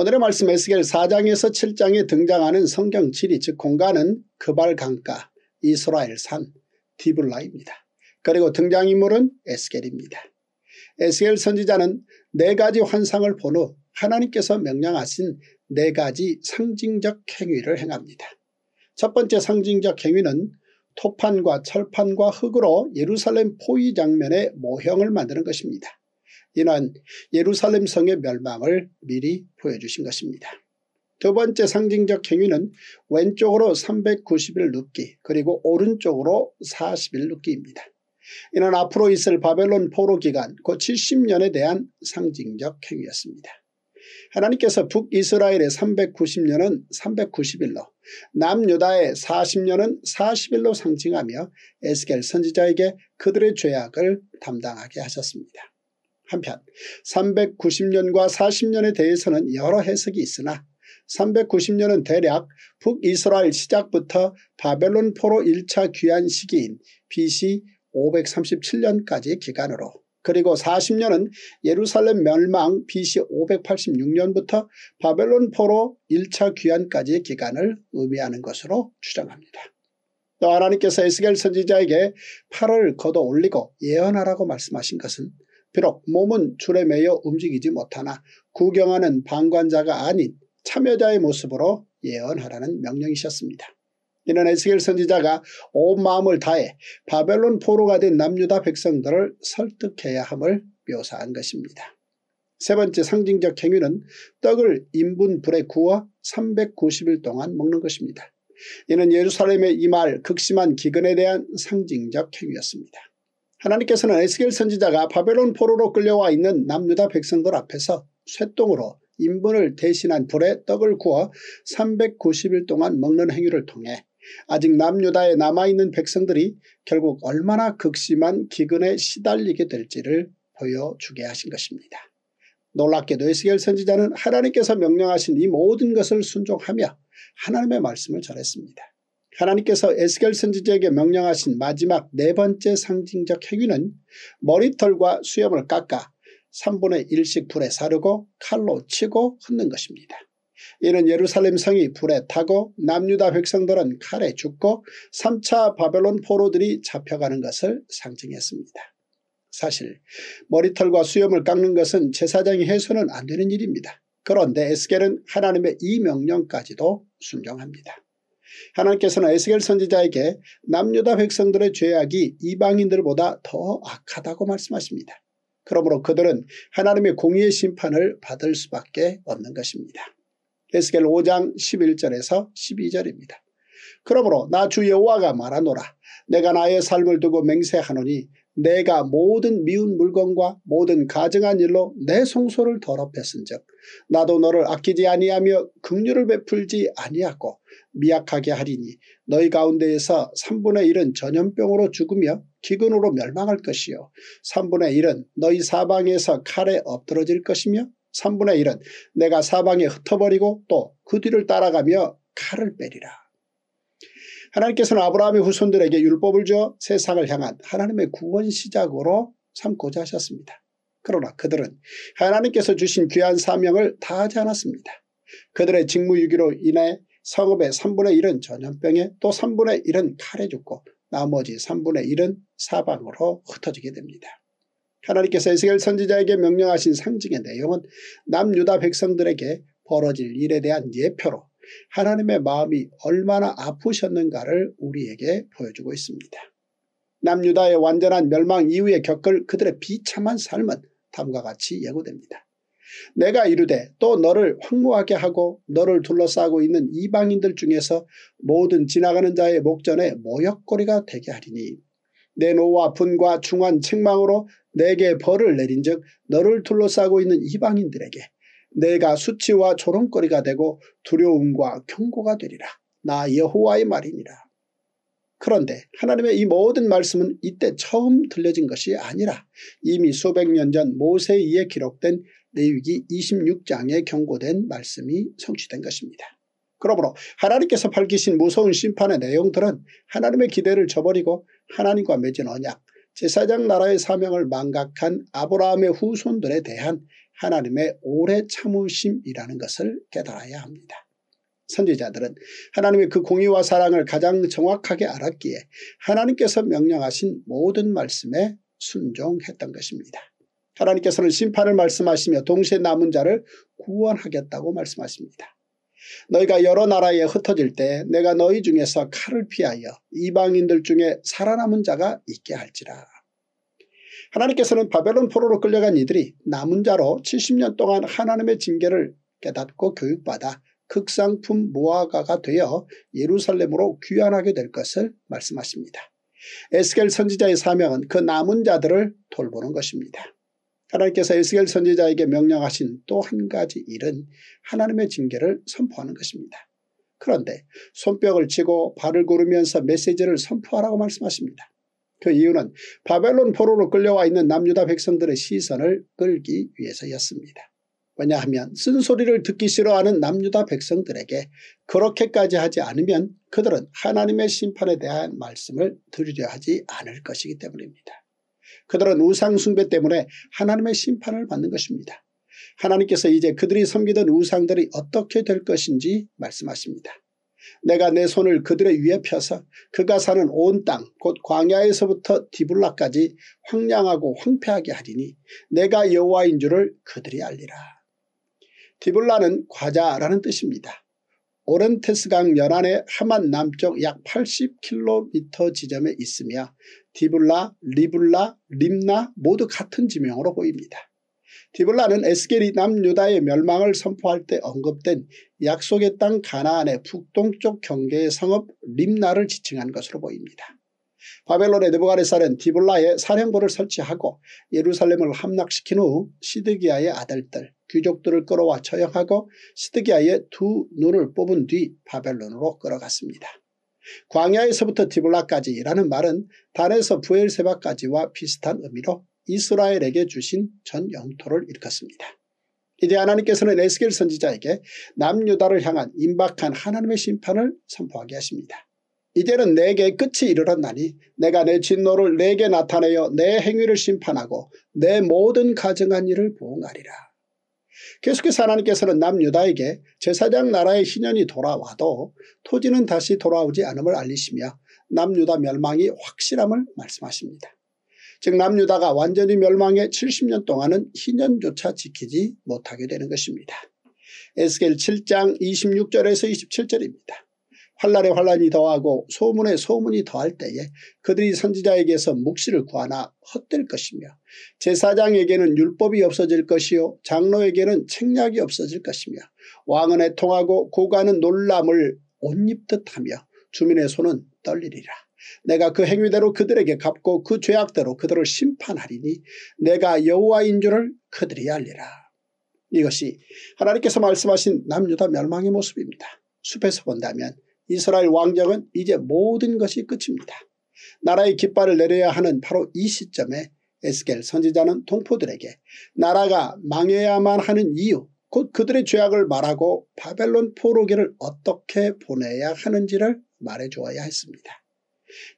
오늘의 말씀 에스겔 4장에서 7장에 등장하는 성경 지리 즉 공간은 그발 강가, 이스라엘 산, 디블라입니다. 그리고 등장인물은 에스겔입니다. 에스겔 선지자는 네 가지 환상을 본 후 하나님께서 명령하신 네 가지 상징적 행위를 행합니다. 첫 번째 상징적 행위는 토판과 철판과 흙으로 예루살렘 포위 장면의 모형을 만드는 것입니다. 이는 예루살렘 성의 멸망을 미리 보여주신 것입니다. 두 번째 상징적 행위는 왼쪽으로 390일 눕기 그리고 오른쪽으로 40일 눕기입니다. 이는 앞으로 있을 바벨론 포로 기간 곧그 70년에 대한 상징적 행위였습니다. 하나님께서 북이스라엘의 390년은 390일로 남유다의 40년은 40일로 상징하며 에스겔 선지자에게 그들의 죄악을 담당하게 하셨습니다. 한편 390년과 40년에 대해서는 여러 해석이 있으나 390년은 대략 북이스라엘 시작부터 바벨론 포로 1차 귀환 시기인 BC 537년까지의 기간으로 그리고 40년은 예루살렘 멸망 BC 586년부터 바벨론 포로 1차 귀환까지의 기간을 의미하는 것으로 추정합니다. 또 하나님께서 에스겔 선지자에게 팔을 걷어 올리고 예언하라고 말씀하신 것은 비록 몸은 줄에 매여 움직이지 못하나 구경하는 방관자가 아닌 참여자의 모습으로 예언하라는 명령이셨습니다. 이는 에스겔 선지자가 온 마음을 다해 바벨론 포로가 된 남유다 백성들을 설득해야 함을 묘사한 것입니다. 세 번째 상징적 행위는 떡을 인분 불에 구워 390일 동안 먹는 것입니다. 이는 예루살렘의 이 말 극심한 기근에 대한 상징적 행위였습니다. 하나님께서는 에스겔 선지자가 바벨론 포로로 끌려와 있는 남유다 백성들 앞에서 쇠똥으로 인분을 대신한 불에 떡을 구워 390일 동안 먹는 행위를 통해 아직 남유다에 남아있는 백성들이 결국 얼마나 극심한 기근에 시달리게 될지를 보여주게 하신 것입니다. 놀랍게도 에스겔 선지자는 하나님께서 명령하신 이 모든 것을 순종하며 하나님의 말씀을 전했습니다. 하나님께서 에스겔 선지자에게 명령하신 마지막 네 번째 상징적 행위는 머리털과 수염을 깎아 3분의 1씩 불에 사르고 칼로 치고 흩는 것입니다. 이는 예루살렘 성이 불에 타고 남유다 백성들은 칼에 죽고 3차 바벨론 포로들이 잡혀가는 것을 상징했습니다. 사실 머리털과 수염을 깎는 것은 제사장이 해서는 안 되는 일입니다. 그런데 에스겔은 하나님의 이 명령까지도 순종합니다. 하나님께서는 에스겔 선지자에게 남유다 백성들의 죄악이 이방인들보다 더 악하다고 말씀하십니다. 그러므로 그들은 하나님의 공의의 심판을 받을 수밖에 없는 것입니다. 에스겔 5장 11절에서 12절입니다. 그러므로 나 주 여호와가 말하노라 내가 나의 삶을 두고 맹세하노니 내가 모든 미운 물건과 모든 가증한 일로 내 송소를 더럽혔은즉 나도 너를 아끼지 아니하며 긍휼을 베풀지 아니하고 미약하게 하리니 너희 가운데에서 3분의 1은 전염병으로 죽으며 기근으로 멸망할 것이요 3분의 1은 너희 사방에서 칼에 엎드러질 것이며 3분의 1은 내가 사방에 흩어버리고 또 그 뒤를 따라가며 칼을 빼리라. 하나님께서는 아브라함의 후손들에게 율법을 줘 세상을 향한 하나님의 구원 시작으로 삼고자 하셨습니다. 그러나 그들은 하나님께서 주신 귀한 사명을 다하지 않았습니다. 그들의 직무유기로 인해 성읍의 3분의 1은 전염병에 또 3분의 1은 칼에 죽고 나머지 3분의 1은 사방으로 흩어지게 됩니다. 하나님께서 에스겔 선지자에게 명령하신 상징의 내용은 남유다 백성들에게 벌어질 일에 대한 예표로 하나님의 마음이 얼마나 아프셨는가를 우리에게 보여주고 있습니다. 남유다의 완전한 멸망 이후에 겪을 그들의 비참한 삶은 다음과 같이 예고됩니다. 내가 이르되 또 너를 황무하게 하고 너를 둘러싸고 있는 이방인들 중에서 모든 지나가는 자의 목전에 모욕거리가 되게 하리니 내 노와 분과 중한 책망으로 내게 벌을 내린즉 너를 둘러싸고 있는 이방인들에게 내가 수치와 조롱거리가 되고 두려움과 경고가 되리라. 나 여호와의 말이니라. 그런데 하나님의 이 모든 말씀은 이때 처음 들려진 것이 아니라 이미 수백 년 전 모세이에 기록된 레위기 26장에 경고된 말씀이 성취된 것입니다. 그러므로 하나님께서 밝히신 무서운 심판의 내용들은 하나님의 기대를 저버리고 하나님과 맺은 언약, 제사장 나라의 사명을 망각한 아브라함의 후손들에 대한 하나님의 오래 참으심이라는 것을 깨달아야 합니다. 선지자들은 하나님의 그 공의와 사랑을 가장 정확하게 알았기에 하나님께서 명령하신 모든 말씀에 순종했던 것입니다. 하나님께서는 심판을 말씀하시며 동시에 남은 자를 구원하겠다고 말씀하십니다. 너희가 여러 나라에 흩어질 때 내가 너희 중에서 칼을 피하여 이방인들 중에 살아남은 자가 있게 할지라. 하나님께서는 바벨론 포로로 끌려간 이들이 남은 자로 70년 동안 하나님의 징계를 깨닫고 교육받아 극상품 모아가가 되어 예루살렘으로 귀환하게 될 것을 말씀하십니다. 에스겔 선지자의 사명은 그 남은 자들을 돌보는 것입니다. 하나님께서 에스겔 선지자에게 명령하신 또 한 가지 일은 하나님의 징계를 선포하는 것입니다. 그런데 손뼉을 치고 발을 구르면서 메시지를 선포하라고 말씀하십니다. 그 이유는 바벨론 포로로 끌려와 있는 남유다 백성들의 시선을 끌기 위해서였습니다. 왜냐하면 쓴소리를 듣기 싫어하는 남유다 백성들에게 그렇게까지 하지 않으면 그들은 하나님의 심판에 대한 말씀을 들으려 하지 않을 것이기 때문입니다. 그들은 우상숭배 때문에 하나님의 심판을 받는 것입니다. 하나님께서 이제 그들이 섬기던 우상들이 어떻게 될 것인지 말씀하십니다. 내가 내 손을 그들의 위에 펴서 그가 사는 온 땅 곧 광야에서부터 디블라까지 황량하고 황폐하게 하리니 내가 여호와인 줄을 그들이 알리라. 디블라는 과자라는 뜻입니다. 오렌테스강 연안의 하만 남쪽 약 80km 지점에 있으며 디블라, 리블라, 림나 모두 같은 지명으로 보입니다. 디블라는 에스겔이 남유다의 멸망을 선포할 때 언급된 약속의 땅 가나안의 북동쪽 경계의 성읍 림나를 지칭한 것으로 보입니다. 바벨론의 네부가네살은 디블라에 사령부를 설치하고 예루살렘을 함락시킨 후 시드기야의 아들들, 귀족들을 끌어와 처형하고 시드기야의 두 눈을 뽑은 뒤 바벨론으로 끌어갔습니다. 광야에서부터 디블라까지라는 말은 단에서 부엘세바까지와 비슷한 의미로 이스라엘에게 주신 전 영토를 일컫습니다. 이제 하나님께서는 에스겔 선지자에게 남유다를 향한 임박한 하나님의 심판을 선포하게 하십니다. 이제는 내게 끝이 이르렀나니 내가 내 진노를 내게 나타내어 내 행위를 심판하고 내 모든 가정한 일을 보응하리라. 계속해서 하나님께서는 남유다에게 제사장 나라의 신년이 돌아와도 토지는 다시 돌아오지 않음을 알리시며 남유다 멸망이 확실함을 말씀하십니다. 즉 남유다가 완전히 멸망해 70년 동안은 희년조차 지키지 못하게 되는 것입니다. 에스겔 7장 26절에서 27절입니다. 환란의 환란이 더하고 소문의 소문이 더할 때에 그들이 선지자에게서 묵시를 구하나 헛될 것이며 제사장에게는 율법이 없어질 것이요 장로에게는 책략이 없어질 것이며 왕은 애통하고 고관은 놀람을 옷 입듯 하며 주민의 손은 떨리리라. 내가 그 행위대로 그들에게 갚고 그 죄악대로 그들을 심판하리니 내가 여호와인 줄을 그들이 알리라. 이것이 하나님께서 말씀하신 남유다 멸망의 모습입니다. 숲에서 본다면 이스라엘 왕정은 이제 모든 것이 끝입니다. 나라의 깃발을 내려야 하는 바로 이 시점에 에스겔 선지자는 동포들에게 나라가 망해야만 하는 이유 곧 그들의 죄악을 말하고 바벨론 포로기를 어떻게 보내야 하는지를 말해주어야 했습니다.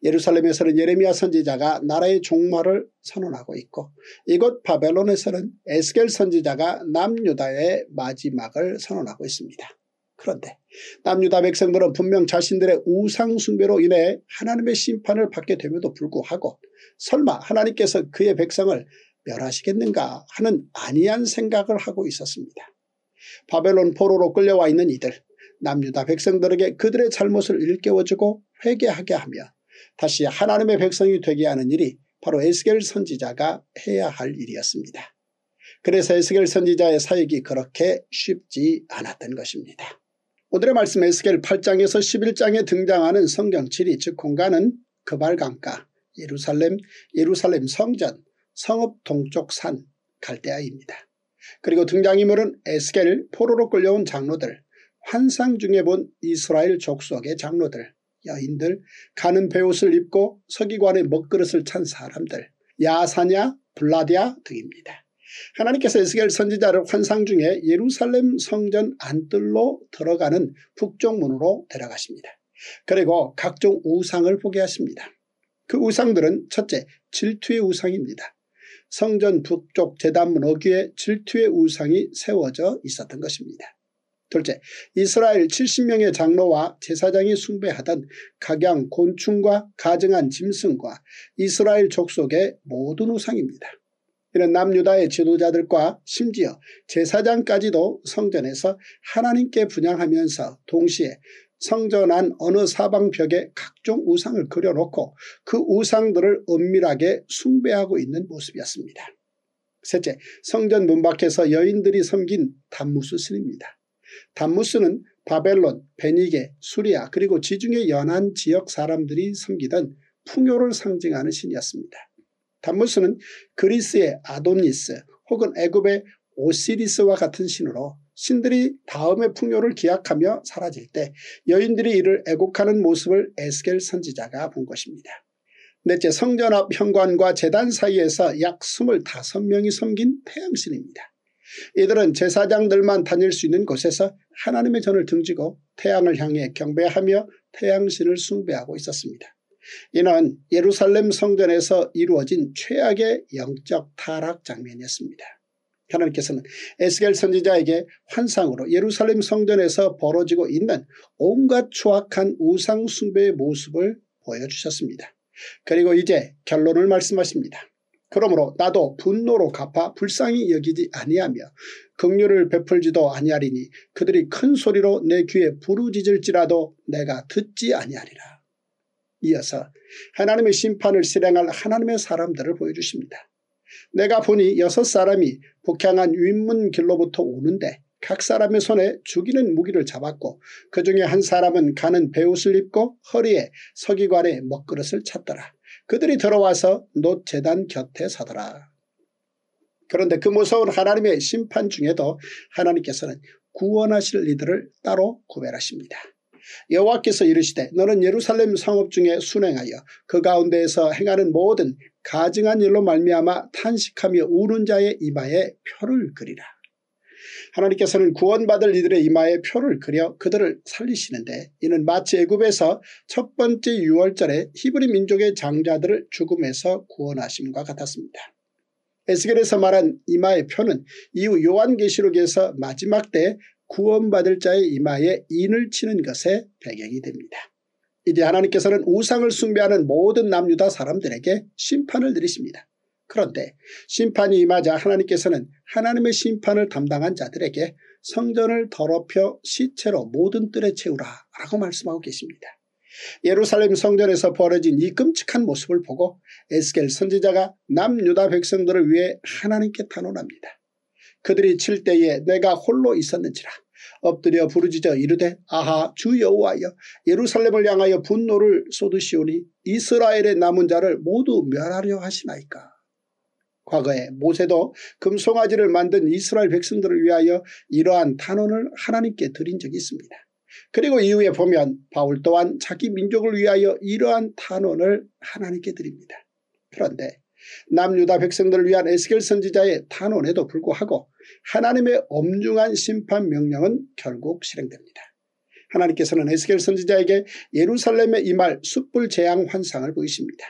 예루살렘에서는 예레미야 선지자가 나라의 종말을 선언하고 있고 이곳 바벨론에서는 에스겔 선지자가 남유다의 마지막을 선언하고 있습니다. 그런데 남유다 백성들은 분명 자신들의 우상 숭배로 인해 하나님의 심판을 받게 됨에도 불구하고 설마 하나님께서 그의 백성을 멸하시겠는가 하는 아니한 생각을 하고 있었습니다. 바벨론 포로로 끌려와 있는 이들 남유다 백성들에게 그들의 잘못을 일깨워주고 회개하게 하며 다시 하나님의 백성이 되게 하는 일이 바로 에스겔 선지자가 해야 할 일이었습니다. 그래서 에스겔 선지자의 사역이 그렇게 쉽지 않았던 것입니다. 오늘의 말씀 에스겔 8장에서 11장에 등장하는 성경 7이즉 공간은 그발강가, 예루살렘, 예루살렘 성전, 성읍 동쪽 산, 갈대아입니다. 그리고 등장인물은 에스겔 포로로 끌려온 장로들, 환상 중에 본 이스라엘 족속의 장로들, 야인들, 가는 배옷을 입고 서기관의 먹그릇을 찬 사람들, 야사냐, 블라디아 등입니다. 하나님께서 에스겔 선지자를 환상 중에 예루살렘 성전 안뜰로 들어가는 북쪽문으로 데려가십니다. 그리고 각종 우상을 보게 하십니다. 그 우상들은 첫째 질투의 우상입니다. 성전 북쪽 제단문 어귀에 질투의 우상이 세워져 있었던 것입니다. 둘째, 이스라엘 70명의 장로와 제사장이 숭배하던 각양 곤충과 가증한 짐승과 이스라엘 족속의 모든 우상입니다. 이런 남유다의 지도자들과 심지어 제사장까지도 성전에서 하나님께 분양하면서 동시에 성전 안 어느 사방벽에 각종 우상을 그려놓고 그 우상들을 은밀하게 숭배하고 있는 모습이었습니다. 셋째, 성전 문 밖에서 여인들이 섬긴 단무스 신입니다. 단무스는 바벨론, 베니게, 수리아 그리고 지중해 연안 지역 사람들이 섬기던 풍요를 상징하는 신이었습니다. 단무스는 그리스의 아도니스 혹은 애굽의 오시리스와 같은 신으로 신들이 다음의 풍요를 기약하며 사라질 때 여인들이 이를 애곡하는 모습을 에스겔 선지자가 본 것입니다. 넷째 성전 앞 현관과 재단 사이에서 약 25명이 섬긴 태양신입니다. 이들은 제사장들만 다닐 수 있는 곳에서 하나님의 전을 등지고 태양을 향해 경배하며 태양신을 숭배하고 있었습니다. 이는 예루살렘 성전에서 이루어진 최악의 영적 타락 장면이었습니다. 하나님께서는 에스겔 선지자에게 환상으로 예루살렘 성전에서 벌어지고 있는 온갖 추악한 우상 숭배의 모습을 보여주셨습니다. 그리고 이제 결론을 말씀하십니다. 그러므로 나도 분노로 갚아 불쌍히 여기지 아니하며 긍휼를 베풀지도 아니하리니 그들이 큰 소리로 내 귀에 부르짖을지라도 내가 듣지 아니하리라. 이어서 하나님의 심판을 실행할 하나님의 사람들을 보여주십니다. 내가 보니 여섯 사람이 북향한 윗문 길로부터 오는데 각 사람의 손에 죽이는 무기를 잡았고 그 중에 한 사람은 가는 배옷을 입고 허리에 서기관의 먹그릇을 찼더라. 그들이 들어와서 노 재단 곁에 서더라. 그런데 그 무서운 하나님의 심판 중에도 하나님께서는 구원하실 이들을 따로 구별하십니다. 여호와께서 이르시되 너는 예루살렘 성읍 중에 순행하여 그 가운데에서 행하는 모든 가증한 일로 말미암아 탄식하며 우는 자의 이마에 표를 그리라. 하나님께서는 구원받을 이들의 이마에 표를 그려 그들을 살리시는데 이는 마치 애굽에서 첫 번째 6월절에 히브리 민족의 장자들을 죽음에서 구원하심과 같았습니다. 에스겔에서 말한 이마의 표는 이후 요한계시록에서 마지막 때 구원받을 자의 이마에 인을 치는 것의 배경이 됩니다. 이제 하나님께서는 우상을 숭배하는 모든 남유다 사람들에게 심판을 내리십니다. 그런데 심판이 임하자 하나님께서는 하나님의 심판을 담당한 자들에게 성전을 더럽혀 시체로 모든 뜰에 채우라 라고 말씀하고 계십니다. 예루살렘 성전에서 벌어진 이 끔찍한 모습을 보고 에스겔 선지자가 남유다 백성들을 위해 하나님께 탄원합니다. 그들이 칠 때에 내가 홀로 있었는지라 엎드려 부르짖어 이르되 아하 주 여호와여 예루살렘을 향하여 분노를 쏟으시오니 이스라엘의 남은 자를 모두 멸하려 하시나이까. 과거에 모세도 금송아지를 만든 이스라엘 백성들을 위하여 이러한 탄원을 하나님께 드린 적이 있습니다. 그리고 이후에 보면 바울 또한 자기 민족을 위하여 이러한 탄원을 하나님께 드립니다. 그런데 남유다 백성들을 위한 에스겔 선지자의 탄원에도 불구하고 하나님의 엄중한 심판 명령은 결국 실행됩니다. 하나님께서는 에스겔 선지자에게 예루살렘의 이말 숯불 재앙 환상을 보이십니다.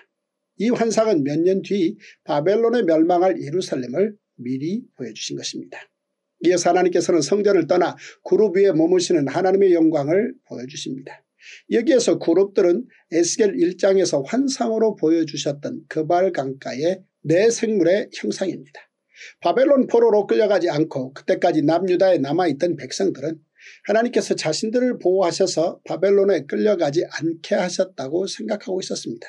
이 환상은 몇 년 뒤 바벨론의 멸망할 예루살렘을 미리 보여주신 것입니다. 이어서 하나님께서는 성전을 떠나 그룹 위에 머무시는 하나님의 영광을 보여주십니다. 여기에서 그룹들은 에스겔 1장에서 환상으로 보여주셨던 그발강가의 내 생물의 형상입니다. 바벨론 포로로 끌려가지 않고 그때까지 남유다에 남아있던 백성들은 하나님께서 자신들을 보호하셔서 바벨론에 끌려가지 않게 하셨다고 생각하고 있었습니다.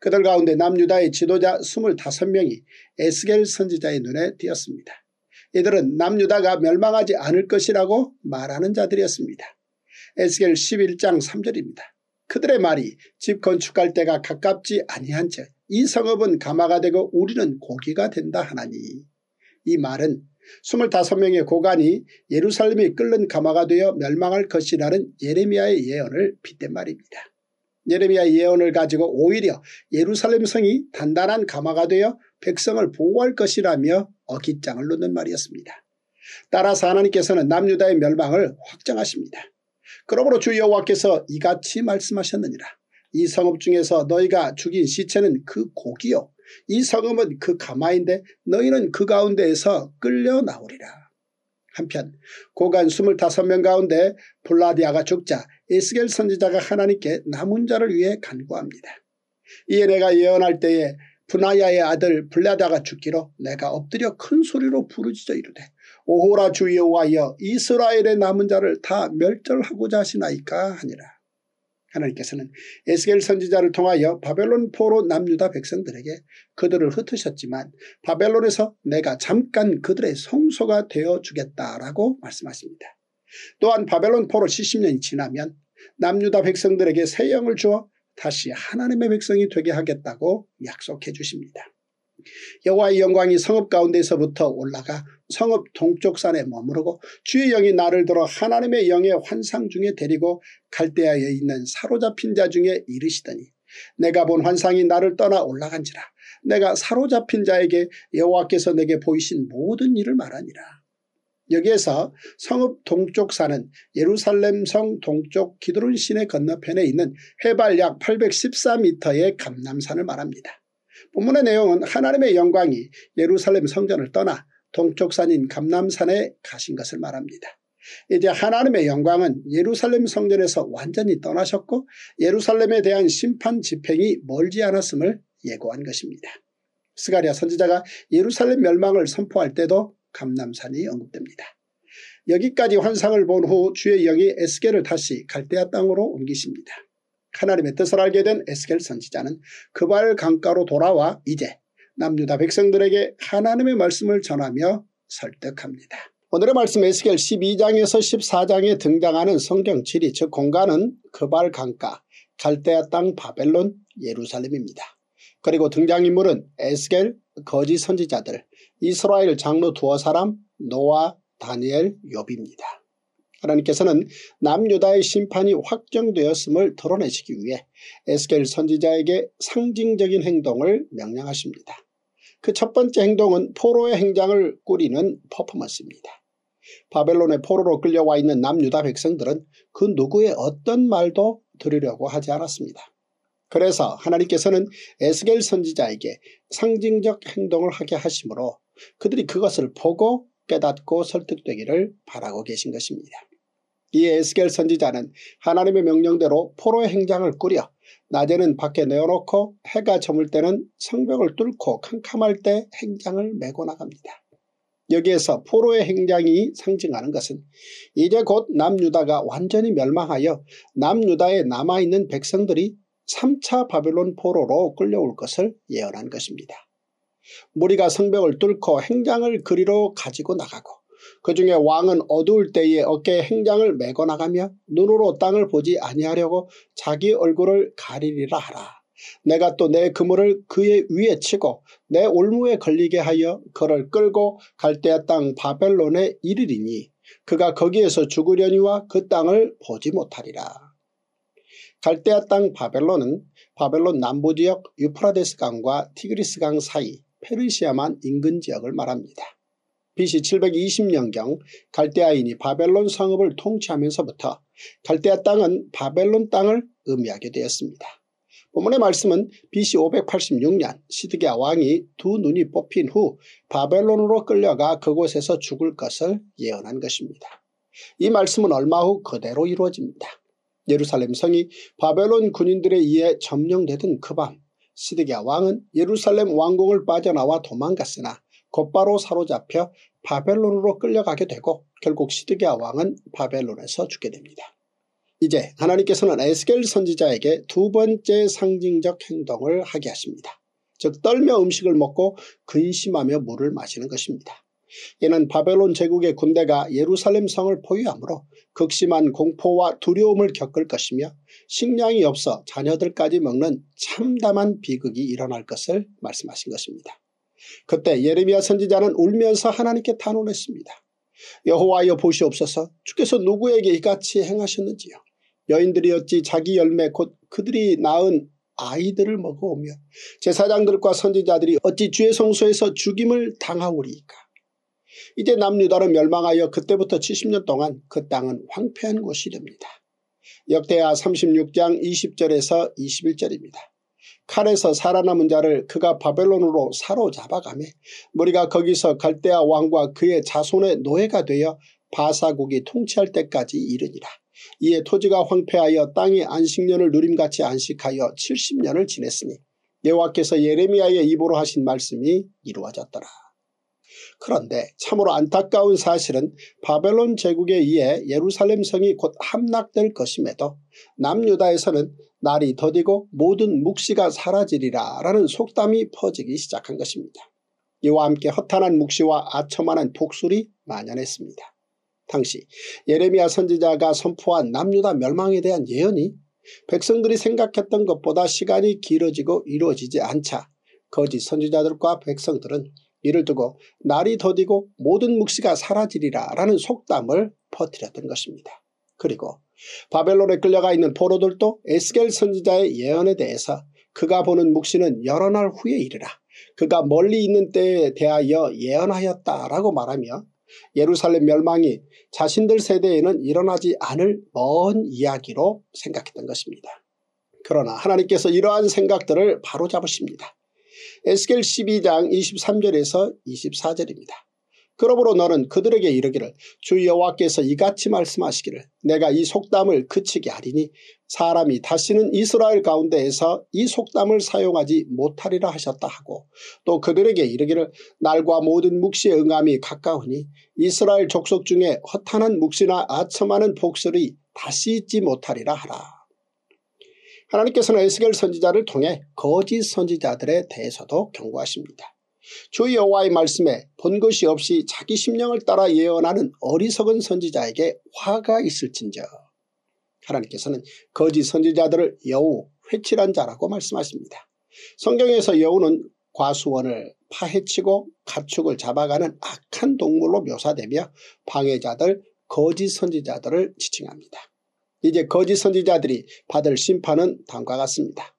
그들 가운데 남유다의 지도자 25명이 에스겔 선지자의 눈에 띄었습니다. 이들은 남유다가 멸망하지 않을 것이라고 말하는 자들이었습니다. 에스겔 11장 3절입니다. 그들의 말이 집 건축할 때가 가깝지 아니한 채 이 성읍은 가마가 되고 우리는 고기가 된다 하나니 이 말은 25명의 고관이 예루살렘이 끓는 가마가 되어 멸망할 것이라는 예레미야의 예언을 빗댄 말입니다. 예레미야 예언을 가지고 오히려 예루살렘 성이 단단한 가마가 되어 백성을 보호할 것이라며 어깃장을 놓는 말이었습니다. 따라서 하나님께서는 남유다의 멸망을 확정하십니다. 그러므로 주 여호와께서 이같이 말씀하셨느니라. 이 성읍 중에서 너희가 죽인 시체는 그 고기요. 이 성읍은 그 가마인데 너희는 그 가운데에서 끌려 나오리라. 한편 고간 25명 가운데 볼라디아가 죽자 에스겔 선지자가 하나님께 남은 자를 위해 간구합니다. 이에 내가 예언할 때에 분하야의 아들 블라다가 죽기로 내가 엎드려 큰 소리로 부르짖어 이르되 오호라 주여와여 이스라엘의 남은 자를 다 멸절하고자 하시나이까 하니라. 하나님께서는 에스겔 선지자를 통하여 바벨론 포로 남유다 백성들에게 그들을 흩으셨지만 바벨론에서 내가 잠깐 그들의 성소가 되어주겠다라고 말씀하십니다. 또한 바벨론 포로 70년이 지나면 남유다 백성들에게 새 영을 주어 다시 하나님의 백성이 되게 하겠다고 약속해 주십니다. 여호와의 영광이 성읍 가운데서부터 올라가 성읍 동쪽 산에 머무르고 주의 영이 나를 들어 하나님의 영의 환상 중에 데리고 갈대아에 있는 사로잡힌 자 중에 이르시더니 내가 본 환상이 나를 떠나 올라간지라 내가 사로잡힌 자에게 여호와께서 내게 보이신 모든 일을 말하니라. 여기에서 성읍 동쪽 산은 예루살렘 성 동쪽 기드론 시내 건너편에 있는 해발 약 814m의 감남산을 말합니다. 본문의 내용은 하나님의 영광이 예루살렘 성전을 떠나 동쪽 산인 감남산에 가신 것을 말합니다. 이제 하나님의 영광은 예루살렘 성전에서 완전히 떠나셨고 예루살렘에 대한 심판 집행이 멀지 않았음을 예고한 것입니다. 스가리아 선지자가 예루살렘 멸망을 선포할 때도 감남산이 언급됩니다. 여기까지 환상을 본 후 주의 영이 에스겔을 다시 갈대아 땅으로 옮기십니다. 하나님의 뜻을 알게 된 에스겔 선지자는 그발 강가로 돌아와 이제 남유다 백성들에게 하나님의 말씀을 전하며 설득합니다. 오늘의 말씀 에스겔 12장에서 14장에 등장하는 성경 지리 즉 공간은 그발 강가, 갈대아 땅 바벨론, 예루살렘입니다. 그리고 등장인물은 에스겔, 거짓 선지자들, 이스라엘 장로 두어 사람 노아, 다니엘, 욥입니다. 하나님께서는 남유다의 심판이 확정되었음을 드러내시기 위해 에스겔 선지자에게 상징적인 행동을 명령하십니다. 그 첫 번째 행동은 포로의 행장을 꾸리는 퍼포먼스입니다. 바벨론의 포로로 끌려와 있는 남유다 백성들은 그 누구의 어떤 말도 들으려고 하지 않았습니다. 그래서 하나님께서는 에스겔 선지자에게 상징적 행동을 하게 하심으로 그들이 그것을 보고 깨닫고 설득되기를 바라고 계신 것입니다. 이에 에스겔 선지자는 하나님의 명령대로 포로의 행장을 꾸려 낮에는 밖에 내어놓고 해가 저물 때는 성벽을 뚫고 캄캄할 때 행장을 메고 나갑니다. 여기에서 포로의 행장이 상징하는 것은 이제 곧 남유다가 완전히 멸망하여 남유다에 남아있는 백성들이 3차 바벨론 포로로 끌려올 것을 예언한 것입니다. 무리가 성벽을 뚫고 행장을 그리로 가지고 나가고 그 중에 왕은 어두울 때에 어깨에 행장을 메고 나가며 눈으로 땅을 보지 아니하려고 자기 얼굴을 가리리라 하라. 내가 또 내 그물을 그의 위에 치고 내 올무에 걸리게 하여 그를 끌고 갈대아 땅 바벨론에 이르리니 그가 거기에서 죽으려니와 그 땅을 보지 못하리라. 갈대아 땅 바벨론은 바벨론 남부지역 유프라데스강과 티그리스강 사이 페르시아만 인근 지역을 말합니다. BC 720년경 갈대아인이 바벨론 성읍을 통치하면서부터 갈대아 땅은 바벨론 땅을 의미하게 되었습니다. 본문의 말씀은 BC 586년 시드기아 왕이 두 눈이 뽑힌 후 바벨론으로 끌려가 그곳에서 죽을 것을 예언한 것입니다. 이 말씀은 얼마 후 그대로 이루어집니다. 예루살렘 성이 바벨론 군인들에 의해 점령되던 그밤 시드기야 왕은 예루살렘 왕궁을 빠져나와 도망갔으나 곧바로 사로잡혀 바벨론으로 끌려가게 되고 결국 시드기야 왕은 바벨론에서 죽게 됩니다. 이제 하나님께서는 에스겔 선지자에게 두 번째 상징적 행동을 하게 하십니다. 즉 떨며 음식을 먹고 근심하며 물을 마시는 것입니다. 이는 바벨론 제국의 군대가 예루살렘 성을 포위하므로 극심한 공포와 두려움을 겪을 것이며 식량이 없어 자녀들까지 먹는 참담한 비극이 일어날 것을 말씀하신 것입니다. 그때 예레미야 선지자는 울면서 하나님께 탄원했습니다. 여호와여 보시옵소서 주께서 누구에게 이같이 행하셨는지요. 여인들이 었지 자기 열매 곧 그들이 낳은 아이들을 먹어오며 제사장들과 선지자들이 어찌 주의 성소에서 죽임을 당하오리이까. 이제 남유다는 멸망하여 그때부터 70년 동안 그 땅은 황폐한 곳이 됩니다. 역대하 36장 20절에서 21절입니다. 칼에서 살아남은 자를 그가 바벨론으로 사로잡아가매 머리가 거기서 갈대아 왕과 그의 자손의 노예가 되어 바사국이 통치할 때까지 이르니라. 이에 토지가 황폐하여 땅이 안식년을 누림같이 안식하여 70년을 지냈으니 여호와께서 예레미야의 입으로 하신 말씀이 이루어졌더라. 그런데 참으로 안타까운 사실은 바벨론 제국에 의해 예루살렘 성이 곧 함락될 것임에도 남유다에서는 날이 더디고 모든 묵시가 사라지리라 라는 속담이 퍼지기 시작한 것입니다. 이와 함께 허탄한 묵시와 아첨하는 복술이 만연했습니다. 당시 예레미야 선지자가 선포한 남유다 멸망에 대한 예언이 백성들이 생각했던 것보다 시간이 길어지고 이루어지지 않자 거짓 선지자들과 백성들은 이를 두고 날이 더디고 모든 묵시가 사라지리라 라는 속담을 퍼뜨렸던 것입니다. 그리고 바벨론에 끌려가 있는 포로들도 에스겔 선지자의 예언에 대해서 그가 보는 묵시는 여러 날 후에 이르라. 그가 멀리 있는 때에 대하여 예언하였다라고 말하며 예루살렘 멸망이 자신들 세대에는 일어나지 않을 먼 이야기로 생각했던 것입니다. 그러나 하나님께서 이러한 생각들을 바로잡으십니다. 에스겔 12장 23절에서 24절입니다. 그러므로 너는 그들에게 이르기를 주 여호와께서 이같이 말씀하시기를 내가 이 속담을 그치게 하리니 사람이 다시는 이스라엘 가운데에서 이 속담을 사용하지 못하리라 하셨다 하고 또 그들에게 이르기를 날과 모든 묵시의 응함이 가까우니 이스라엘 족속 중에 허탄한 묵시나 아첨하는 복설이 다시 잊지 못하리라 하라. 하나님께서는 에스겔 선지자를 통해 거짓 선지자들에 대해서도 경고하십니다. 주 여호와의 말씀에 본 것이 없이 자기 심령을 따라 예언하는 어리석은 선지자에게 화가 있을진저 하나님께서는 거짓 선지자들을 여우 회칠한 자라고 말씀하십니다. 성경에서 여우는 과수원을 파헤치고 가축을 잡아가는 악한 동물로 묘사되며 방해자들 거짓 선지자들을 지칭합니다. 이제 거짓 선지자들이 받을 심판은 다음과 같습니다.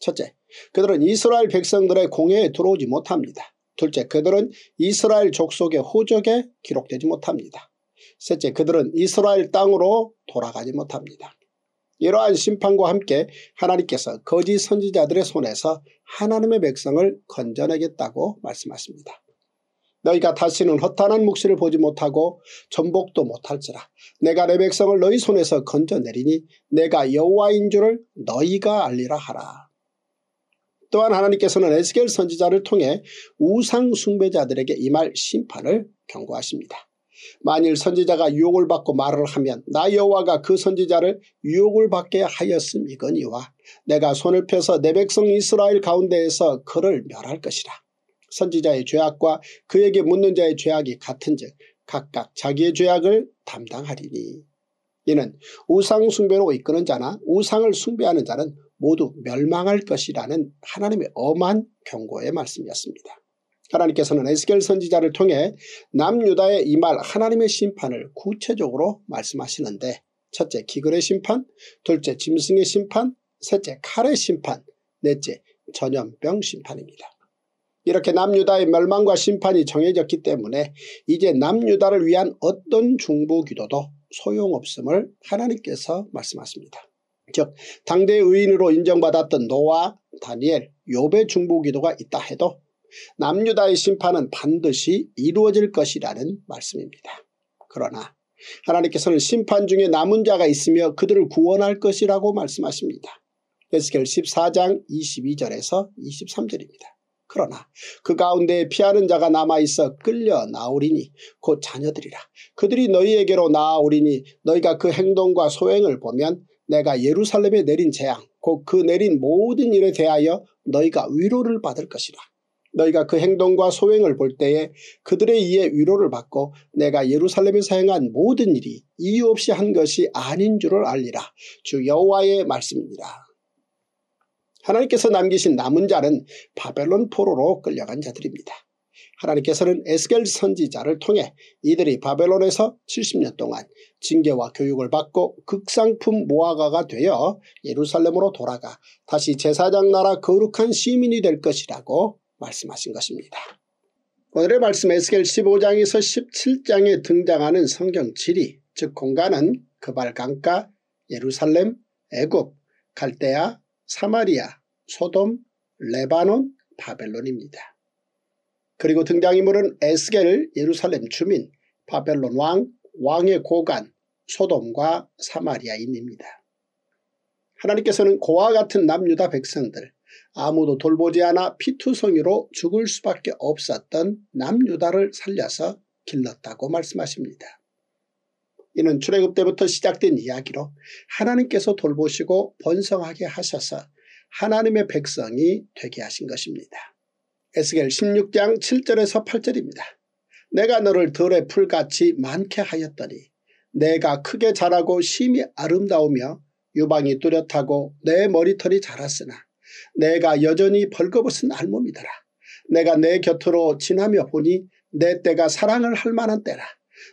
첫째, 그들은 이스라엘 백성들의 공회에 들어오지 못합니다. 둘째, 그들은 이스라엘 족속의 호적에 기록되지 못합니다. 셋째, 그들은 이스라엘 땅으로 돌아가지 못합니다. 이러한 심판과 함께 하나님께서 거짓 선지자들의 손에서 하나님의 백성을 건져내겠다고 말씀하십니다. 너희가 다시는 허탄한 묵시를 보지 못하고 전복도 못할지라 내가 내 백성을 너희 손에서 건져내리니 내가 여호와인 줄을 너희가 알리라 하라. 또한 하나님께서는 에스겔 선지자를 통해 우상 숭배자들에게 이 말 심판을 경고하십니다. 만일 선지자가 유혹을 받고 말을 하면 나 여호와가 그 선지자를 유혹을 받게 하였음이거니와 내가 손을 펴서 내 백성 이스라엘 가운데에서 그를 멸할 것이라. 선지자의 죄악과 그에게 묻는 자의 죄악이 같은즉 각각 자기의 죄악을 담당하리니 이는 우상 숭배로 이끄는 자나 우상을 숭배하는 자는 모두 멸망할 것이라는 하나님의 엄한 경고의 말씀이었습니다. 하나님께서는 에스겔 선지자를 통해 남유다의 이 말 하나님의 심판을 구체적으로 말씀하시는데 첫째 기근의 심판, 둘째 짐승의 심판, 셋째 칼의 심판, 넷째 전염병 심판입니다. 이렇게 남유다의 멸망과 심판이 정해졌기 때문에 이제 남유다를 위한 어떤 중보 기도도 소용없음을 하나님께서 말씀하십니다. 즉 당대의 의인으로 인정받았던 노아, 다니엘, 요배 중보 기도가 있다 해도 남유다의 심판은 반드시 이루어질 것이라는 말씀입니다. 그러나 하나님께서는 심판 중에 남은 자가 있으며 그들을 구원할 것이라고 말씀하십니다. 에스겔 14장 22절에서 23절입니다. 그러나 그 가운데 피하는 자가 남아있어 끌려 나오리니 곧 자녀들이라. 그들이 너희에게로 나아오리니 너희가 그 행동과 소행을 보면 내가 예루살렘에 내린 재앙 곧 그 내린 모든 일에 대하여 너희가 위로를 받을 것이라. 너희가 그 행동과 소행을 볼 때에 그들의 이에 위로를 받고 내가 예루살렘에서 행한 모든 일이 이유 없이 한 것이 아닌 줄을 알리라. 주 여호와의 말씀입니다. 하나님께서 남기신 남은 자는 바벨론 포로로 끌려간 자들입니다. 하나님께서는 에스겔 선지자를 통해 이들이 바벨론에서 70년 동안 징계와 교육을 받고 극상품 모아가가 되어 예루살렘으로 돌아가 다시 제사장 나라 거룩한 시민이 될 것이라고 말씀하신 것입니다. 오늘의 말씀 에스겔 15장에서 17장에 등장하는 성경 지리 즉 공간은 그발 강가, 예루살렘, 애굽, 갈대아, 사마리아, 소돔, 레바논, 바벨론입니다. 그리고 등장인물은 에스겔 예루살렘 주민, 바벨론 왕, 왕의 고관, 소돔과 사마리아인입니다. 하나님께서는 고와 같은 남유다 백성들, 아무도 돌보지 않아 피투성이로 죽을 수밖에 없었던 남유다를 살려서 길렀다고 말씀하십니다. 이는 출애굽 때부터 시작된 이야기로 하나님께서 돌보시고 번성하게 하셔서 하나님의 백성이 되게 하신 것입니다. 에스겔 16장 7절에서 8절입니다. 내가 너를 들의 풀같이 많게 하였더니 내가 크게 자라고 심히 아름다우며 유방이 뚜렷하고 내 머리털이 자랐으나 내가 여전히 벌거벗은 알몸이더라. 내가 내 곁으로 지나며 보니 내 때가 사랑을 할 만한 때라.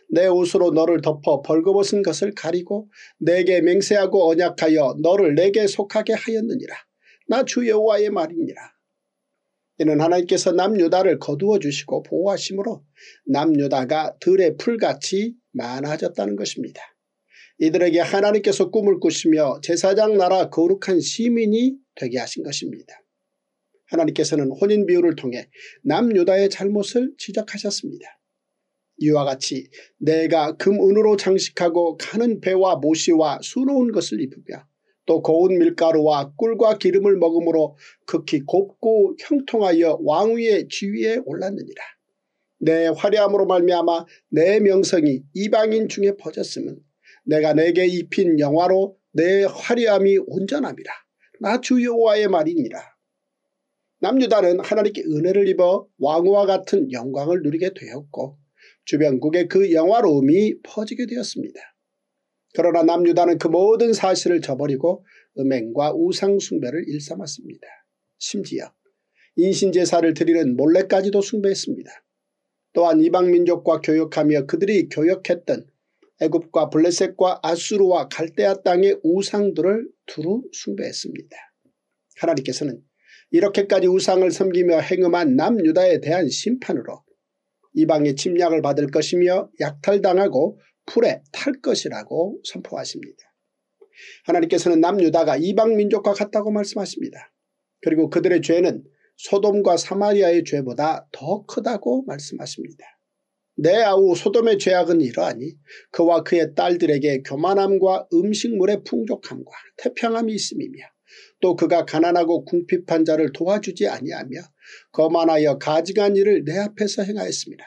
내 옷으로 너를 덮어 벌거벗은 것을 가리고 내게 맹세하고 언약하여 너를 내게 속하게 하였느니라. 나 주 여호와의 말입니다 이는 하나님께서 남유다를 거두어 주시고 보호하심으로 남유다가 들의 풀같이 많아졌다는 것입니다. 이들에게 하나님께서 꿈을 꾸시며 제사장 나라 거룩한 시민이 되게 하신 것입니다. 하나님께서는 혼인 비유를 통해 남유다의 잘못을 지적하셨습니다. 이와 같이 내가 금은으로 장식하고 가는 배와 모시와 수놓은 것을 입으며 또 고운 밀가루와 꿀과 기름을 먹음으로 극히 곱고 형통하여 왕위의 지위에 올랐느니라. 내 화려함으로 말미암아 내 명성이 이방인 중에 퍼졌으면 내가 내게 입힌 영화로 내 화려함이 온전함이라. 나 주여와의 말이니라. 남유다는 하나님께 은혜를 입어 왕후와 같은 영광을 누리게 되었고 주변국에 그 영화로움이 퍼지게 되었습니다. 그러나 남유다는 그 모든 사실을 저버리고 음행과 우상숭배를 일삼았습니다. 심지어 인신제사를 드리는 몰래까지도 숭배했습니다. 또한 이방민족과 교역하며 그들이 교역했던 애굽과 블레셋과 아수르와 갈대아 땅의 우상들을 두루 숭배했습니다. 하나님께서는 이렇게까지 우상을 섬기며 행음한 남유다에 대한 심판으로 이방의 침략을 받을 것이며 약탈당하고 풀에 탈 것이라고 선포하십니다. 하나님께서는 남유다가 이방 민족과 같다고 말씀하십니다. 그리고 그들의 죄는 소돔과 사마리아의 죄보다 더 크다고 말씀하십니다. 내 아우 소돔의 죄악은 이러하니 그와 그의 딸들에게 교만함과 음식물의 풍족함과 태평함이 있음이며 또 그가 가난하고 궁핍한 자를 도와주지 아니하며 거만하여 가증한 일을 내 앞에서 행하였습니다.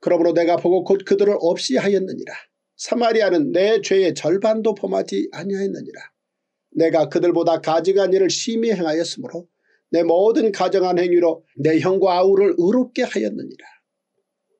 그러므로 내가 보고 곧 그들을 없이 하였느니라. 사마리아는 내 죄의 절반도 범하지 아니하였느니라. 내가 그들보다 가증한 일을 심히 행하였으므로 내 모든 가정한 행위로 내 형과 아우를 의롭게 하였느니라.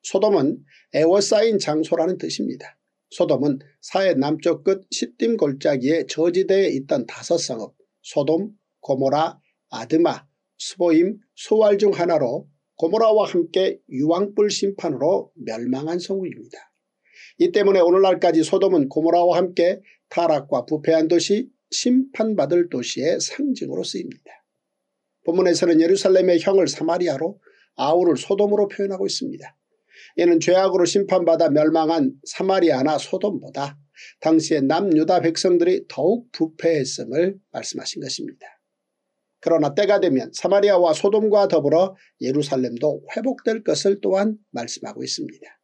소돔은 애워싸인 장소라는 뜻입니다. 소돔은 사해 남쪽 끝 시딤 골짜기에 저지대에 있던 다섯 성읍 소돔, 고모라, 아드마, 스보임, 소알 중 하나로 고모라와 함께 유황불 심판으로 멸망한 성국입니다. 이 때문에 오늘날까지 소돔은 고모라와 함께 타락과 부패한 도시, 심판받을 도시의 상징으로 쓰입니다. 본문에서는 예루살렘의 형을 사마리아로 아우를 소돔으로 표현하고 있습니다. 이는 죄악으로 심판받아 멸망한 사마리아나 소돔보다 당시에 남유다 백성들이 더욱 부패했음을 말씀하신 것입니다. 그러나 때가 되면 사마리아와 소돔과 더불어 예루살렘도 회복될 것을 또한 말씀하고 있습니다.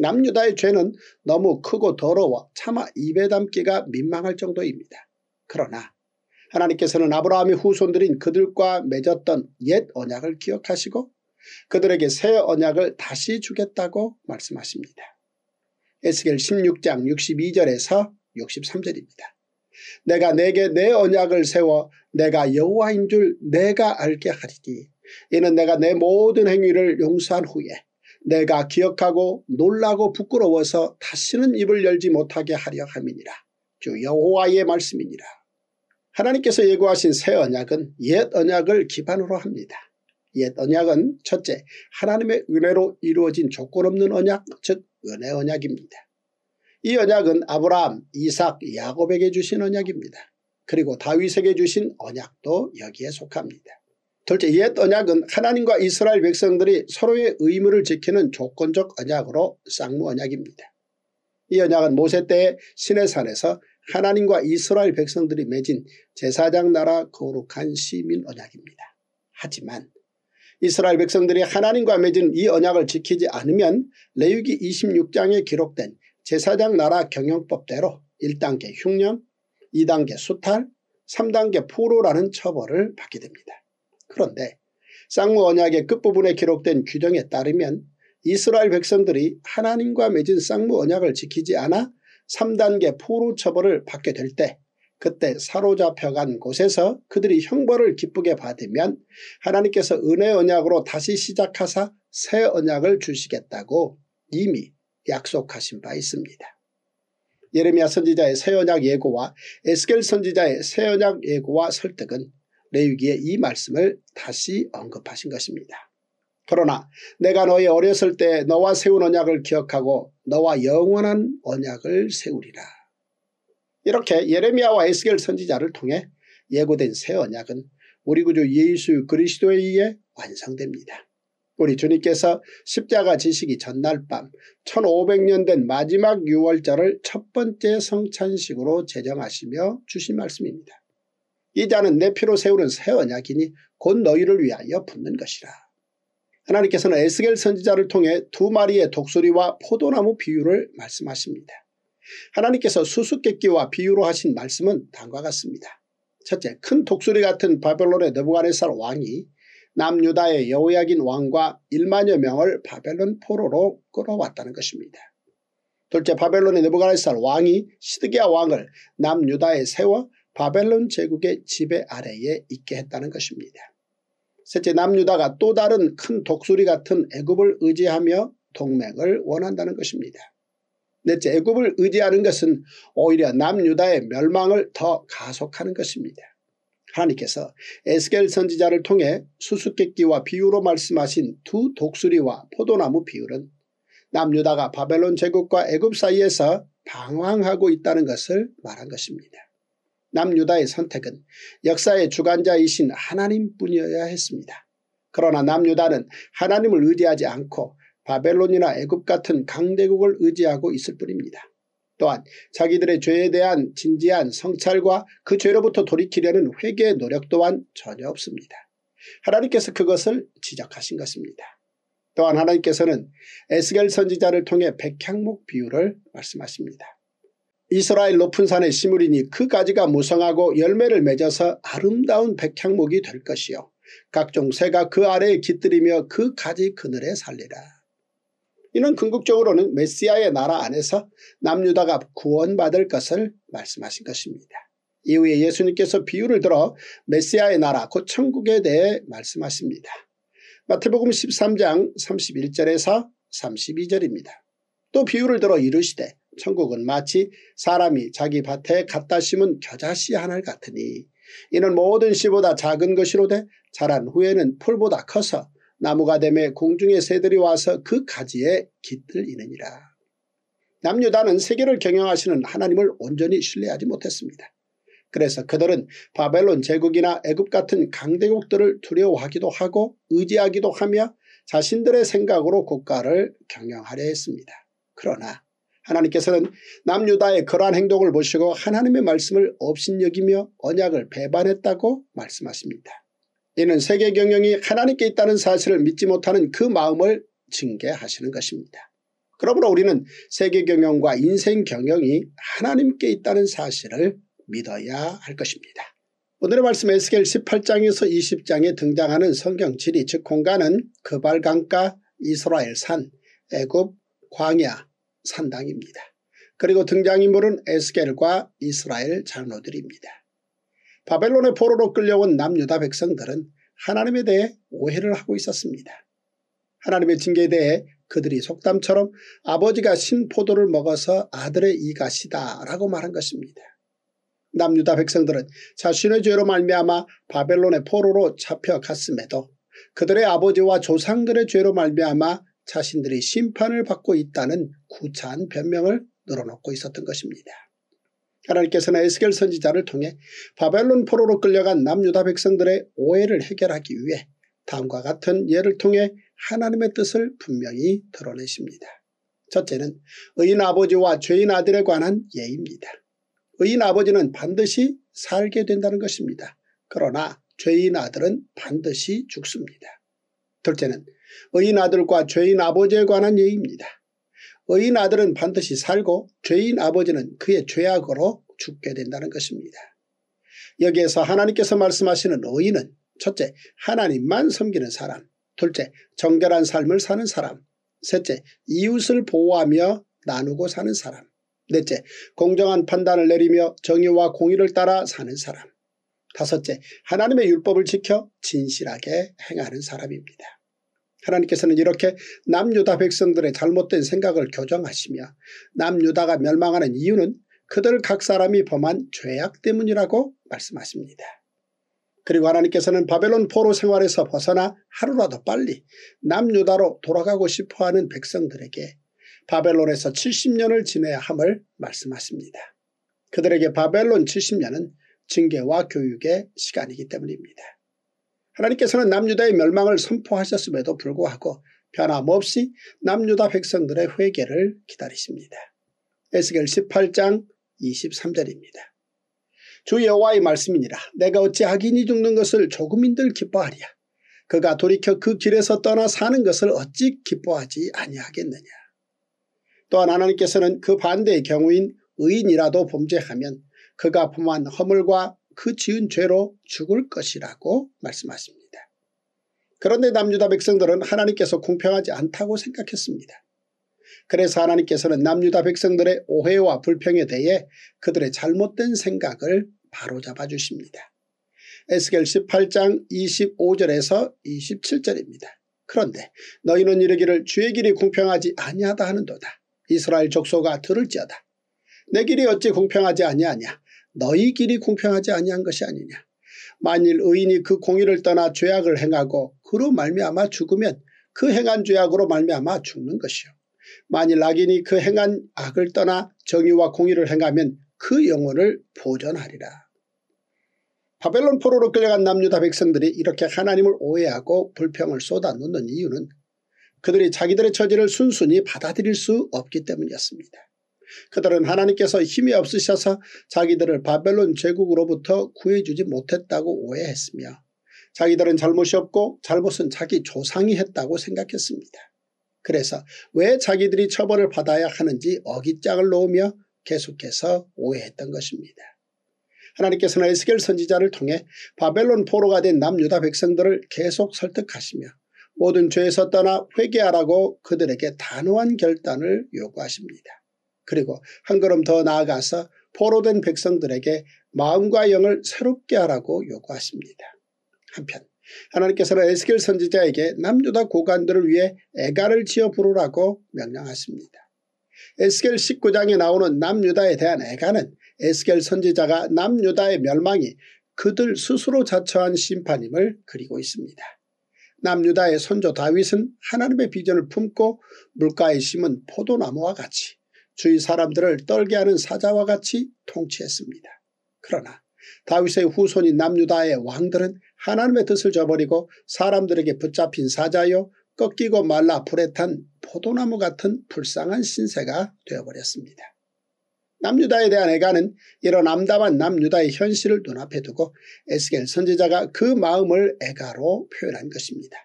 남유다의 죄는 너무 크고 더러워 차마 입에 담기가 민망할 정도입니다. 그러나 하나님께서는 아브라함의 후손들인 그들과 맺었던 옛 언약을 기억하시고 그들에게 새 언약을 다시 주겠다고 말씀하십니다. 에스겔 16장 62절에서 63절입니다. 내가 내게 내 언약을 세워 내가 여호와인 줄 내가 알게 하리니 이는 내가 내 모든 행위를 용서한 후에 내가 기억하고 놀라고 부끄러워서 다시는 입을 열지 못하게 하려 함이니라. 주 여호와의 말씀이니라. 하나님께서 예고하신 새 언약은 옛 언약을 기반으로 합니다. 옛 언약은 첫째 하나님의 은혜로 이루어진 조건 없는 언약 즉 은혜 언약입니다. 이 언약은 아브라함, 이삭, 야곱에게 주신 언약입니다. 그리고 다윗에게 주신 언약도 여기에 속합니다. 둘째, 옛 언약은 하나님과 이스라엘 백성들이 서로의 의무를 지키는 조건적 언약으로 쌍무 언약입니다. 이 언약은 모세 때의 시내산에서 하나님과 이스라엘 백성들이 맺은 제사장 나라 거룩한 시민 언약입니다. 하지만 이스라엘 백성들이 하나님과 맺은 이 언약을 지키지 않으면 레위기 26장에 기록된 제사장 나라 경영법대로 1단계 흉년, 2단계 수탈, 3단계 포로라는 처벌을 받게 됩니다. 그런데 쌍무 언약의 끝부분에 기록된 규정에 따르면 이스라엘 백성들이 하나님과 맺은 쌍무 언약을 지키지 않아 3단계 포로 처벌을 받게 될때 그때 사로잡혀간 곳에서 그들이 형벌을 기쁘게 받으면 하나님께서 은혜 언약으로 다시 시작하사 새 언약을 주시겠다고 이미 약속하신 바 있습니다. 예레미야 선지자의 새 언약 예고와 에스겔 선지자의 새 언약 예고와 설득은 레위기의 이 말씀을 다시 언급하신 것입니다. 그러나 내가 너희 어렸을 때 너와 세운 언약을 기억하고 너와 영원한 언약을 세우리라 이렇게 예레미야와 에스겔 선지자를 통해 예고된 새 언약은 우리 구주 예수 그리스도에 의해 완성됩니다. 우리 주님께서 십자가 지식이 전날 밤 1500년 된 마지막 6월절을 첫 번째 성찬식으로 제정하시며 주신 말씀입니다. 이 자는 내 피로 세우는 새 언약이니 곧 너희를 위하여 붙는 것이라. 하나님께서는 에스겔 선지자를 통해 두 마리의 독수리와 포도나무 비유를 말씀하십니다. 하나님께서 수수께끼와 비유로 하신 말씀은 다음과 같습니다. 첫째, 큰 독수리 같은 바벨론의 느부갓네살 왕이 남유다의 여호약인 왕과 1만여 명을 바벨론 포로로 끌어왔다는 것입니다. 둘째, 바벨론의 느부갓네살 왕이 시드기야 왕을 남유다에 세워 바벨론 제국의 지배 아래에 있게 했다는 것입니다. 셋째, 남유다가 또 다른 큰 독수리 같은 애굽을 의지하며 동맹을 원한다는 것입니다. 넷째 애굽을 의지하는 것은 오히려 남유다의 멸망을 더 가속하는 것입니다. 하나님께서 에스겔 선지자를 통해 수수께끼와 비유로 말씀하신 두 독수리와 포도나무 비율은 남유다가 바벨론 제국과 애굽 사이에서 방황하고 있다는 것을 말한 것입니다. 남유다의 선택은 역사의 주관자이신 하나님뿐이어야 했습니다. 그러나 남유다는 하나님을 의지하지 않고 바벨론이나 애굽 같은 강대국을 의지하고 있을 뿐입니다. 또한 자기들의 죄에 대한 진지한 성찰과 그 죄로부터 돌이키려는 회개의 노력 또한 전혀 없습니다. 하나님께서 그것을 지적하신 것입니다. 또한 하나님께서는 에스겔 선지자를 통해 백향목 비유를 말씀하십니다. 이스라엘 높은 산의 시무리니 그 가지가 무성하고 열매를 맺어서 아름다운 백향목이 될 것이요. 각종 새가 그 아래에 깃들이며 그 가지 그늘에 살리라. 이는 궁극적으로는 메시아의 나라 안에서 남유다가 구원받을 것을 말씀하신 것입니다. 이후에 예수님께서 비유를 들어 메시아의 나라 곧 천국에 대해 말씀하십니다. 마태복음 13장 31절에서 32절입니다. 또 비유를 들어 이르시되 천국은 마치 사람이 자기 밭에 갖다 심은 겨자씨 하나를 같으니 이는 모든 씨보다 작은 것이로되 자란 후에는 풀보다 커서 나무가 됨에 공중의 새들이 와서 그 가지에 깃들이느니라. 남유다는 세계를 경영하시는 하나님을 온전히 신뢰하지 못했습니다. 그래서 그들은 바벨론 제국이나 애굽 같은 강대국들을 두려워하기도 하고 의지하기도 하며 자신들의 생각으로 국가를 경영하려 했습니다. 그러나 하나님께서는 남유다의 그러한 행동을 보시고 하나님의 말씀을 업신여기며 언약을 배반했다고 말씀하십니다. 이는 세계 경영이 하나님께 있다는 사실을 믿지 못하는 그 마음을 징계하시는 것입니다. 그러므로 우리는 세계 경영과 인생 경영이 하나님께 있다는 사실을 믿어야 할 것입니다. 오늘의 말씀 에스겔 18장에서 20장에 등장하는 성경 지리 즉 공간은 그발강가 이스라엘 산, 애굽, 광야, 산당입니다. 그리고 등장인물은 에스겔과 이스라엘 장로들입니다. 바벨론의 포로로 끌려온 남유다 백성들은 하나님에 대해 오해를 하고 있었습니다. 하나님의 징계에 대해 그들이 속담처럼 아버지가 신포도를 먹어서 아들의 이가시다 라고 말한 것입니다. 남유다 백성들은 자신의 죄로 말미암아 바벨론의 포로로 잡혀갔음에도 그들의 아버지와 조상들의 죄로 말미암아 자신들이 심판을 받고 있다는 구차한 변명을 늘어놓고 있었던 것입니다. 하나님께서는 에스겔 선지자를 통해 바벨론 포로로 끌려간 남유다 백성들의 오해를 해결하기 위해 다음과 같은 예를 통해 하나님의 뜻을 분명히 드러내십니다. 첫째는 의인 아버지와 죄인 아들에 관한 예입니다. 의인 아버지는 반드시 살게 된다는 것입니다. 그러나 죄인 아들은 반드시 죽습니다. 둘째는 의인 아들과 죄인 아버지에 관한 예입니다. 의인 아들은 반드시 살고 죄인 아버지는 그의 죄악으로 죽게 된다는 것입니다. 여기에서 하나님께서 말씀하시는 의인은 첫째 하나님만 섬기는 사람, 둘째 정결한 삶을 사는 사람, 셋째 이웃을 보호하며 나누고 사는 사람, 넷째 공정한 판단을 내리며 정의와 공의를 따라 사는 사람, 다섯째 하나님의 율법을 지켜 진실하게 행하는 사람입니다. 하나님께서는 이렇게 남유다 백성들의 잘못된 생각을 교정하시며 남유다가 멸망하는 이유는 그들 각 사람이 범한 죄악 때문이라고 말씀하십니다. 그리고 하나님께서는 바벨론 포로 생활에서 벗어나 하루라도 빨리 남유다로 돌아가고 싶어하는 백성들에게 바벨론에서 70년을 지내야 함을 말씀하십니다. 그들에게 바벨론 70년은 징계와 교육의 시간이기 때문입니다. 하나님께서는 남유다의 멸망을 선포하셨음에도 불구하고 변함없이 남유다 백성들의 회개를 기다리십니다. 에스겔 18장 23절입니다. 주 여호와의 말씀이니라 내가 어찌 악인이 죽는 것을 조금인들 기뻐하리 그가 돌이켜 그 길에서 떠나 사는 것을 어찌 기뻐하지 아니하겠느냐. 또한 하나님께서는 그 반대의 경우인 의인이라도 범죄하면 그가 범한 허물과 그 지은 죄로 죽을 것이라고 말씀하십니다. 그런데 남유다 백성들은 하나님께서 공평하지 않다고 생각했습니다. 그래서 하나님께서는 남유다 백성들의 오해와 불평에 대해 그들의 잘못된 생각을 바로잡아 주십니다. 에스겔 18장 25절에서 27절입니다. 그런데 너희는 이르기를 주의 길이 공평하지 아니하다 하는도다. 이스라엘 족소가 들을지어다. 내 길이 어찌 공평하지 아니하냐 너희 길이 공평하지 아니한 것이 아니냐. 만일 의인이 그 공의를 떠나 죄악을 행하고 그로 말미암아 죽으면 그 행한 죄악으로 말미암아 죽는 것이요. 만일 악인이 그 행한 악을 떠나 정의와 공의를 행하면 그 영혼을 보존하리라. 바벨론 포로로 끌려간 남유다 백성들이 이렇게 하나님을 오해하고 불평을 쏟아놓는 이유는 그들이 자기들의 처지를 순순히 받아들일 수 없기 때문이었습니다. 그들은 하나님께서 힘이 없으셔서 자기들을 바벨론 제국으로부터 구해주지 못했다고 오해했으며 자기들은 잘못이 없고 잘못은 자기 조상이 했다고 생각했습니다. 그래서 왜 자기들이 처벌을 받아야 하는지 어깃장을 놓으며 계속해서 오해했던 것입니다. 하나님께서는 에스겔 선지자를 통해 바벨론 포로가 된 남유다 백성들을 계속 설득하시며 모든 죄에서 떠나 회개하라고 그들에게 단호한 결단을 요구하십니다. 그리고 한 걸음 더 나아가서 포로된 백성들에게 마음과 영을 새롭게 하라고 요구하십니다. 한편 하나님께서는 에스겔 선지자에게 남유다 고관들을 위해 애가를 지어 부르라고 명령하십니다. 에스겔 19장에 나오는 남유다에 대한 애가는 에스겔 선지자가 남유다의 멸망이 그들 스스로 자처한 심판임을 그리고 있습니다. 남유다의 선조 다윗은 하나님의 비전을 품고 물가에 심은 포도나무와 같이 주위 사람들을 떨게 하는 사자와 같이 통치했습니다. 그러나 다윗의 후손인 남유다의 왕들은 하나님의 뜻을 저버리고 사람들에게 붙잡힌 사자요 꺾이고 말라 불에 탄 포도나무 같은 불쌍한 신세가 되어버렸습니다. 남유다에 대한 애가는 이런 암담한 남유다의 현실을 눈앞에 두고 에스겔 선지자가 그 마음을 애가로 표현한 것입니다.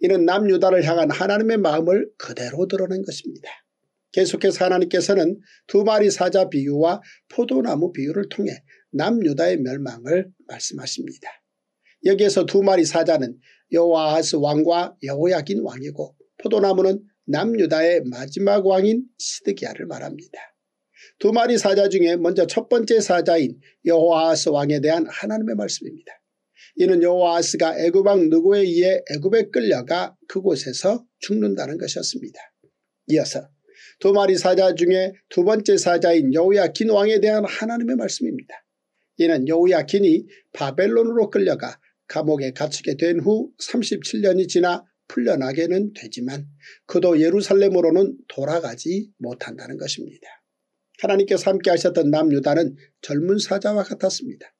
이는 남유다를 향한 하나님의 마음을 그대로 드러낸 것입니다. 계속해서 하나님께서는 두 마리 사자 비유와 포도나무 비유를 통해 남유다의 멸망을 말씀하십니다. 여기에서 두 마리 사자는 여호아하스 왕과 여호야긴 왕이고 포도나무는 남유다의 마지막 왕인 시드기야를 말합니다. 두 마리 사자 중에 먼저 첫 번째 사자인 여호아하스 왕에 대한 하나님의 말씀입니다. 이는 여호아하스가 애굽왕 누구에 의해 애굽에 끌려가 그곳에서 죽는다는 것이었습니다. 이어서 두 마리 사자 중에 두 번째 사자인 여우야킨 왕에 대한 하나님의 말씀입니다. 이는 여우야킨이 바벨론으로 끌려가 감옥에 갇히게 된 후 37년이 지나 풀려나게는 되지만 그도 예루살렘으로는 돌아가지 못한다는 것입니다. 하나님께서 함께 하셨던 남유다는 젊은 사자와 같았습니다.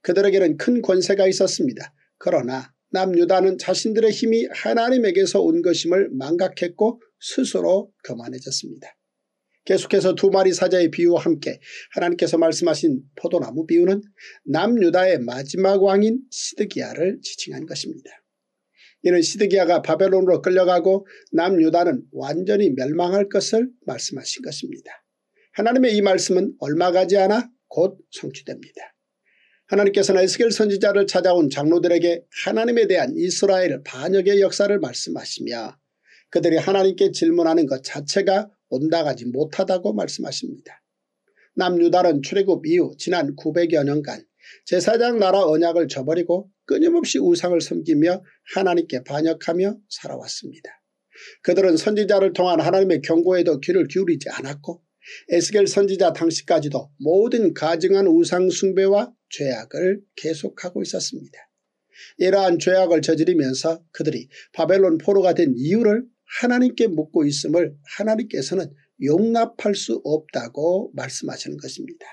그들에게는 큰 권세가 있었습니다. 그러나 남유다는 자신들의 힘이 하나님에게서 온 것임을 망각했고 스스로 교만해졌습니다. 계속해서 두 마리 사자의 비유와 함께 하나님께서 말씀하신 포도나무 비유는 남유다의 마지막 왕인 시드기야를 지칭한 것입니다. 이는 시드기야가 바벨론으로 끌려가고 남유다는 완전히 멸망할 것을 말씀하신 것입니다. 하나님의 이 말씀은 얼마 가지 않아 곧 성취됩니다. 하나님께서는 에스겔 선지자를 찾아온 장로들에게 하나님에 대한 이스라엘 반역의 역사를 말씀하시며 그들이 하나님께 질문하는 것 자체가 온당하지 못하다고 말씀하십니다. 남유달은 출애굽 이후 지난 900여 년간 제사장 나라 언약을 저버리고 끊임없이 우상을 섬기며 하나님께 반역하며 살아왔습니다. 그들은 선지자를 통한 하나님의 경고에도 귀를 기울이지 않았고 에스겔 선지자 당시까지도 모든 가증한 우상 숭배와 죄악을 계속하고 있었습니다. 이러한 죄악을 저지르면서 그들이 바벨론 포로가 된 이유를 하나님께 묻고 있음을 하나님께서는 용납할 수 없다고 말씀하시는 것입니다.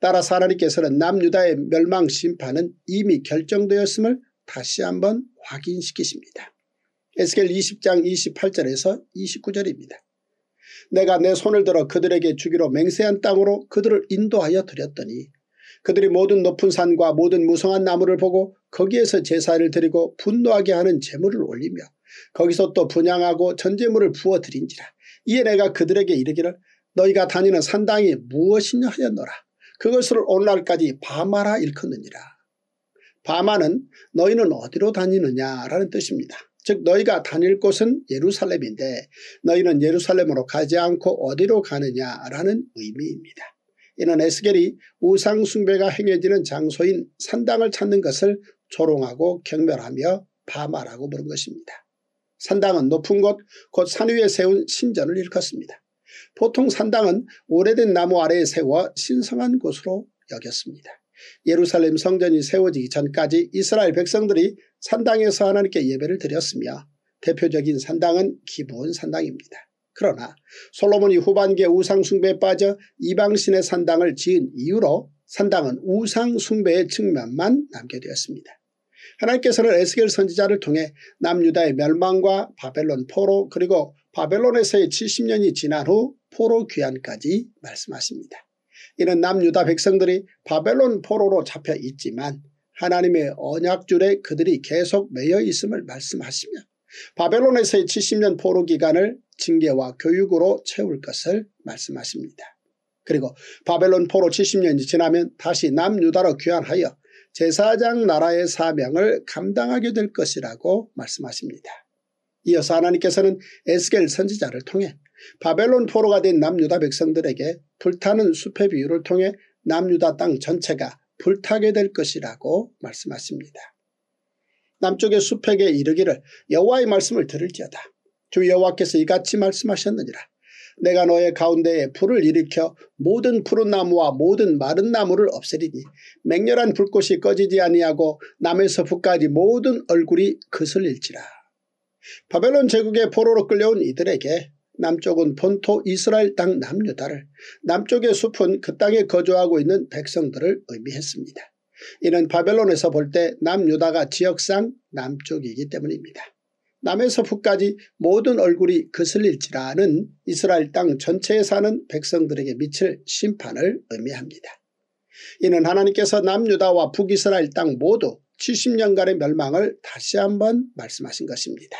따라서 하나님께서는 남유다의 멸망 심판은 이미 결정되었음을 다시 한번 확인시키십니다. 에스겔 20장 28절에서 29절입니다. 내가 내 손을 들어 그들에게 주기로 맹세한 땅으로 그들을 인도하여 드렸더니 그들이 모든 높은 산과 모든 무성한 나무를 보고 거기에서 제사를 드리고 분노하게 하는 제물을 올리며 거기서 또 분양하고 전제물을 부어드린지라. 이에 내가 그들에게 이르기를 너희가 다니는 산당이 무엇이냐 하였노라. 그것을 오늘날까지 바마라 일컫느니라. 바마는 너희는 어디로 다니느냐라는 뜻입니다. 즉 너희가 다닐 곳은 예루살렘인데 너희는 예루살렘으로 가지 않고 어디로 가느냐라는 의미입니다. 이는 에스겔이 우상숭배가 행해지는 장소인 산당을 찾는 것을 조롱하고 경멸하며 바마라고 부른 것입니다. 산당은 높은 곳, 곧 산 위에 세운 신전을 일컫습니다. 보통 산당은 오래된 나무 아래에 세워 신성한 곳으로 여겼습니다. 예루살렘 성전이 세워지기 전까지 이스라엘 백성들이 산당에서 하나님께 예배를 드렸으며 대표적인 산당은 기본 산당입니다. 그러나 솔로몬이 후반기에 우상 숭배에 빠져 이방신의 산당을 지은 이후로 산당은 우상 숭배의 측면만 남게 되었습니다. 하나님께서는 에스겔 선지자를 통해 남유다의 멸망과 바벨론 포로 그리고 바벨론에서의 70년이 지난 후 포로 귀환까지 말씀하십니다. 이는 남유다 백성들이 바벨론 포로로 잡혀 있지만 하나님의 언약줄에 그들이 계속 매여 있음을 말씀하시며 바벨론에서의 70년 포로 기간을 징계와 교육으로 채울 것을 말씀하십니다. 그리고 바벨론 포로 70년이 지나면 다시 남유다로 귀환하여 제사장 나라의 사명을 감당하게 될 것이라고 말씀하십니다. 이어서 하나님께서는 에스겔 선지자를 통해 바벨론 포로가 된 남유다 백성들에게 불타는 숲의 비유를 통해 남유다 땅 전체가 불타게 될 것이라고 말씀하십니다. 남쪽의 숲에게 이르기를 여호와의 말씀을 들을지어다. 주 여호와께서 이같이 말씀하셨느니라. 내가 너의 가운데에 불을 일으켜 모든 푸른 나무와 모든 마른 나무를 없애리니 맹렬한 불꽃이 꺼지지 아니하고 남에서 북까지 모든 얼굴이 그슬릴지라. 바벨론 제국의 포로로 끌려온 이들에게 남쪽은 본토 이스라엘 땅 남유다를 남쪽의 숲은 그 땅에 거주하고 있는 백성들을 의미했습니다. 이는 바벨론에서 볼 때 남유다가 지역상 남쪽이기 때문입니다. 남에서 북까지 모든 얼굴이 그슬릴지라는 이스라엘 땅 전체에 사는 백성들에게 미칠 심판을 의미합니다. 이는 하나님께서 남유다와 북이스라엘 땅 모두 70년간의 멸망을 다시 한번 말씀하신 것입니다.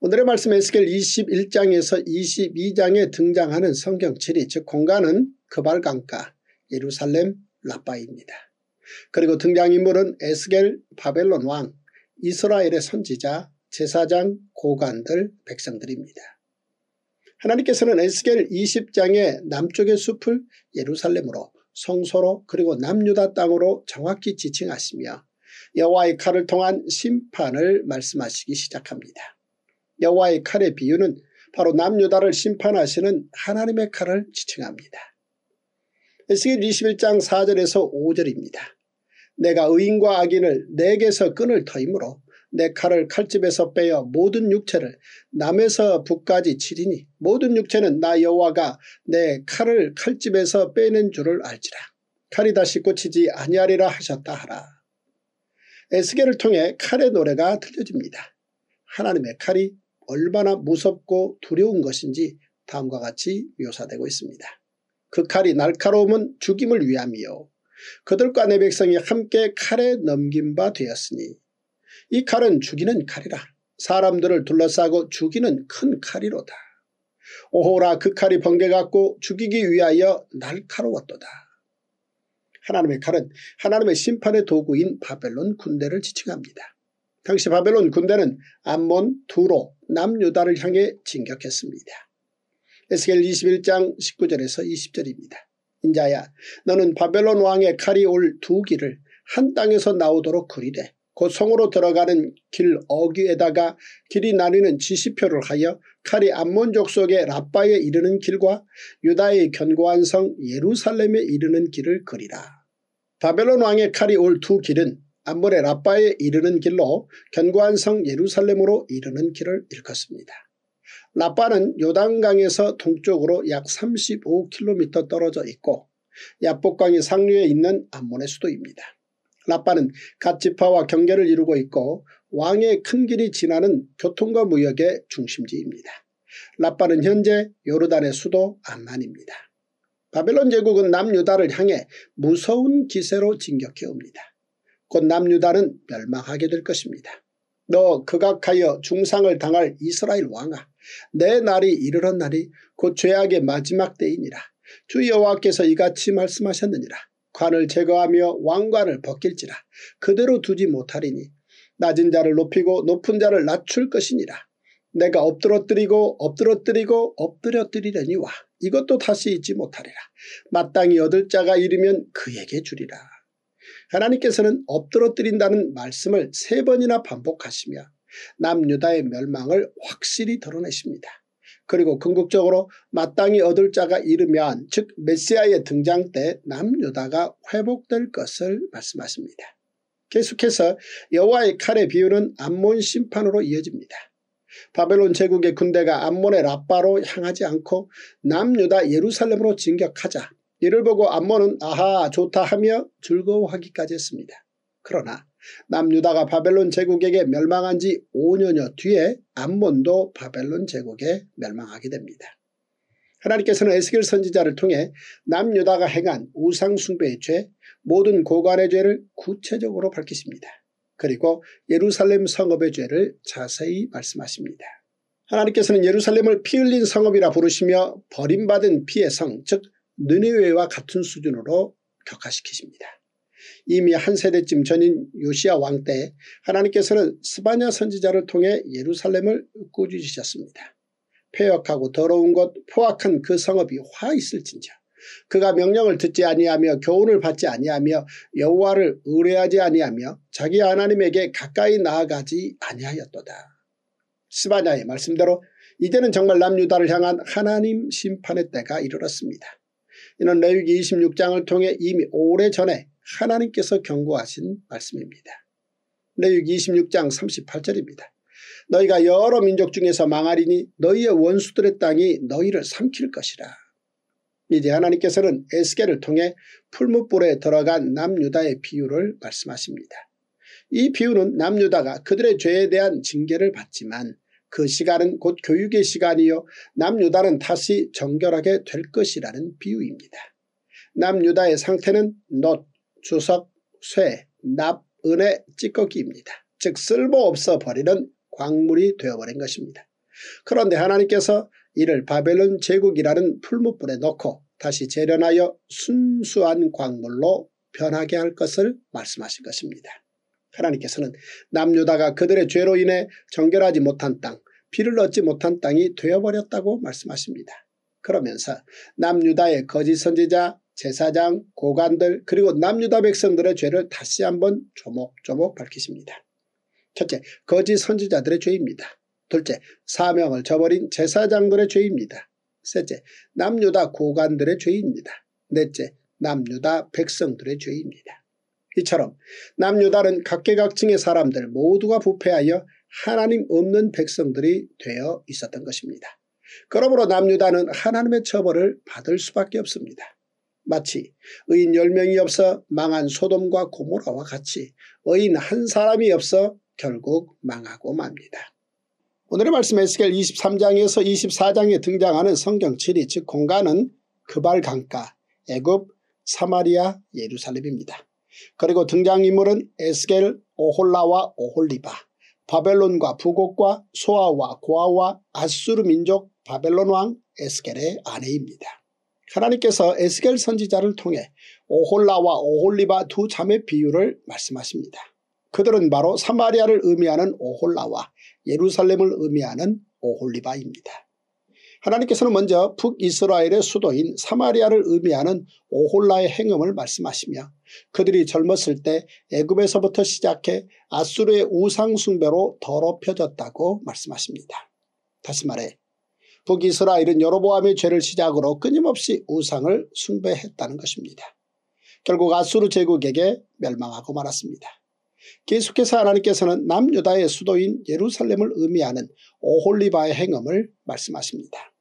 오늘의 말씀 에스겔 21장에서 22장에 등장하는 성경 체리즉 공간은 그발강가 예루살렘 라빠입니다. 그리고 등장인물은 에스겔 바벨론 왕 이스라엘의 선지자 제사장, 고관들, 백성들입니다. 하나님께서는 에스겔 20장의 남쪽의 숲을 예루살렘으로 성소로 그리고 남유다 땅으로 정확히 지칭하시며 여호와의 칼을 통한 심판을 말씀하시기 시작합니다. 여호와의 칼의 비유는 바로 남유다를 심판하시는 하나님의 칼을 지칭합니다. 에스겔 21장 4절에서 5절입니다. 내가 의인과 악인을 내게서 끈을 터이므로 내 칼을 칼집에서 빼어 모든 육체를 남에서 북까지 치리니 모든 육체는 나 여호와가 내 칼을 칼집에서 빼는 줄을 알지라. 칼이 다시 꽂히지 아니하리라 하셨다 하라. 에스겔을 통해 칼의 노래가 들려집니다. 하나님의 칼이 얼마나 무섭고 두려운 것인지 다음과 같이 묘사되고 있습니다. 그 칼이 날카로움은 죽임을 위함이요. 그들과 내 백성이 함께 칼에 넘긴 바 되었으니 이 칼은 죽이는 칼이라 사람들을 둘러싸고 죽이는 큰 칼이로다. 오호라 그 칼이 번개같고 죽이기 위하여 날카로웠도다. 하나님의 칼은 하나님의 심판의 도구인 바벨론 군대를 지칭합니다. 당시 바벨론 군대는 암몬, 두로, 남유다를 향해 진격했습니다. 에스겔 21장 19절에서 20절입니다. 인자야 너는 바벨론 왕의 칼이 올 두 길을 한 땅에서 나오도록 그리되 고 성으로 들어가는 길 어귀에다가 길이 나뉘는 지시표를 하여 칼이 암몬족 속의 라빠에 이르는 길과 유다의 견고한 성 예루살렘에 이르는 길을 그리라. 바벨론 왕의 칼이 올 두 길은 암몬의 라빠에 이르는 길로 견고한 성 예루살렘으로 이르는 길을 일컫습니다. 라빠는 요단강에서 동쪽으로 약 35km 떨어져 있고 야복강이 상류에 있는 암몬의 수도입니다. 라빠는 갓 지파와 경계를 이루고 있고 왕의 큰 길이 지나는 교통과 무역의 중심지입니다. 라빠는 현재 요르단의 수도 암만입니다. 바벨론 제국은 남유다를 향해 무서운 기세로 진격해옵니다. 곧 남유다는 멸망하게 될 것입니다. 너 극악하여 중상을 당할 이스라엘 왕아 내 날이 이르렀 날이 곧 죄악의 마지막 때이니라 주 여호와께서 이같이 말씀하셨느니라 관을 제거하며 왕관을 벗길지라 그대로 두지 못하리니 낮은 자를 높이고 높은 자를 낮출 것이니라 내가 엎드러뜨리고 엎드러뜨리고 엎드려뜨리려니와 이것도 다시 잊지 못하리라 마땅히 얻을 자가 이르면 그에게 주리라 하나님께서는 엎드러뜨린다는 말씀을 세 번이나 반복하시며 남유다의 멸망을 확실히 드러내십니다. 그리고 궁극적으로 마땅히 얻을 자가 이르면 즉 메시아의 등장 때 남유다가 회복될 것을 말씀하십니다. 계속해서 여호와의 칼의 비유는 암몬 심판으로 이어집니다. 바벨론 제국의 군대가 암몬의 라빠로 향하지 않고 남유다 예루살렘으로 진격하자 이를 보고 암몬은 아하 좋다 하며 즐거워하기까지 했습니다. 그러나 남유다가 바벨론 제국에게 멸망한 지 5년여 뒤에 암몬도 바벨론 제국에 멸망하게 됩니다. 하나님께서는 에스겔 선지자를 통해 남유다가 행한 우상숭배의 죄, 모든 고관의 죄를 구체적으로 밝히십니다. 그리고 예루살렘 성읍의 죄를 자세히 말씀하십니다. 하나님께서는 예루살렘을 피 흘린 성읍이라 부르시며 버림받은 피의 성, 즉 느네웨와 같은 수준으로 격하시키십니다 이미 한 세대쯤 전인 요시아왕 때 하나님께서는 스바냐 선지자를 통해 예루살렘을 꾸짖으셨습니다. 폐역하고 더러운 곳 포악한 그 성읍이 화 있을진자 그가 명령을 듣지 아니하며 교훈을 받지 아니하며 여호와를 의뢰하지 아니하며 자기 하나님에게 가까이 나아가지 아니하였도다. 스바냐의 말씀대로 이제는 정말 남유다를 향한 하나님 심판의 때가 이르렀습니다. 이는 레위기 26장을 통해 이미 오래전에 하나님께서 경고하신 말씀입니다. 레위기 26장 38절입니다. 너희가 여러 민족 중에서 망하리니 너희의 원수들의 땅이 너희를 삼킬 것이라. 이제 하나님께서는 에스겔을 통해 풀무불에 들어간 남유다의 비유를 말씀하십니다. 이 비유는 남유다가 그들의 죄에 대한 징계를 받지만 그 시간은 곧 교육의 시간이요 남유다는 다시 정결하게 될 것이라는 비유입니다. 남유다의 상태는 n 주석, 쇠, 납, 은의 찌꺼기입니다. 즉 쓸모없어 버리는 광물이 되어버린 것입니다. 그런데 하나님께서 이를 바벨론 제국이라는 풀무불에 넣고 다시 재련하여 순수한 광물로 변하게 할 것을 말씀하신 것입니다. 하나님께서는 남유다가 그들의 죄로 인해 정결하지 못한 땅, 피를 얻지 못한 땅이 되어버렸다고 말씀하십니다. 그러면서 남유다의 거짓 선지자 제사장, 고관들 그리고 남유다 백성들의 죄를 다시 한번 조목조목 밝히십니다. 첫째, 거짓 선지자들의 죄입니다. 둘째, 사명을 저버린 제사장들의 죄입니다. 셋째, 남유다 고관들의 죄입니다. 넷째, 남유다 백성들의 죄입니다. 이처럼 남유다는 각계각층의 사람들 모두가 부패하여 하나님 없는 백성들이 되어 있었던 것입니다. 그러므로 남유다는 하나님의 처벌을 받을 수밖에 없습니다. 마치 의인 1 0명이 없어 망한 소돔과 고모라와 같이 의인 한 사람이 없어 결국 망하고 맙니다. 오늘의 말씀 에스겔 23장에서 24장에 등장하는 성경 7리즉 공간은 그발 강가, 애굽, 사마리아, 예루살렘입니다. 그리고 등장인물은 에스겔, 오홀라와 오홀리바, 바벨론과 부곡과 소아와 고아와 아수르 민족 바벨론 왕 에스겔의 아내입니다. 하나님께서 에스겔 선지자를 통해 오홀라와 오홀리바 두 자매 비유를 말씀하십니다. 그들은 바로 사마리아를 의미하는 오홀라와 예루살렘을 의미하는 오홀리바입니다. 하나님께서는 먼저 북이스라엘의 수도인 사마리아를 의미하는 오홀라의 행음을 말씀하시며 그들이 젊었을 때 애굽에서부터 시작해 아수르의 우상숭배로 더럽혀졌다고 말씀하십니다. 다시 말해 북이스라엘은 여로보암의 죄를 시작으로 끊임없이 우상을 숭배했다는 것입니다. 결국 아수르 제국에게 멸망하고 말았습니다. 계속해서 하나님께서는 남유다의 수도인 예루살렘을 의미하는 오홀리바의 행음을 말씀하십니다.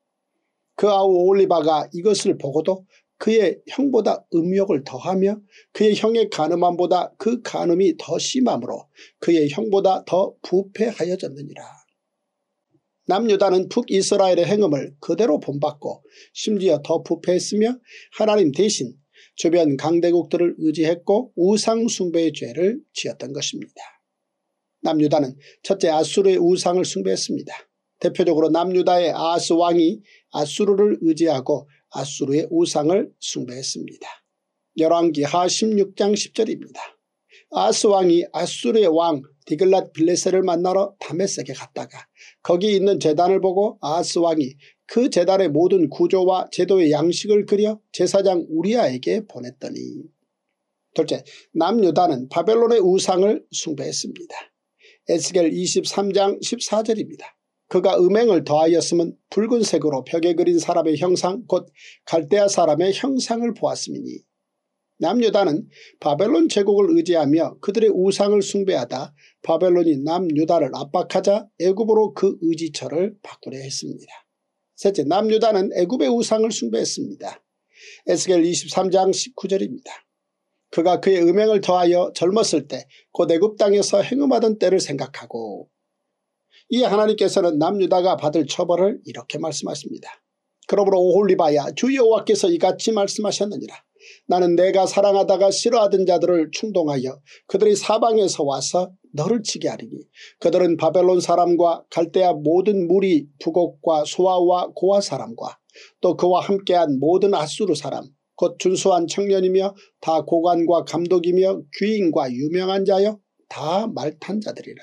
그 아우 오홀리바가 이것을 보고도 그의 형보다 음욕을 더하며 그의 형의 가늠함보다 그 가늠이 더 심함으로 그의 형보다 더 부패하여졌느니라. 남유다는 북이스라엘의 행음을 그대로 본받고 심지어 더 부패했으며 하나님 대신 주변 강대국들을 의지했고 우상 숭배의 죄를 지었던 것입니다. 남유다는 첫째 아수르의 우상을 숭배했습니다. 대표적으로 남유다의 아스 왕이 아수르를 의지하고 아수르의 우상을 숭배했습니다. 열왕기하 16장 10절입니다. 아스 왕이 아수르의 왕 디글랏 빌레셀을 만나러 담메섹에 갔다가 거기 있는 재단을 보고 아하스 왕이 그 재단의 모든 구조와 제도의 양식을 그려 제사장 우리아에게 보냈더니 둘째, 남유다는 바벨론의 우상을 숭배했습니다. 에스겔 23장 14절입니다. 그가 음행을 더하였으면 붉은색으로 벽에 그린 사람의 형상 곧 갈대아 사람의 형상을 보았음이니 남유다는 바벨론 제국을 의지하며 그들의 우상을 숭배하다 바벨론이 남유다를 압박하자 애굽으로 그 의지처를 바꾸려 했습니다. 셋째 남유다는 애굽의 우상을 숭배했습니다. 에스겔 23장 19절입니다. 그가 그의 음행을 더하여 젊었을 때곧 애굽 땅에서 행음하던 때를 생각하고 이 하나님께서는 남유다가 받을 처벌을 이렇게 말씀하십니다. 그러므로 오홀리바야 주 여호와께서 이같이 말씀하셨느니라. 나는 내가 사랑하다가 싫어하던 자들을 충동하여 그들이 사방에서 와서 너를 치게 하리니 그들은 바벨론 사람과 갈대아 모든 무리 북옥과 소아와 고아 사람과 또 그와 함께한 모든 아수르 사람 곧 준수한 청년이며 다 고관과 감독이며 귀인과 유명한 자여 다 말탄 자들이라.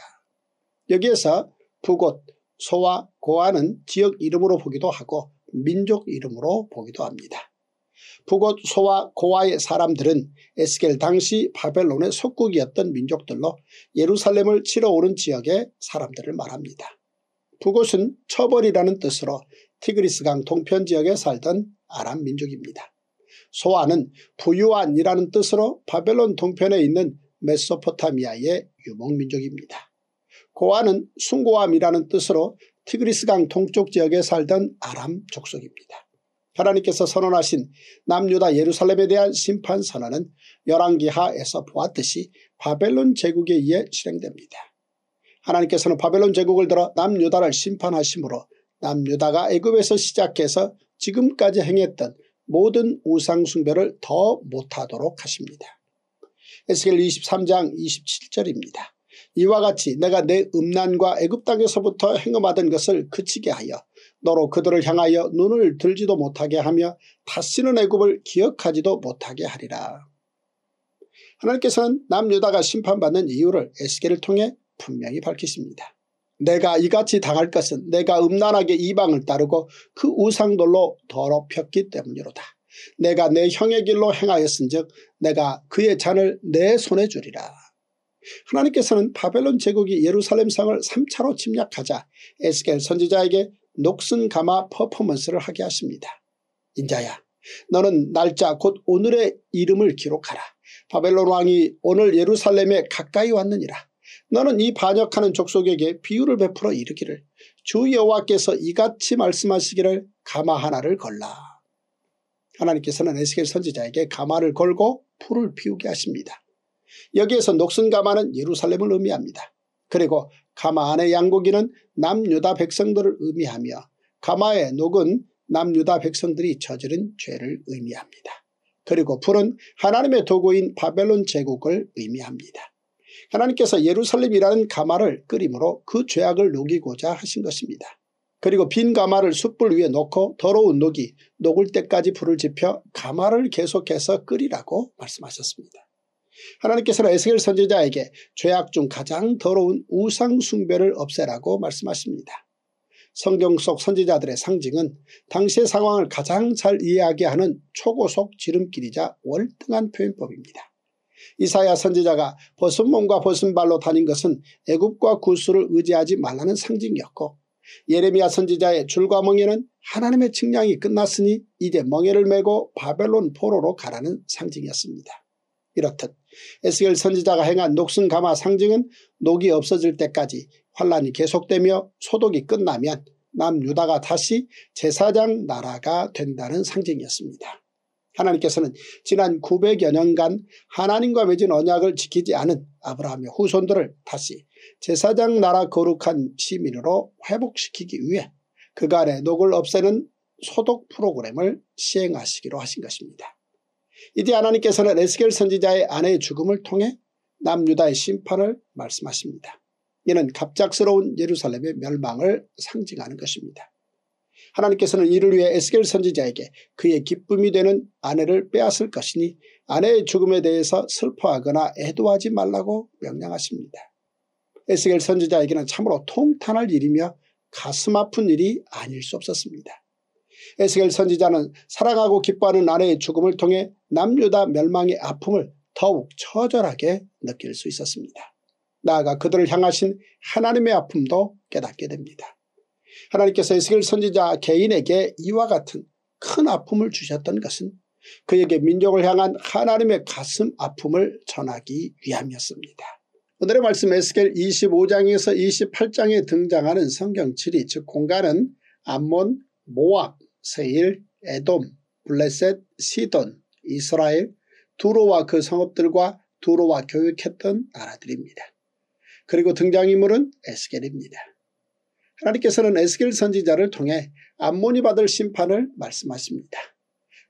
여기에서 북옷, 소아 고아는 지역 이름으로 보기도 하고 민족 이름으로 보기도 합니다. 북엇 소와 고아의 사람들은 에스겔 당시 바벨론의 속국이었던 민족들로 예루살렘을 치러 오른 지역의 사람들을 말합니다. 북엇은 처벌이라는 뜻으로 티그리스강 동편 지역에 살던 아람 민족입니다. 소아는 부유한이라는 뜻으로 바벨론 동편에 있는 메소포타미아의 유목민족입니다. 고아는 숭고함이라는 뜻으로 티그리스강 동쪽 지역에 살던 아람 족속입니다. 하나님께서 선언하신 남유다 예루살렘에 대한 심판 선언은 열왕기하에서 보았듯이 바벨론 제국에 의해 실행됩니다. 하나님께서는 바벨론 제국을 들어 남유다를 심판하심으로 남유다가 애굽에서 시작해서 지금까지 행했던 모든 우상숭배를 더 못하도록 하십니다. 에스겔 23장 27절입니다. 이와 같이 내가 내 음란과 애굽 땅에서부터 행음하던 것을 그치게 하여 너로 그들을 향하여 눈을 들지도 못하게 하며 다시는 애굽을 기억하지도 못하게 하리라. 하나님께서는 남유다가 심판받는 이유를 에스겔을 통해 분명히 밝히십니다. 내가 이같이 당할 것은 내가 음란하게 이방을 따르고 그 우상들로 더럽혔기 때문이로다. 내가 내 형의 길로 행하였은즉 내가 그의 잔을 내 손에 주리라. 하나님께서는 바벨론 제국이 예루살렘 성을 3차로 침략하자 에스겔 선지자에게 녹슨 가마 퍼포먼스를 하게 하십니다. 인자야 너는 날짜 곧 오늘의 이름을 기록하라. 바벨론 왕이 오늘 예루살렘에 가까이 왔느니라. 너는 이 반역하는 족속에게 비유를 베풀어 이르기를 주 여호와께서 이같이 말씀하시기를 가마 하나를 걸라. 하나님께서는 에스겔 선지자에게 가마를 걸고 풀을 피우게 하십니다. 여기에서 녹슨 가마는 예루살렘을 의미합니다. 그리고 가마안의 양고기는 남유다 백성들을 의미하며 가마의 녹은 남유다 백성들이 저지른 죄를 의미합니다. 그리고 불은 하나님의 도구인 바벨론 제국을 의미합니다. 하나님께서 예루살렘이라는 가마를 끓임으로 그 죄악을 녹이고자 하신 것입니다. 그리고 빈 가마를 숯불 위에 놓고 더러운 녹이 녹을 때까지 불을 지펴 가마를 계속해서 끓이라고 말씀하셨습니다. 하나님께서는 에스겔 선지자에게 죄악 중 가장 더러운 우상 숭배를 없애라고 말씀하십니다. 성경 속 선지자들의 상징은 당시의 상황을 가장 잘 이해하게 하는 초고속 지름길이자 월등한 표현법입니다. 이사야 선지자가 벗은 몸과 벗은 발로 다닌 것은 애굽과 구수를 의지하지 말라는 상징이었고 예레미야 선지자의 줄과 멍에는 하나님의 측량이 끝났으니 이제 멍에를 메고 바벨론 포로로 가라는 상징이었습니다. 이렇듯 에스겔 선지자가 행한 녹슨 가마 상징은 녹이 없어질 때까지 환란이 계속되며 소독이 끝나면 남유다가 다시 제사장 나라가 된다는 상징이었습니다. 하나님께서는 지난 900여 년간 하나님과 맺은 언약을 지키지 않은 아브라함의 후손들을 다시 제사장 나라 거룩한 시민으로 회복시키기 위해 그간의 녹을 없애는 소독 프로그램을 시행하시기로 하신 것입니다. 이제 하나님께서는 에스겔 선지자의 아내의 죽음을 통해 남유다의 심판을 말씀하십니다. 이는 갑작스러운 예루살렘의 멸망을 상징하는 것입니다. 하나님께서는 이를 위해 에스겔 선지자에게 그의 기쁨이 되는 아내를 빼앗을 것이니 아내의 죽음에 대해서 슬퍼하거나 애도하지 말라고 명령하십니다. 에스겔 선지자에게는 참으로 통탄할 일이며 가슴 아픈 일이 아닐 수 없었습니다. 에스겔 선지자는 사랑하고 기뻐하는 아내의 죽음을 통해 남유다 멸망의 아픔을 더욱 처절하게 느낄 수 있었습니다. 나아가 그들을 향하신 하나님의 아픔도 깨닫게 됩니다. 하나님께서 에스겔 선지자 개인에게 이와 같은 큰 아픔을 주셨던 것은 그에게 민족을 향한 하나님의 가슴 아픔을 전하기 위함이었습니다. 오늘의 말씀 에스겔 25장에서 28장에 등장하는 성경7이즉 공간은 암몬, 모압, 세일, 에돔, 블레셋, 시돈, 이스라엘, 두로와 그 성읍들과 두로와 교육했던 나라들입니다. 그리고 등장인물은 에스겔입니다. 하나님께서는 에스겔 선지자를 통해 암몬이 받을 심판을 말씀하십니다.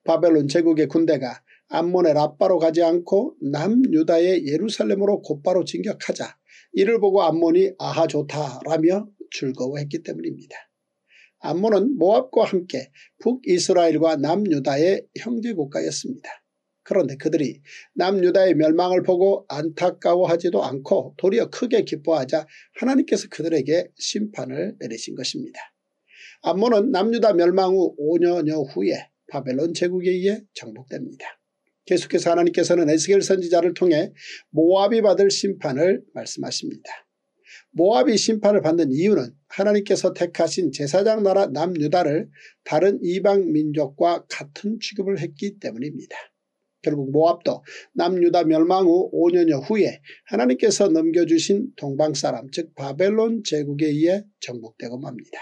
바벨론 제국의 군대가 암몬의 라빠로 가지 않고 남유다의 예루살렘으로 곧바로 진격하자 이를 보고 암몬이 아하 좋다라며 즐거워했기 때문입니다. 암몬은 모압과 함께 북이스라엘과 남유다의 형제국가였습니다. 그런데 그들이 남유다의 멸망을 보고 안타까워하지도 않고 도리어 크게 기뻐하자 하나님께서 그들에게 심판을 내리신 것입니다. 암몬은 남유다 멸망 후 5년여 후에 바벨론 제국에 의해 정복됩니다. 계속해서 하나님께서는 에스겔 선지자를 통해 모압이 받을 심판을 말씀하십니다. 모압이 심판을 받는 이유는 하나님께서 택하신 제사장 나라 남유다를 다른 이방 민족과 같은 취급을 했기 때문입니다. 결국 모압도 남유다 멸망 후 5년여 후에 하나님께서 넘겨주신 동방사람 즉 바벨론 제국에 의해 정복되고 맙니다.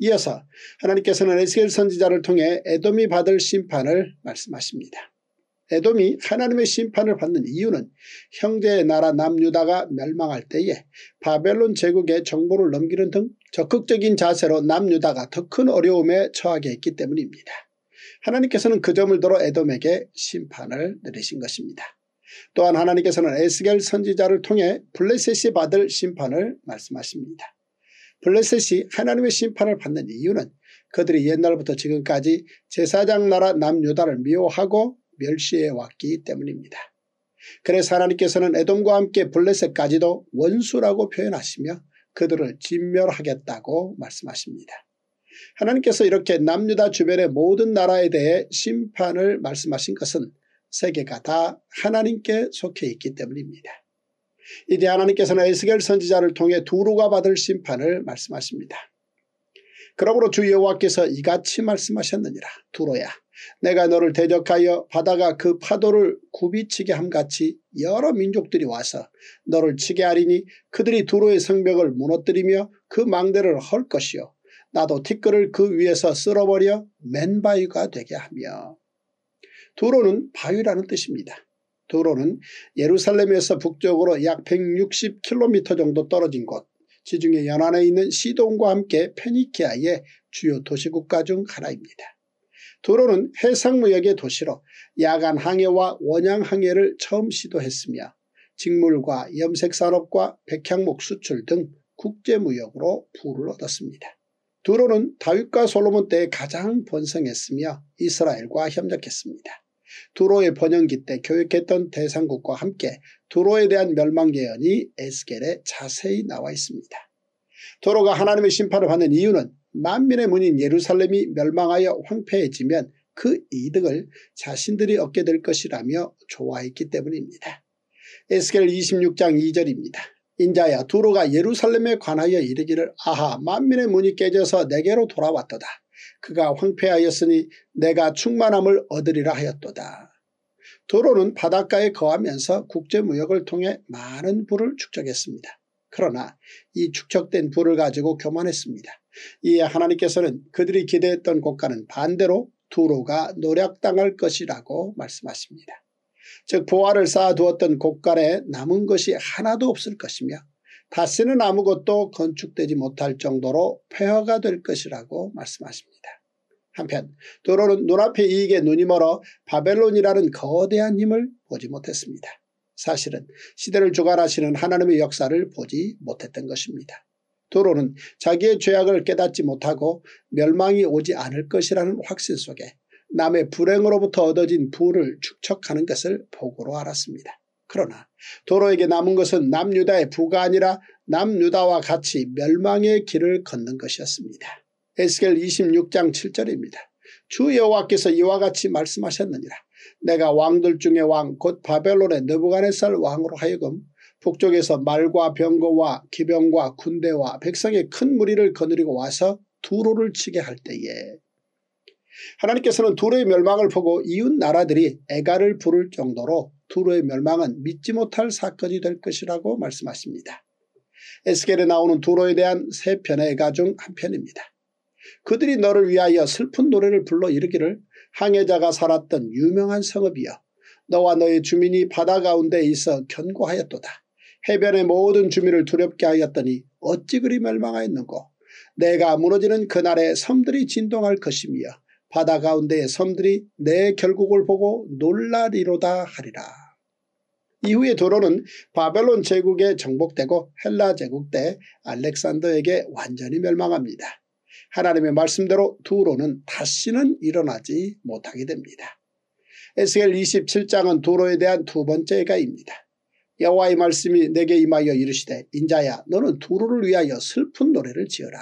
이어서 하나님께서는 에스겔 선지자를 통해 에돔이 받을 심판을 말씀하십니다. 에돔이 하나님의 심판을 받는 이유는 형제의 나라 남유다가 멸망할 때에 바벨론 제국의 정보를 넘기는 등 적극적인 자세로 남유다가 더 큰 어려움에 처하게 했기 때문입니다. 하나님께서는 그 점을 들어 에돔에게 심판을 내리신 것입니다. 또한 하나님께서는 에스겔 선지자를 통해 블레셋이 받을 심판을 말씀하십니다. 블레셋이 하나님의 심판을 받는 이유는 그들이 옛날부터 지금까지 제사장 나라 남유다를 미워하고 멸시해 왔기 때문입니다. 그래서 하나님께서는 에돔과 함께 블레셋까지도 원수라고 표현하시며 그들을 진멸하겠다고 말씀하십니다. 하나님께서 이렇게 남유다 주변의 모든 나라에 대해 심판을 말씀하신 것은 세계가 다 하나님께 속해 있기 때문입니다. 이제 하나님께서는 에스겔 선지자를 통해 두루가 받을 심판을 말씀하십니다. 그러므로 주 여호와께서 이같이 말씀하셨느니라 두로야 내가 너를 대적하여 바다가 그 파도를 굽이치게 함같이 여러 민족들이 와서 너를 치게 하리니 그들이 두로의 성벽을 무너뜨리며 그 망대를 헐 것이요 나도 티끌을 그 위에서 쓸어버려 맨바위가 되게 하며 두로는 바위라는 뜻입니다. 두로는 예루살렘에서 북쪽으로 약 160km 정도 떨어진 곳 지중해 연안에 있는 시동과 함께 페니키아의 주요 도시국가 중 하나입니다. 두로는 해상무역의 도시로 야간 항해와 원양 항해를 처음 시도했으며 직물과 염색산업과 백향목 수출 등 국제무역으로 부를 얻었습니다. 두로는 다윗과 솔로몬 때 가장 번성했으며 이스라엘과 협력했습니다. 두로의 번영기 때 교육했던 대상국과 함께 두로에 대한 멸망 예언이 에스겔에 자세히 나와 있습니다. 두로가 하나님의 심판을 받는 이유는 만민의 문인 예루살렘이 멸망하여 황폐해지면 그 이득을 자신들이 얻게 될 것이라며 좋아했기 때문입니다. 에스겔 26장 2절입니다. 인자야 두로가 예루살렘에 관하여 이르기를 아하 만민의 문이 깨져서 내게로 돌아왔도다. 그가 황폐하였으니 내가 충만함을 얻으리라 하였도다. 도로는 바닷가에 거하면서 국제무역을 통해 많은 부를 축적했습니다. 그러나 이 축적된 부를 가지고 교만했습니다. 이에 하나님께서는 그들이 기대했던 곳과는 반대로 두로가 노력당할 것이라고 말씀하십니다. 즉 보화를 쌓아두었던 곳간에 남은 것이 하나도 없을 것이며 다시는 아무것도 건축되지 못할 정도로 폐허가 될 것이라고 말씀하십니다. 한편 두로는 눈앞의 이익에 눈이 멀어 바벨론이라는 거대한 힘을 보지 못했습니다. 사실은 시대를 주관하시는 하나님의 역사를 보지 못했던 것입니다. 도로는 자기의 죄악을 깨닫지 못하고 멸망이 오지 않을 것이라는 확신 속에 남의 불행으로부터 얻어진 부를 축척하는 것을 복으로 알았습니다. 그러나 도로에게 남은 것은 남유다의 부가 아니라 남유다와 같이 멸망의 길을 걷는 것이었습니다. 에스겔 26장 7절입니다. 주 여호와께서 이와 같이 말씀하셨느니라. 내가 왕들 중에 왕곧 바벨론의 느부간의살 왕으로 하여금 북쪽에서 말과 병거와 기병과 군대와 백성의 큰 무리를 거느리고 와서 두로를 치게 할 때에 하나님께서는 두로의 멸망을 보고 이웃 나라들이 애가를 부를 정도로 두로의 멸망은 믿지 못할 사건이 될 것이라고 말씀하십니다. 에스겔에 나오는 두로에 대한 세 편의 애가 중 한 편입니다. 그들이 너를 위하여 슬픈 노래를 불러 이르기를 항해자가 살았던 유명한 성읍이여 너와 너의 주민이 바다 가운데 있어 견고하였도다. 해변의 모든 주민을 두렵게 하였더니 어찌 그리 멸망하였는고 내가 무너지는 그날에 섬들이 진동할 것이며 바다 가운데의 섬들이 내 결국을 보고 놀라리로다 하리라. 이후의 도로는 바벨론 제국에 정복되고 헬라 제국 때 알렉산더에게 완전히 멸망합니다. 하나님의 말씀대로 두로는 다시는 일어나지 못하게 됩니다. 에스겔 27장은 도로에 대한 두 번째 가입니다. 여호와의 말씀이 내게 임하여 이르시되 인자야 너는 두루를 위하여 슬픈 노래를 지어라.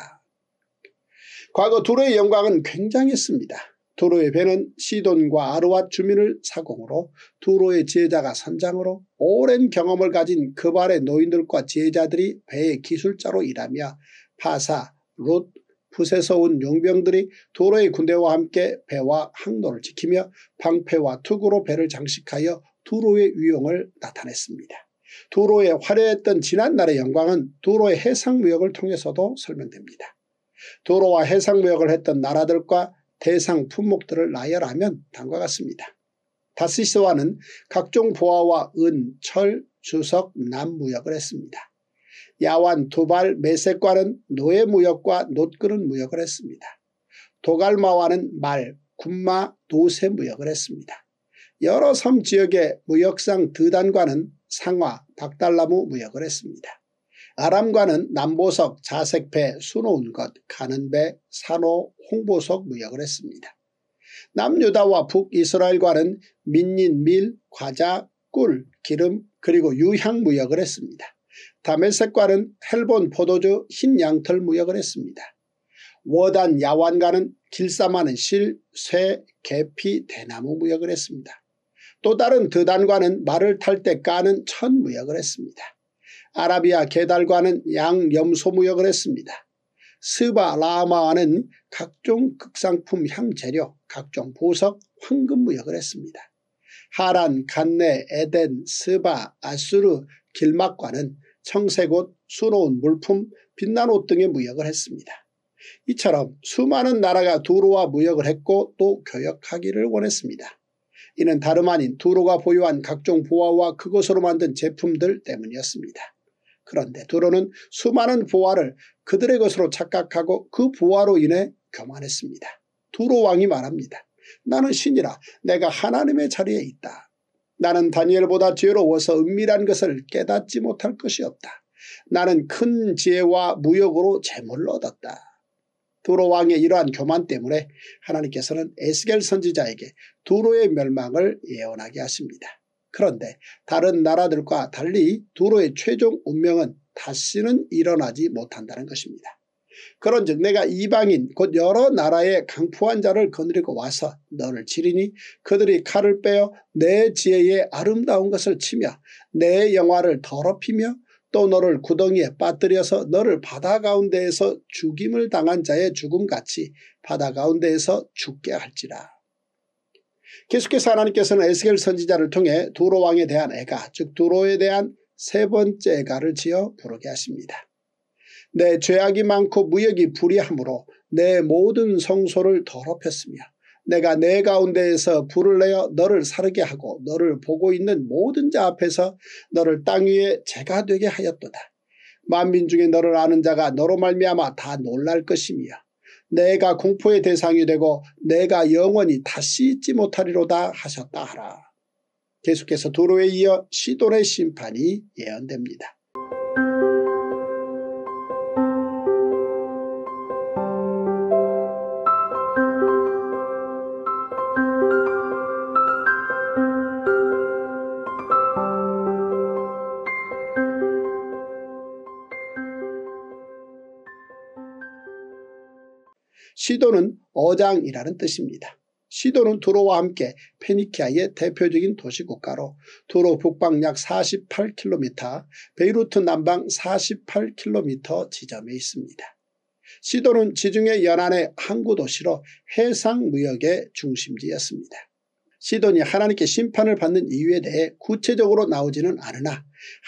과거 두루의 영광은 굉장했습니다. 두루의 배는 시돈과 아르왓 주민을 사공으로 두루의 제자가 선장으로 오랜 경험을 가진 그발의 노인들과 제자들이 배의 기술자로 일하며 파사, 롯, 붓에서 온 용병들이 도로의 군대와 함께 배와 항로를 지키며 방패와 투구로 배를 장식하여 두로의 위용을 나타냈습니다. 두로의 화려했던 지난날의 영광은 두로의 해상무역을 통해서도 설명됩니다. 두로와 해상무역을 했던 나라들과 대상 품목들을 나열하면 다음과 같습니다. 다스시스와는 각종 보아와 은, 철, 주석, 남무역을 했습니다. 야완, 두발, 메색과는 노예무역과 놋그릇 무역을 했습니다. 도갈마와는 말, 군마, 노세무역을 했습니다. 여러 섬 지역의 무역상 드단과는 상화, 박달나무 무역을 했습니다. 아람과는 남보석, 자색배, 수놓은것 가는배, 산호, 홍보석 무역을 했습니다. 남유다와 북이스라엘과는 민린, 밀, 과자, 꿀, 기름 그리고 유향 무역을 했습니다. 다메색과는 헬본 포도주 흰 양털 무역을 했습니다. 워단 야완과는 길쌈하는 실, 쇠, 계피, 대나무 무역을 했습니다. 또 다른 드단과는 말을 탈 때 까는 천무역을 했습니다. 아라비아 계달과는 양염소무역을 했습니다. 스바 라마와는 각종 극상품 향재료, 각종 보석, 황금무역을 했습니다. 하란, 간내 에덴, 스바, 아수르, 길막과는 청색옷, 수놓은 물품, 빛난 옷 등의 무역을 했습니다. 이처럼 수많은 나라가 두루와 무역을 했고 또 교역하기를 원했습니다. 이는 다름 아닌 두로가 보유한 각종 보화와 그것으로 만든 제품들 때문이었습니다. 그런데 두로는 수많은 보화를 그들의 것으로 착각하고 그 보화로 인해 교만했습니다. 두로 왕이 말합니다. 나는 신이라 내가 하나님의 자리에 있다. 나는 다니엘보다 지혜로워서 은밀한 것을 깨닫지 못할 것이었다. 나는 큰 지혜와 무역으로 재물을 얻었다. 두로 왕의 이러한 교만 때문에 하나님께서는 에스겔 선지자에게 두로의 멸망을 예언하게 하십니다. 그런데 다른 나라들과 달리 두로의 최종 운명은 다시는 일어나지 못한다는 것입니다. 그런즉 내가 이방인 곧 여러 나라의 강포한 자를 거느리고 와서 너를 치리니 그들이 칼을 빼어 내 지혜의 아름다운 것을 치며 내 영화를 더럽히며 또 너를 구덩이에 빠뜨려서 너를 바다 가운데에서 죽임을 당한 자의 죽음같이 바다 가운데에서 죽게 할지라. 계속해서 하나님께서는 에스겔 선지자를 통해 두로 왕에 대한 애가 즉 두로에 대한 세 번째 애가를 지어 부르게 하십니다. 내 죄악이 많고 무역이 불이하므로 내 모든 성소를 더럽혔으며 내가 내 가운데에서 불을 내어 너를 사르게 하고 너를 보고 있는 모든 자 앞에서 너를 땅 위에 재가 되게 하였도다. 만민 중에 너를 아는 자가 너로 말미암아 다 놀랄 것이며 내가 공포의 대상이 되고 내가 영원히 다시 잊지 못하리로다 하셨다 하라. 계속해서 도로에 이어 시돈의 심판이 예언됩니다. 시돈은 어장이라는 뜻입니다. 시돈은 두로와 함께 페니키아의 대표적인 도시국가로 도로 북방 약 48km, 베이루트 남방 48km 지점에 있습니다. 시돈은 지중해 연안의 항구 도시로 해상 무역의 중심지였습니다. 시돈이 하나님께 심판을 받는 이유에 대해 구체적으로 나오지는 않으나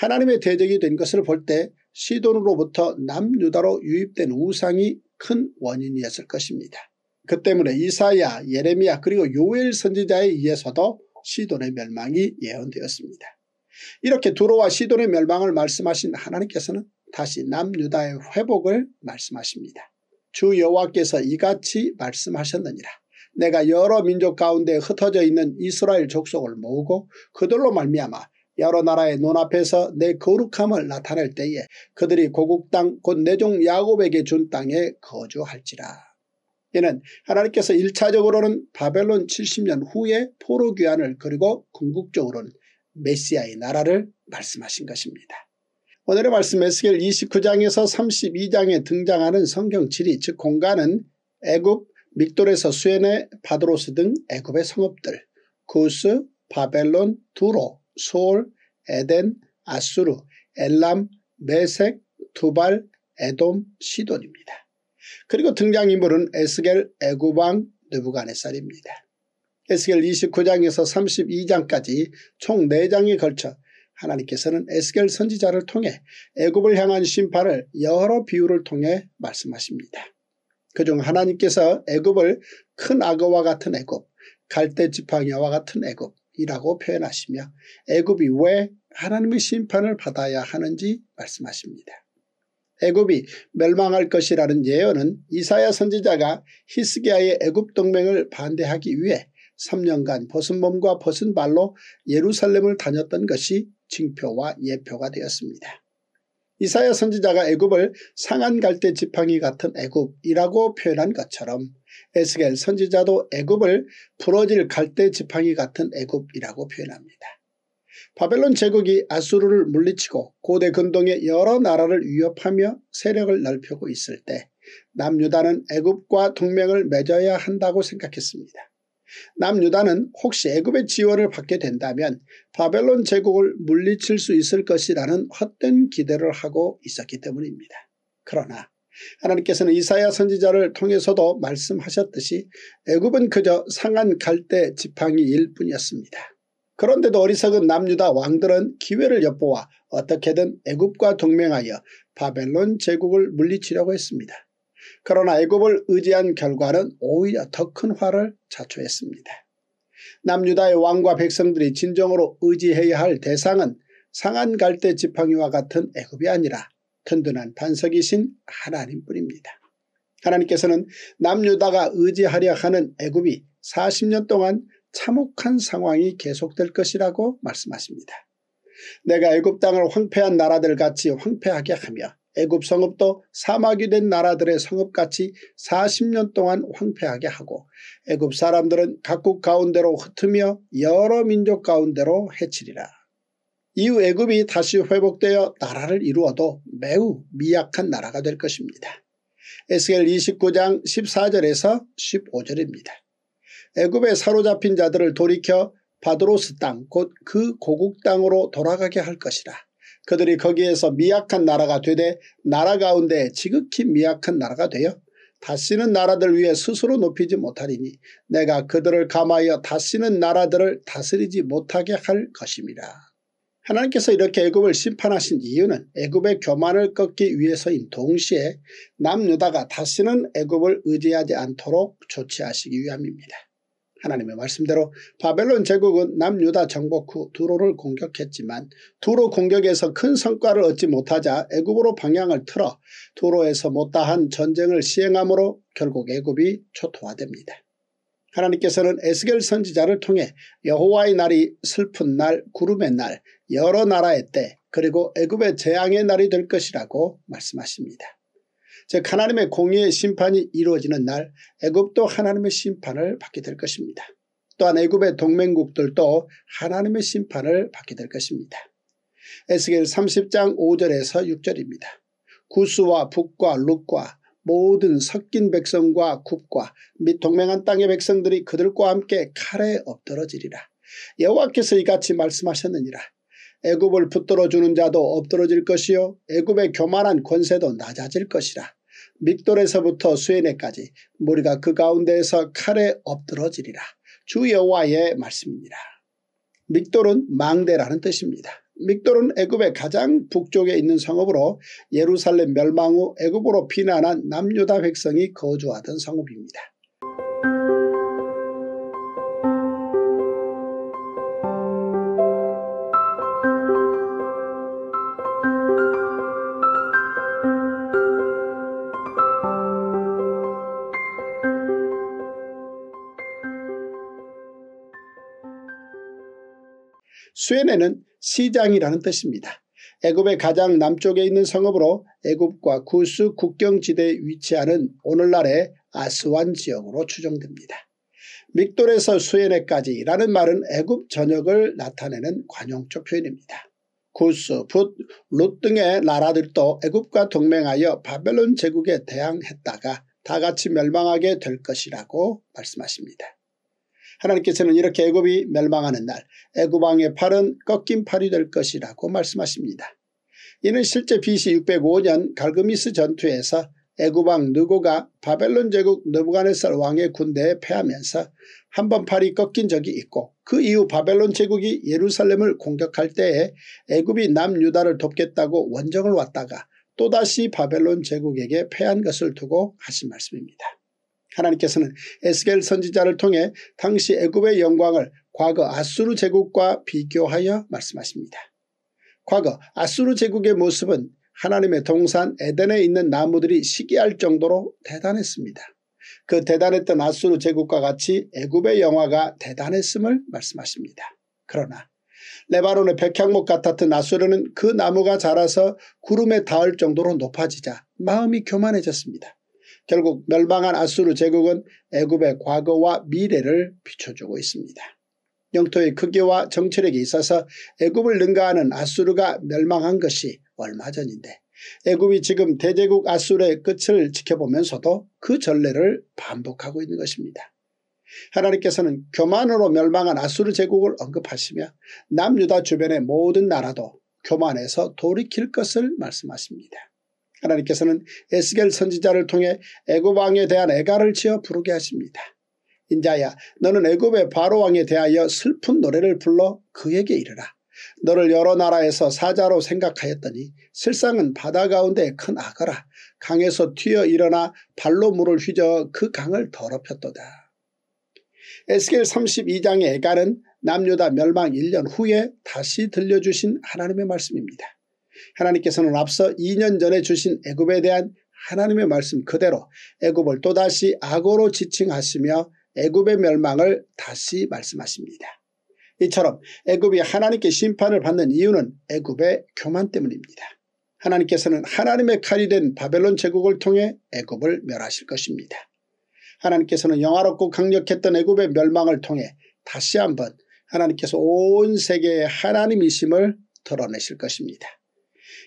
하나님의 대적이 된 것을 볼 때 시돈으로부터 남유다로 유입된 우상이 큰 원인이었을 것입니다. 그 때문에 이사야, 예레미야 그리고 요엘 선지자에 의해서도 시돈의 멸망이 예언되었습니다. 이렇게 두로와 시돈의 멸망을 말씀하신 하나님께서는 다시 남유다의 회복을 말씀하십니다. 주 여호와께서 이같이 말씀하셨느니라. 내가 여러 민족 가운데 흩어져 있는 이스라엘 족속을 모으고 그들로 말미암아 여러 나라의 눈앞에서 내 거룩함을 나타낼 때에 그들이 고국 땅 곧 내종 야곱에게 준 땅에 거주할지라. 이는 하나님께서 1차적으로는 바벨론 70년 후에 포로 귀환을 그리고 궁극적으로는 메시아의 나라를 말씀하신 것입니다. 오늘의 말씀 에스겔 29장에서 32장에 등장하는 성경 지리 즉 공간은 애굽, 믹돌에서 수엔의 바드로스 등 애굽의 성읍들, 구스, 바벨론, 두로, 소울, 에덴, 아수르, 엘람, 메섹, 두발, 에돔, 시돈입니다. 그리고 등장인물은 에스겔, 에구방 느부간네살입니다 에스겔 29장에서 32장까지 총 4장에 걸쳐 하나님께서는 에스겔 선지자를 통해 애굽을 향한 심판을 여러 비유를 통해 말씀하십니다. 그 중 하나님께서 애굽을 큰 악어와 같은 애굽, 갈대 지팡이와 같은 애굽, 이라고 표현하시며 애굽이 왜 하나님의 심판을 받아야 하는지 말씀하십니다. 애굽이 멸망할 것이라는 예언은 이사야 선지자가 히스기야의 애굽 동맹을 반대하기 위해 3년간 벗은 몸과 벗은 발로 예루살렘을 다녔던 것이 징표와 예표가 되었습니다. 이사야 선지자가 애굽을 상한 갈대 지팡이 같은 애굽이라고 표현한 것처럼 에스겔 선지자도 애굽을 부러질 갈대 지팡이 같은 애굽이라고 표현합니다. 바벨론 제국이 아수르를 물리치고 고대 근동의 여러 나라를 위협하며 세력을 넓히고 있을 때 남유다는 애굽과 동맹을 맺어야 한다고 생각했습니다. 남유다는 혹시 애굽의 지원을 받게 된다면 바벨론 제국을 물리칠 수 있을 것이라는 헛된 기대를 하고 있었기 때문입니다. 그러나 하나님께서는 이사야 선지자를 통해서도 말씀하셨듯이 애굽은 그저 상한 갈대 지팡이일 뿐이었습니다. 그런데도 어리석은 남유다 왕들은 기회를 엿보아 어떻게든 애굽과 동맹하여 바벨론 제국을 물리치려고 했습니다. 그러나 애굽을 의지한 결과는 오히려 더 큰 화를 자초했습니다. 남유다의 왕과 백성들이 진정으로 의지해야 할 대상은 상한 갈대 지팡이와 같은 애굽이 아니라 든든한 반석이신 하나님뿐입니다. 하나님께서는 남유다가 의지하려 하는 애굽이 40년 동안 참혹한 상황이 계속될 것이라고 말씀하십니다. 내가 애굽 땅을 황폐한 나라들 같이 황폐하게 하며 애굽 성읍도 사막이 된 나라들의 성읍같이 40년 동안 황폐하게 하고 애굽 사람들은 각국 가운데로 흩으며 여러 민족 가운데로 해치리라. 이후 애굽이 다시 회복되어 나라를 이루어도 매우 미약한 나라가 될 것입니다. 에스겔 29장 14절에서 15절입니다. 애굽에 사로잡힌 자들을 돌이켜 바드로스 땅 곧 그 고국 땅으로 돌아가게 할 것이라. 그들이 거기에서 미약한 나라가 되되 나라 가운데 지극히 미약한 나라가 되어 다시는 나라들 위해 스스로 높이지 못하리니 내가 그들을 감하여 다시는 나라들을 다스리지 못하게 할 것입니다. 하나님께서 이렇게 애굽을 심판하신 이유는 애굽의 교만을 꺾기 위해서인 동시에 남유다가 다시는 애굽을 의지하지 않도록 조치하시기 위함입니다. 하나님의 말씀대로 바벨론 제국은 남유다 정복 후 두로를 공격했지만 두로 공격에서 큰 성과를 얻지 못하자 애굽으로 방향을 틀어 두로에서 못다한 전쟁을 시행함으로 결국 애굽이 초토화됩니다. 하나님께서는 에스겔 선지자를 통해 여호와의 날이 슬픈 날, 구름의 날, 여러 나라의 때 그리고 애굽의 재앙의 날이 될 것이라고 말씀하십니다. 즉 하나님의 공의의 심판이 이루어지는 날 애굽도 하나님의 심판을 받게 될 것입니다. 또한 애굽의 동맹국들도 하나님의 심판을 받게 될 것입니다. 에스겔 30장 5절에서 6절입니다. 구스와 북과 룩과 모든 섞인 백성과 굽과 및 동맹한 땅의 백성들이 그들과 함께 칼에 엎드러지리라. 여호와께서 이같이 말씀하셨느니라. 애굽을 붙들어 주는 자도 엎드러질 것이요 애굽의 교만한 권세도 낮아질 것이라. 믹돌에서부터 수에네까지 머리가 그 가운데에서 칼에 엎드러지리라. 주 여호와의 말씀입니다. 믹돌은 망대라는 뜻입니다. 믹돌은 애굽의 가장 북쪽에 있는 성읍으로 예루살렘 멸망 후 애굽으로 피난한 남유다 백성이 거주하던 성읍입니다. 수에네는 시장이라는 뜻입니다. 애굽의 가장 남쪽에 있는 성읍으로 애굽과 구스 국경지대에 위치하는 오늘날의 아스완 지역으로 추정됩니다. 믹돌에서 수에네까지 라는 말은 애굽 전역을 나타내는 관용적 표현입니다. 구스, 붓, 룻 등의 나라들도 애굽과 동맹하여 바벨론 제국에 대항했다가 다같이 멸망하게 될 것이라고 말씀하십니다. 하나님께서는 이렇게 애굽이 멸망하는 날 애굽 왕의 팔은 꺾인 팔이 될 것이라고 말씀하십니다. 이는 실제 BC 605년 갈그미스 전투에서 애굽 왕 느고가 바벨론 제국 느부갓네살 왕의 군대에 패하면서 한번 팔이 꺾인 적이 있고 그 이후 바벨론 제국이 예루살렘을 공격할 때에 애굽이 남유다를 돕겠다고 원정을 왔다가 또다시 바벨론 제국에게 패한 것을 두고 하신 말씀입니다. 하나님께서는 에스겔 선지자를 통해 당시 애굽의 영광을 과거 아수르 제국과 비교하여 말씀하십니다. 과거 아수르 제국의 모습은 하나님의 동산 에덴에 있는 나무들이 시기할 정도로 대단했습니다. 그 대단했던 아수르 제국과 같이 애굽의 영화가 대단했음을 말씀하십니다. 그러나 레바논의 백향목 같았던 아수르는 그 나무가 자라서 구름에 닿을 정도로 높아지자 마음이 교만해졌습니다. 결국 멸망한 아수르 제국은 애굽의 과거와 미래를 비춰주고 있습니다. 영토의 크기와 정체력에 있어서 애굽을 능가하는 아수르가 멸망한 것이 얼마 전인데 애굽이 지금 대제국 아수르의 끝을 지켜보면서도 그 전례를 반복하고 있는 것입니다. 하나님께서는 교만으로 멸망한 아수르 제국을 언급하시며 남유다 주변의 모든 나라도 교만에서 돌이킬 것을 말씀하십니다. 하나님께서는 에스겔 선지자를 통해 애굽 왕에 대한 애가를 지어 부르게 하십니다. 인자야 너는 애굽의 바로 왕에 대하여 슬픈 노래를 불러 그에게 이르라. 너를 여러 나라에서 사자로 생각하였더니 실상은 바다 가운데 큰 악어라 강에서 튀어 일어나 발로 물을 휘저 그 강을 더럽혔도다. 에스겔 32장의 애가는 남유다 멸망 1년 후에 다시 들려주신 하나님의 말씀입니다. 하나님께서는 앞서 2년 전에 주신 애굽에 대한 하나님의 말씀 그대로 애굽을 또다시 악어로 지칭하시며 애굽의 멸망을 다시 말씀하십니다. 이처럼 애굽이 하나님께 심판을 받는 이유는 애굽의 교만 때문입니다. 하나님께서는 하나님의 칼이 된 바벨론 제국을 통해 애굽을 멸하실 것입니다. 하나님께서는 영화롭고 강력했던 애굽의 멸망을 통해 다시 한번 하나님께서 온 세계의 하나님이심을 드러내실 것입니다.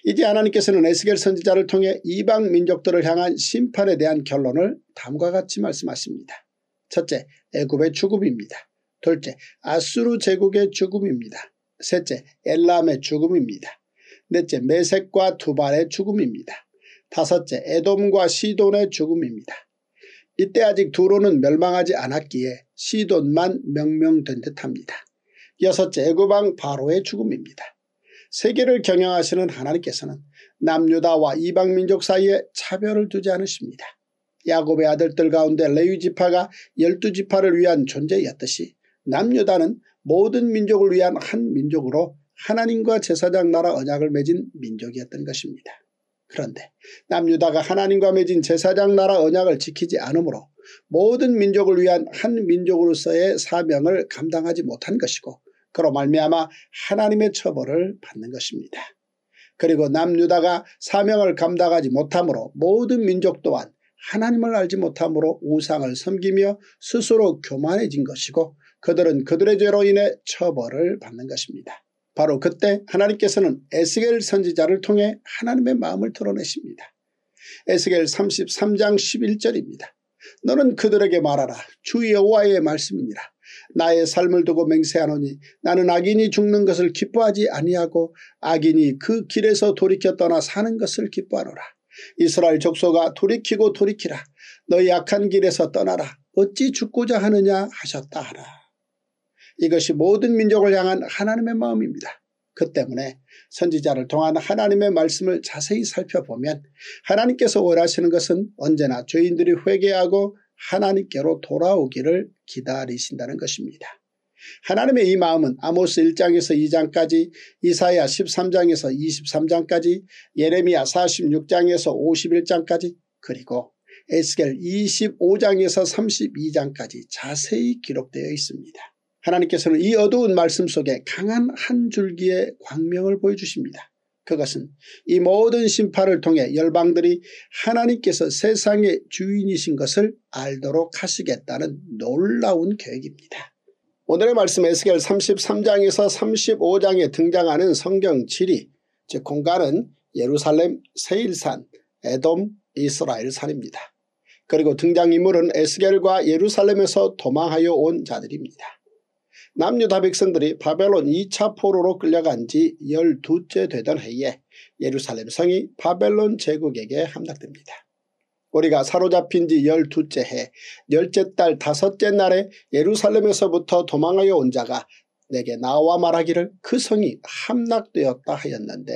이제 하나님께서는 에스겔 선지자를 통해 이방 민족들을 향한 심판에 대한 결론을 다음과 같이 말씀하십니다. 첫째, 애굽의 죽음입니다. 둘째, 아수르 제국의 죽음입니다. 셋째, 엘람의 죽음입니다. 넷째, 메색과 두발의 죽음입니다. 다섯째, 에돔과 시돈의 죽음입니다. 이때 아직 두로는 멸망하지 않았기에 시돈만 명명된 듯합니다. 여섯째, 애굽왕 바로의 죽음입니다. 세계를 경영하시는 하나님께서는 남유다와 이방민족 사이에 차별을 두지 않으십니다. 야곱의 아들들 가운데 레위지파가 열두 지파를 위한 존재였듯이 남유다는 모든 민족을 위한 한 민족으로 하나님과 제사장 나라 언약을 맺은 민족이었던 것입니다. 그런데 남유다가 하나님과 맺은 제사장 나라 언약을 지키지 않으므로 모든 민족을 위한 한 민족으로서의 사명을 감당하지 못한 것이고 그로 말미암아 하나님의 처벌을 받는 것입니다. 그리고 남유다가 사명을 감당하지 못하므로 모든 민족 또한 하나님을 알지 못하므로 우상을 섬기며 스스로 교만해진 것이고 그들은 그들의 죄로 인해 처벌을 받는 것입니다. 바로 그때 하나님께서는 에스겔 선지자를 통해 하나님의 마음을 드러내십니다. 에스겔 33장 11절입니다. 너는 그들에게 말하라 주 여호와의 말씀이니라 나의 삶을 두고 맹세하노니 나는 악인이 죽는 것을 기뻐하지 아니하고 악인이 그 길에서 돌이켜 떠나 사는 것을 기뻐하노라. 이스라엘 족소가 돌이키고 돌이키라. 너희 악한 길에서 떠나라. 어찌 죽고자 하느냐 하셨다 하라. 이것이 모든 민족을 향한 하나님의 마음입니다. 그 때문에 선지자를 통한 하나님의 말씀을 자세히 살펴보면 하나님께서 원하시는 것은 언제나 죄인들이 회개하고 하나님께로 돌아오기를 기다리신다는 것입니다. 하나님의 이 마음은 아모스 1장에서 2장까지 이사야 13장에서 23장까지 예레미야 46장에서 51장까지 그리고 에스겔 25장에서 32장까지 자세히 기록되어 있습니다. 하나님께서는 이 어두운 말씀 속에 강한 한 줄기의 광명을 보여주십니다. 그것은 이 모든 심판을 통해 열방들이 하나님께서 세상의 주인이신 것을 알도록 하시겠다는 놀라운 계획입니다. 오늘의 말씀 에스겔 33장에서 35장에 등장하는 성경 지리 즉 공간은 예루살렘 세일산 에돔 이스라엘 산입니다. 그리고 등장인물은 에스겔과 예루살렘에서 도망하여 온 자들입니다. 남유다 백성들이 바벨론 2차 포로로 끌려간 지 12째 되던 해에 예루살렘 성이 바벨론 제국에게 함락됩니다. 우리가 사로잡힌 지 12째 해, 1 0째달 다섯째 날에 예루살렘에서부터 도망하여 온 자가 내게 나와 말하기를 그 성이 함락되었다 하였는데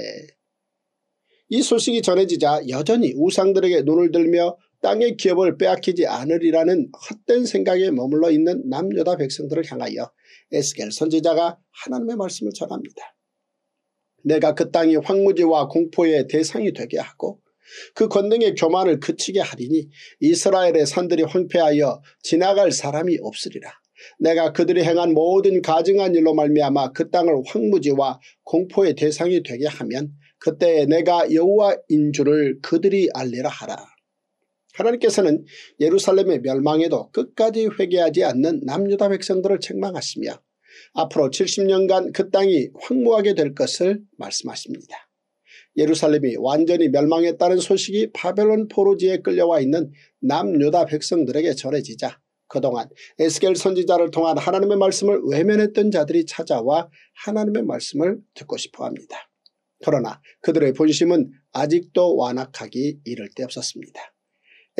이 소식이 전해지자 여전히 우상들에게 눈을 들며 땅의 기업을 빼앗기지 않으리라는 헛된 생각에 머물러 있는 남녀다 백성들을 향하여 에스겔 선지자가 하나님의 말씀을 전합니다. 내가 그 땅이 황무지와 공포의 대상이 되게 하고 그 권능의 교만을 그치게 하리니 이스라엘의 산들이 황폐하여 지나갈 사람이 없으리라. 내가 그들이 행한 모든 가증한 일로 말미암아 그 땅을 황무지와 공포의 대상이 되게 하면 그때 내가 여호와인 줄을 그들이 알리라 하라. 하나님께서는 예루살렘의 멸망에도 끝까지 회개하지 않는 남유다 백성들을 책망하시며 앞으로 70년간 그 땅이 황무하게 될 것을 말씀하십니다. 예루살렘이 완전히 멸망했다는 소식이 바벨론 포로지에 끌려와 있는 남유다 백성들에게 전해지자 그동안 에스겔 선지자를 통한 하나님의 말씀을 외면했던 자들이 찾아와 하나님의 말씀을 듣고 싶어합니다. 그러나 그들의 본심은 아직도 완악하기 이를 데 없었습니다.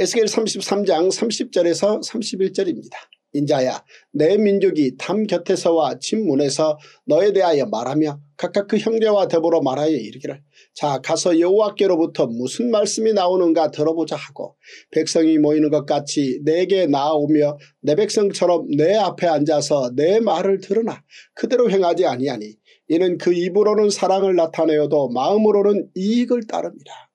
에스겔 33장 30절에서 31절입니다. 인자야 내 민족이 담 곁에서와 침문에서 너에 대하여 말하며 각각 그 형제와 더불어 말하여 이르기를 자 가서 여호와께로부터 무슨 말씀이 나오는가 들어보자 하고 백성이 모이는 것 같이 내게 나오며내 백성처럼 내 앞에 앉아서 내 말을 들으나 그대로 행하지 아니하니 이는 그 입으로는 사랑을 나타내어도 마음으로는 이익을 따릅니다.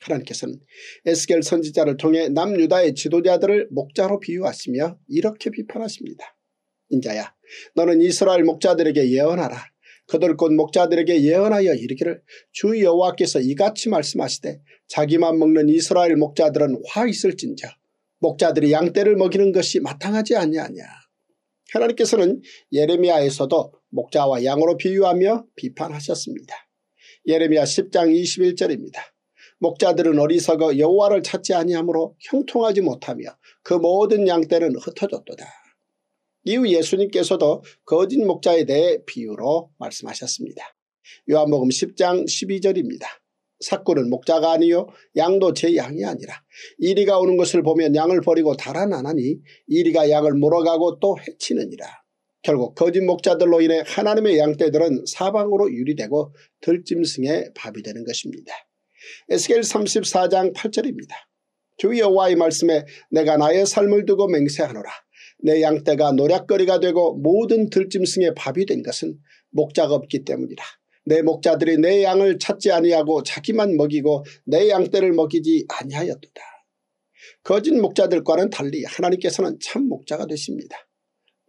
하나님께서는 에스겔 선지자를 통해 남유다의 지도자들을 목자로 비유하시며 이렇게 비판하십니다. 인자야 너는 이스라엘 목자들에게 예언하라. 그들 곧 목자들에게 예언하여 이르기를 주 여호와께서 이같이 말씀하시되 자기만 먹는 이스라엘 목자들은 화 있을진저 목자들이 양떼를 먹이는 것이 마땅하지 아니하냐. 하나님께서는 예레미야에서도 목자와 양으로 비유하며 비판하셨습니다. 예레미야 10장 21절입니다. 목자들은 어리석어 여호와를 찾지 아니하므로 형통하지 못하며 그 모든 양떼는 흩어졌도다. 이후 예수님께서도 거짓 그 목자에 대해 비유로 말씀하셨습니다. 요한복음 10장 12절입니다. 사꾸는 목자가 아니요 양도 제 양이 아니라 이리가 오는 것을 보면 양을 버리고 달아나나니 이리가 양을 물어가고또 해치느니라. 결국 거짓 그 목자들로 인해 하나님의 양떼들은 사방으로 유리되고 들짐승의 밥이 되는 것입니다. 에스겔 34장 8절입니다. 주 여호와의 말씀에 내가 나의 삶을 두고 맹세하노라. 내 양떼가 노략거리가 되고 모든 들짐승의 밥이 된 것은 목자가 없기 때문이라. 내 목자들이 내 양을 찾지 아니하고 자기만 먹이고 내 양떼를 먹이지 아니하였도다. 거짓 목자들과는 달리 하나님께서는 참 목자가 되십니다.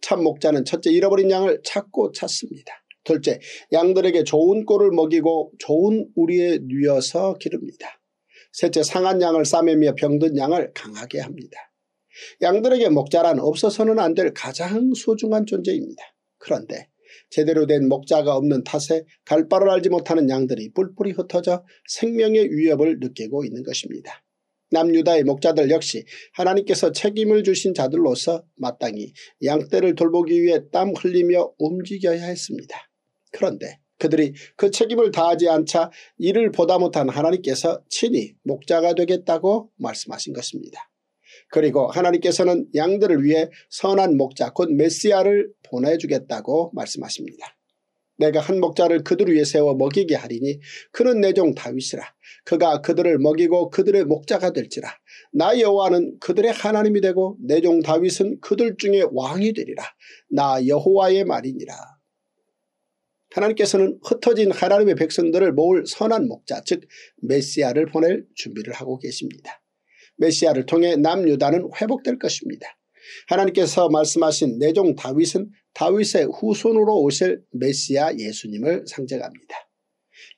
참 목자는 첫째 잃어버린 양을 찾고 찾습니다. 둘째, 양들에게 좋은 꼴을 먹이고 좋은 우리에 뉘어서 기릅니다. 셋째, 상한 양을 싸매며 병든 양을 강하게 합니다. 양들에게 목자란 없어서는 안 될 가장 소중한 존재입니다. 그런데 제대로 된 목자가 없는 탓에 갈바를 알지 못하는 양들이 뿔뿔이 흩어져 생명의 위협을 느끼고 있는 것입니다. 남유다의 목자들 역시 하나님께서 책임을 주신 자들로서 마땅히 양떼를 돌보기 위해 땀 흘리며 움직여야 했습니다. 그런데 그들이 그 책임을 다하지 않자 이를 보다 못한 하나님께서 친히 목자가 되겠다고 말씀하신 것입니다. 그리고 하나님께서는 양들을 위해 선한 목자 곧 메시아를 보내주겠다고 말씀하십니다. 내가 한 목자를 그들 위에 세워 먹이게 하리니 그는 내 종 다윗이라 그가 그들을 먹이고 그들의 목자가 될지라 나 여호와는 그들의 하나님이 되고 내 종 다윗은 그들 중에 왕이 되리라 나 여호와의 말이니라 하나님께서는 흩어진 하나님의 백성들을 모을 선한 목자 즉 메시아를 보낼 준비를 하고 계십니다. 메시아를 통해 남유다는 회복될 것입니다. 하나님께서 말씀하신 내종 다윗은 다윗의 후손으로 오실 메시아 예수님을 상징합니다.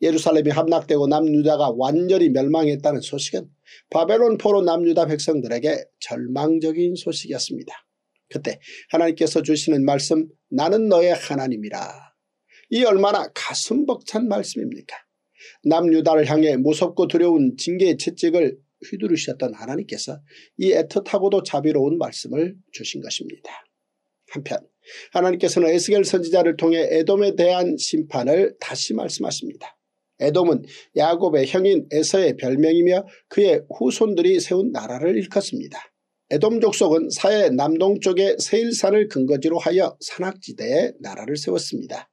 예루살렘이 함락되고 남유다가 완전히 멸망했다는 소식은 바벨론 포로 남유다 백성들에게 절망적인 소식이었습니다. 그때 하나님께서 주시는 말씀 나는 너의 하나님이라 이 얼마나 가슴 벅찬 말씀입니까. 남유다를 향해 무섭고 두려운 징계의 채찍을 휘두르셨던 하나님께서 이 애틋하고도 자비로운 말씀을 주신 것입니다. 한편 하나님께서는 에스겔 선지자를 통해 에돔에 대한 심판을 다시 말씀하십니다. 에돔은 야곱의 형인 에서의 별명이며 그의 후손들이 세운 나라를 일컫습니다. 에돔 족속은 사해 남동쪽의 세일산을 근거지로 하여 산악지대에 나라를 세웠습니다.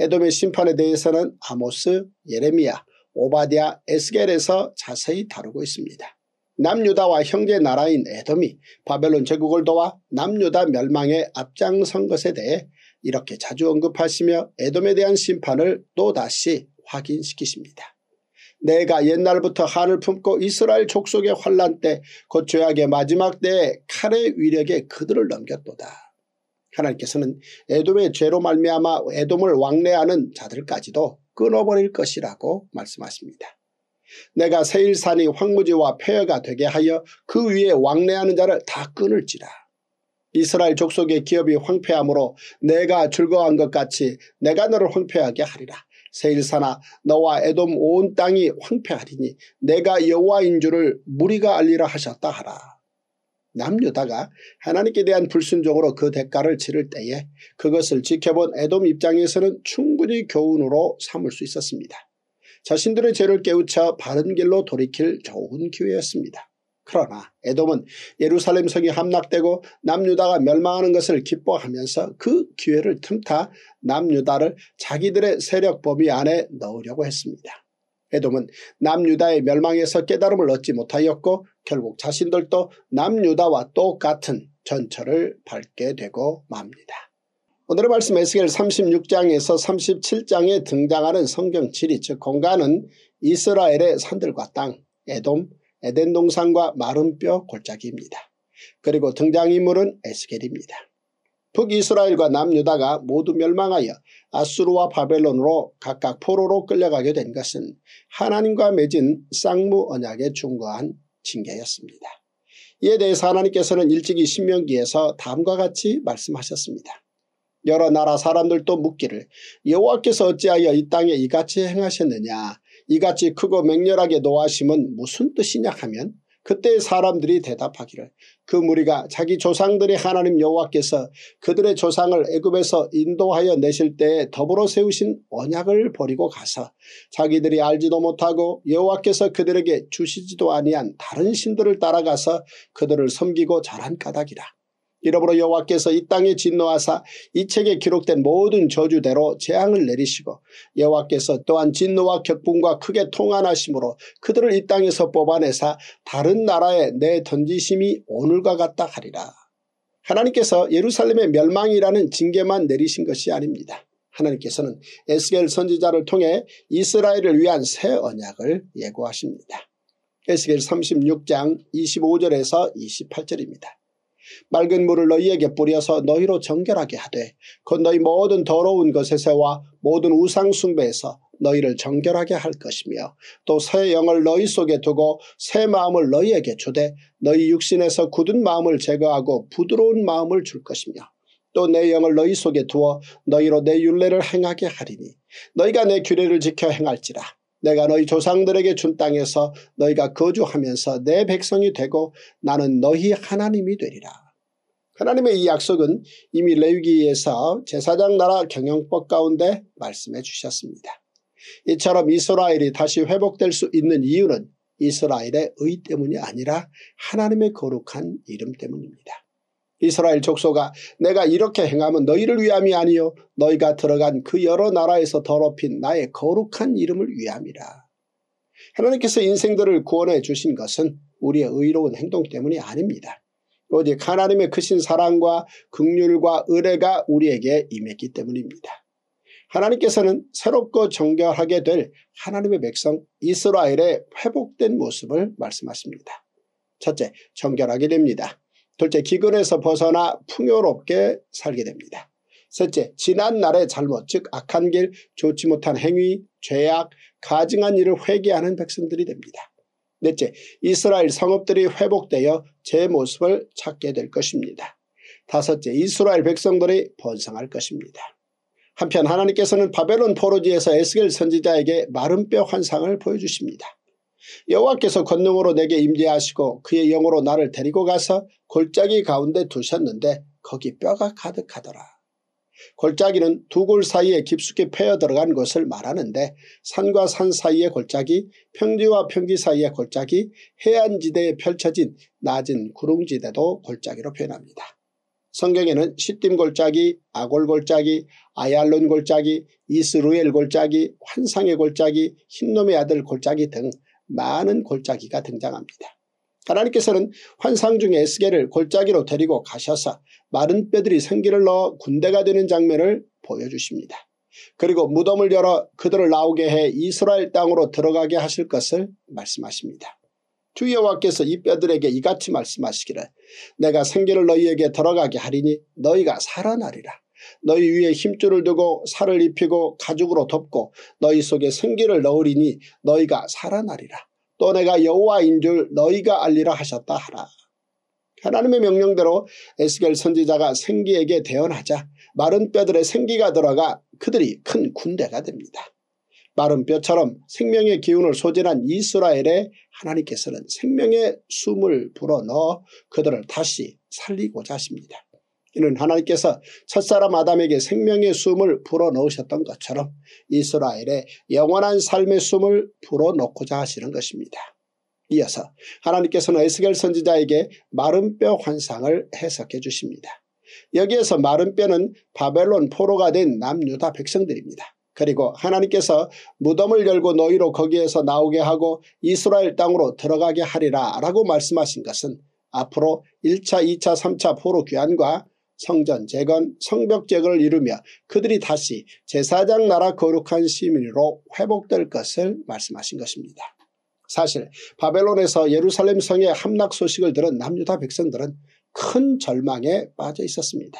에돔의 심판에 대해서는 아모스, 예레미야, 오바디아, 에스겔에서 자세히 다루고 있습니다. 남유다와 형제 나라인 에돔이 바벨론 제국을 도와 남유다 멸망에 앞장선 것에 대해 이렇게 자주 언급하시며 에돔에 대한 심판을 또다시 확인시키십니다. 내가 옛날부터 한을 품고 이스라엘 족속의 환란 때곧 죄악의 마지막 때에 칼의 위력에 그들을 넘겼도다. 하나님께서는 에돔의 죄로 말미암아 에돔을 왕래하는 자들까지도 끊어버릴 것이라고 말씀하십니다. 내가 세일산이 황무지와 폐허가 되게 하여 그 위에 왕래하는 자를 다 끊을지라. 이스라엘 족속의 기업이 황폐함으로 내가 즐거워한 것 같이 내가 너를 황폐하게 하리라. 세일산아 너와 에돔 온 땅이 황폐하리니 내가 여호와인 줄을 무리가 알리라 하셨다 하라. 남유다가 하나님께 대한 불순종으로 그 대가를 치를 때에 그것을 지켜본 에돔 입장에서는 충분히 교훈으로 삼을 수 있었습니다. 자신들의 죄를 깨우쳐 바른 길로 돌이킬 좋은 기회였습니다. 그러나 에돔은 예루살렘 성이 함락되고 남유다가 멸망하는 것을 기뻐하면서 그 기회를 틈타 남유다를 자기들의 세력 범위 안에 넣으려고 했습니다. 에돔은 남유다의 멸망에서 깨달음을 얻지 못하였고 결국 자신들도 남유다와 똑같은 전철을 밟게 되고 맙니다. 오늘의 말씀 에스겔 36장에서 37장에 등장하는 성경 지리 즉 공간은 이스라엘의 산들과 땅, 에돔, 에덴 동산과 마른 뼈 골짜기입니다. 그리고 등장인물은 에스겔입니다. 북이스라엘과 남유다가 모두 멸망하여 아수르와 바벨론으로 각각 포로로 끌려가게 된 것은 하나님과 맺은 쌍무 언약에 중고한 징계였습니다. 이에 대해서 하나님께서는 일찍이 신명기에서 다음과 같이 말씀하셨습니다. 여러 나라 사람들도 묻기를 여호와께서 어찌하여 이 땅에 이같이 행하셨느냐 이같이 크고 맹렬하게 노하심은 무슨 뜻이냐 하면 그때 사람들이 대답하기를 그 무리가 자기 조상들의 하나님 여호와께서 그들의 조상을 애굽에서 인도하여 내실 때에 더불어 세우신 언약을 버리고 가서 자기들이 알지도 못하고 여호와께서 그들에게 주시지도 아니한 다른 신들을 따라가서 그들을 섬기고 자란 까닭이라. 이러므로 여호와께서 이 땅에 진노하사 이 책에 기록된 모든 저주대로 재앙을 내리시고 여호와께서 또한 진노와 격분과 크게 통안하심으로 그들을 이 땅에서 뽑아내사 다른 나라에 내던지심이 오늘과 같다 하리라. 하나님께서 예루살렘의 멸망이라는 징계만 내리신 것이 아닙니다. 하나님께서는 에스겔 선지자를 통해 이스라엘을 위한 새 언약을 예고하십니다. 에스겔 36장 25절에서 28절입니다. 맑은 물을 너희에게 뿌려서 너희로 정결하게 하되 곧 너희 모든 더러운 것에서와 모든 우상 숭배에서 너희를 정결하게 할 것이며 또 새 영을 너희 속에 두고 새 마음을 너희에게 주되 너희 육신에서 굳은 마음을 제거하고 부드러운 마음을 줄 것이며 또 내 영을 너희 속에 두어 너희로 내 윤례를 행하게 하리니 너희가 내 규례를 지켜 행할지라 내가 너희 조상들에게 준 땅에서 너희가 거주하면서 내 백성이 되고 나는 너희 하나님이 되리라. 하나님의 이 약속은 이미 레위기에서 제사장 나라 경영법 가운데 말씀해 주셨습니다. 이처럼 이스라엘이 다시 회복될 수 있는 이유는 이스라엘의 의 때문이 아니라 하나님의 거룩한 이름 때문입니다. 이스라엘 족소가 내가 이렇게 행하면 너희를 위함이 아니요 너희가 들어간 그 여러 나라에서 더럽힌 나의 거룩한 이름을 위함이라. 하나님께서 인생들을 구원해 주신 것은 우리의 의로운 행동 때문이 아닙니다. 오직 하나님의 크신 사랑과 극률과 의뢰가 우리에게 임했기 때문입니다. 하나님께서는 새롭고 정결하게 될 하나님의 백성 이스라엘의 회복된 모습을 말씀하십니다. 첫째, 정결하게 됩니다. 둘째, 기근에서 벗어나 풍요롭게 살게 됩니다. 셋째, 지난 날의 잘못 즉 악한 길, 좋지 못한 행위, 죄악, 가증한 일을 회개하는 백성들이 됩니다. 넷째, 이스라엘 성읍들이 회복되어 제 모습을 찾게 될 것입니다. 다섯째 이스라엘 백성들이 번성할 것입니다. 한편 하나님께서는 바벨론 포로지에서 에스겔 선지자에게 마른 뼈 환상을 보여주십니다. 여호와께서 권능으로 내게 임재하시고 그의 영으로 나를 데리고 가서 골짜기 가운데 두셨는데 거기 뼈가 가득하더라. 골짜기는 두 골 사이에 깊숙이 패어 들어간 것을 말하는데 산과 산 사이의 골짜기, 평지와 평지 사이의 골짜기, 해안지대에 펼쳐진 낮은 구릉지대도 골짜기로 표현합니다. 성경에는 시딤 골짜기, 아골 골짜기, 아얄론 골짜기, 이스루엘 골짜기, 환상의 골짜기, 흰놈의 아들 골짜기 등 많은 골짜기가 등장합니다. 하나님께서는 환상 중에 에스겔을 골짜기로 데리고 가셔서 마른 뼈들이 생기를 넣어 군대가 되는 장면을 보여주십니다. 그리고 무덤을 열어 그들을 나오게 해 이스라엘 땅으로 들어가게 하실 것을 말씀하십니다. 주 여호와께서 이 뼈들에게 이같이 말씀하시기를 내가 생기를 너희에게 들어가게 하리니 너희가 살아나리라. 너희 위에 힘줄을 두고 살을 입히고 가죽으로 덮고 너희 속에 생기를 넣으리니 너희가 살아나리라. 또 내가 여호와인 줄 너희가 알리라 하셨다 하라. 하나님의 명령대로 에스겔 선지자가 생기에게 대언하자 마른 뼈들의 생기가 들어가 그들이 큰 군대가 됩니다. 마른 뼈처럼 생명의 기운을 소진한 이스라엘에 하나님께서는 생명의 숨을 불어넣어 그들을 다시 살리고자 하십니다. 이는 하나님께서 첫사람 아담에게 생명의 숨을 불어넣으셨던 것처럼 이스라엘에 영원한 삶의 숨을 불어넣고자 하시는 것입니다. 이어서 하나님께서는 에스겔 선지자에게 마른 뼈 환상을 해석해 주십니다. 여기에서 마른 뼈는 바벨론 포로가 된 남유다 백성들입니다. 그리고 하나님께서 무덤을 열고 너희로 거기에서 나오게 하고 이스라엘 땅으로 들어가게 하리라 라고 말씀하신 것은 앞으로 1차 2차 3차 포로 귀환과 성전 재건 성벽 재건을 이루며 그들이 다시 제사장 나라 거룩한 시민으로 회복될 것을 말씀하신 것입니다. 사실 바벨론에서 예루살렘 성의 함락 소식을 들은 남유다 백성들은 큰 절망에 빠져 있었습니다.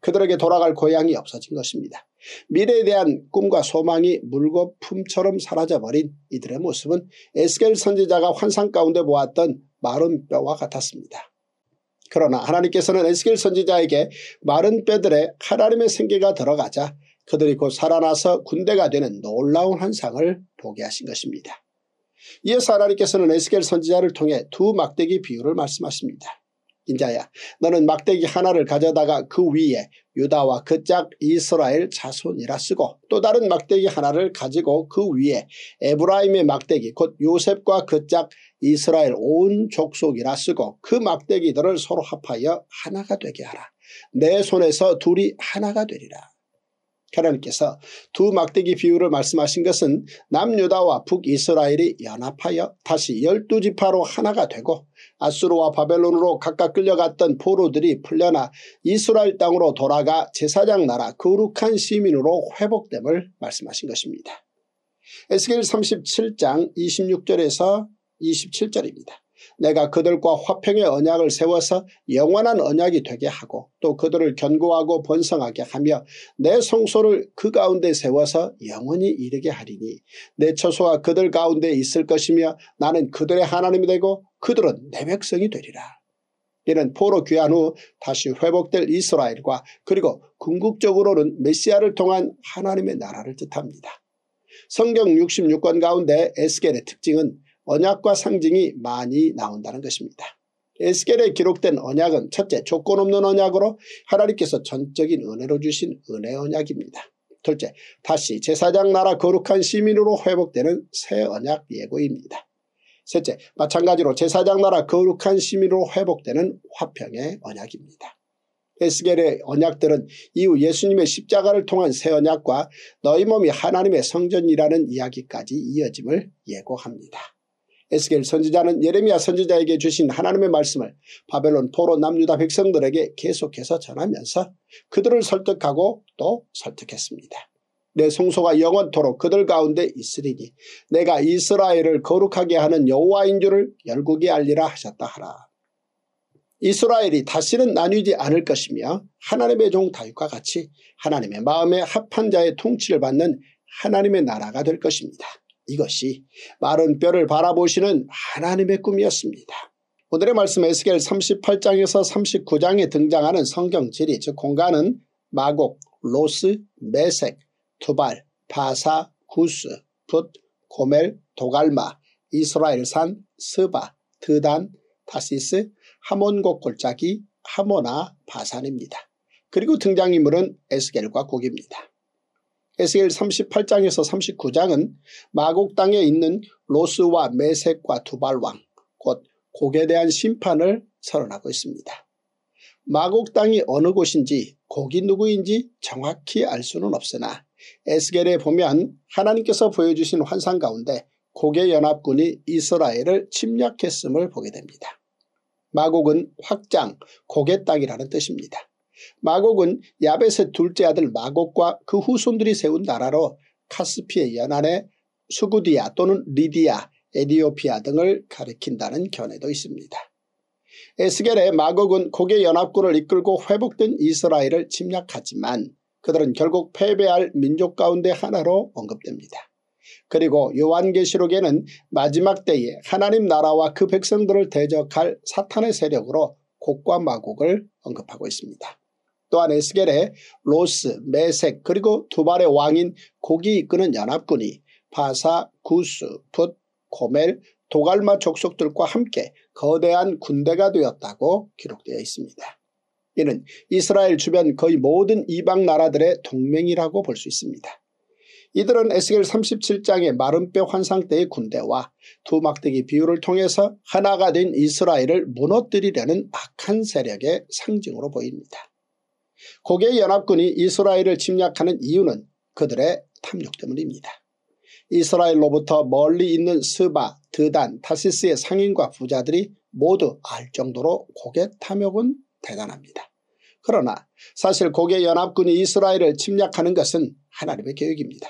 그들에게 돌아갈 고향이 없어진 것입니다. 미래에 대한 꿈과 소망이 물고 품처럼 사라져버린 이들의 모습은 에스겔 선지자가 환상 가운데 보았던 마른 뼈와 같았습니다. 그러나 하나님께서는 에스겔 선지자에게 마른 뼈들의 하나님의 생계가 들어가자 그들이 곧 살아나서 군대가 되는 놀라운 환상을 보게 하신 것입니다. 이에서 하나님께서는 에스겔 선지자를 통해 두 막대기 비유를 말씀하십니다. 인자야 너는 막대기 하나를 가져다가 그 위에 유다와 그짝 이스라엘 자손이라 쓰고 또 다른 막대기 하나를 가지고 그 위에 에브라임의 막대기 곧 요셉과 그짝 이스라엘 온 족속이라 쓰고 그 막대기들을 서로 합하여 하나가 되게 하라. 내 손에서 둘이 하나가 되리라. 하나님께서 두 막대기 비유를 말씀하신 것은 남유다와 북이스라엘이 연합하여 다시 열두 지파로 하나가 되고 아수르와 바벨론으로 각각 끌려갔던 포로들이 풀려나 이스라엘 땅으로 돌아가 제사장 나라 거룩한 시민으로 회복됨을 말씀하신 것입니다. 에스겔 37장 26절에서 27절입니다. 내가 그들과 화평의 언약을 세워서 영원한 언약이 되게 하고 또 그들을 견고하고 번성하게 하며 내 성소를 그 가운데 세워서 영원히 이르게 하리니 내 처소가 그들 가운데 있을 것이며 나는 그들의 하나님이 되고 그들은 내 백성이 되리라. 이는 포로 귀환 후 다시 회복될 이스라엘과 그리고 궁극적으로는 메시아를 통한 하나님의 나라를 뜻합니다. 성경 66권 가운데 에스겔의 특징은 언약과 상징이 많이 나온다는 것입니다. 에스겔에 기록된 언약은 첫째 조건 없는 언약으로 하나님께서 전적인 은혜로 주신 은혜 언약입니다. 둘째 다시 제사장 나라 거룩한 시민으로 회복되는 새 언약 예고입니다. 셋째 마찬가지로 제사장 나라 거룩한 시민으로 회복되는 화평의 언약입니다. 에스겔의 언약들은 이후 예수님의 십자가를 통한 새 언약과 너희 몸이 하나님의 성전이라는 이야기까지 이어짐을 예고합니다. 에스겔 선지자는 예레미야 선지자에게 주신 하나님의 말씀을 바벨론 포로 남유다 백성들에게 계속해서 전하면서 그들을 설득하고 또 설득했습니다. 내 성소가 영원토록 그들 가운데 있으리니 내가 이스라엘을 거룩하게 하는 여호와인 줄을 열국이 알리라 하셨다 하라. 이스라엘이 다시는 나뉘지 않을 것이며 하나님의 종 다윗과 같이 하나님의 마음에 합한 자의 통치를 받는 하나님의 나라가 될 것입니다. 이것이 마른 뼈를 바라보시는 하나님의 꿈이었습니다. 오늘의 말씀 에스겔 38장에서 39장에 등장하는 성경지리 즉 공간은 마곡, 로스, 메색, 투발, 바사, 구스, 붓, 고멜, 도갈마, 이스라엘산, 스바, 드단, 타시스, 하몬곡 골짜기, 하모나, 바산입니다. 그리고 등장인물은 에스겔과 곡입니다. 에스겔 38장에서 39장은 마곡 당에 있는 로스와 메색과 두발왕 곧 곡에 대한 심판을 선언하고 있습니다. 마곡 당이 어느 곳인지 곡이 누구인지 정확히 알 수는 없으나 에스겔에 보면 하나님께서 보여주신 환상 가운데 곡의 연합군이 이스라엘을 침략했음을 보게 됩니다. 마곡은 확장, 곡의 땅이라는 뜻입니다. 마곡은 야벳의 둘째 아들 마곡과 그 후손들이 세운 나라로 카스피의 연안에 수구디아 또는 리디아, 에디오피아 등을 가리킨다는 견해도 있습니다. 에스겔의 마곡은 고개 연합군을 이끌고 회복된 이스라엘을 침략하지만 그들은 결국 패배할 민족 가운데 하나로 언급됩니다. 그리고 요한계시록에는 마지막 때에 하나님 나라와 그 백성들을 대적할 사탄의 세력으로 곡과 마곡을 언급하고 있습니다. 또한 에스겔의 로스, 메색 그리고 두 발의 왕인 고기 이끄는 연합군이 파사, 구스, 붓, 고멜, 도갈마 족속들과 함께 거대한 군대가 되었다고 기록되어 있습니다. 이는 이스라엘 주변 거의 모든 이방 나라들의 동맹이라고 볼 수 있습니다. 이들은 에스겔 37장의 마름뼈 환상 때의 군대와 두 막대기 비유를 통해서 하나가 된 이스라엘을 무너뜨리려는 악한 세력의 상징으로 보입니다. 고개 연합군이 이스라엘을 침략하는 이유는 그들의 탐욕 때문입니다. 이스라엘로부터 멀리 있는 스바, 드단, 타시스의 상인과 부자들이 모두 알 정도로 고개 탐욕은 대단합니다. 그러나 사실 고개 연합군이 이스라엘을 침략하는 것은 하나님의 계획입니다.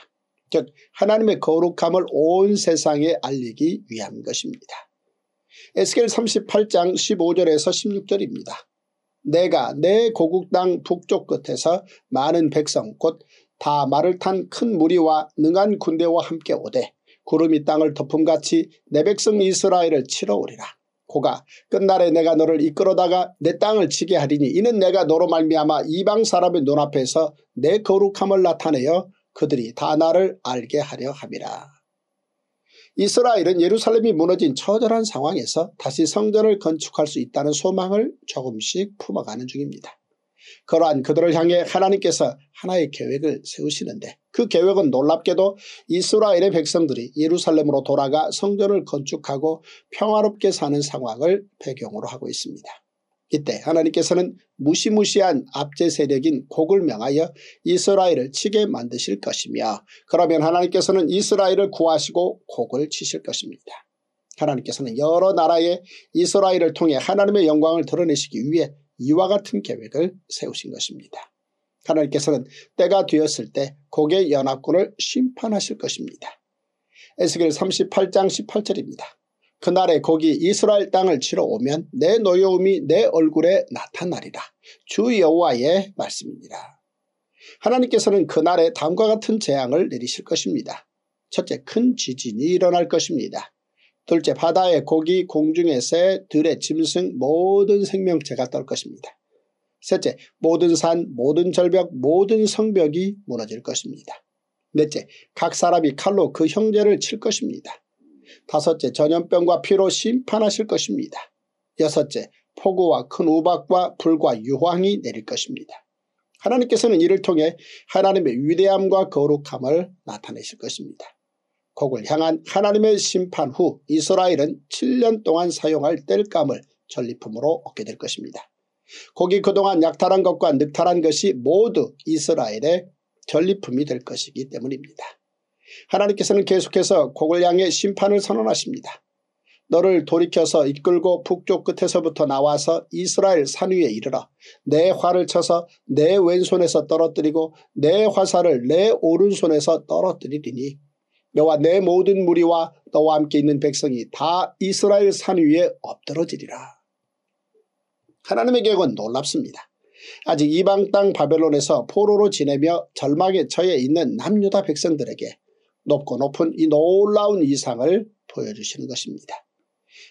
즉 하나님의 거룩함을 온 세상에 알리기 위한 것입니다. 에스겔 38장 15절에서 16절입니다. 내가 내 고국 땅 북쪽 끝에서 많은 백성 곧 다 말을 탄 큰 무리와 능한 군대와 함께 오되 구름이 땅을 덮음같이 내 백성 이스라엘을 치러 오리라. 고가 끝날에 내가 너를 이끌어다가 내 땅을 치게 하리니 이는 내가 너로 말미암아 이방 사람의 눈앞에서 내 거룩함을 나타내어 그들이 다 나를 알게 하려 함이라. 이스라엘은 예루살렘이 무너진 처절한 상황에서 다시 성전을 건축할 수 있다는 소망을 조금씩 품어가는 중입니다. 그러한 그들을 향해 하나님께서 하나의 계획을 세우시는데 그 계획은 놀랍게도 이스라엘의 백성들이 예루살렘으로 돌아가 성전을 건축하고 평화롭게 사는 상황을 배경으로 하고 있습니다. 이때 하나님께서는 무시무시한 압제 세력인 곡을 명하여 이스라엘을 치게 만드실 것이며 그러면 하나님께서는 이스라엘을 구하시고 곡을 치실 것입니다. 하나님께서는 여러 나라에 이스라엘을 통해 하나님의 영광을 드러내시기 위해 이와 같은 계획을 세우신 것입니다. 하나님께서는 때가 되었을 때 곡의 연합군을 심판하실 것입니다. 에스겔 38장 18절입니다. 그날에 거기 이스라엘 땅을 치러 오면 내 노여움이 내 얼굴에 나타나리라. 주 여호와의 말씀입니다. 하나님께서는 그날에 다음과 같은 재앙을 내리실 것입니다. 첫째 큰 지진이 일어날 것입니다. 둘째 바다의 고기, 공중의 새, 들의 짐승 모든 생명체가 떨 것입니다. 셋째 모든 산, 모든 절벽, 모든 성벽이 무너질 것입니다. 넷째 각 사람이 칼로 그 형제를 칠 것입니다. 다섯째 전염병과 피로 심판하실 것입니다. 여섯째 폭우와 큰 우박과 불과 유황이 내릴 것입니다. 하나님께서는 이를 통해 하나님의 위대함과 거룩함을 나타내실 것입니다. 곡을 향한 하나님의 심판 후 이스라엘은 7년 동안 사용할 뗄감을 전리품으로 얻게 될 것입니다. 곡이 그동안 약탈한 것과 늑탈한 것이 모두 이스라엘의 전리품이 될 것이기 때문입니다. 하나님께서는 계속해서 곡을 향해 심판을 선언하십니다. 너를 돌이켜서 이끌고 북쪽 끝에서부터 나와서 이스라엘 산 위에 이르러내 활을 쳐서 내 왼손에서 떨어뜨리고 내 화살을 내 오른손에서 떨어뜨리리니 너와 내 모든 무리와 너와 함께 있는 백성이 다 이스라엘 산 위에 엎드러지리라. 하나님의 계획은 놀랍습니다. 아직 이방 땅 바벨론에서 포로로 지내며 절망에 처해 있는 남유다 백성들에게 높고 높은 이 놀라운 이상을 보여주시는 것입니다.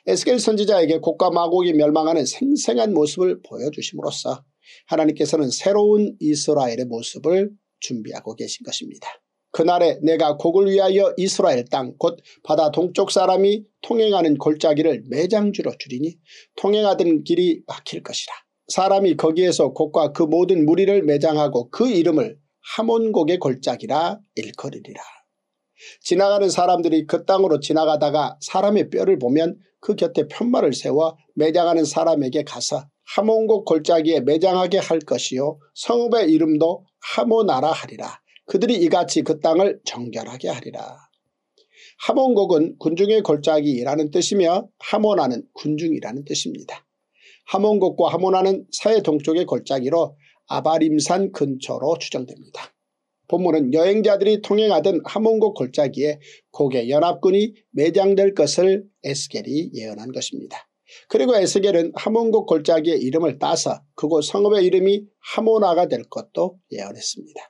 에스겔 선지자에게 곡과 마곡이 멸망하는 생생한 모습을 보여주심으로써 하나님께서는 새로운 이스라엘의 모습을 준비하고 계신 것입니다. 그날에 내가 곡을 위하여 이스라엘 땅 곧 바다 동쪽 사람이 통행하는 골짜기를 매장주로 줄이니 통행하던 길이 막힐 것이라. 사람이 거기에서 곡과 그 모든 무리를 매장하고 그 이름을 하몬곡의 골짜기라 일컬으리라. 지나가는 사람들이 그 땅으로 지나가다가 사람의 뼈를 보면 그 곁에 편마를 세워 매장하는 사람에게 가서 하몬곡 골짜기에 매장하게 할 것이요 성읍의 이름도 하모나라 하리라. 그들이 이같이 그 땅을 정결하게 하리라. 하몬곡은 군중의 골짜기라는 뜻이며 하모나는 군중이라는 뜻입니다. 하몬곡과 하모나는 사해 동쪽의 골짜기로 아바림산 근처로 추정됩니다. 본문은 여행자들이 통행하던 하몬고 골짜기에 고개 연합군이 매장될 것을 에스겔이 예언한 것입니다. 그리고 에스겔은 하몬고 골짜기의 이름을 따서 그곳 성읍의 이름이 하모나가 될 것도 예언했습니다.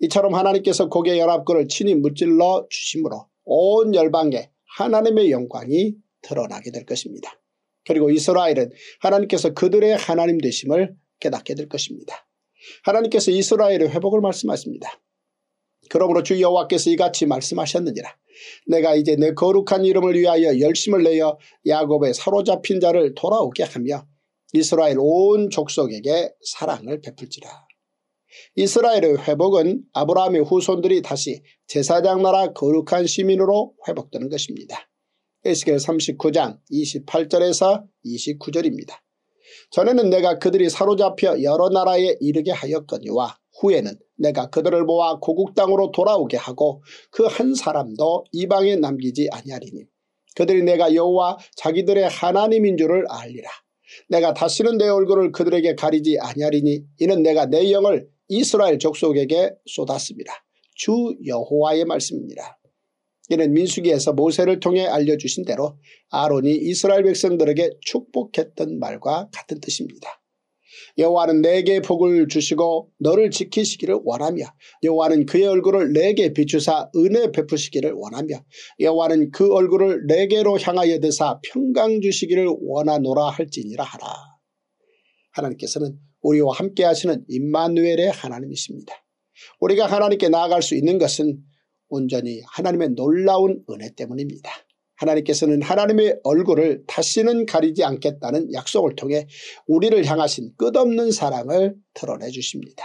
이처럼 하나님께서 고개 연합군을 친히 무찔러 주심으로 온 열방에 하나님의 영광이 드러나게 될 것입니다. 그리고 이스라엘은 하나님께서 그들의 하나님 되심을 깨닫게 될 것입니다. 하나님께서 이스라엘의 회복을 말씀하십니다. 그러므로 주 여호와께서 이같이 말씀하셨느니라. 내가 이제 내 거룩한 이름을 위하여 열심을 내어 야곱의 사로잡힌 자를 돌아오게 하며 이스라엘 온 족속에게 사랑을 베풀지라. 이스라엘의 회복은 아브라함의 후손들이 다시 제사장 나라 거룩한 시민으로 회복되는 것입니다. 에스겔 39장 28절에서 29절입니다. 전에는 내가 그들이 사로잡혀 여러 나라에 이르게 하였거니와 후에는 내가 그들을 모아 고국 땅으로 돌아오게 하고 그 한 사람도 이방에 남기지 아니하리니 그들이 내가 여호와 자기들의 하나님인 줄을 알리라. 내가 다시는 내 얼굴을 그들에게 가리지 아니하리니 이는 내가 내 영을 이스라엘 족속에게 쏟았습니다. 주 여호와의 말씀입니다. 이는 민수기에서 모세를 통해 알려주신 대로 아론이 이스라엘 백성들에게 축복했던 말과 같은 뜻입니다. 여호와는 내게 복을 주시고 너를 지키시기를 원하며 여호와는 그의 얼굴을 내게 비추사 은혜 베푸시기를 원하며 여호와는 그 얼굴을 내게로 향하여 대사 평강 주시기를 원하노라 할지니라 하라. 하나님께서는 우리와 함께 하시는 임마누엘의 하나님이십니다. 우리가 하나님께 나아갈 수 있는 것은 온전히 하나님의 놀라운 은혜 때문입니다. 하나님께서는 하나님의 얼굴을 다시는 가리지 않겠다는 약속을 통해 우리를 향하신 끝없는 사랑을 드러내 주십니다.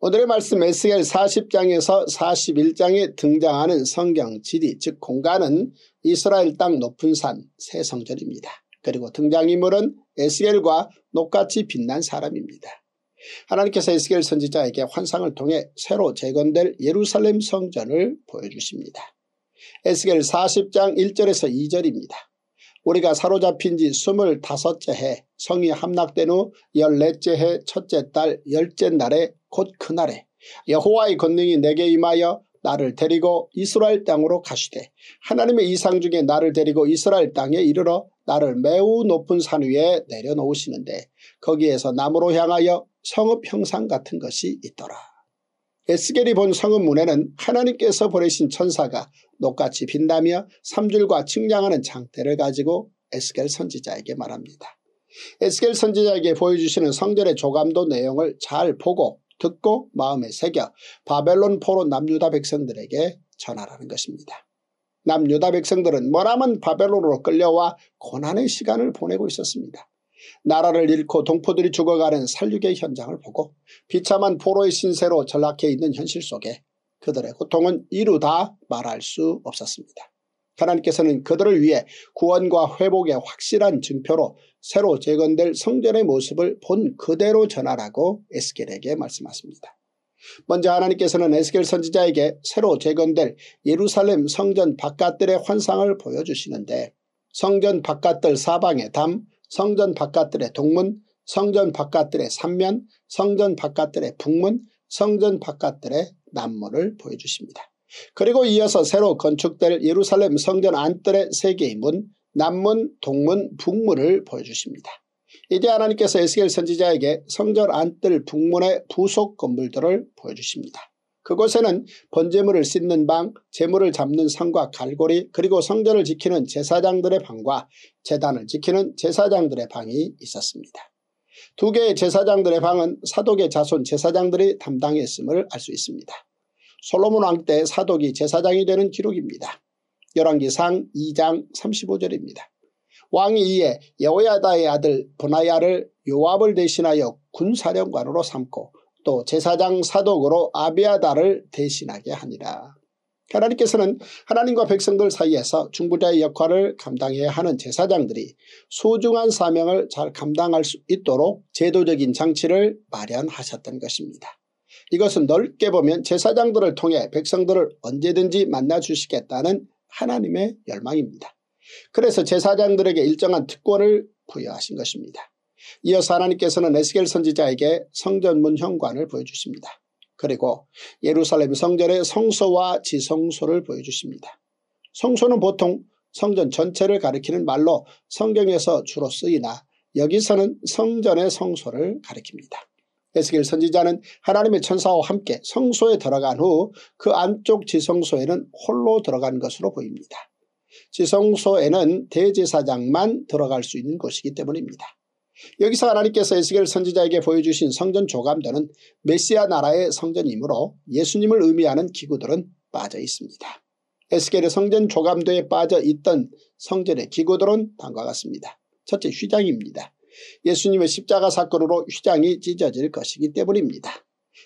오늘의 말씀 에스겔 40장에서 41장에 등장하는 성경 지리 즉 공간은 이스라엘 땅 높은 산 새성전입니다. 그리고 등장인물은 에스겔과 똑같이 빛난 사람입니다. 하나님께서 에스겔 선지자에게 환상을 통해 새로 재건될 예루살렘 성전을 보여주십니다. 에스겔 40장 1절에서 2절입니다. 우리가 사로잡힌 지 25째 해 성이 함락된 후 14째 해 첫째 달1 0째 날에 곧 그날에 여호와의 권능이 내게 임하여 나를 데리고 이스라엘 땅으로 가시되 하나님의 이상 중에 나를 데리고 이스라엘 땅에 이르러 나를 매우 높은 산 위에 내려놓으시는데 거기에서 남으로 향하여 성읍 형상 같은 것이 있더라. 에스겔이 본 성읍 문에는 하나님께서 보내신 천사가 녹같이 빛나며 삼줄과 측량하는 장대를 가지고 에스겔 선지자에게 말합니다. 에스겔 선지자에게 보여주시는 성전의 조감도 내용을 잘 보고 듣고 마음에 새겨 바벨론 포로 남유다 백성들에게 전하라는 것입니다. 남유다 백성들은 머람은 바벨론으로 끌려와 고난의 시간을 보내고 있었습니다. 나라를 잃고 동포들이 죽어가는 살육의 현장을 보고 비참한 포로의 신세로 전락해 있는 현실 속에 그들의 고통은 이루 다 말할 수 없었습니다. 하나님께서는 그들을 위해 구원과 회복의 확실한 증표로 새로 재건될 성전의 모습을 본 그대로 전하라고 에스겔에게 말씀하십니다. 먼저 하나님께서는 에스겔 선지자에게 새로 재건될 예루살렘 성전 바깥들의 환상을 보여주시는데 성전 바깥들 사방에 담 성전 바깥들의 동문, 성전 바깥들의 삼면, 성전 바깥들의 북문, 성전 바깥들의 남문을 보여주십니다. 그리고 이어서 새로 건축될 예루살렘 성전 안뜰의 세 개의 문, 남문, 동문, 북문을 보여주십니다. 이제 하나님께서 에스겔 선지자에게 성전 안뜰 북문의 부속 건물들을 보여주십니다. 그곳에는 번제물을 씻는 방, 제물을 잡는 상과 갈고리 그리고 성전을 지키는 제사장들의 방과 재단을 지키는 제사장들의 방이 있었습니다. 두 개의 제사장들의 방은 사독의 자손 제사장들이 담당했음을 알 수 있습니다. 솔로몬 왕 때 사독이 제사장이 되는 기록입니다. 열왕기상 2장 35절입니다. 왕이 이에 여호야다의 아들 분하야를 요압을 대신하여 군사령관으로 삼고 또 제사장 사독으로 아비아다를 대신하게 하니라. 하나님께서는 하나님과 백성들 사이에서 중부자의 역할을 감당해야 하는 제사장들이 소중한 사명을 잘 감당할 수 있도록 제도적인 장치를 마련하셨던 것입니다. 이것은 넓게 보면 제사장들을 통해 백성들을 언제든지 만나주시겠다는 하나님의 열망입니다. 그래서 제사장들에게 일정한 특권을 부여하신 것입니다. 이어서 하나님께서는 에스겔 선지자에게 성전 문 현관을 보여주십니다. 그리고 예루살렘 성전의 성소와 지성소를 보여주십니다. 성소는 보통 성전 전체를 가리키는 말로 성경에서 주로 쓰이나 여기서는 성전의 성소를 가리킵니다. 에스겔 선지자는 하나님의 천사와 함께 성소에 들어간 후 그 안쪽 지성소에는 홀로 들어간 것으로 보입니다. 지성소에는 대제사장만 들어갈 수 있는 곳이기 때문입니다. 여기서 하나님께서 에스겔 선지자에게 보여주신 성전 조감도는 메시아 나라의 성전이므로 예수님을 의미하는 기구들은 빠져 있습니다. 에스겔의 성전 조감도에 빠져 있던 성전의 기구들은 다음과 같습니다. 첫째 휘장입니다. 예수님의 십자가 사건으로 휘장이 찢어질 것이기 때문입니다.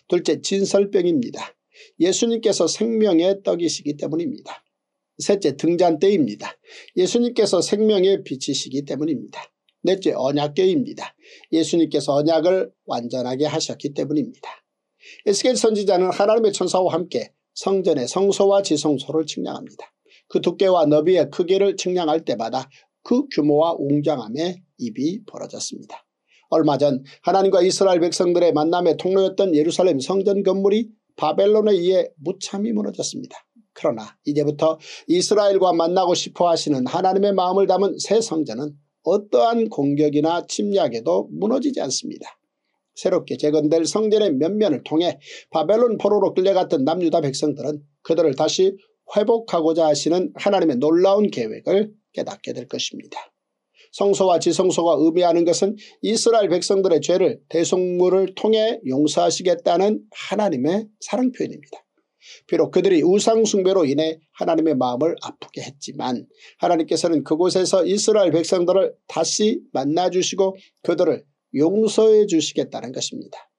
둘째 진설병입니다. 예수님께서 생명의 떡이시기 때문입니다. 셋째 등잔대입니다. 예수님께서 생명의 빛이시기 때문입니다. 넷째 언약계입니다. 예수님께서 언약을 완전하게 하셨기 때문입니다. 에스겔 선지자는 하나님의 천사와 함께 성전의 성소와 지성소를 측량합니다. 그 두께와 너비의 크기를 측량할 때마다 그 규모와 웅장함에 입이 벌어졌습니다. 얼마 전 하나님과 이스라엘 백성들의 만남의 통로였던 예루살렘 성전 건물이 바벨론에 의해 무참히 무너졌습니다. 그러나 이제부터 이스라엘과 만나고 싶어 하시는 하나님의 마음을 담은 새 성전은 어떠한 공격이나 침략에도 무너지지 않습니다. 새롭게 재건될 성전의 면면을 통해 바벨론 포로로 끌려갔던 남유다 백성들은 그들을 다시 회복하고자 하시는 하나님의 놀라운 계획을 깨닫게 될 것입니다. 성소와 지성소가 의미하는 것은 이스라엘 백성들의 죄를 대속물을 통해 용서하시겠다는 하나님의 사랑 표현입니다. 비록 그들이 우상숭배로 인해 하나님의 마음을 아프게 했지만 하나님께서는 그곳에서 이스라엘 백성들을 다시 만나주시고 그들을 용서해 주시겠다는 것입니다.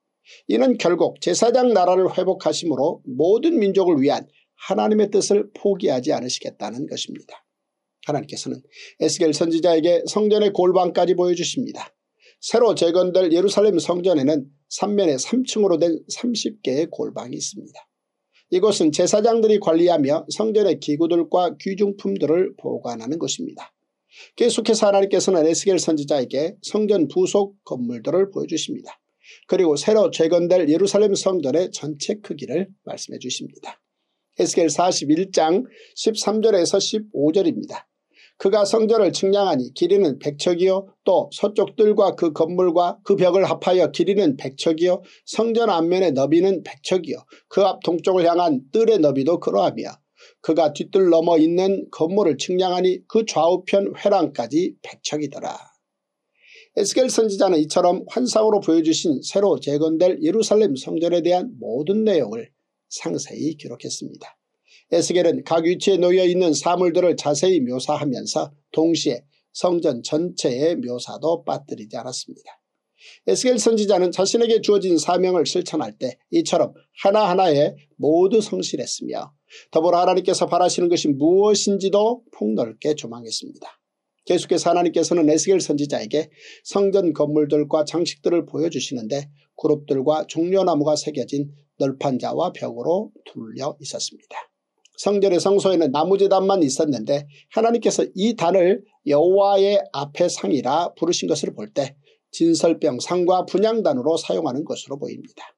이는 결국 제사장 나라를 회복하심으로 모든 민족을 위한 하나님의 뜻을 포기하지 않으시겠다는 것입니다. 하나님께서는 에스겔 선지자에게 성전의 골방까지 보여주십니다. 새로 재건될 예루살렘 성전에는 3면에 3층으로 된 30개의 골방이 있습니다. 이곳은 제사장들이 관리하며 성전의 기구들과 귀중품들을 보관하는 곳입니다. 계속해서 하나님께서는 에스겔 선지자에게 성전 부속 건물들을 보여주십니다. 그리고 새로 재건될 예루살렘 성전의 전체 크기를 말씀해 주십니다. 에스겔 41장 13절에서 15절입니다. 그가 성전을 측량하니 길이는 백척이요 또 서쪽 뜰과 그 건물과 그 벽을 합하여 길이는 백척이요 성전 앞면의 너비는 백척이요 그 앞 동쪽을 향한 뜰의 너비도 그러하며 그가 뒤뜰 넘어 있는 건물을 측량하니 그 좌우편 회랑까지 백척이더라. 에스겔 선지자는 이처럼 환상으로 보여주신 새로 재건될 예루살렘 성전에 대한 모든 내용을 상세히 기록했습니다. 에스겔은 각 위치에 놓여있는 사물들을 자세히 묘사하면서 동시에 성전 전체의 묘사도 빠뜨리지 않았습니다. 에스겔 선지자는 자신에게 주어진 사명을 실천할 때 이처럼 하나하나에 모두 성실했으며 더불어 하나님께서 바라시는 것이 무엇인지도 폭넓게 조망했습니다. 계속해서 하나님께서는 에스겔 선지자에게 성전 건물들과 장식들을 보여주시는데 그룹들과 종려나무가 새겨진 널판자와 벽으로 둘려 있었습니다. 성전의 성소에는 나무재단만 있었는데 하나님께서 이 단을 여호와의 앞에 상이라 부르신 것을 볼 때 진설병 상과 분양단으로 사용하는 것으로 보입니다.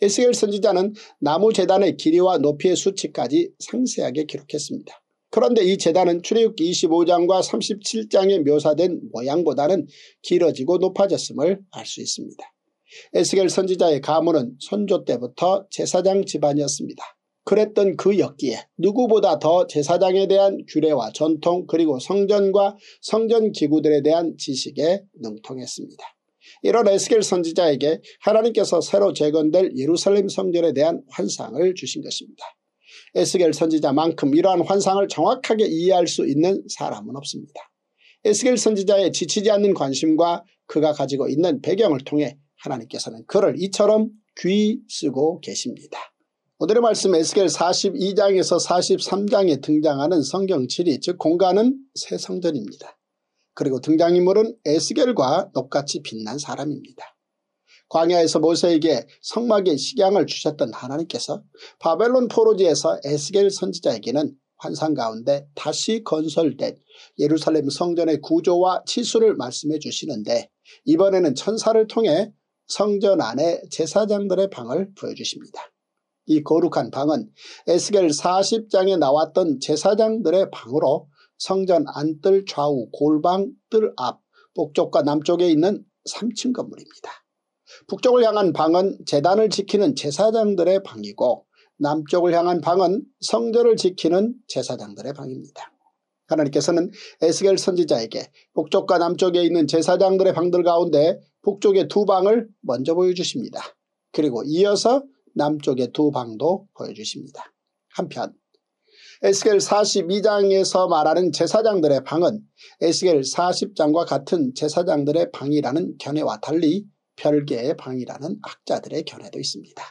에스겔 선지자는 나무 재단의 길이와 높이의 수치까지 상세하게 기록했습니다. 그런데 이 재단은 출애굽기 25장과 37장에 묘사된 모양보다는 길어지고 높아졌음을 알 수 있습니다. 에스겔 선지자의 가문은 선조 때부터 제사장 집안이었습니다. 그랬던 그였기에 누구보다 더 제사장에 대한 규례와 전통 그리고 성전과 성전 기구들에 대한 지식에 능통했습니다. 이런 에스겔 선지자에게 하나님께서 새로 재건될 예루살렘 성전에 대한 환상을 주신 것입니다. 에스겔 선지자만큼 이러한 환상을 정확하게 이해할 수 있는 사람은 없습니다. 에스겔 선지자의 지치지 않는 관심과 그가 가지고 있는 배경을 통해 하나님께서는 그를 이처럼 귀 쓰고 계십니다. 오늘의 말씀 에스겔 42장에서 43장에 등장하는 성경 7이 즉 공간은 새 성전입니다. 그리고 등장인물은 에스겔과 똑같이 빛난 사람입니다. 광야에서 모세에게 성막의 식양을 주셨던 하나님께서 바벨론 포로지에서 에스겔 선지자에게는 환상 가운데 다시 건설된 예루살렘 성전의 구조와 치수를 말씀해 주시는데 이번에는 천사를 통해 성전 안에 제사장들의 방을 보여주십니다. 이 거룩한 방은 에스겔 40장에 나왔던 제사장들의 방으로 성전 안뜰 좌우 골방 뜰앞 북쪽과 남쪽에 있는 3층 건물입니다. 북쪽을 향한 방은 재단을 지키는 제사장들의 방이고 남쪽을 향한 방은 성전을 지키는 제사장들의 방입니다. 하나님께서는 에스겔 선지자에게 북쪽과 남쪽에 있는 제사장들의 방들 가운데 북쪽의 두 방을 먼저 보여주십니다. 그리고 이어서 남쪽의 두 방도 보여주십니다. 한편 에스겔 42장에서 말하는 제사장들의 방은 에스겔 40장과 같은 제사장들의 방이라는 견해와 달리 별개의 방이라는 학자들의 견해도 있습니다.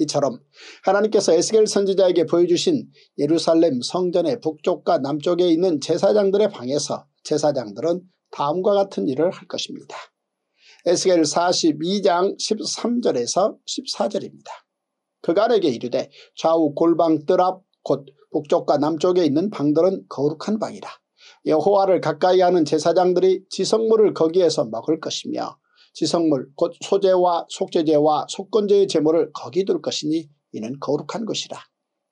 이처럼 하나님께서 에스겔 선지자에게 보여주신 예루살렘 성전의 북쪽과 남쪽에 있는 제사장들의 방에서 제사장들은 다음과 같은 일을 할 것입니다. 에스겔 42장 13절에서 14절입니다. 그간에게 이르되 좌우 골방 뜰 앞 곧 북쪽과 남쪽에 있는 방들은 거룩한 방이라. 여호와를 가까이 하는 제사장들이 지성물을 거기에서 먹을 것이며 지성물 곧소재와속재재와속건재의 제물을 거기 둘 것이니 이는 거룩한 것이라.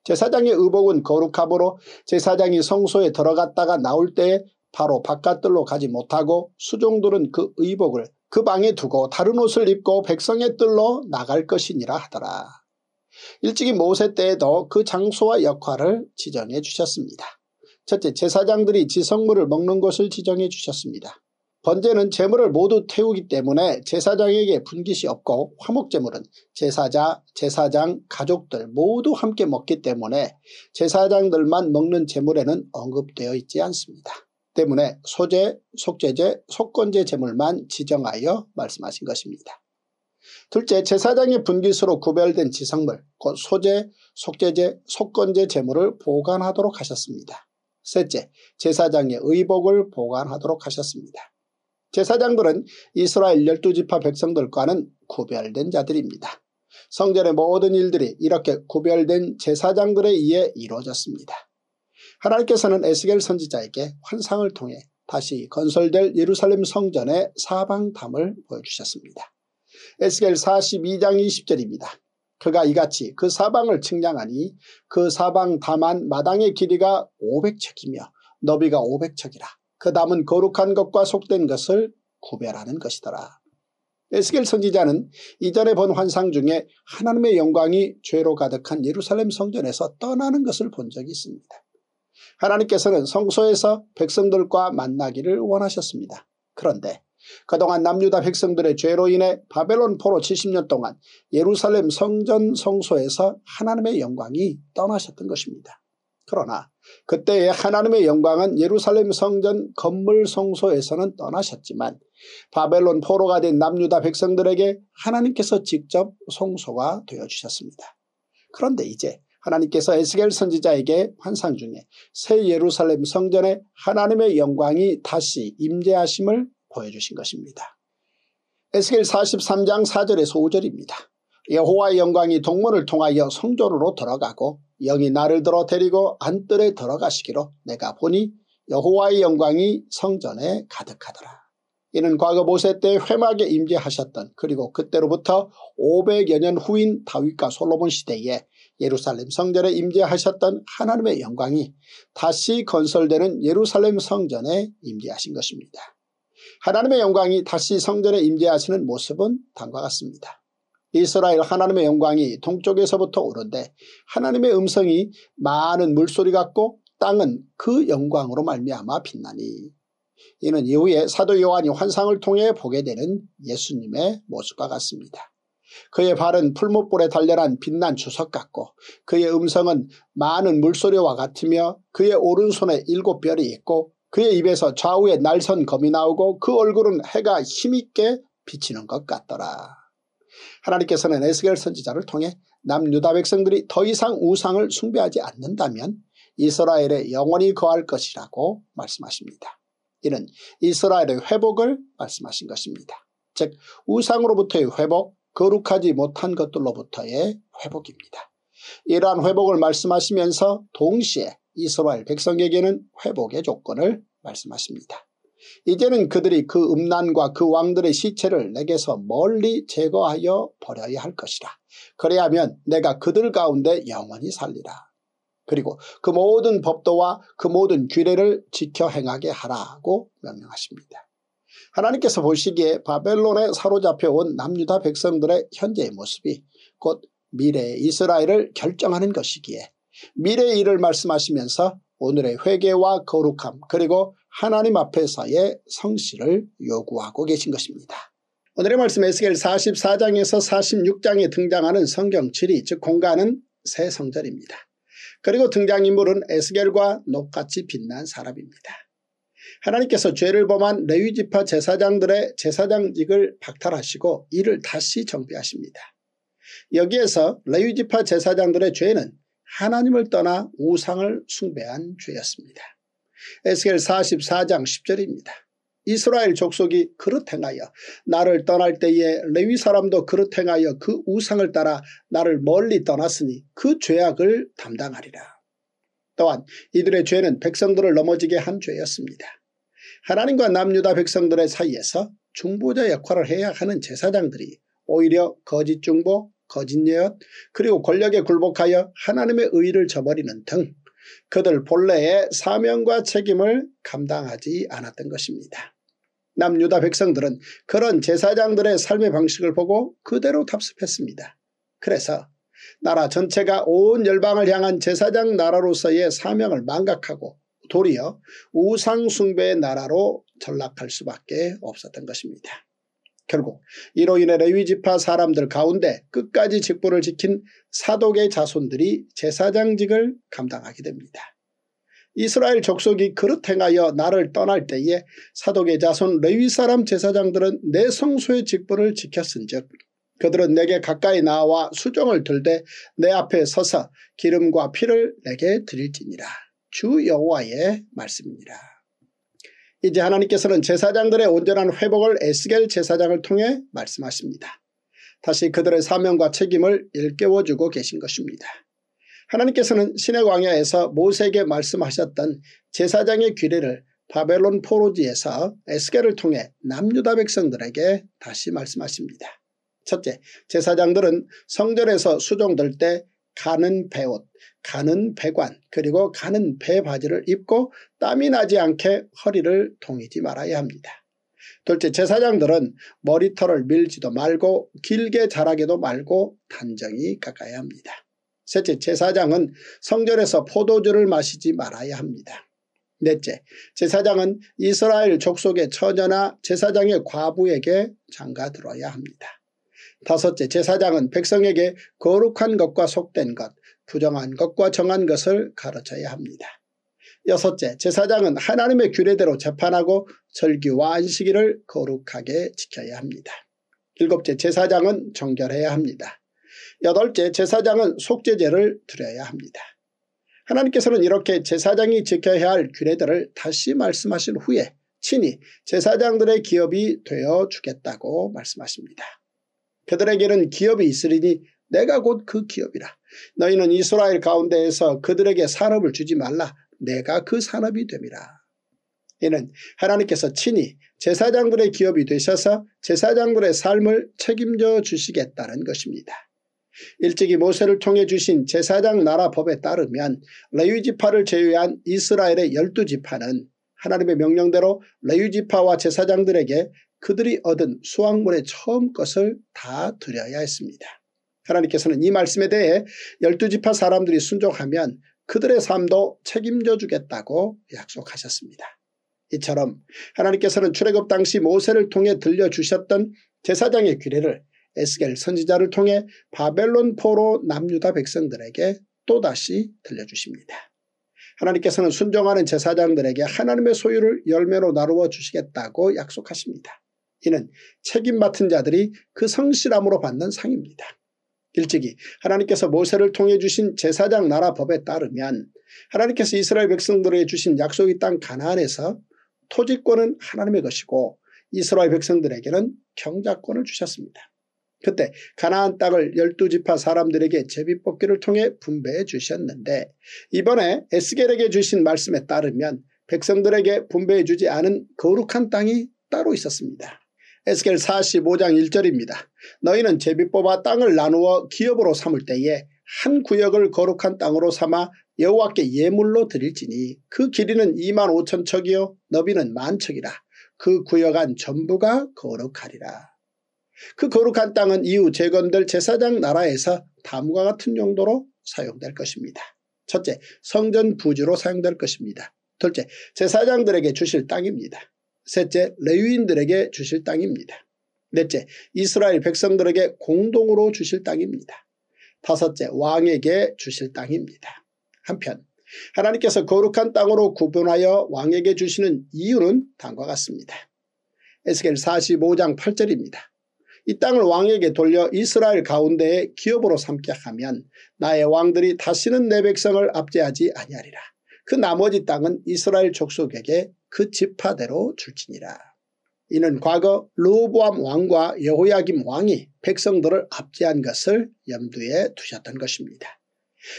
제사장의 의복은 거룩함으로 제사장이 성소에 들어갔다가 나올 때에 바로 바깥들로 가지 못하고 수종들은 그 의복을 그 방에 두고 다른 옷을 입고 백성의 뜰로 나갈 것이니라 하더라. 일찍이 모세 때에도 그 장소와 역할을 지정해 주셨습니다. 첫째 제사장들이 지성물을 먹는 곳을 지정해 주셨습니다. 번제는 재물을 모두 태우기 때문에 제사장에게 분깃이 없고 화목재물은 제사자, 제사장, 가족들 모두 함께 먹기 때문에 제사장들만 먹는 재물에는 언급되어 있지 않습니다. 때문에 소재, 속재재, 속건제 재물만 지정하여 말씀하신 것입니다. 둘째 제사장의 분기수로 구별된 지성물곧 소재, 속재재, 속건제 재물을 보관하도록 하셨습니다. 셋째 제사장의 의복을 보관하도록 하셨습니다. 제사장들은 이스라엘 열두 지파 백성들과는 구별된 자들입니다. 성전의 모든 일들이 이렇게 구별된 제사장들에 의해 이루어졌습니다. 하나님께서는 에스겔 선지자에게 환상을 통해 다시 건설될 예루살렘 성전의 사방담을 보여주셨습니다. 에스겔 42장 20절입니다. 그가 이같이 그 사방을 측량하니 그 사방 다만 마당의 길이가 500척이며 너비가 500척이라 그 담은 거룩한 것과 속된 것을 구별하는 것이더라. 에스겔 선지자는 이전에 본 환상 중에 하나님의 영광이 죄로 가득한 예루살렘 성전에서 떠나는 것을 본 적이 있습니다. 하나님께서는 성소에서 백성들과 만나기를 원하셨습니다. 그런데 그동안 남유다 백성들의 죄로 인해 바벨론 포로 70년 동안 예루살렘 성전 성소에서 하나님의 영광이 떠나셨던 것입니다. 그러나 그때의 하나님의 영광은 예루살렘 성전 건물 성소에서는 떠나셨지만 바벨론 포로가 된 남유다 백성들에게 하나님께서 직접 성소가 되어주셨습니다. 그런데 이제 하나님께서 에스겔 선지자에게 환상 중에 새 예루살렘 성전에 하나님의 영광이 다시 임재하심을 보여주신 것입니다. 에스겔 43장 4절에서 5절입니다. 여호와의 영광이 동문을 통하여 성전으로 들어가고 영이 나를 들어 데리고 안뜰에 들어가시기로 내가 보니 여호와의 영광이 성전에 가득하더라. 이는 과거 모세 때 회막에 임재하셨던 그리고 그때로부터 500여 년 후인 다윗과 솔로몬 시대에 예루살렘 성전에 임재하셨던 하나님의 영광이 다시 건설되는 예루살렘 성전에 임재하신 것입니다. 하나님의 영광이 다시 성전에 임재하시는 모습은 다음과 같습니다. 이스라엘 하나님의 영광이 동쪽에서부터 오는데 하나님의 음성이 많은 물소리 같고 땅은 그 영광으로 말미암아 빛나니 이는 이후에 사도 요한이 환상을 통해 보게 되는 예수님의 모습과 같습니다. 그의 발은 풀목불에 달려난 빛난 주석 같고 그의 음성은 많은 물소리와 같으며 그의 오른손에 일곱 별이 있고 그의 입에서 좌우에 날선 검이 나오고 그 얼굴은 해가 힘있게 비치는 것 같더라. 하나님께서는 에스겔 선지자를 통해 남유다 백성들이 더 이상 우상을 숭배하지 않는다면 이스라엘에 영원히 거할 것이라고 말씀하십니다. 이는 이스라엘의 회복을 말씀하신 것입니다. 즉 우상으로부터의 회복, 거룩하지 못한 것들로부터의 회복입니다. 이러한 회복을 말씀하시면서 동시에 이스라엘 백성에게는 회복의 조건을 말씀하십니다. 이제는 그들이 그 음란과 그 왕들의 시체를 내게서 멀리 제거하여 버려야 할 것이라. 그래야면 내가 그들 가운데 영원히 살리라. 그리고 그 모든 법도와 그 모든 규례를 지켜 행하게 하라고 명령하십니다. 하나님께서 보시기에 바벨론에 사로잡혀온 남유다 백성들의 현재의 모습이 곧 미래의 이스라엘을 결정하는 것이기에 미래의 일을 말씀하시면서 오늘의 회개와 거룩함 그리고 하나님 앞에서의 성실을 요구하고 계신 것입니다. 오늘의 말씀 에스겔 44장에서 46장에 등장하는 성경 7이 즉 공간은 새 성전입니다. 그리고 등장인물은 에스겔과 똑같이 빛난 사람입니다. 하나님께서 죄를 범한 레위지파 제사장들의 제사장직을 박탈하시고 이를 다시 정비하십니다. 여기에서 레위지파 제사장들의 죄는 하나님을 떠나 우상을 숭배한 죄였습니다. 에스겔 44장 10절입니다. 이스라엘 족속이 그릇 행하여 나를 떠날 때에 레위 사람도 그릇 행하여 그 우상을 따라 나를 멀리 떠났으니 그 죄악을 담당하리라. 또한 이들의 죄는 백성들을 넘어지게 한 죄였습니다. 하나님과 남유다 백성들의 사이에서 중보자 역할을 해야 하는 제사장들이 오히려 거짓 중보, 거짓 예언 그리고 권력에 굴복하여 하나님의 의를 저버리는 등 그들 본래의 사명과 책임을 감당하지 않았던 것입니다. 남유다 백성들은 그런 제사장들의 삶의 방식을 보고 그대로 답습했습니다. 그래서 나라 전체가 온 열방을 향한 제사장 나라로서의 사명을 망각하고 도리어 우상숭배의 나라로 전락할 수밖에 없었던 것입니다. 결국 이로 인해 레위 지파 사람들 가운데 끝까지 직분을 지킨 사독의 자손들이 제사장직을 감당하게 됩니다. 이스라엘 족속이 그릇 행하여 나를 떠날 때에 사독의 자손 레위 사람 제사장들은 내 성소의 직분을 지켰은즉 그들은 내게 가까이 나와 수정을 들되 내 앞에 서서 기름과 피를 내게 드릴지니라. 주 여호와의 말씀이니라. 이제 하나님께서는 제사장들의 온전한 회복을 에스겔 제사장을 통해 말씀하십니다. 다시 그들의 사명과 책임을 일깨워주고 계신 것입니다. 하나님께서는 신의 광야에서 모세에게 말씀하셨던 제사장의 규례를 바벨론 포로지에서 에스겔을 통해 남유다 백성들에게 다시 말씀하십니다. 첫째, 제사장들은 성전에서 수종될 때 가는 배옷, 가는 배관 그리고 가는 배바지를 입고 땀이 나지 않게 허리를 동이지 말아야 합니다. 둘째 제사장들은 머리털을 밀지도 말고 길게 자라게도 말고 단정히 깎아야 합니다. 셋째 제사장은 성전에서 포도주를 마시지 말아야 합니다. 넷째 제사장은 이스라엘 족속의 처녀나 제사장의 과부에게 장가 들어야 합니다. 다섯째 제사장은 백성에게 거룩한 것과 속된 것 부정한 것과 정한 것을 가르쳐야 합니다. 여섯째, 제사장은 하나님의 규례대로 재판하고 절기와 안식일을 거룩하게 지켜야 합니다. 일곱째, 제사장은 정결해야 합니다. 여덟째, 제사장은 속죄제를 드려야 합니다. 하나님께서는 이렇게 제사장이 지켜야 할 규례들을 다시 말씀하신 후에 친히 제사장들의 기업이 되어 주겠다고 말씀하십니다. 그들에게는 기업이 있으리니 내가 곧 그 기업이라. 너희는 이스라엘 가운데에서 그들에게 산업을 주지 말라. 내가 그 산업이 됨이라. 이는 하나님께서 친히 제사장들의 기업이 되셔서 제사장들의 삶을 책임져 주시겠다는 것입니다. 일찍이 모세를 통해 주신 제사장 나라 법에 따르면 레위지파를 제외한 이스라엘의 열두 지파는 하나님의 명령대로 레위지파와 제사장들에게 그들이 얻은 수확물의 처음 것을 다 드려야 했습니다. 하나님께서는 이 말씀에 대해 열두 지파 사람들이 순종하면 그들의 삶도 책임져 주겠다고 약속하셨습니다. 이처럼 하나님께서는 출애굽 당시 모세를 통해 들려주셨던 제사장의 규례를 에스겔 선지자를 통해 바벨론 포로 남유다 백성들에게 또다시 들려주십니다. 하나님께서는 순종하는 제사장들에게 하나님의 소유를 열매로 나누어 주시겠다고 약속하십니다. 이는 책임 맡은 자들이 그 성실함으로 받는 상입니다. 일찍이 하나님께서 모세를 통해 주신 제사장 나라 법에 따르면 하나님께서 이스라엘 백성들에게 주신 약속의 땅 가나안에서 토지권은 하나님의 것이고 이스라엘 백성들에게는 경작권을 주셨습니다. 그때 가나안 땅을 12지파 사람들에게 제비뽑기를 통해 분배해 주셨는데 이번에 에스겔에게 주신 말씀에 따르면 백성들에게 분배해 주지 않은 거룩한 땅이 따로 있었습니다. 에스겔 45장 1절입니다. 너희는 제비 뽑아 땅을 나누어 기업으로 삼을 때에 한 구역을 거룩한 땅으로 삼아 여호와께 예물로 드릴지니 그 길이는 2만 5천 척이요 너비는 만 척이라 그 구역 안 전부가 거룩하리라. 그 거룩한 땅은 이후 재건될 제사장 나라에서 다음과 같은 용도로 사용될 것입니다. 첫째, 성전 부지로 사용될 것입니다. 둘째, 제사장들에게 주실 땅입니다. 셋째, 레위인들에게 주실 땅입니다. 넷째, 이스라엘 백성들에게 공동으로 주실 땅입니다. 다섯째, 왕에게 주실 땅입니다. 한편 하나님께서 거룩한 땅으로 구분하여 왕에게 주시는 이유는 다음과 같습니다. 에스겔 45장 8절입니다. 이 땅을 왕에게 돌려 이스라엘 가운데에 기업으로 삼게 하면 나의 왕들이 다시는 내 백성을 압제하지 아니하리라. 그 나머지 땅은 이스라엘 족속에게 그 지파대로 줄지니라. 이는 과거 로보암 왕과 여호야김 왕이 백성들을 압제한 것을 염두에 두셨던 것입니다.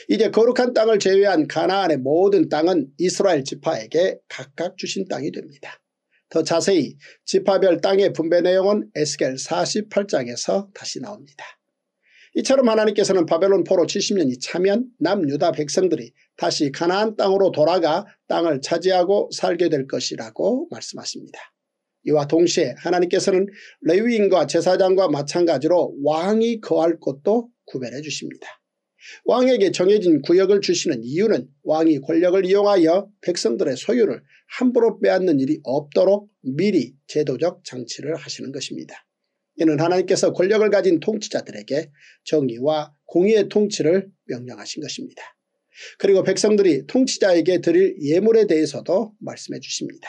이제 거룩한 땅을 제외한 가나안의 모든 땅은 이스라엘 지파에게 각각 주신 땅이 됩니다. 더 자세히 지파별 땅의 분배 내용은 에스겔 48장에서 다시 나옵니다. 이처럼 하나님께서는 바벨론 포로 70년이 차면 남유다 백성들이 다시 가나안 땅으로 돌아가 땅을 차지하고 살게 될 것이라고 말씀하십니다. 이와 동시에 하나님께서는 레위인과 제사장과 마찬가지로 왕이 거할 곳도 구별해 주십니다. 왕에게 정해진 구역을 주시는 이유는 왕이 권력을 이용하여 백성들의 소유를 함부로 빼앗는 일이 없도록 미리 제도적 장치를 하시는 것입니다. 이는 하나님께서 권력을 가진 통치자들에게 정의와 공의의 통치를 명령하신 것입니다. 그리고 백성들이 통치자에게 드릴 예물에 대해서도 말씀해 주십니다.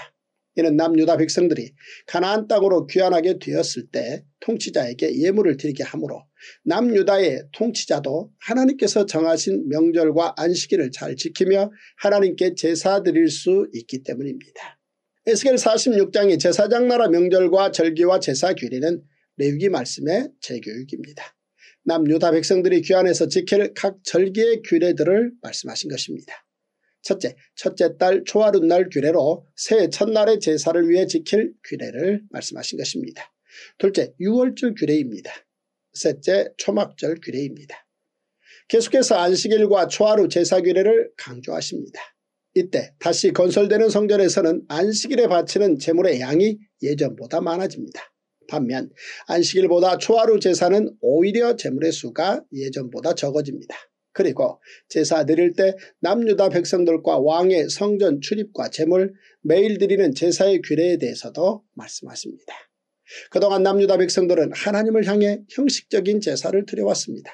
이는 남유다 백성들이 가나안 땅으로 귀환하게 되었을 때 통치자에게 예물을 드리게 하므로 남유다의 통치자도 하나님께서 정하신 명절과 안식일을 잘 지키며 하나님께 제사 드릴 수 있기 때문입니다. 에스겔 46장의 제사장 나라 명절과 절기와 제사 규례는 레위기 말씀의 재교육입니다. 남유 다 백성들이 귀환해서 지킬 각 절기의 규례들을 말씀하신 것입니다. 첫째, 첫째 달 초하룻날 규례로 새해 첫날의 제사를 위해 지킬 규례를 말씀하신 것입니다. 둘째, 6월절 규례입니다. 셋째, 초막절 규례입니다. 계속해서 안식일과 초하루 제사 규례를 강조하십니다. 이때 다시 건설되는 성전에서는 안식일에 바치는 재물의 양이 예전보다 많아집니다. 반면 안식일보다 초하루 제사는 오히려 제물의 수가 예전보다 적어집니다. 그리고 제사 드릴 때 남유다 백성들과 왕의 성전 출입과 제물, 매일 드리는 제사의 규례에 대해서도 말씀하십니다. 그동안 남유다 백성들은 하나님을 향해 형식적인 제사를 드려왔습니다.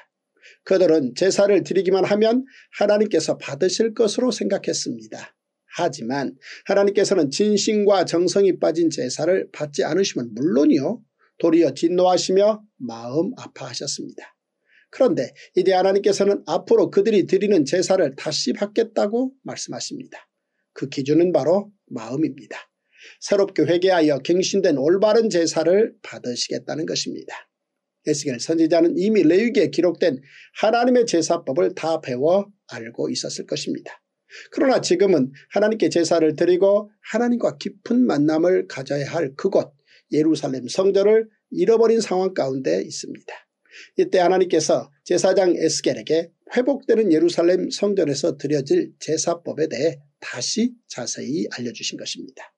그들은 제사를 드리기만 하면 하나님께서 받으실 것으로 생각했습니다. 하지만 하나님께서는 진심과 정성이 빠진 제사를 받지 않으시면 물론이요 도리어 진노하시며 마음 아파하셨습니다. 그런데 이제 하나님께서는 앞으로 그들이 드리는 제사를 다시 받겠다고 말씀하십니다. 그 기준은 바로 마음입니다. 새롭게 회개하여 갱신된 올바른 제사를 받으시겠다는 것입니다. 에스겔 선지자는 이미 레위기에 기록된 하나님의 제사법을 다 배워 알고 있었을 것입니다. 그러나 지금은 하나님께 제사를 드리고 하나님과 깊은 만남을 가져야 할 그곳 예루살렘 성전을 잃어버린 상황 가운데 있습니다. 이때 하나님께서 제사장 에스겔에게 회복되는 예루살렘 성전에서 드려질 제사법에 대해 다시 자세히 알려주신 것입니다.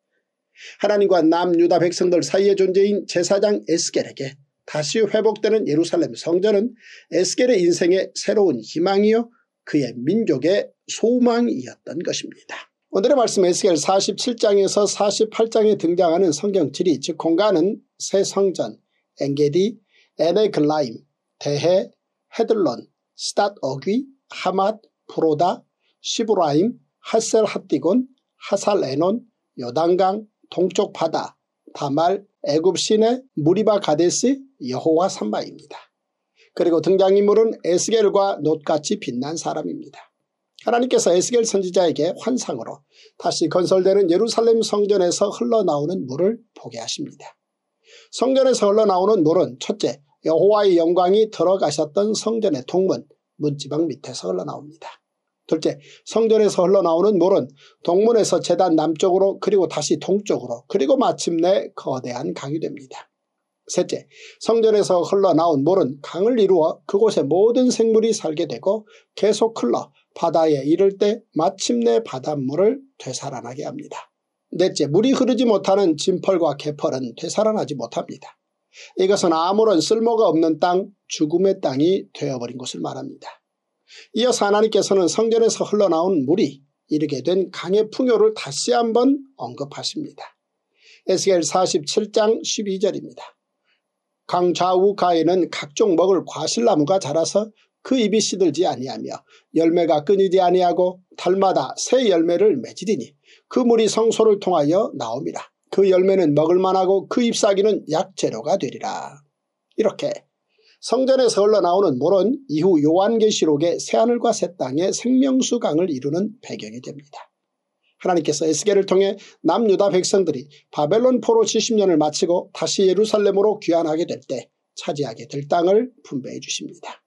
하나님과 남유다 백성들 사이의 존재인 제사장 에스겔에게 다시 회복되는 예루살렘 성전은 에스겔의 인생의 새로운 희망이요 그의 민족의 소망이었던 것입니다. 오늘의 말씀 에스겔 47장에서 48장에 등장하는 성경 지리 즉 공간은 새 성전, 엔게디, 에네글라임, 대해, 헤들론, 스닷 어귀, 하맛, 프로다, 시브라임, 하셀 핫디곤, 하살 에논, 요단강, 동쪽 바다, 다말, 애굽 시내, 무리바 가데스, 여호와 산마입니다. 그리고 등장인물은 에스겔과 놋같이 빛난 사람입니다. 하나님께서 에스겔 선지자에게 환상으로 다시 건설되는 예루살렘 성전에서 흘러나오는 물을 보게 하십니다. 성전에서 흘러나오는 물은 첫째 여호와의 영광이 들어가셨던 성전의 동문 문지방 밑에서 흘러나옵니다. 둘째, 성전에서 흘러나오는 물은 동문에서 재단 남쪽으로 그리고 다시 동쪽으로 그리고 마침내 거대한 강이 됩니다. 셋째, 성전에서 흘러나온 물은 강을 이루어 그곳의 모든 생물이 살게 되고 계속 흘러 바다에 이를 때 마침내 바닷물을 되살아나게 합니다. 넷째, 물이 흐르지 못하는 진펄과 개펄은 되살아나지 못합니다. 이것은 아무런 쓸모가 없는 땅, 죽음의 땅이 되어버린 것을 말합니다. 이어서 하나님께서는 성전에서 흘러나온 물이 이르게 된 강의 풍요를 다시 한번 언급하십니다. 에스겔 47장 12절입니다. 강좌우가에는 각종 먹을 과실나무가 자라서 그 입이 시들지 아니하며 열매가 끊이지 아니하고 달마다 새 열매를 맺으리니 그 물이 성소를 통하여 나옵니다. 그 열매는 먹을만하고 그 잎사귀는 약재료가 되리라. 이렇게 성전에서 흘러나오는 물은 이후 요한계시록의 새하늘과 새 땅의 생명수강을 이루는 배경이 됩니다. 하나님께서 에스겔을 통해 남유다 백성들이 바벨론 포로 70년을 마치고 다시 예루살렘으로 귀환하게 될 때 차지하게 될 땅을 분배해 주십니다.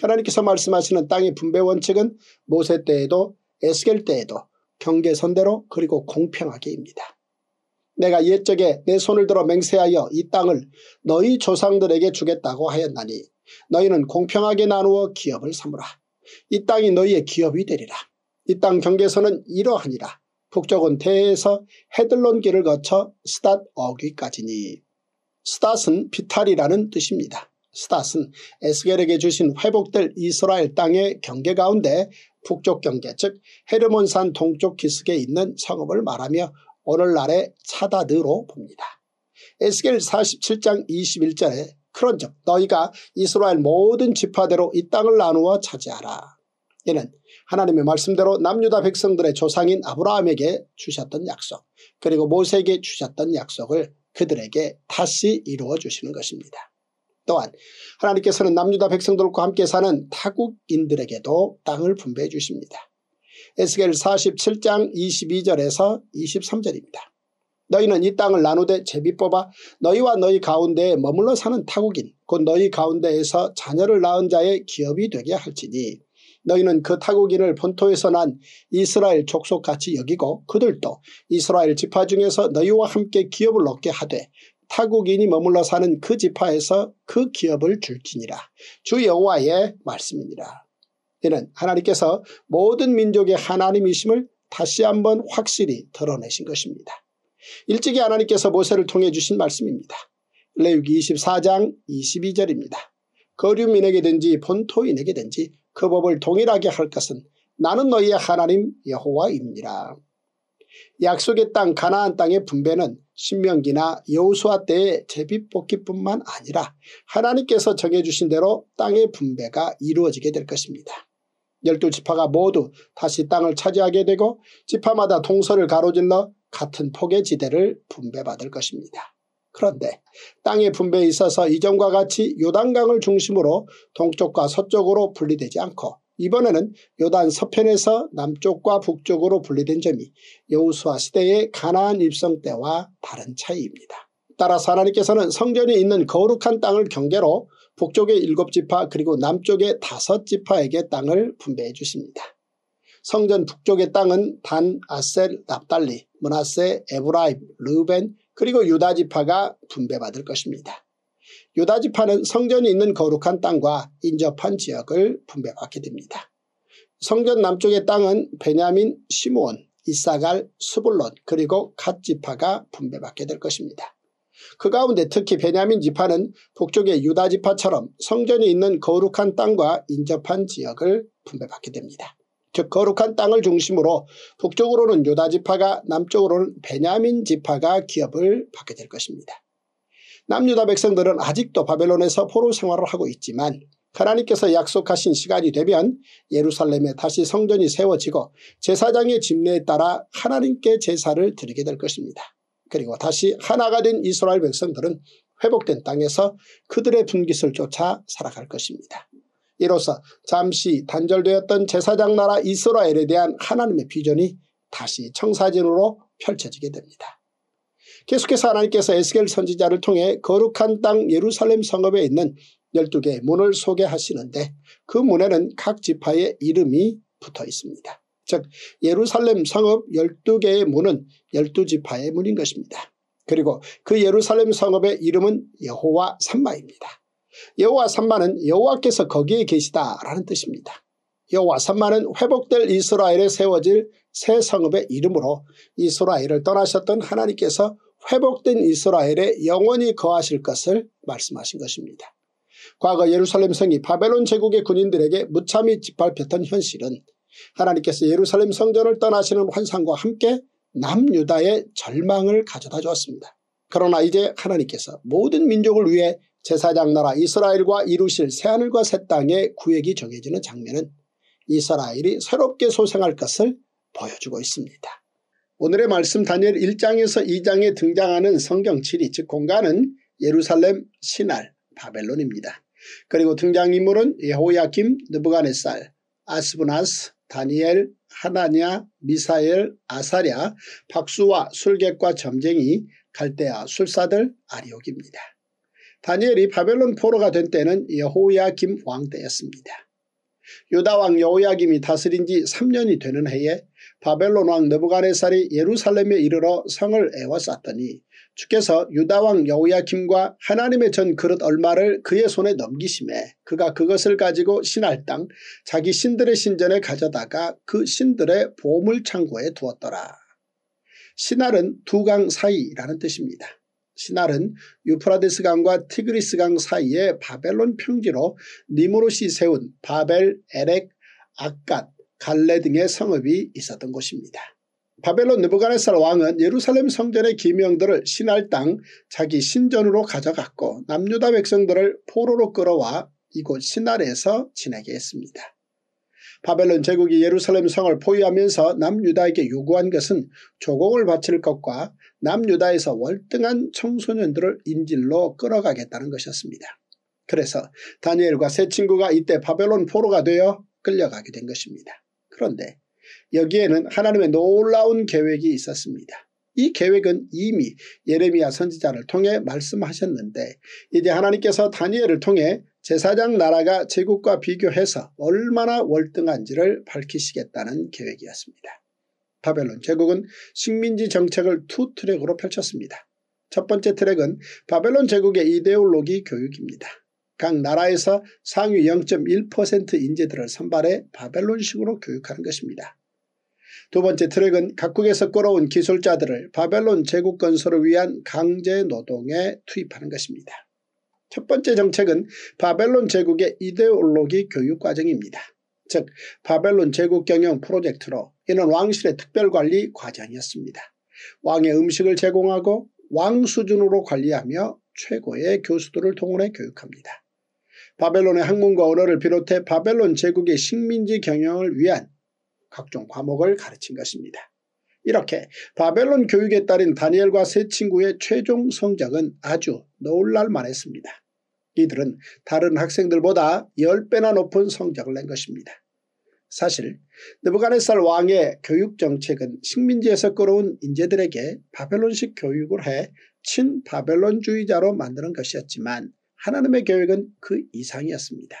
하나님께서 말씀하시는 땅의 분배 원칙은 모세 때에도 에스겔 때에도 경계선대로 그리고 공평하게입니다. 내가 옛적에 내 손을 들어 맹세하여 이 땅을 너희 조상들에게 주겠다고 하였나니 너희는 공평하게 나누어 기업을 삼으라. 이 땅이 너희의 기업이 되리라. 이 땅 경계선은 이러하니라. 북쪽은태에서 헤들론길을 거쳐 스닷 어귀까지니 스닷은 비탈이라는 뜻입니다. 스닷은 에스겔에게 주신 회복될 이스라엘 땅의 경계 가운데 북쪽 경계 즉 헤르몬산 동쪽 기슭에 있는 성읍을 말하며 오늘날의 차다드로 봅니다. 에스겔 47장 21절에 그런즉 너희가 이스라엘 모든 지파대로 이 땅을 나누어 차지하라. 이는 하나님의 말씀대로 남유다 백성들의 조상인 아브라함에게 주셨던 약속 그리고 모세에게 주셨던 약속을 그들에게 다시 이루어 주시는 것입니다. 또한 하나님께서는 남유다 백성들과 함께 사는 타국인들에게도 땅을 분배해 주십니다. 에스겔 47장 22절에서 23절입니다. 너희는 이 땅을 나누되 제비 뽑아 너희와 너희 가운데에 머물러 사는 타국인 곧 너희 가운데에서 자녀를 낳은 자의 기업이 되게 할지니 너희는 그 타국인을 본토에서 난 이스라엘 족속같이 여기고 그들도 이스라엘 지파 중에서 너희와 함께 기업을 얻게 하되 타국인이 머물러 사는 그 지파에서 그 기업을 줄지니라. 주 여호와의 말씀이니라. 이는 하나님께서 모든 민족의 하나님이심을 다시 한번 확실히 드러내신 것입니다. 일찍이 하나님께서 모세를 통해 주신 말씀입니다. 레위기 24장 22절입니다. 거류민에게든지 본토인에게든지 그 법을 동일하게 할 것은 나는 너희의 하나님 여호와입니다. 약속의 땅 가나안 땅의 분배는 신명기나 여호수와 때의 제비뽑기뿐만 아니라 하나님께서 정해주신 대로 땅의 분배가 이루어지게 될 것입니다. 열두 지파가 모두 다시 땅을 차지하게 되고 지파마다 동서를 가로질러 같은 폭의 지대를 분배받을 것입니다. 그런데 땅의 분배에 있어서 이전과 같이 요단강을 중심으로 동쪽과 서쪽으로 분리되지 않고 이번에는 요단 서편에서 남쪽과 북쪽으로 분리된 점이 여우수와 시대의 가나안 입성 때와 다른 차이입니다. 따라서 하나님께서는 성전이 있는 거룩한 땅을 경계로 북쪽의 일곱 지파 그리고 남쪽의 다섯 지파에게 땅을 분배해 주십니다. 성전 북쪽의 땅은 단, 아셀, 납달리, 문하세, 에브라임, 르벤, 그리고 유다 지파가 분배받을 것입니다. 유다 지파는 성전이 있는 거룩한 땅과 인접한 지역을 분배받게 됩니다. 성전 남쪽의 땅은 베냐민, 시므온, 이사갈, 수불론 그리고 갓 지파가 분배받게 될 것입니다. 그 가운데 특히 베냐민 지파는 북쪽의 유다 지파처럼 성전이 있는 거룩한 땅과 인접한 지역을 분배받게 됩니다. 즉 거룩한 땅을 중심으로 북쪽으로는 유다 지파가 남쪽으로는 베냐민 지파가 기업을 받게 될 것입니다. 남유다 백성들은 아직도 바벨론에서 포로 생활을 하고 있지만 하나님께서 약속하신 시간이 되면 예루살렘에 다시 성전이 세워지고 제사장의 집례에 따라 하나님께 제사를 드리게 될 것입니다. 그리고 다시 하나가 된 이스라엘 백성들은 회복된 땅에서 그들의 분깃을 쫓아 살아갈 것입니다. 이로써 잠시 단절되었던 제사장 나라 이스라엘에 대한 하나님의 비전이 다시 청사진으로 펼쳐지게 됩니다. 계속해서 하나님께서 에스겔 선지자를 통해 거룩한 땅 예루살렘 성읍에 있는 12개의 문을 소개하시는데 그 문에는 각 지파의 이름이 붙어 있습니다. 즉 예루살렘 성읍 12개의 문은 12지파의 문인 것입니다. 그리고 그 예루살렘 성읍의 이름은 여호와 산마입니다. 여호와 산마는 여호와께서 거기에 계시다라는 뜻입니다. 여호와 산마는 회복될 이스라엘에 세워질 새 성읍의 이름으로 이스라엘을 떠나셨던 하나님께서 회복된 이스라엘에 영원히 거하실 것을 말씀하신 것입니다. 과거 예루살렘 성이 바벨론 제국의 군인들에게 무참히 짓밟혔던 현실은 하나님께서 예루살렘 성전을 떠나시는 환상과 함께 남유다의 절망을 가져다 주었습니다. 그러나 이제 하나님께서 모든 민족을 위해 제사장 나라 이스라엘과 이루실 새하늘과 새 땅의 구획이 정해지는 장면은 이스라엘이 새롭게 소생할 것을 보여주고 있습니다. 오늘의 말씀 다니엘 1장에서 2장에 등장하는 성경 지리 즉 공간은 예루살렘 신할 바벨론입니다. 그리고 등장인물은 예호야김, 느부가네살 아스브나스, 다니엘, 하나냐, 미사엘, 아사랴, 박수와 술객과 점쟁이, 갈대아 술사들 아리옥입니다. 다니엘이 바벨론 포로가 된 때는 여호야김 왕 때였습니다. 유다왕 여호야김이 다스린 지 3년이 되는 해에 바벨론 왕 느부갓네살이 예루살렘에 이르러 성을 애워쌌더니 주께서 유다왕 여호야김과 하나님의 전 그릇 얼마를 그의 손에 넘기심에 그가 그것을 가지고 신할 땅 자기 신들의 신전에 가져다가 그 신들의 보물창고에 두었더라. 신할은 두 강 사이라는 뜻입니다. 신할은 유프라데스 강과 티그리스 강사이에 바벨론 평지로 니무롯이 세운 바벨, 에렉, 아갓, 갈레 등의 성읍이 있었던 곳입니다. 바벨론 느부가네살 왕은 예루살렘 성전의 기명들을 신할 땅 자기 신전으로 가져갔고 남유다 백성들을 포로로 끌어와 이곳 신할에서 지내게 했습니다. 바벨론 제국이 예루살렘 성을 포위하면서 남유다에게 요구한 것은 조공을 바칠 것과 남유다에서 월등한 청소년들을 인질로 끌어가겠다는 것이었습니다. 그래서 다니엘과 세 친구가 이때 바벨론 포로가 되어 끌려가게 된 것입니다. 그런데 여기에는 하나님의 놀라운 계획이 있었습니다. 이 계획은 이미 예레미야 선지자를 통해 말씀하셨는데 이제 하나님께서 다니엘을 통해 제사장 나라가 제국과 비교해서 얼마나 월등한지를 밝히시겠다는 계획이었습니다. 바벨론 제국은 식민지 정책을 투 트랙으로 펼쳤습니다. 첫 번째 트랙은 바벨론 제국의 이데올로기 교육입니다. 각 나라에서 상위 0.1% 인재들을 선발해 바벨론식으로 교육하는 것입니다. 두 번째 트랙은 각국에서 끌어온 기술자들을 바벨론 제국 건설을 위한 강제 노동에 투입하는 것입니다. 첫 번째 정책은 바벨론 제국의 이데올로기 교육 과정입니다. 즉 바벨론 제국 경영 프로젝트로 이는 왕실의 특별관리 과정이었습니다. 왕의 음식을 제공하고 왕 수준으로 관리하며 최고의 교수들을 동원해 교육합니다. 바벨론의 학문과 언어를 비롯해 바벨론 제국의 식민지 경영을 위한 각종 과목을 가르친 것입니다. 이렇게 바벨론 교육에 따른 다니엘과 세 친구의 최종 성적은 아주 놀랄만 했습니다. 이들은 다른 학생들보다 10배나 높은 성적을 낸 것입니다. 사실 느부가네살 왕의 교육정책은 식민지에서 끌어온 인재들에게 바벨론식 교육을 해 친바벨론주의자로 만드는 것이었지만 하나님의 계획은 그 이상이었습니다.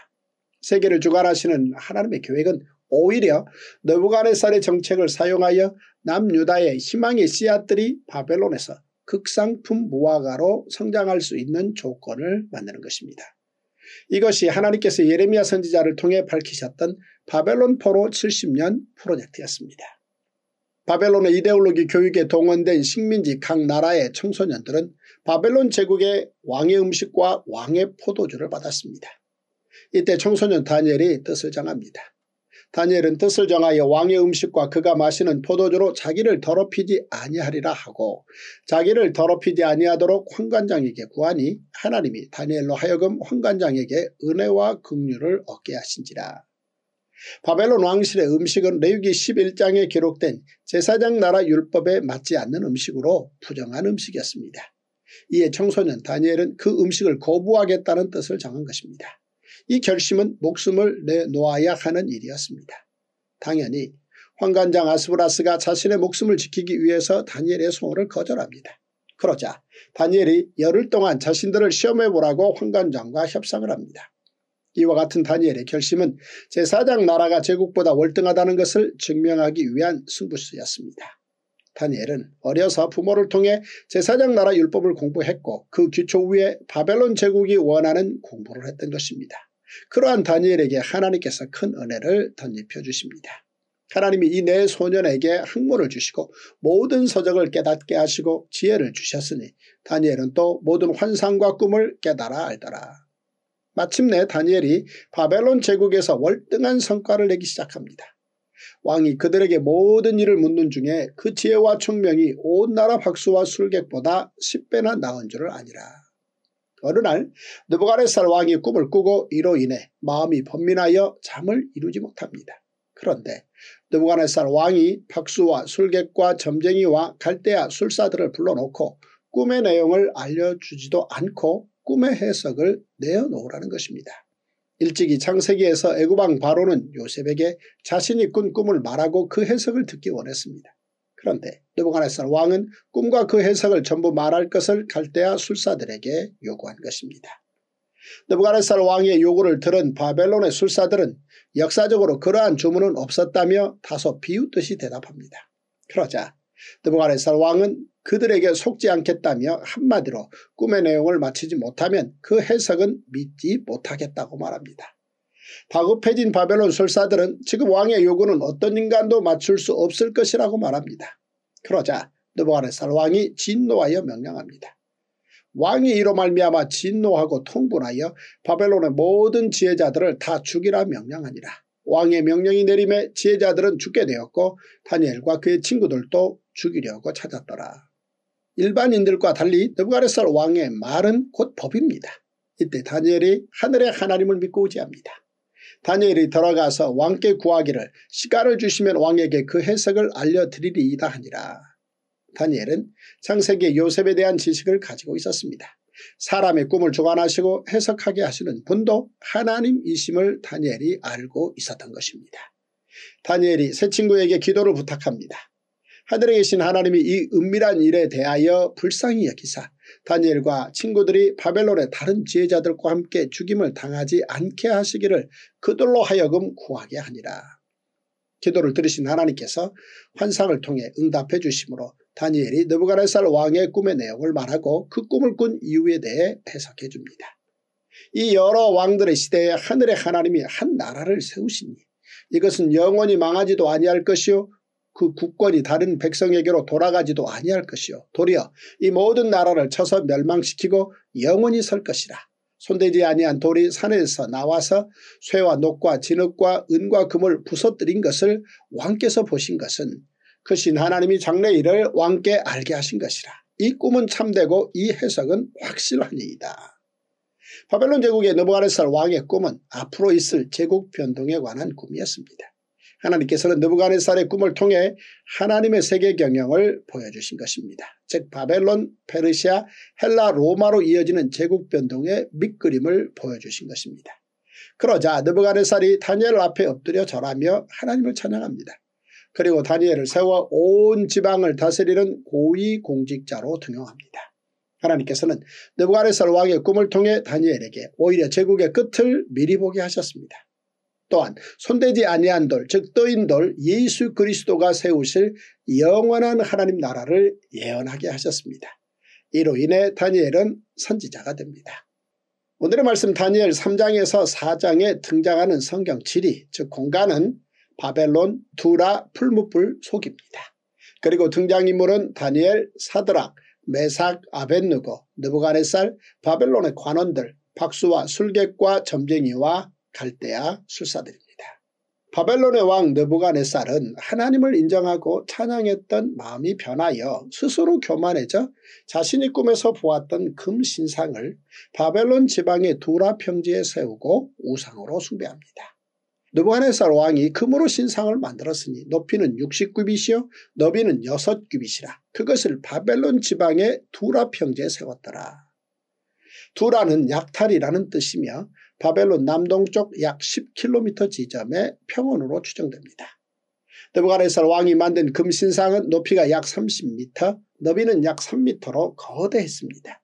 세계를 주관하시는 하나님의 계획은 오히려 느부가네살의 정책을 사용하여 남유다의 희망의 씨앗들이 바벨론에서 극상품 무화과로 성장할 수 있는 조건을 만드는 것입니다. 이것이 하나님께서 예레미야 선지자를 통해 밝히셨던 바벨론 포로 70년 프로젝트였습니다. 바벨론의 이데올로기 교육에 동원된 식민지 각 나라의 청소년들은 바벨론 제국의 왕의 음식과 왕의 포도주를 받았습니다. 이때 청소년 다니엘이 뜻을 정합니다. 다니엘은 뜻을 정하여 왕의 음식과 그가 마시는 포도주로 자기를 더럽히지 아니하리라 하고 자기를 더럽히지 아니하도록 황관장에게 구하니 하나님이 다니엘로 하여금 황관장에게 은혜와 긍휼을 얻게 하신지라. 바벨론 왕실의 음식은 레위기 11장에 기록된 제사장 나라 율법에 맞지 않는 음식으로 부정한 음식이었습니다. 이에 청소년 다니엘은 그 음식을 거부하겠다는 뜻을 정한 것입니다. 이 결심은 목숨을 내놓아야 하는 일이었습니다. 당연히 황관장 아스브라스가 자신의 목숨을 지키기 위해서 다니엘의 소원을 거절합니다. 그러자 다니엘이 열흘 동안 자신들을 시험해보라고 황관장과 협상을 합니다. 이와 같은 다니엘의 결심은 제사장 나라가 제국보다 월등하다는 것을 증명하기 위한 승부수였습니다. 다니엘은 어려서 부모를 통해 제사장 나라 율법을 공부했고 그 기초 위에 바벨론 제국이 원하는 공부를 했던 것입니다. 그러한 다니엘에게 하나님께서 큰 은혜를 덧입혀 주십니다. 하나님이 이네 소년에게 학문을 주시고 모든 서적을 깨닫게 하시고 지혜를 주셨으니 다니엘은 또 모든 환상과 꿈을 깨달아 알더라. 마침내 다니엘이 바벨론 제국에서 월등한 성과를 내기 시작합니다. 왕이 그들에게 모든 일을 묻는 중에 그 지혜와 총명이 온 나라 박수와 술객보다 10배나 나은 줄을 아니라. 어느 날 느부갓네살 왕이 꿈을 꾸고 이로 인해 마음이 번민하여 잠을 이루지 못합니다. 그런데 느부갓네살 왕이 박수와 술객과 점쟁이와 갈대아 술사들을 불러놓고 꿈의 내용을 알려주지도 않고 꿈의 해석을 내어놓으라는 것입니다. 일찍이 창세기에서 애굽왕 바로는 요셉에게 자신이 꾼 꿈을 말하고 그 해석을 듣기 원했습니다. 그런데 느부갓네살 왕은 꿈과 그 해석을 전부 말할 것을 갈대아 술사들에게 요구한 것입니다. 느부갓네살 왕의 요구를 들은 바벨론의 술사들은 역사적으로 그러한 주문은 없었다며 다소 비웃듯이 대답합니다. 그러자 느부갓네살 왕은 그들에게 속지 않겠다며 한마디로 꿈의 내용을 마치지 못하면 그 해석은 믿지 못하겠다고 말합니다. 파급해진 바벨론 설사들은 지금 왕의 요구는 어떤 인간도 맞출 수 없을 것이라고 말합니다. 그러자 느부갓네살 왕이 진노하여 명령합니다. 왕이 이로 말미암아 진노하고 통분하여 바벨론의 모든 지혜자들을 다 죽이라 명령하니라. 왕의 명령이 내림에 지혜자들은 죽게 되었고 다니엘과 그의 친구들도 죽이려고 찾았더라. 일반인들과 달리 느부갓네살 왕의 말은 곧 법입니다. 이때 다니엘이 하늘의 하나님을 믿고 의지합니다. 다니엘이 들어가서 왕께 구하기를 시가를 주시면 왕에게 그 해석을 알려드리리이다 하니라. 다니엘은 창세기 요셉에 대한 지식을 가지고 있었습니다. 사람의 꿈을 주관하시고 해석하게 하시는 분도 하나님이심을 다니엘이 알고 있었던 것입니다. 다니엘이 새 친구에게 기도를 부탁합니다. 하늘에 계신 하나님이 이 은밀한 일에 대하여 불쌍히 여기사 다니엘과 친구들이 바벨론의 다른 지혜자들과 함께 죽임을 당하지 않게 하시기를 그들로 하여금 구하게 하니라. 기도를 들으신 하나님께서 환상을 통해 응답해 주심으로 다니엘이 느부가네살 왕의 꿈의 내용을 말하고 그 꿈을 꾼 이유에 대해 해석해 줍니다. 이 여러 왕들의 시대에 하늘의 하나님이 한 나라를 세우시니 이것은 영원히 망하지도 아니할 것이요 그 국권이 다른 백성에게로 돌아가지도 아니할 것이요 도리어 이 모든 나라를 쳐서 멸망시키고 영원히 설 것이라. 손대지 아니한 돌이 산에서 나와서 쇠와 녹과 진흙과 은과 금을 부서뜨린 것을 왕께서 보신 것은 그 신 하나님이 장래 일을 왕께 알게 하신 것이라. 이 꿈은 참되고 이 해석은 확실하니이다. 바벨론 제국의 느부가네살 왕의 꿈은 앞으로 있을 제국 변동에 관한 꿈이었습니다. 하나님께서는 느부가네살의 꿈을 통해 하나님의 세계 경영을 보여주신 것입니다. 즉 바벨론, 페르시아, 헬라, 로마로 이어지는 제국 변동의 밑그림을 보여주신 것입니다. 그러자 느부가네살이 다니엘 앞에 엎드려 절하며 하나님을 찬양합니다. 그리고 다니엘을 세워 온 지방을 다스리는 고위공직자로 등용합니다. 하나님께서는 느부가네살 왕의 꿈을 통해 다니엘에게 오히려 제국의 끝을 미리 보게 하셨습니다. 또한 손대지 아니한 돌즉 떠인 돌 예수 그리스도가 세우실 영원한 하나님 나라를 예언하게 하셨습니다. 이로 인해 다니엘은 선지자가 됩니다. 오늘의 말씀 다니엘 3장에서 4장에 등장하는 성경 지리 즉 공간은 바벨론, 두라, 풀무불 속입니다. 그리고 등장인물은 다니엘, 사드락, 메삭, 아벤누고, 느부간의쌀 바벨론의 관원들, 박수와 술객과 점쟁이와 갈대아 술사들입니다. 바벨론의 왕 느부갓네살은 하나님을 인정하고 찬양했던 마음이 변하여 스스로 교만해져 자신이 꿈에서 보았던 금 신상을 바벨론 지방의 두라 평지에 세우고 우상으로 숭배합니다. 느부갓네살 왕이 금으로 신상을 만들었으니 높이는 60규빗이요 너비는 6규빗이라 그것을 바벨론 지방의 두라 평지에 세웠더라. 두라는 약탈이라는 뜻이며 바벨론 남동쪽 약 10km 지점의 평원으로 추정됩니다. 느부갓네살 왕이 만든 금신상은 높이가 약 30m, 너비는 약 3m로 거대했습니다.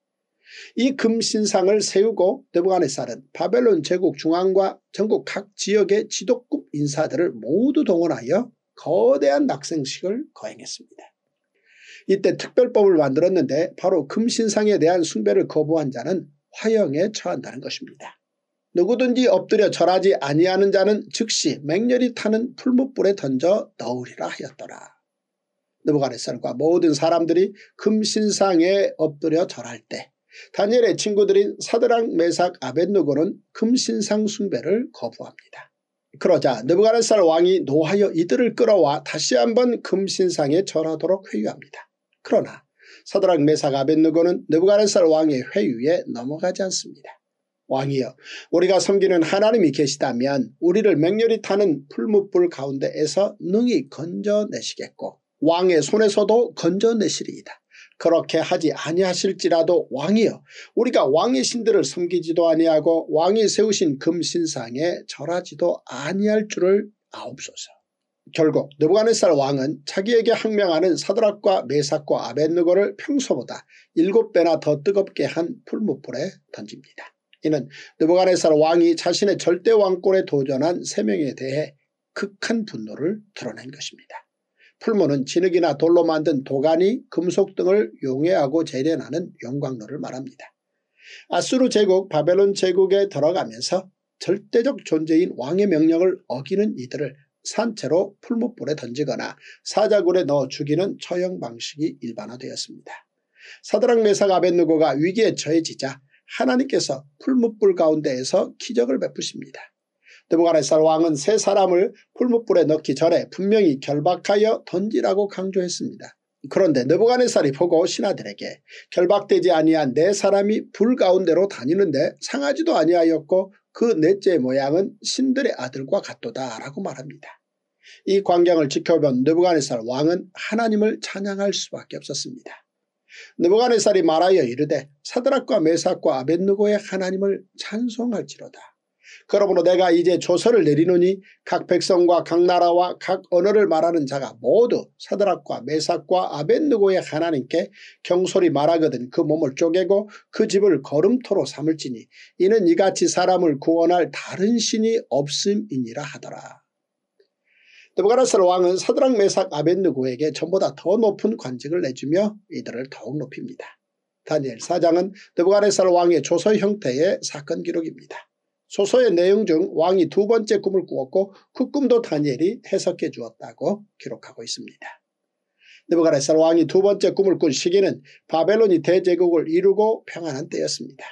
이 금신상을 세우고 느부갓네살은 바벨론 제국 중앙과 전국 각 지역의 지도급 인사들을 모두 동원하여 거대한 낙생식을 거행했습니다. 이때 특별법을 만들었는데 바로 금신상에 대한 숭배를 거부한 자는 화형에 처한다는 것입니다. 누구든지 엎드려 절하지 아니하는 자는 즉시 맹렬히 타는 풀무불에 던져 넣으리라 하였더라. 느부가네살과 모든 사람들이 금신상에 엎드려 절할 때 다니엘의 친구들인 사드랑 메삭 아벤누고는 금신상 숭배를 거부합니다. 그러자 느부가네살 왕이 노하여 이들을 끌어와 다시 한번 금신상에 절하도록 회유합니다. 그러나 사드랑 메삭 아벤누고는 느부가네살 왕의 회유에 넘어가지 않습니다. 왕이여 우리가 섬기는 하나님이 계시다면 우리를 맹렬히 타는 풀무불 가운데에서 능히 건져내시겠고 왕의 손에서도 건져내시리이다. 그렇게 하지 아니하실지라도 왕이여 우리가 왕의 신들을 섬기지도 아니하고 왕이 세우신 금신상에 절하지도 아니할 줄을 아옵소서. 결국 느부갓네살 왕은 자기에게 항명하는 사드락과 메삭과 아벤느고를 평소보다 일곱 배나 더 뜨겁게 한 풀무불에 던집니다. 이는 느부가네살 왕이 자신의 절대 왕권에 도전한 세 명에 대해 극한 분노를 드러낸 것입니다. 풀무는 진흙이나 돌로 만든 도가니, 금속 등을 용해하고 재련하는 용광로를 말합니다. 아수르 제국, 바벨론 제국에 들어가면서 절대적 존재인 왕의 명령을 어기는 이들을 산채로 풀무불에 던지거나 사자굴에 넣어 죽이는 처형 방식이 일반화되었습니다. 사드랑 메사가 아벤누고가 위기에 처해지자 하나님께서 풀무불 가운데에서 기적을 베푸십니다. 드부가네살 왕은 세 사람을 풀무불에 넣기 전에 분명히 결박하여 던지라고 강조했습니다. 그런데 느부가네살이 보고 신하들에게 결박되지 아니한 네 사람이 불 가운데로 다니는데 상하지도 아니하였고 그 넷째 모양은 신들의 아들과 같도다 라고 말합니다. 이 광경을 지켜본 느부가네살 왕은 하나님을 찬양할 수밖에 없었습니다. 느부가네살이 말하여 이르되 사드락과 메삭과 아벤누고의 하나님을 찬송할지로다. 그러므로 내가 이제 조서를 내리노니 각 백성과 각 나라와 각 언어를 말하는 자가 모두 사드락과 메삭과 아벤누고의 하나님께 경솔히 말하거든 그 몸을 쪼개고 그 집을 걸음토로 삼을지니 이는 이같이 사람을 구원할 다른 신이 없음이니라 하더라. 느부갓네 살 왕은 사드랑 메삭 아벤누고에게 전보다 더 높은 관직을 내주며 이들을 더욱 높입니다. 다니엘 사장은 느부갓네살 왕의 조서 형태의 사건 기록입니다. 소서의 내용 중 왕이 두 번째 꿈을 꾸었고 그 꿈도 다니엘이 해석해 주었다고 기록하고 있습니다. 느부갓네살 왕이 두 번째 꿈을 꾼 시기는 바벨론이 대제국을 이루고 평안한 때였습니다.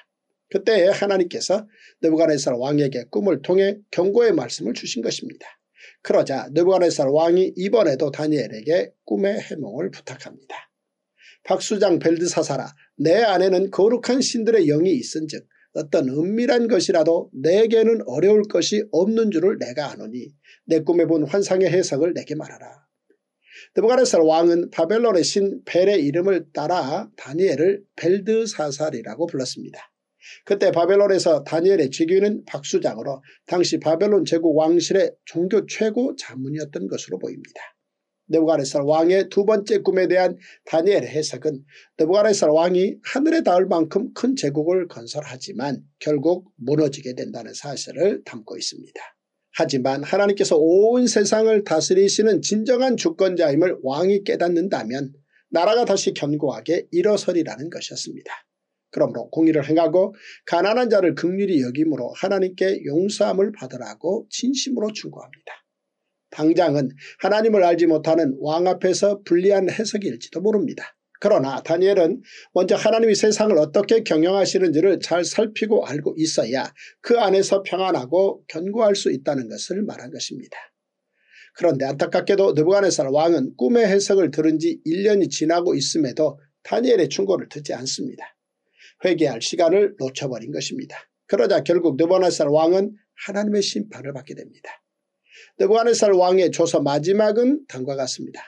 그때에 하나님께서 느부갓네살 왕에게 꿈을 통해 경고의 말씀을 주신 것입니다. 그러자 느부갓네살 왕이 이번에도 다니엘에게 꿈의 해몽을 부탁합니다. 박수장 벨드사사라 내 안에는 거룩한 신들의 영이 있은즉 어떤 은밀한 것이라도 내게는 어려울 것이 없는 줄을 내가 아노니 내 꿈에 본 환상의 해석을 내게 말하라. 느부갓네살 왕은 바벨론의 신 벨의 이름을 따라 다니엘을 벨드사살이라고 불렀습니다. 그때 바벨론에서 다니엘의 직위는 박수장으로 당시 바벨론 제국 왕실의 종교 최고 자문이었던 것으로 보입니다. 네부가네살 왕의 두 번째 꿈에 대한 다니엘의 해석은 네부가네살 왕이 하늘에 닿을 만큼 큰 제국을 건설하지만 결국 무너지게 된다는 사실을 담고 있습니다. 하지만 하나님께서 온 세상을 다스리시는 진정한 주권자임을 왕이 깨닫는다면 나라가 다시 견고하게 일어서리라는 것이었습니다. 그러므로 공의를 행하고 가난한 자를 극률히 여김으로 하나님께 용서함을 받으라고 진심으로 충고합니다. 당장은 하나님을 알지 못하는 왕 앞에서 불리한 해석일지도 모릅니다. 그러나 다니엘은 먼저 하나님이 세상을 어떻게 경영하시는지를 잘 살피고 알고 있어야 그 안에서 평안하고 견고할 수 있다는 것을 말한 것입니다. 그런데 안타깝게도 느부갓네살 왕은 꿈의 해석을 들은 지 1년이 지나고 있음에도 다니엘의 충고를 듣지 않습니다. 회개할 시간을 놓쳐버린 것입니다. 그러자 결국 느보네살 왕은 하나님의 심판을 받게 됩니다. 느부갓네살 왕의 조서 마지막은 다음과 같습니다.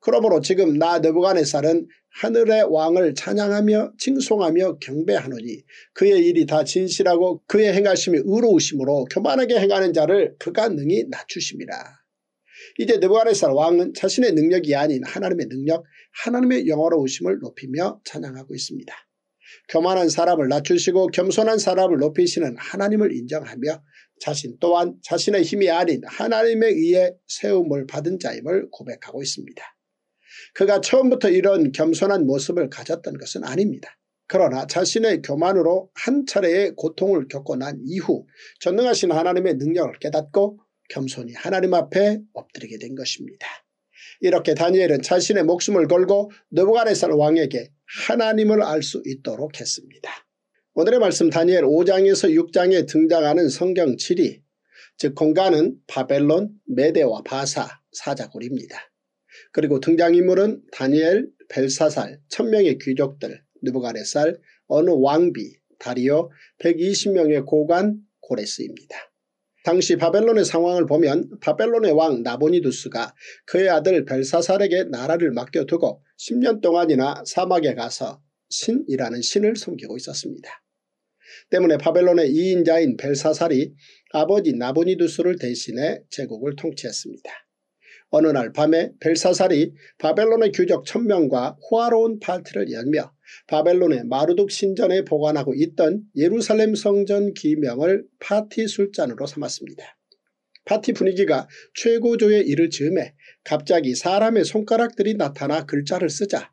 그러므로 지금 나 느부갓네살은 하늘의 왕을 찬양하며 칭송하며 경배하노니 그의 일이 다 진실하고 그의 행하심이 의로우심으로 교만하게 행하는 자를 그가 능히 낮추십니다 이제 느부갓네살 왕은 자신의 능력이 아닌 하나님의 능력, 하나님의 영어로우심을 높이며 찬양하고 있습니다. 교만한 사람을 낮추시고 겸손한 사람을 높이시는 하나님을 인정하며 자신 또한 자신의 힘이 아닌 하나님에 의해 세움을 받은 자임을 고백하고 있습니다. 그가 처음부터 이런 겸손한 모습을 가졌던 것은 아닙니다. 그러나 자신의 교만으로 한 차례의 고통을 겪고 난 이후 전능하신 하나님의 능력을 깨닫고 겸손히 하나님 앞에 엎드리게 된 것입니다. 이렇게 다니엘은 자신의 목숨을 걸고 느부갓네살 왕에게 하나님을 알 수 있도록 했습니다. 오늘의 말씀 다니엘 5장에서 6장에 등장하는 성경7이즉 공간은 바벨론, 메데와 바사, 사자골입니다. 그리고 등장인물은 다니엘, 벨사살, 천명의 귀족들, 느부갓네살, 어느 왕비, 다리오, 120명의 고관, 고레스입니다. 당시 바벨론의 상황을 보면 바벨론의 왕 나보니두스가 그의 아들 벨사살에게 나라를 맡겨두고 10년 동안이나 사막에 가서 신이라는 신을 섬기고 있었습니다. 때문에 바벨론의 2인자인 벨사살이 아버지 나보니두스를 대신해 제국을 통치했습니다. 어느 날 밤에 벨사살이 바벨론의 규적 천명과 호화로운 파티를 열며 바벨론의 마르둑 신전에 보관하고 있던 예루살렘 성전 기명을 파티 술잔으로 삼았습니다. 파티 분위기가 최고조에 이를 즈음에 갑자기 사람의 손가락들이 나타나 글자를 쓰자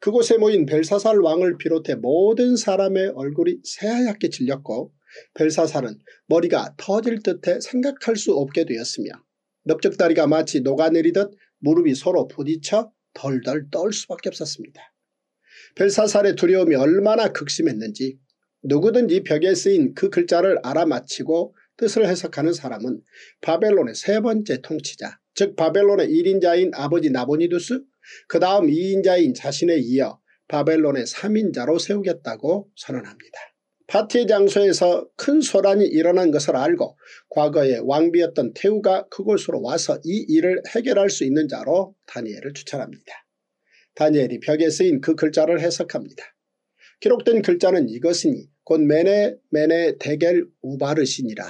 그곳에 모인 벨사살 왕을 비롯해 모든 사람의 얼굴이 새하얗게 질렸고 벨사살은 머리가 터질 듯해 생각할 수 없게 되었으며 넓적다리가 마치 녹아내리듯 무릎이 서로 부딪혀 덜덜 떨 수밖에 없었습니다. 벨사살의 두려움이 얼마나 극심했는지 누구든지 벽에 쓰인 그 글자를 알아맞히고 뜻을 해석하는 사람은 바벨론의 세 번째 통치자 즉 바벨론의 1인자인 아버지 나보니두스 그 다음 2인자인 자신에 이어 바벨론의 3인자로 세우겠다고 선언합니다. 파티 장소에서 큰 소란이 일어난 것을 알고 과거에 왕비였던 태우가 그곳으로 와서 이 일을 해결할 수 있는 자로 다니엘을 추천합니다. 다니엘이 벽에 쓰인 그 글자를 해석합니다. 기록된 글자는 이것이니 곧 메네 메네 대겔 우바르시니라.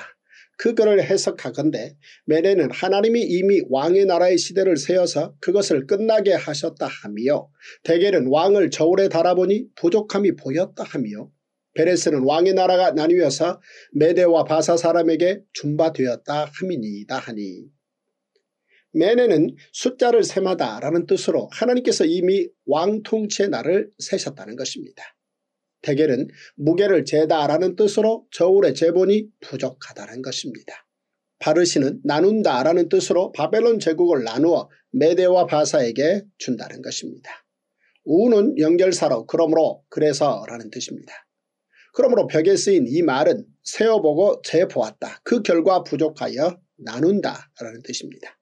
그거를 해석하건대 메네는 하나님이 이미 왕의 나라의 시대를 세워서 그것을 끝나게 하셨다 하며 대겔은 왕을 저울에 달아보니 부족함이 보였다 하며 베레스는 왕의 나라가 나뉘어서 메대와 바사 사람에게 준바되었다 함이니이다 하니 매네는 숫자를 세마다 라는 뜻으로 하나님께서 이미 왕통치의 날을 세셨다는 것입니다. 대개는 무게를 재다 라는 뜻으로 저울의 재본이 부족하다는 것입니다. 바르시는 나눈다 라는 뜻으로 바벨론 제국을 나누어 메대와 바사에게 준다는 것입니다. 우는 연결사로 그러므로 그래서 라는 뜻입니다. 그러므로 벽에 쓰인 이 말은 세어보고 재보았다. 그 결과 부족하여 나눈다 라는 뜻입니다.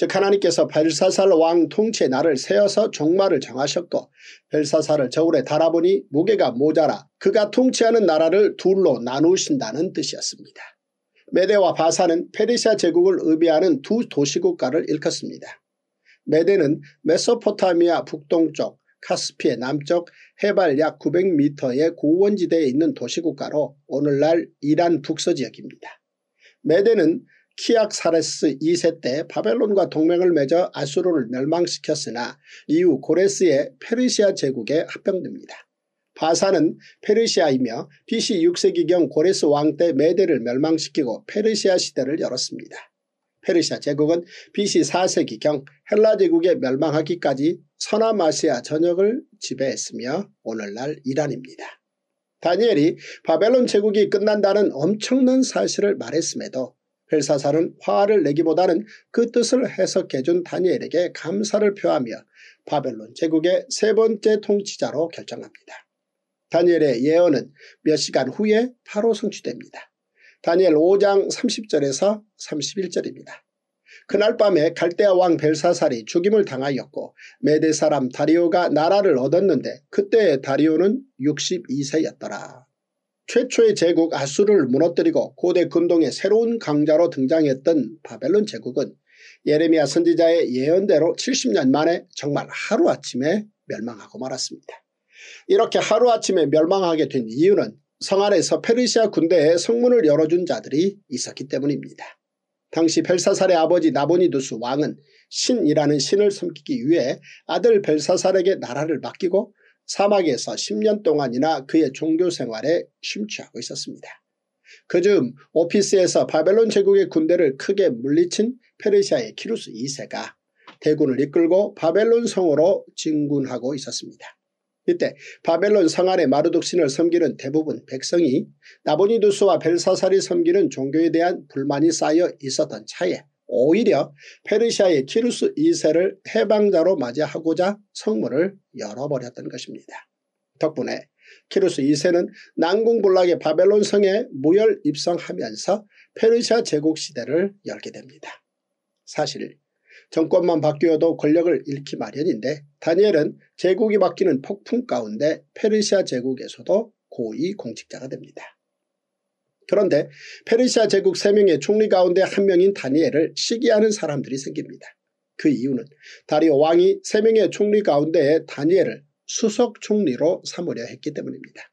즉 하나님께서 벨사살 왕 통치의 날을 세어서 종말을 정하셨고 벨사살을 저울에 달아보니 무게가 모자라 그가 통치하는 나라를 둘로 나누신다는 뜻이었습니다. 메데와 바사는 페르시아 제국을 의미하는 두 도시국가를 일컫습니다. 메데는 메소포타미아 북동쪽, 카스피의 남쪽 해발 약 900m의 고원지대에 있는 도시국가로 오늘날 이란 북서지역입니다. 메데는 키악사레스 2세 때 바벨론과 동맹을 맺어 아수르를 멸망시켰으나 이후 고레스의 페르시아 제국에 합병됩니다. 바사는 페르시아이며 BC 6세기경 고레스 왕 때 메대를 멸망시키고 페르시아 시대를 열었습니다. 페르시아 제국은 BC 4세기경 헬라 제국에 멸망하기까지 서남아시아 전역을 지배했으며 오늘날 이란입니다. 다니엘이 바벨론 제국이 끝난다는 엄청난 사실을 말했음에도 벨사살은 화를 내기보다는 그 뜻을 해석해준 다니엘에게 감사를 표하며 바벨론 제국의 세 번째 통치자로 결정합니다. 다니엘의 예언은 몇 시간 후에 바로 성취됩니다. 다니엘 5장 30절에서 31절입니다. 그날 밤에 갈대아 왕 벨사살이 죽임을 당하였고 메대 사람 다리오가 나라를 얻었는데 그때 의 다리오는 62세였더라. 최초의 제국 아수를 무너뜨리고 고대 근동의 새로운 강자로 등장했던 바벨론 제국은 예레미야 선지자의 예언대로 70년 만에 정말 하루아침에 멸망하고 말았습니다. 이렇게 하루아침에 멸망하게 된 이유는 성 안에서 페르시아 군대의 성문을 열어준 자들이 있었기 때문입니다. 당시 벨사살의 아버지 나보니두스 왕은 신이라는 신을 섬기기 위해 아들 벨사살에게 나라를 맡기고 사막에서 10년 동안이나 그의 종교 생활에 심취하고 있었습니다. 그즈음 오피스에서 바벨론 제국의 군대를 크게 물리친 페르시아의 키루스 2세가 대군을 이끌고 바벨론 성으로 진군하고 있었습니다. 이때 바벨론 성 안에 마르둑신을 섬기는 대부분 백성이 나보니두스와 벨사살이 섬기는 종교에 대한 불만이 쌓여 있었던 차에 오히려 페르시아의 키루스 2세를 해방자로 맞이하고자 성문을 열어버렸던 것입니다. 덕분에 키루스 2세는 난공불락의 바벨론 성에 무혈 입성하면서 페르시아 제국 시대를 열게 됩니다. 사실 정권만 바뀌어도 권력을 잃기 마련인데 다니엘은 제국이 바뀌는 폭풍 가운데 페르시아 제국에서도 고위 공직자가 됩니다. 그런데 페르시아 제국 3명의 총리 가운데 한 명인 다니엘을 시기하는 사람들이 생깁니다. 그 이유는 다리오 왕이 3명의 총리 가운데 다니엘을 수석 총리로 삼으려 했기 때문입니다.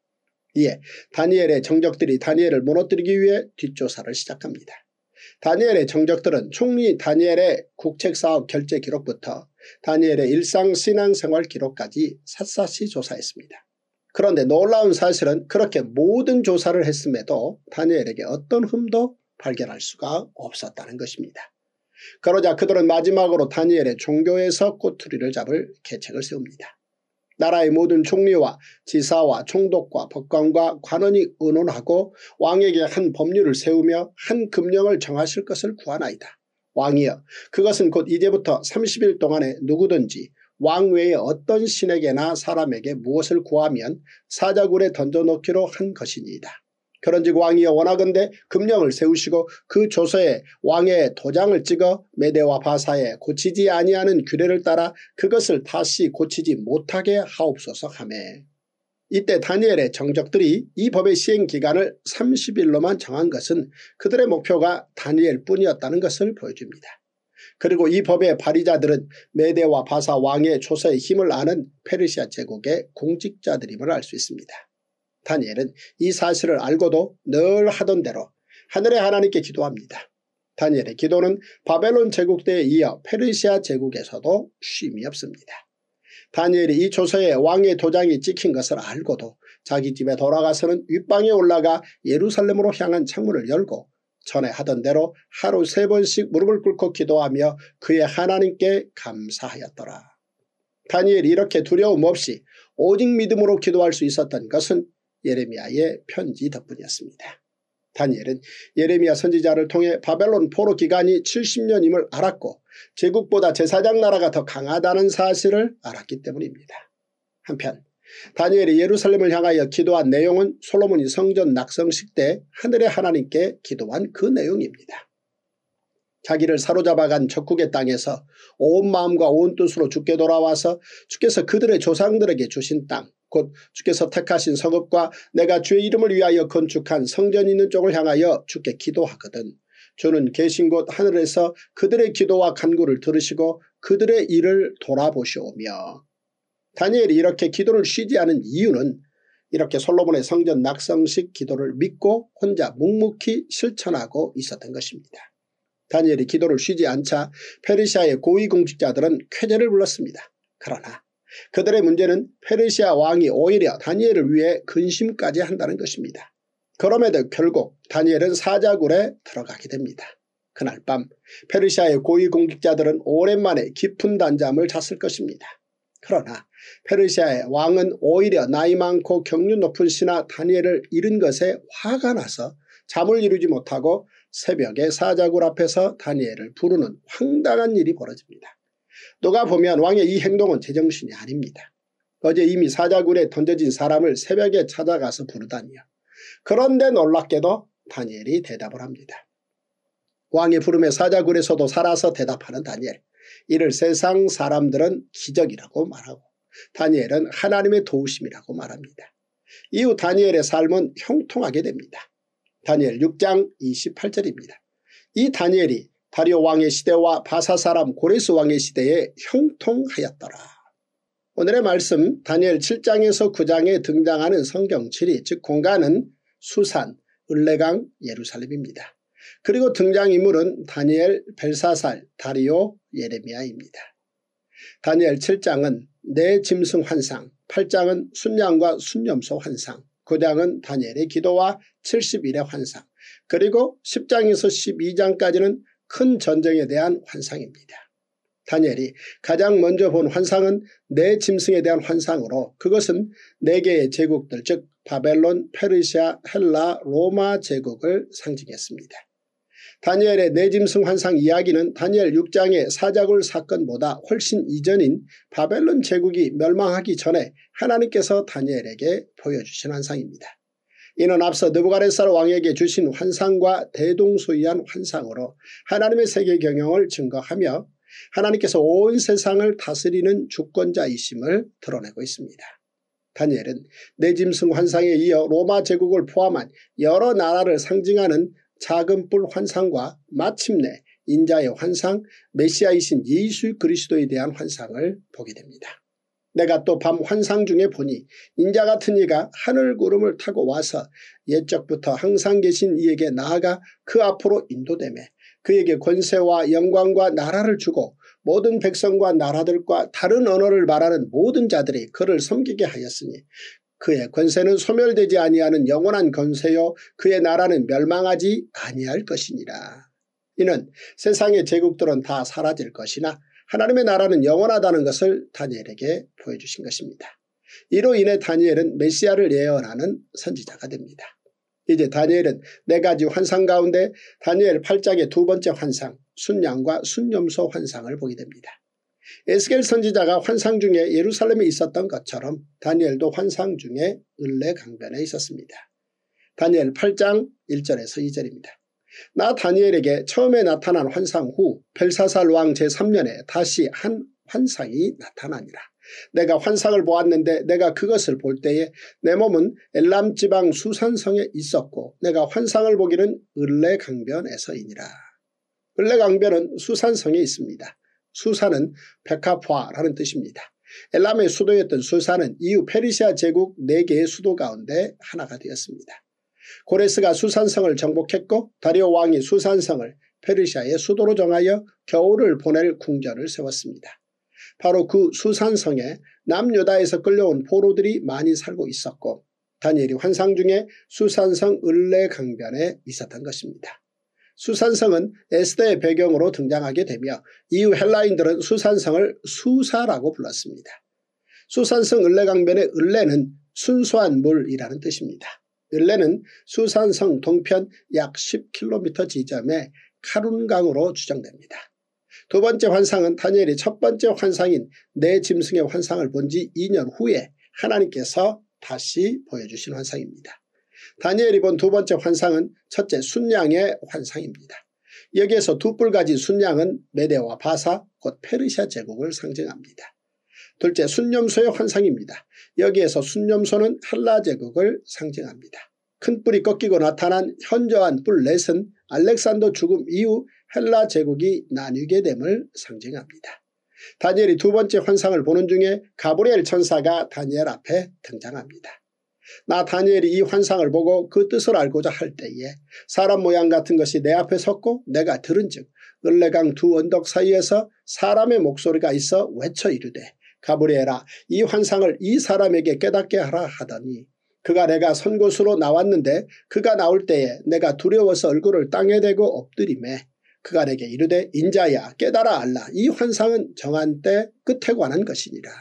이에 다니엘의 정적들이 다니엘을 무너뜨리기 위해 뒷조사를 시작합니다. 다니엘의 정적들은 총리 다니엘의 국책사업 결제 기록부터 다니엘의 일상 신앙생활 기록까지 샅샅이 조사했습니다. 그런데 놀라운 사실은 그렇게 모든 조사를 했음에도 다니엘에게 어떤 흠도 발견할 수가 없었다는 것입니다. 그러자 그들은 마지막으로 다니엘의 종교에서 꼬투리를 잡을 계책을 세웁니다. 나라의 모든 총리와 지사와 총독과 법관과 관원이 의논하고 왕에게 한 법률을 세우며 한 금령을 정하실 것을 구하나이다. 왕이여 그것은 곧 이제부터 30일 동안에 누구든지 왕외에 어떤 신에게나 사람에게 무엇을 구하면 사자굴에 던져놓기로 한 것이니이다. 그런즉 왕이여 원하건대 금령을 세우시고 그 조서에 왕의 도장을 찍어 메대와 바사에 고치지 아니하는 규례를 따라 그것을 다시 고치지 못하게 하옵소서 하매 이때 다니엘의 정적들이 이 법의 시행기간을 30일로만 정한 것은 그들의 목표가 다니엘뿐이었다는 것을 보여줍니다. 그리고 이 법의 발의자들은 메데와 바사 왕의 초서의 힘을 아는 페르시아 제국의 공직자들임을 알 수 있습니다. 다니엘은 이 사실을 알고도 늘 하던 대로 하늘의 하나님께 기도합니다. 다니엘의 기도는 바벨론 제국 대에 이어 페르시아 제국에서도 쉼이 없습니다. 다니엘이 이초서에 왕의 도장이 찍힌 것을 알고도 자기 집에 돌아가서는 윗방에 올라가 예루살렘으로 향한 창문을 열고 전에 하던 대로 하루 세 번씩 무릎을 꿇고 기도하며 그의 하나님께 감사하였더라. 다니엘이 이렇게 두려움 없이 오직 믿음으로 기도할 수 있었던 것은 예레미야의 편지 덕분이었습니다. 다니엘은 예레미야 선지자를 통해 바벨론 포로 기간이 70년임을 알았고 제국보다 제사장 나라가 더 강하다는 사실을 알았기 때문입니다. 한편 다니엘이 예루살렘을 향하여 기도한 내용은 솔로몬이 성전 낙성식 때 하늘의 하나님께 기도한 그 내용입니다. 자기를 사로잡아간 적국의 땅에서 온 마음과 온 뜻으로 죽게 돌아와서 주께서 그들의 조상들에게 주신 땅, 곧 주께서 택하신 성읍과 내가 주의 이름을 위하여 건축한 성전 있는 쪽을 향하여 주께 기도하거든. 주는 계신 곳 하늘에서 그들의 기도와 간구를 들으시고 그들의 일을 돌아보시오며 다니엘이 이렇게 기도를 쉬지 않은 이유는 이렇게 솔로몬의 성전 낙성식 기도를 믿고 혼자 묵묵히 실천하고 있었던 것입니다. 다니엘이 기도를 쉬지 않자 페르시아의 고위공직자들은 쾌제를 불렀습니다. 그러나 그들의 문제는 페르시아 왕이 오히려 다니엘을 위해 근심까지 한다는 것입니다. 그럼에도 결국 다니엘은 사자굴에 들어가게 됩니다. 그날 밤 페르시아의 고위공직자들은 오랜만에 깊은 단잠을 잤을 것입니다. 그러나 페르시아의 왕은 오히려 나이 많고 경륜 높은 신하 다니엘을 잃은 것에 화가 나서 잠을 이루지 못하고 새벽에 사자굴 앞에서 다니엘을 부르는 황당한 일이 벌어집니다. 누가 보면 왕의 이 행동은 제정신이 아닙니다. 어제 이미 사자굴에 던져진 사람을 새벽에 찾아가서 부르다니요. 그런데 놀랍게도 다니엘이 대답을 합니다. 왕의 부름에 사자굴에서도 살아서 대답하는 다니엘. 이를 세상 사람들은 기적이라고 말하고 다니엘은 하나님의 도우심이라고 말합니다. 이후 다니엘의 삶은 형통하게 됩니다. 다니엘 6장 28절입니다. 이 다니엘이 다리오 왕의 시대와 바사 사람 고레스 왕의 시대에 형통하였더라. 오늘의 말씀 다니엘 7장에서 9장에 등장하는 성경 7이즉 공간은 수산, 을레강, 예루살렘입니다. 그리고 등장인물은 다니엘, 벨사살, 다리오, 예레미야입니다. 다니엘 7장은 내 짐승 환상, 8장은 순양과 순염소 환상, 9장은 다니엘의 기도와 70일의 환상, 그리고 10장에서 12장까지는 큰 전쟁에 대한 환상입니다. 다니엘이 가장 먼저 본 환상은 내 짐승에 대한 환상으로 그것은 네 개의 제국들 즉 바벨론, 페르시아, 헬라, 로마 제국을 상징했습니다. 다니엘의 내짐승 환상 이야기는 다니엘 6장의 사자굴 사건보다 훨씬 이전인 바벨론 제국이 멸망하기 전에 하나님께서 다니엘에게 보여주신 환상입니다. 이는 앞서 느부가렛살 왕에게 주신 환상과 대동소이한 환상으로 하나님의 세계 경영을 증거하며 하나님께서 온 세상을 다스리는 주권자이심을 드러내고 있습니다. 다니엘은 내짐승 환상에 이어 로마 제국을 포함한 여러 나라를 상징하는 작은 뿔 환상과 마침내 인자의 환상, 메시아이신 예수 그리스도에 대한 환상을 보게 됩니다. 내가 또 밤 환상 중에 보니 인자 같은 이가 하늘 구름을 타고 와서 옛적부터 항상 계신 이에게 나아가 그 앞으로 인도되매 그에게 권세와 영광과 나라를 주고 모든 백성과 나라들과 다른 언어를 말하는 모든 자들이 그를 섬기게 하였으니 그의 권세는 소멸되지 아니하는 영원한 권세요 그의 나라는 멸망하지 아니할 것이니라. 이는 세상의 제국들은 다 사라질 것이나 하나님의 나라는 영원하다는 것을 다니엘에게 보여주신 것입니다. 이로 인해 다니엘은 메시아를 예언하는 선지자가 됩니다. 이제 다니엘은 네 가지 환상 가운데 다니엘 8장의 두 번째 환상, 순양과 순염소 환상을 보게 됩니다. 에스겔 선지자가 환상 중에 예루살렘에 있었던 것처럼 다니엘도 환상 중에 을레 강변에 있었습니다. 다니엘 8장 1절에서 2절입니다. 나 다니엘에게 처음에 나타난 환상 후 벨사살 왕 제3년에 다시 한 환상이 나타나니라. 내가 환상을 보았는데 내가 그것을 볼 때에 내 몸은 엘람 지방 수산성에 있었고 내가 환상을 보기는 을레 강변에서이니라. 을레 강변은 수산성에 있습니다. 수사는 백합화라는 뜻입니다. 엘람의 수도였던 수사는 이후 페르시아 제국 4개의 수도 가운데 하나가 되었습니다. 고레스가 수산성을 정복했고 다리오 왕이 수산성을 페르시아의 수도로 정하여 겨울을 보낼 궁전을 세웠습니다. 바로 그 수산성에 남유다에서 끌려온 포로들이 많이 살고 있었고 다니엘이 환상 중에 수산성 을레강변에 있었던 것입니다. 수산성은 에스더의 배경으로 등장하게 되며 이후 헬라인들은 수산성을 수사라고 불렀습니다. 수산성 을레강변의 을레는 순수한 물이라는 뜻입니다. 을레는 수산성 동편 약 10km 지점에 카룬강으로 추정됩니다. 두 번째 환상은 다니엘이 첫 번째 환상인 내 짐승의 환상을 본 지 2년 후에 하나님께서 다시 보여주신 환상입니다. 다니엘이 본 두 번째 환상은 첫째 순양의 환상입니다. 여기에서 두 뿔 가진 순양은 메데와 바사 곧 페르시아 제국을 상징합니다. 둘째 순념소의 환상입니다. 여기에서 순념소는 헬라 제국을 상징합니다. 큰 뿔이 꺾이고 나타난 현저한 뿔 넷은 알렉산더 죽음 이후 헬라 제국이 나뉘게 됨을 상징합니다. 다니엘이 두 번째 환상을 보는 중에 가브리엘 천사가 다니엘 앞에 등장합니다. 나다니엘이 이 환상을 보고 그 뜻을 알고자 할 때에 사람 모양 같은 것이 내 앞에 섰고 내가 들은즉 을레강 두 언덕 사이에서 사람의 목소리가 있어 외쳐 이르되 가브리엘아 이 환상을 이 사람에게 깨닫게 하라 하더니 그가 내가 선 곳으로 나왔는데 그가 나올 때에 내가 두려워서 얼굴을 땅에 대고 엎드리매 그가 내게 이르되 인자야 깨달아 알라 이 환상은 정한 때 끝에 관한 것이니라.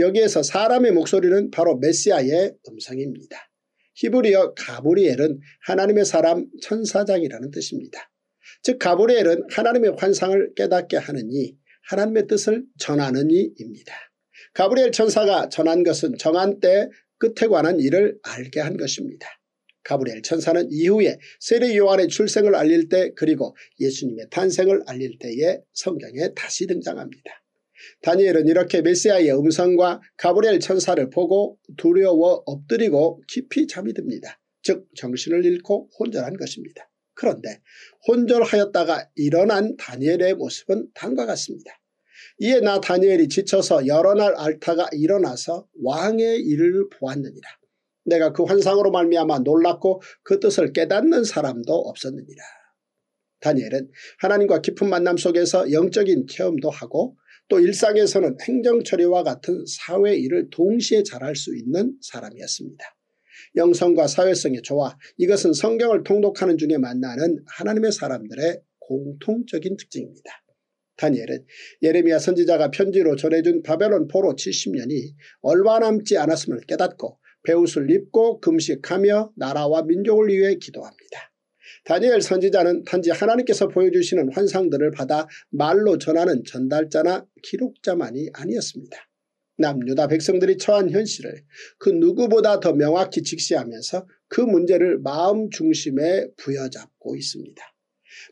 여기에서 사람의 목소리는 바로 메시아의 음성입니다. 히브리어 가브리엘은 하나님의 사람 천사장이라는 뜻입니다. 즉 가브리엘은 하나님의 환상을 깨닫게 하느니 하나님의 뜻을 전하는 이입니다. 가브리엘 천사가 전한 것은 정한 때 끝에 관한 일을 알게 한 것입니다. 가브리엘 천사는 이후에 세례 요한의 출생을 알릴 때 그리고 예수님의 탄생을 알릴 때에 성경에 다시 등장합니다. 다니엘은 이렇게 메시아의 음성과 가브리엘 천사를 보고 두려워 엎드리고 깊이 잠이 듭니다. 즉 정신을 잃고 혼절한 것입니다. 그런데 혼절하였다가 일어난 다니엘의 모습은 다음과 같습니다. 이에 나 다니엘이 지쳐서 여러 날 알타가 일어나서 왕의 일을 보았느니라. 내가 그 환상으로 말미암아 놀랐고 그 뜻을 깨닫는 사람도 없었느니라. 다니엘은 하나님과 깊은 만남 속에서 영적인 체험도 하고 또 일상에서는 행정처리와 같은 사회 일을 동시에 잘할 수 있는 사람이었습니다. 영성과 사회성의 조화 이것은 성경을 통독하는 중에 만나는 하나님의 사람들의 공통적인 특징입니다. 다니엘은 예레미야 선지자가 편지로 전해준 바벨론 포로 70년이 얼마 남지 않았음을 깨닫고 배옷을 입고 금식하며 나라와 민족을 위해 기도합니다. 다니엘 선지자는 단지 하나님께서 보여주시는 환상들을 받아 말로 전하는 전달자나 기록자만이 아니었습니다. 남유다 백성들이 처한 현실을 그 누구보다 더 명확히 직시하면서 그 문제를 마음 중심에 부여잡고 있습니다.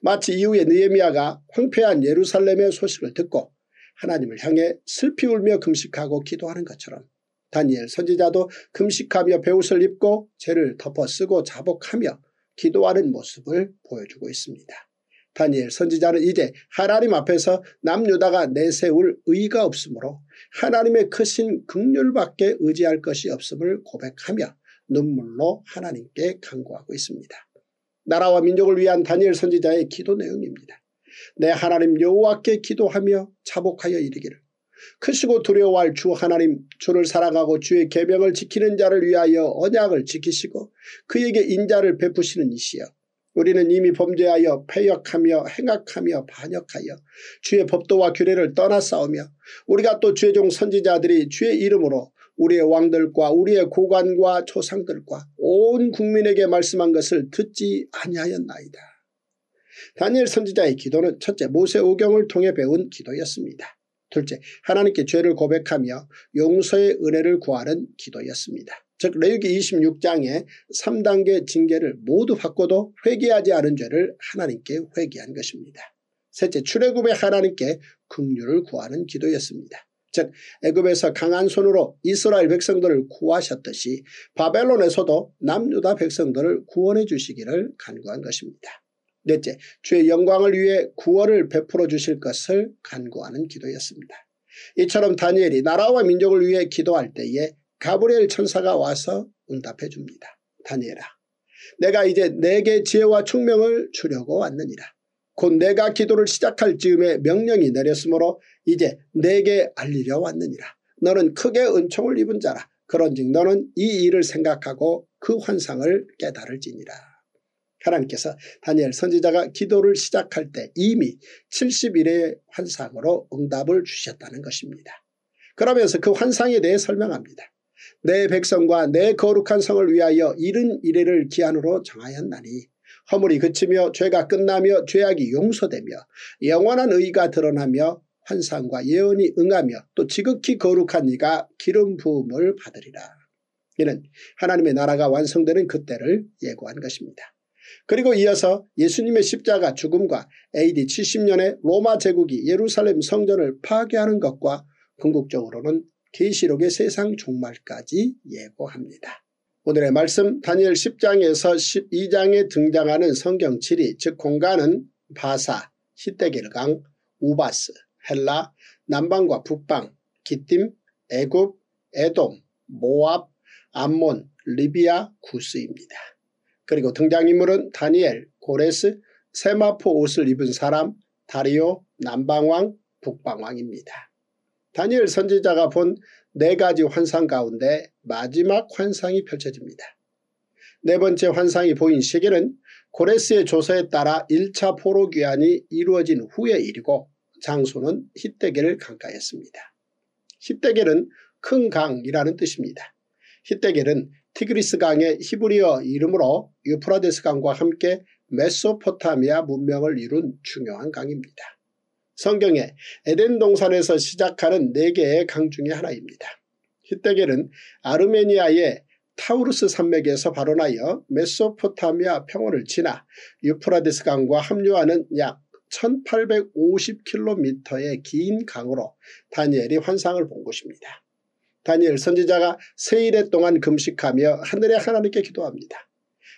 마치 이후에 느헤미아가 황폐한 예루살렘의 소식을 듣고 하나님을 향해 슬피 울며 금식하고 기도하는 것처럼 다니엘 선지자도 금식하며 배옷을 입고 죄를 덮어쓰고 자복하며 기도하는 모습을 보여주고 있습니다. 다니엘 선지자는 이제 하나님 앞에서 남유다가 내세울 의가 없으므로 하나님의 크신 극률밖에 의지할 것이 없음을 고백하며 눈물로 하나님께 간구하고 있습니다. 나라와 민족을 위한 다니엘 선지자의 기도 내용입니다. 내 하나님 여호와께 기도하며 자복하여 이르기를 크시고 두려워할 주 하나님 주를 사랑하고 주의 계명을 지키는 자를 위하여 언약을 지키시고 그에게 인자를 베푸시는 이시여 우리는 이미 범죄하여 폐역하며 행악하며 반역하여 주의 법도와 규례를 떠나 싸우며 우리가 또 주의 종 선지자들이 주의 이름으로 우리의 왕들과 우리의 고관과 조상들과 온 국민에게 말씀한 것을 듣지 아니하였나이다. 다니엘 선지자의 기도는 첫째 모세오경을 통해 배운 기도였습니다. 둘째, 하나님께 죄를 고백하며 용서의 은혜를 구하는 기도였습니다. 즉 레위기 2 6장에 3단계 징계를 모두 받고도 회개하지 않은 죄를 하나님께 회개한 것입니다. 셋째, 출애굽의 하나님께 긍휼을 구하는 기도였습니다. 즉 애굽에서 강한 손으로 이스라엘 백성들을 구하셨듯이 바벨론에서도 남유다 백성들을 구원해 주시기를 간구한 것입니다. 넷째, 주의 영광을 위해 구원을 베풀어 주실 것을 간구하는 기도였습니다. 이처럼 다니엘이 나라와 민족을 위해 기도할 때에 가브리엘 천사가 와서 응답해 줍니다. 다니엘아 내가 이제 내게 지혜와 총명을 주려고 왔느니라. 곧 내가 기도를 시작할 즈음에 명령이 내렸으므로 이제 내게 알리려 왔느니라. 너는 크게 은총을 입은 자라. 그런즉 너는 이 일을 생각하고 그 환상을 깨달을지니라. 하나님께서 다니엘 선지자가 기도를 시작할 때 이미 70일의 환상으로 응답을 주셨다는 것입니다. 그러면서 그 환상에 대해 설명합니다. 내 백성과 내 거룩한 성을 위하여 이른 이래를 기한으로 정하였나니 허물이 그치며 죄가 끝나며 죄악이 용서되며 영원한 의가 드러나며 환상과 예언이 응하며 또 지극히 거룩한 이가 기름 부음을 받으리라. 이는 하나님의 나라가 완성되는 그때를 예고한 것입니다. 그리고 이어서 예수님의 십자가 죽음과 AD 70년에 로마 제국이 예루살렘 성전을 파괴하는 것과 궁극적으로는 계시록의 세상 종말까지 예고합니다. 오늘의 말씀 다니엘 10장에서 12장에 등장하는 성경 7리즉 공간은 바사, 히데겔강, 우바스, 헬라, 남방과 북방, 기띔, 애굽, 에돔, 모압, 암몬, 리비아, 구스입니다. 그리고 등장인물은 다니엘, 고레스, 세마포 옷을 입은 사람, 다리오, 남방왕, 북방왕입니다. 다니엘 선지자가 본 네 가지 환상 가운데 마지막 환상이 펼쳐집니다. 네 번째 환상이 보인 시기는 고레스의 조서에 따라 1차 포로 귀환이 이루어진 후의 일이고 장소는 히떼계를 강가했습니다. 히떼계는큰 강이라는 뜻입니다. 히떼계는 티그리스 강의 히브리어 이름으로 유프라데스 강과 함께 메소포타미아 문명을 이룬 중요한 강입니다. 성경에 에덴 동산에서 시작하는 네 개의 강 중의 하나입니다. 히데겔은 아르메니아의 타우르스 산맥에서 발원하여 메소포타미아 평원을 지나 유프라데스 강과 합류하는 약 1850km의 긴 강으로 다니엘이 환상을 본 것입니다. 다니엘 선지자가 세일에 동안 금식하며 하늘의 하나님께 기도합니다.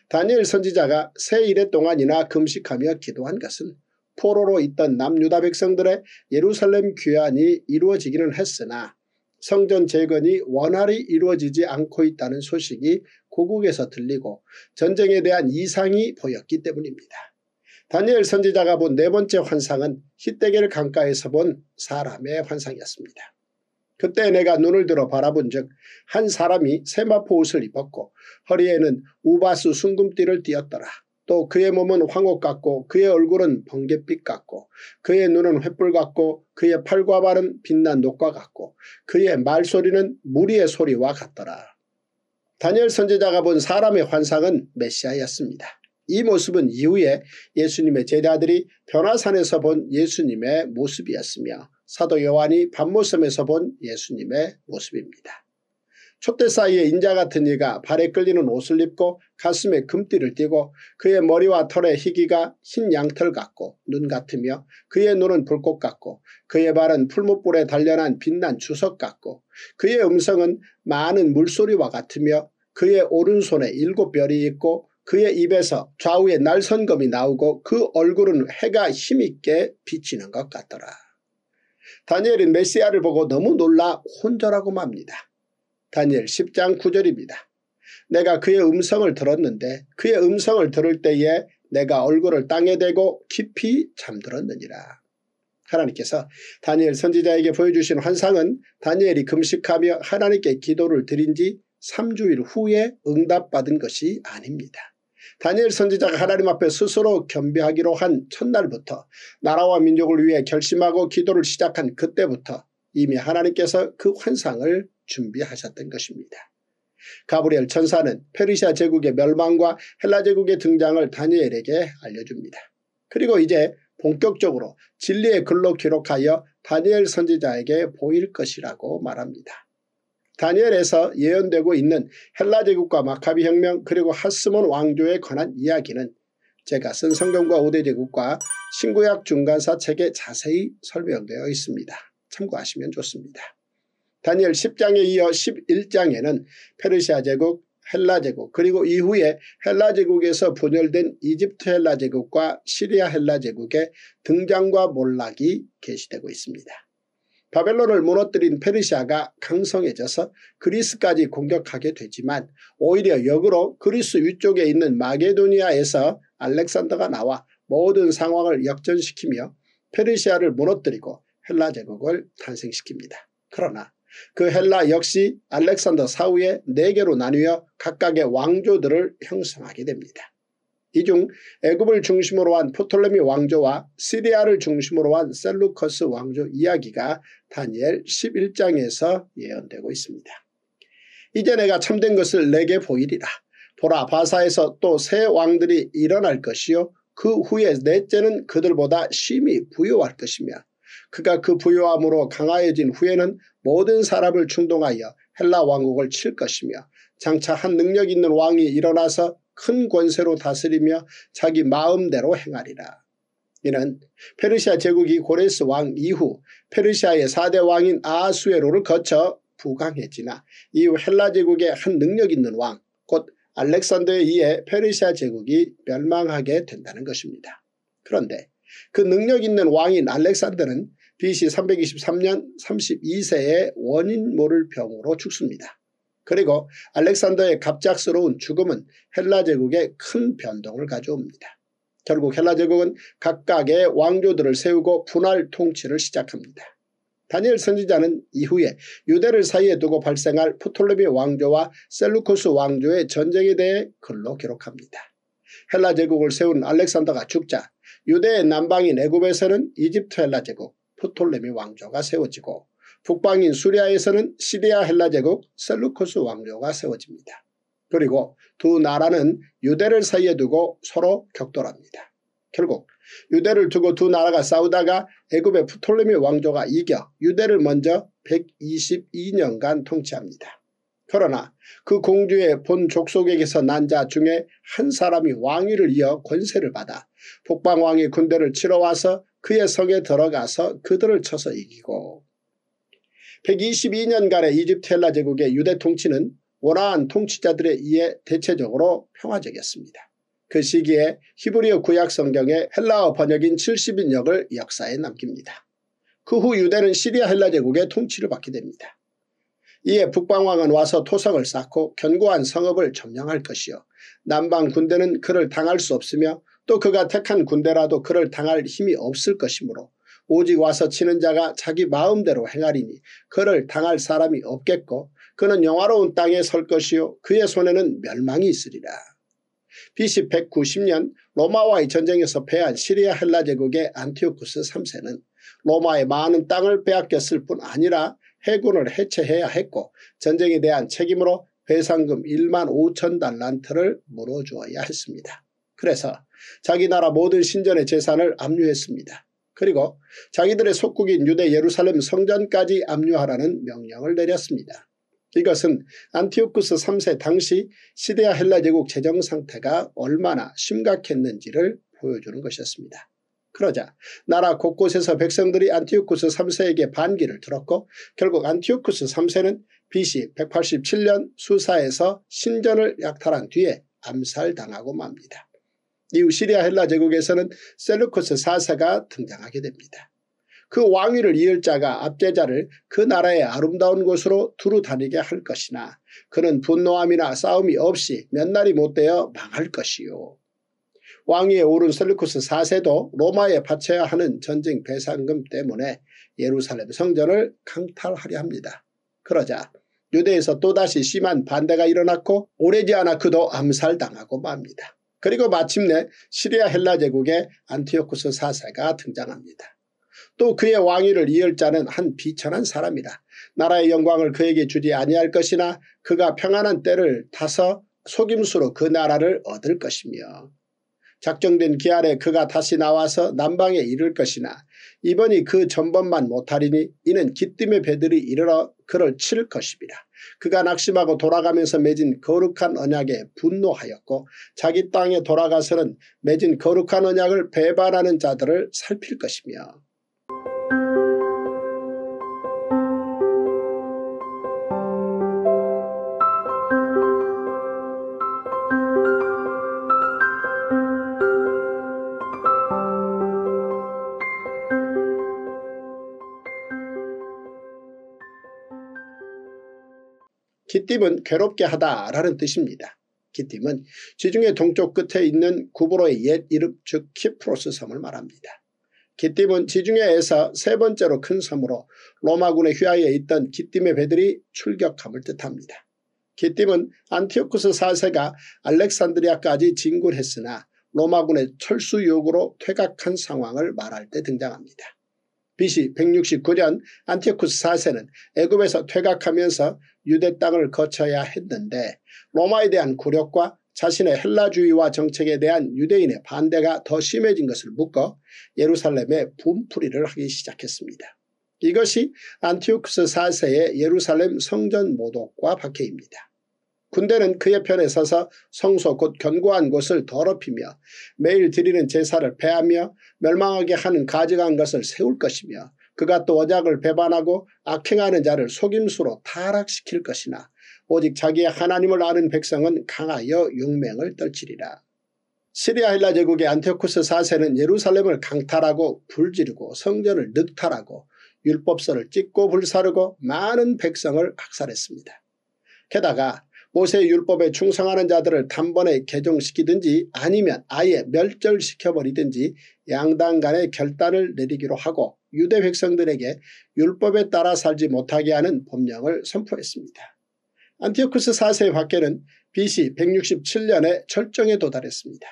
다니엘 선지자가 세일에 동안이나 금식하며 기도한 것은 포로로 있던 남유다 백성들의 예루살렘 귀환이 이루어지기는 했으나 성전 재건이 원활히 이루어지지 않고 있다는 소식이 고국에서 들리고 전쟁에 대한 이상이 보였기 때문입니다. 다니엘 선지자가 본 네 번째 환상은 히데겔 강가에서 본 사람의 환상이었습니다. 그때 내가 눈을 들어 바라본 즉한 사람이 세마포 옷을 입었고 허리에는 우바스 순금띠를 띠었더라. 또 그의 몸은 황옥 같고 그의 얼굴은 번갯빛 같고 그의 눈은 횃불 같고 그의 팔과 발은 빛난 녹과 같고 그의 말소리는 무리의 소리와 같더라. 다니엘 선제자가 본 사람의 환상은 메시아였습니다. 이 모습은 이후에 예수님의 제자들이 변화산에서 본 예수님의 모습이었으며 사도 요한이 밤모섬에서 본 예수님의 모습입니다. 촛대 사이에 인자 같은 이가 발에 끌리는 옷을 입고 가슴에 금띠를 띠고 그의 머리와 털의 희귀가 흰 양털 같고 눈 같으며 그의 눈은 불꽃 같고 그의 발은 풀무불에 단련한 빛난 주석 같고 그의 음성은 많은 물소리와 같으며 그의 오른손에 일곱 별이 있고 그의 입에서 좌우에 날선검이 나오고 그 얼굴은 해가 힘있게 비치는 것 같더라. 다니엘은 메시아를 보고 너무 놀라 혼절하고 맙니다. 다니엘 10장 9절입니다. 내가 그의 음성을 들었는데 그의 음성을 들을 때에 내가 얼굴을 땅에 대고 깊이 잠들었느니라. 하나님께서 다니엘 선지자에게 보여주신 환상은 다니엘이 금식하며 하나님께 기도를 드린 지 3주일 후에 응답받은 것이 아닙니다. 다니엘 선지자가 하나님 앞에 스스로 겸비하기로 한 첫날부터 나라와 민족을 위해 결심하고 기도를 시작한 그때부터 이미 하나님께서 그 환상을 준비하셨던 것입니다. 가브리엘 천사는 페르시아 제국의 멸망과 헬라 제국의 등장을 다니엘에게 알려줍니다. 그리고 이제 본격적으로 진리의 글로 기록하여 다니엘 선지자에게 보일 것이라고 말합니다. 다니엘에서 예언되고 있는 헬라 제국과 마카비 혁명 그리고 하스몬 왕조에 관한 이야기는 제가 쓴 성경과 오대 제국과 신구약 중간사 책에 자세히 설명되어 있습니다. 참고하시면 좋습니다. 다니엘 10장에 이어 11장에는 페르시아 제국, 헬라 제국 그리고 이후에 헬라 제국에서 분열된 이집트 헬라 제국과 시리아 헬라 제국의 등장과 몰락이 게시되고 있습니다. 바벨론을 무너뜨린 페르시아가 강성해져서 그리스까지 공격하게 되지만 오히려 역으로 그리스 위쪽에 있는 마게도니아에서 알렉산더가 나와 모든 상황을 역전시키며 페르시아를 무너뜨리고 헬라 제국을 탄생시킵니다. 그러나 그 헬라 역시 알렉산더 사후에 4개로 나뉘어 각각의 왕조들을 형성하게 됩니다. 이중 애굽을 중심으로 한 포톨레미 왕조와 시리아를 중심으로 한 셀루커스 왕조 이야기가 다니엘 11장에서 예언되고 있습니다. 이제 내가 참된 것을 내게 보이리라. 보라 바사에서 또 새 왕들이 일어날 것이요 그 후에 넷째는 그들보다 심히 부유할 것이며 그가 그 부유함으로 강하여진 후에는 모든 사람을 충동하여 헬라 왕국을 칠 것이며 장차 한 능력 있는 왕이 일어나서 큰 권세로 다스리며 자기 마음대로 행하리라. 이는 페르시아 제국이 고레스 왕 이후 페르시아의 4대 왕인 아수에로를 거쳐 부강했지나 이후 헬라 제국의 한 능력 있는 왕 곧 알렉산더에 의해 페르시아 제국이 멸망하게 된다는 것입니다. 그런데 그 능력 있는 왕인 알렉산더는 BC 323년 32세에 원인 모를 병으로 죽습니다. 그리고 알렉산더의 갑작스러운 죽음은 헬라 제국에 큰 변동을 가져옵니다. 결국 헬라 제국은 각각의 왕조들을 세우고 분할 통치를 시작합니다. 다니엘 선지자는 이후에 유대를 사이에 두고 발생할 포톨레미 왕조와 셀루코스 왕조의 전쟁에 대해 글로 기록합니다. 헬라 제국을 세운 알렉산더가 죽자 유대의 남방인 애굽에서는 이집트 헬라 제국, 포톨레미 왕조가 세워지고 북방인 수리아에서는 시리아 헬라 제국 셀루코스 왕조가 세워집니다. 그리고 두 나라는 유대를 사이에 두고 서로 격돌합니다. 결국 유대를 두고 두 나라가 싸우다가 애굽의 프톨레미 왕조가 이겨 유대를 먼저 122년간 통치합니다. 그러나 그 공주의 본 족속에게서 난 자 중에 한 사람이 왕위를 이어 권세를 받아 북방왕의 군대를 치러 와서 그의 성에 들어가서 그들을 쳐서 이기고 122년간의 이집트헬라 제국의 유대 통치는 원화한 통치자들에 의해 대체적으로 평화적이었습니다. 그 시기에 히브리어 구약 성경의 헬라어 번역인 70인역을 역사에 남깁니다. 그 후 유대는 시리아 헬라 제국의 통치를 받게 됩니다. 이에 북방왕은 와서 토성을 쌓고 견고한 성읍을 점령할 것이요 남방 군대는 그를 당할 수 없으며 또 그가 택한 군대라도 그를 당할 힘이 없을 것이므로 오직 와서 치는 자가 자기 마음대로 행하리니 그를 당할 사람이 없겠고 그는 영화로운 땅에 설 것이요 그의 손에는 멸망이 있으리라. BC 190년 로마와의 전쟁에서 패한 시리아 헬라 제국의 안티오쿠스 3세는 로마의 많은 땅을 빼앗겼을 뿐 아니라 해군을 해체해야 했고 전쟁에 대한 책임으로 배상금 1만 5천 달란트를 물어주어야 했습니다. 그래서 자기 나라 모든 신전의 재산을 압류했습니다. 그리고 자기들의 속국인 유대 예루살렘 성전까지 압류하라는 명령을 내렸습니다. 이것은 안티오쿠스 3세 당시 시데아 헬라 제국 재정 상태가 얼마나 심각했는지를 보여주는 것이었습니다. 그러자 나라 곳곳에서 백성들이 안티오쿠스 3세에게 반기를 들었고 결국 안티오쿠스 3세는 BC 187년 수사에서 신전을 약탈한 뒤에 암살당하고 맙니다. 이후 시리아 헬라 제국에서는 셀루코스 4세가 등장하게 됩니다. 그 왕위를 이을 자가 압제자를 그 나라의 아름다운 곳으로 두루 다니게 할 것이나 그는 분노함이나 싸움이 없이 몇 날이 못되어 망할 것이요. 왕위에 오른 셀루코스 4세도 로마에 바쳐야 하는 전쟁 배상금 때문에 예루살렘 성전을 강탈하려 합니다. 그러자 유대에서 또다시 심한 반대가 일어났고 오래지 않아 그도 암살당하고 맙니다. 그리고 마침내 시리아 헬라 제국의 안티오쿠스 4세가 등장합니다. 또 그의 왕위를 이을 자는 한 비천한 사람이다 나라의 영광을 그에게 주지 아니할 것이나 그가 평안한 때를 타서 속임수로 그 나라를 얻을 것이며 작정된 기한에 그가 다시 나와서 남방에 이를 것이나 이번이 그 전번만 못하리니 이는 기뜸의 배들이 이르러 그를 칠것입니다 그가 낙심하고 돌아가면서 맺은 거룩한 언약에 분노하였고 자기 땅에 돌아가서는 맺은 거룩한 언약을 배반하는 자들을 살필 것이며 기띔은 괴롭게 하다라는 뜻입니다. 기띔은 지중해 동쪽 끝에 있는 구브로의 옛 이름 즉 키프로스 섬을 말합니다. 기띔은 지중해에서 세 번째로 큰 섬으로 로마군의 휘하에 있던 기띔의 배들이 출격함을 뜻합니다. 기띔은 안티오크스 4세가 알렉산드리아까지 진군했으나 로마군의 철수 요구로 퇴각한 상황을 말할 때 등장합니다. BC 169년 안티오쿠스 4세는 애굽에서 퇴각하면서 유대 땅을 거쳐야 했는데 로마에 대한 굴욕과 자신의 헬라주의와 정책에 대한 유대인의 반대가 더 심해진 것을 묶어 예루살렘에 분풀이를 하기 시작했습니다. 이것이 안티오쿠스 4세의 예루살렘 성전 모독과 박해입니다. 군대는 그의 편에 서서 성소 곧 견고한 곳을 더럽히며 매일 드리는 제사를 패하며 멸망하게 하는 가증한 것을 세울 것이며 그가 또 어작을 배반하고 악행하는 자를 속임수로 타락시킬 것이나 오직 자기의 하나님을 아는 백성은 강하여 용맹을 떨치리라. 시리아 헬라 제국의 안테쿠스 4세는 예루살렘을 강탈하고 불지르고 성전을 늑탈하고 율법서를 찢고 불사르고 많은 백성을 학살했습니다. 게다가 모세 율법에 충성하는 자들을 단번에 개종시키든지 아니면 아예 멸절시켜버리든지 양당 간의 결단을 내리기로 하고 유대 백성들에게 율법에 따라 살지 못하게 하는 법령을 선포했습니다. 안티오크스 4세 밖에는 BC 167년에 철정에 도달했습니다.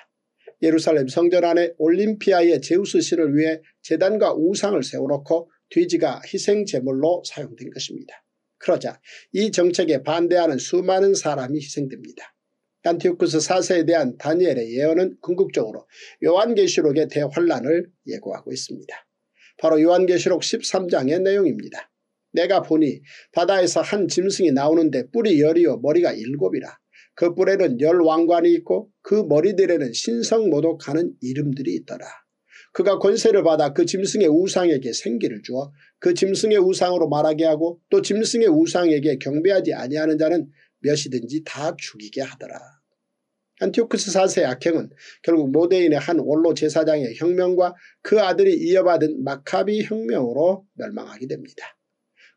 예루살렘 성전 안에 올림피아의 제우스 신을 위해 재단과 우상을 세워놓고 돼지가 희생 제물로 사용된 것입니다. 그러자 이 정책에 반대하는 수많은 사람이 희생됩니다. 안티오크스 4세에 대한 다니엘의 예언은 궁극적으로 요한계시록의 대환란을 예고하고 있습니다. 바로 요한계시록 13장의 내용입니다. 내가 보니 바다에서 한 짐승이 나오는데 뿔이 열이요 머리가 일곱이라 그 뿔에는 열 왕관이 있고 그 머리들에는 신성모독하는 이름들이 있더라. 그가 권세를 받아 그 짐승의 우상에게 생기를 주어 그 짐승의 우상으로 말하게 하고 또 짐승의 우상에게 경배하지 아니하는 자는 몇이든지 다 죽이게 하더라. 안티오크스 사세 악행은 결국 모데인의 한 원로 제사장의 혁명과 그 아들이 이어받은 마카비 혁명으로 멸망하게 됩니다.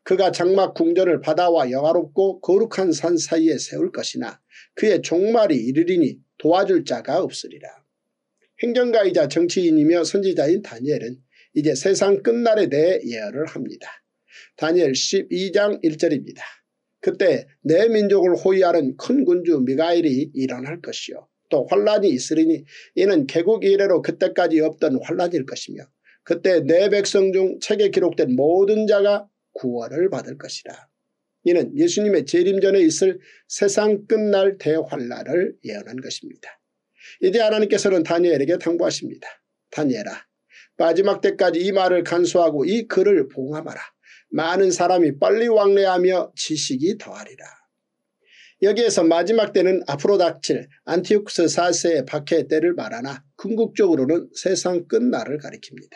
그가 장막 궁전을 받아와 영화롭고 거룩한 산 사이에 세울 것이나 그의 종말이 이르리니 도와줄 자가 없으리라. 행정가이자 정치인이며 선지자인 다니엘은 이제 세상 끝날에 대해 예언을 합니다. 다니엘 12장 1절입니다. 그때 내 민족을 호위하는 큰 군주 미가엘이 일어날 것이요. 또 환란이 있으리니 이는 개국 이래로 그때까지 없던 환란일 것이며 그때 내 백성 중 책에 기록된 모든 자가 구원을 받을 것이라. 이는 예수님의 재림 전에 있을 세상 끝날 대환란을 예언한 것입니다. 이제 하나님께서는 다니엘에게 당부하십니다. 다니엘아 마지막 때까지 이 말을 간수하고 이 글을 봉함하라. 많은 사람이 빨리 왕래하며 지식이 더하리라. 여기에서 마지막 때는 앞으로 닥칠 안티오크스 4세의 박해 때를 말하나 궁극적으로는 세상 끝날을 가리킵니다.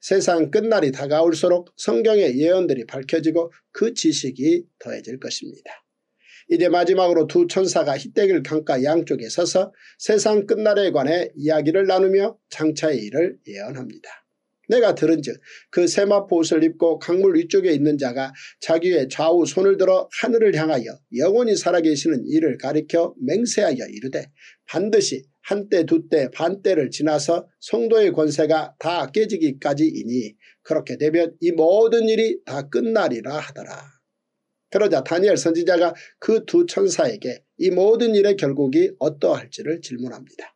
세상 끝날이 다가올수록 성경의 예언들이 밝혀지고 그 지식이 더해질 것입니다. 이제 마지막으로 두 천사가 희대길 강가 양쪽에 서서 세상 끝날에 관해 이야기를 나누며 장차의 일을 예언합니다. 내가 들은즉 그 세마포 옷을 입고 강물 위쪽에 있는 자가 자기의 좌우 손을 들어 하늘을 향하여 영원히 살아계시는 이를 가리켜 맹세하여 이르되 반드시 한때 두때 반때를 지나서 성도의 권세가 다 깨지기까지이니 그렇게 되면 이 모든 일이 다 끝나리라 하더라. 그러자 다니엘 선지자가 그 두 천사에게 이 모든 일의 결국이 어떠할지를 질문합니다.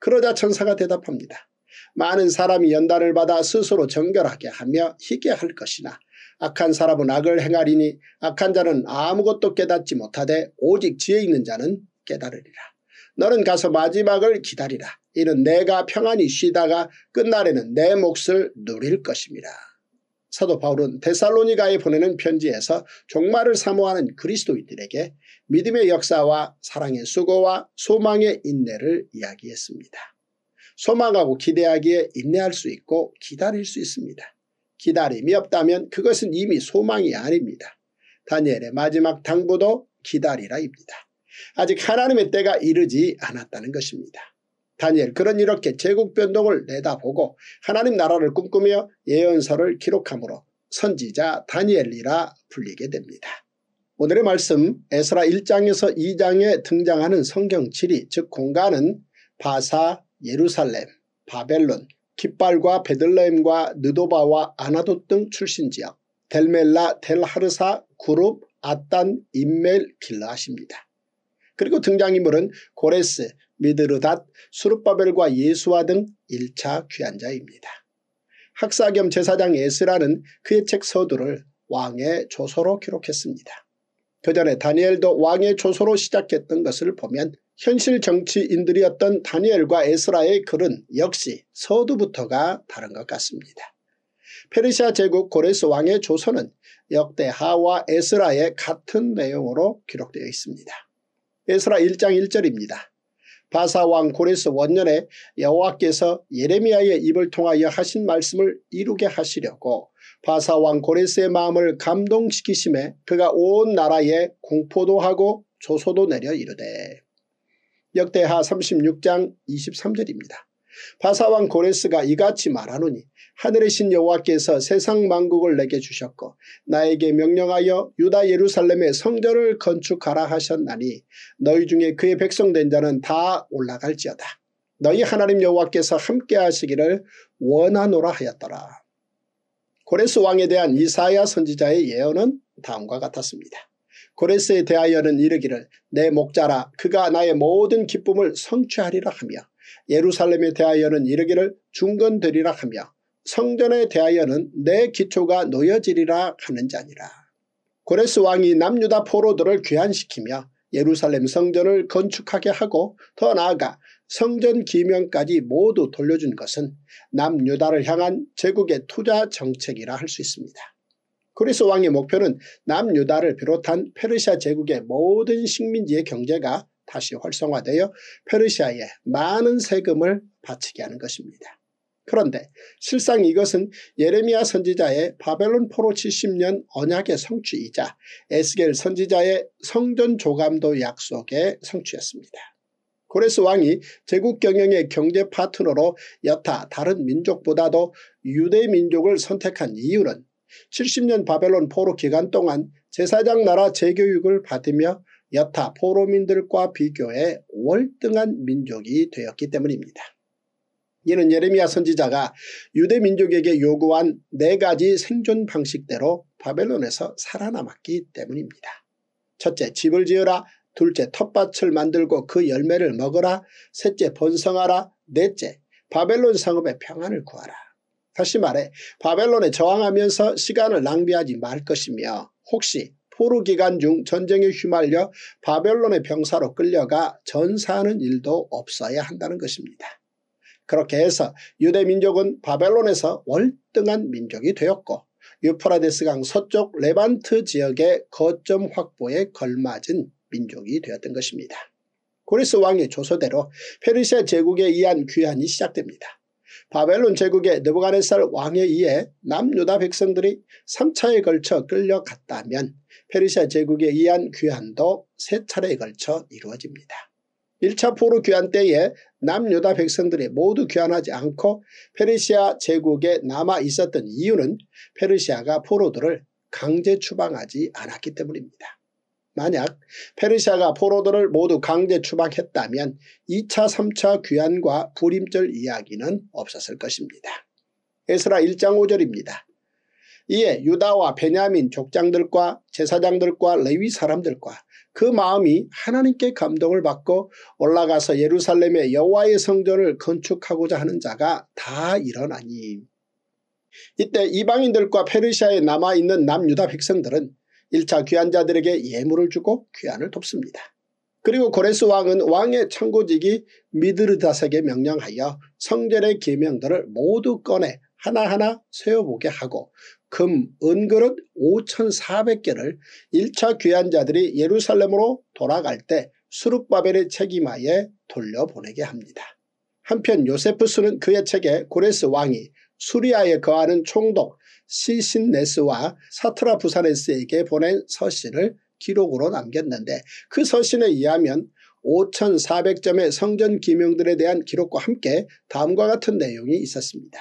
그러자 천사가 대답합니다. 많은 사람이 연단을 받아 스스로 정결하게 하며 희게 할 것이나 악한 사람은 악을 행하리니 악한 자는 아무것도 깨닫지 못하되 오직 지혜 있는 자는 깨달으리라. 너는 가서 마지막을 기다리라. 이는 내가 평안히 쉬다가 끝날에는 내 몫을 누릴 것입니다. 사도 바울은 데살로니가에 보내는 편지에서 종말을 사모하는 그리스도인들에게 믿음의 역사와 사랑의 수고와 소망의 인내를 이야기했습니다. 소망하고 기대하기에 인내할 수 있고 기다릴 수 있습니다. 기다림이 없다면 그것은 이미 소망이 아닙니다. 다니엘의 마지막 당부도 기다리라입니다. 아직 하나님의 때가 이르지 않았다는 것입니다. 다니엘 그런 이렇게 제국 변동을 내다보고 하나님 나라를 꿈꾸며 예언서를 기록함으로 선지자 다니엘이라 불리게 됩니다. 오늘의 말씀 에스라 1장에서 2장에 등장하는 성경지리 즉 공간은 바사, 예루살렘, 바벨론, 깃발과 베들레헴과 느도바와 아나도 등 출신지역, 델멜라, 델하르사, 구룹, 아단, 인멜, 길라십니다. 그리고 등장인물은 고레스, 미드르닷, 수르바벨과 예수와 등 1차 귀환자입니다. 학사 겸 제사장 에스라는 그의 책 서두를 왕의 조서로 기록했습니다. 그 전에 다니엘도 왕의 조서로 시작했던 것을 보면 현실 정치인들이었던 다니엘과 에스라의 글은 역시 서두부터가 다른 것 같습니다. 페르시아 제국 고레스 왕의 조서는 역대하와 에스라의 같은 내용으로 기록되어 있습니다. 에스라 1장 1절입니다. 바사왕 고레스 원년에 여호와께서 예레미야의 입을 통하여 하신 말씀을 이루게 하시려고 바사왕 고레스의 마음을 감동시키심에 그가 온 나라에 공포도 하고 조소도 내려 이르되 역대하 36장 23절입니다. 바사왕 고레스가 이같이 말하노니 하늘의 신 여호와께서 세상 만국을 내게 주셨고 나에게 명령하여 유다 예루살렘의 성전을 건축하라 하셨나니 너희 중에 그의 백성된 자는 다 올라갈지어다. 너희 하나님 여호와께서 함께 하시기를 원하노라 하였더라. 고레스 왕에 대한 이사야 선지자의 예언은 다음과 같았습니다. 고레스에 대하여는 이르기를 내 목자라 그가 나의 모든 기쁨을 성취하리라 하며 예루살렘에 대하여는 이르기를 중건되리라 하며 성전에 대하여는 내 기초가 놓여지리라 하는 자니라. 고레스 왕이 남유다 포로들을 귀환시키며 예루살렘 성전을 건축하게 하고 더 나아가 성전 기명까지 모두 돌려준 것은 남유다를 향한 제국의 투자 정책이라 할 수 있습니다. 그리스 왕의 목표는 남유다를 비롯한 페르시아 제국의 모든 식민지의 경제가 다시 활성화되어 페르시아에 많은 세금을 바치게 하는 것입니다. 그런데 실상 이것은 예레미야 선지자의 바벨론 포로 70년 언약의 성취이자 에스겔 선지자의 성전 조감도 약속의 성취였습니다. 고레스 왕이 제국 경영의 경제 파트너로 여타 다른 민족보다도 유대 민족을 선택한 이유는 70년 바벨론 포로 기간 동안 제사장 나라 재교육을 받으며 여타 포로민들과 비교해 월등한 민족이 되었기 때문입니다. 이는 예레미야 선지자가 유대 민족에게 요구한 네 가지 생존 방식대로 바벨론에서 살아남았기 때문입니다. 첫째 집을 지어라 둘째 텃밭을 만들고 그 열매를 먹어라 셋째 번성하라 넷째 바벨론 상업의 평안을 구하라. 다시 말해 바벨론에 저항하면서 시간을 낭비하지 말 것이며 혹시 포로 기간 중 전쟁에 휘말려 바벨론의 병사로 끌려가 전사하는 일도 없어야 한다는 것입니다. 그렇게 해서 유대 민족은 바벨론에서 월등한 민족이 되었고 유프라데스강 서쪽 레반트 지역의 거점 확보에 걸맞은 민족이 되었던 것입니다. 고리스 왕의 조서대로 페르시아 제국에 의한 귀환이 시작됩니다. 바벨론 제국의 느부가네살 왕에 의해 남유다 백성들이 3차에 걸쳐 끌려갔다면 페르시아 제국에 의한 귀환도 3차례에 걸쳐 이루어집니다. 1차 포로 귀환 때에 남유다 백성들이 모두 귀환하지 않고 페르시아 제국에 남아 있었던 이유는 페르시아가 포로들을 강제 추방하지 않았기 때문입니다. 만약 페르시아가 포로들을 모두 강제 추방했다면 2차 3차 귀환과 불임절 이야기는 없었을 것입니다. 에스라 1장 5절입니다. 이에 유다와 베냐민 족장들과 제사장들과 레위 사람들과 그 마음이 하나님께 감동을 받고 올라가서 예루살렘의 여호와의 성전을 건축하고자 하는 자가 다 일어나니 이때 이방인들과 페르시아에 남아있는 남유다 백성들은 1차 귀환자들에게 예물을 주고 귀환을 돕습니다. 그리고 고레스 왕은 왕의 창고직이 미드르다색에 명령하여 성전의 계명들을 모두 꺼내 하나하나 세워보게 하고 금, 은그릇 5,400개를 1차 귀환자들이 예루살렘으로 돌아갈 때 수룩바벨의 책임하에 돌려보내게 합니다. 한편 요세프스는 그의 책에 고레스 왕이 수리아에 거하는 총독 시신네스와 사트라 부사네스에게 보낸 서신을 기록으로 남겼는데 그 서신에 의하면 5,400점의 성전 기명들에 대한 기록과 함께 다음과 같은 내용이 있었습니다.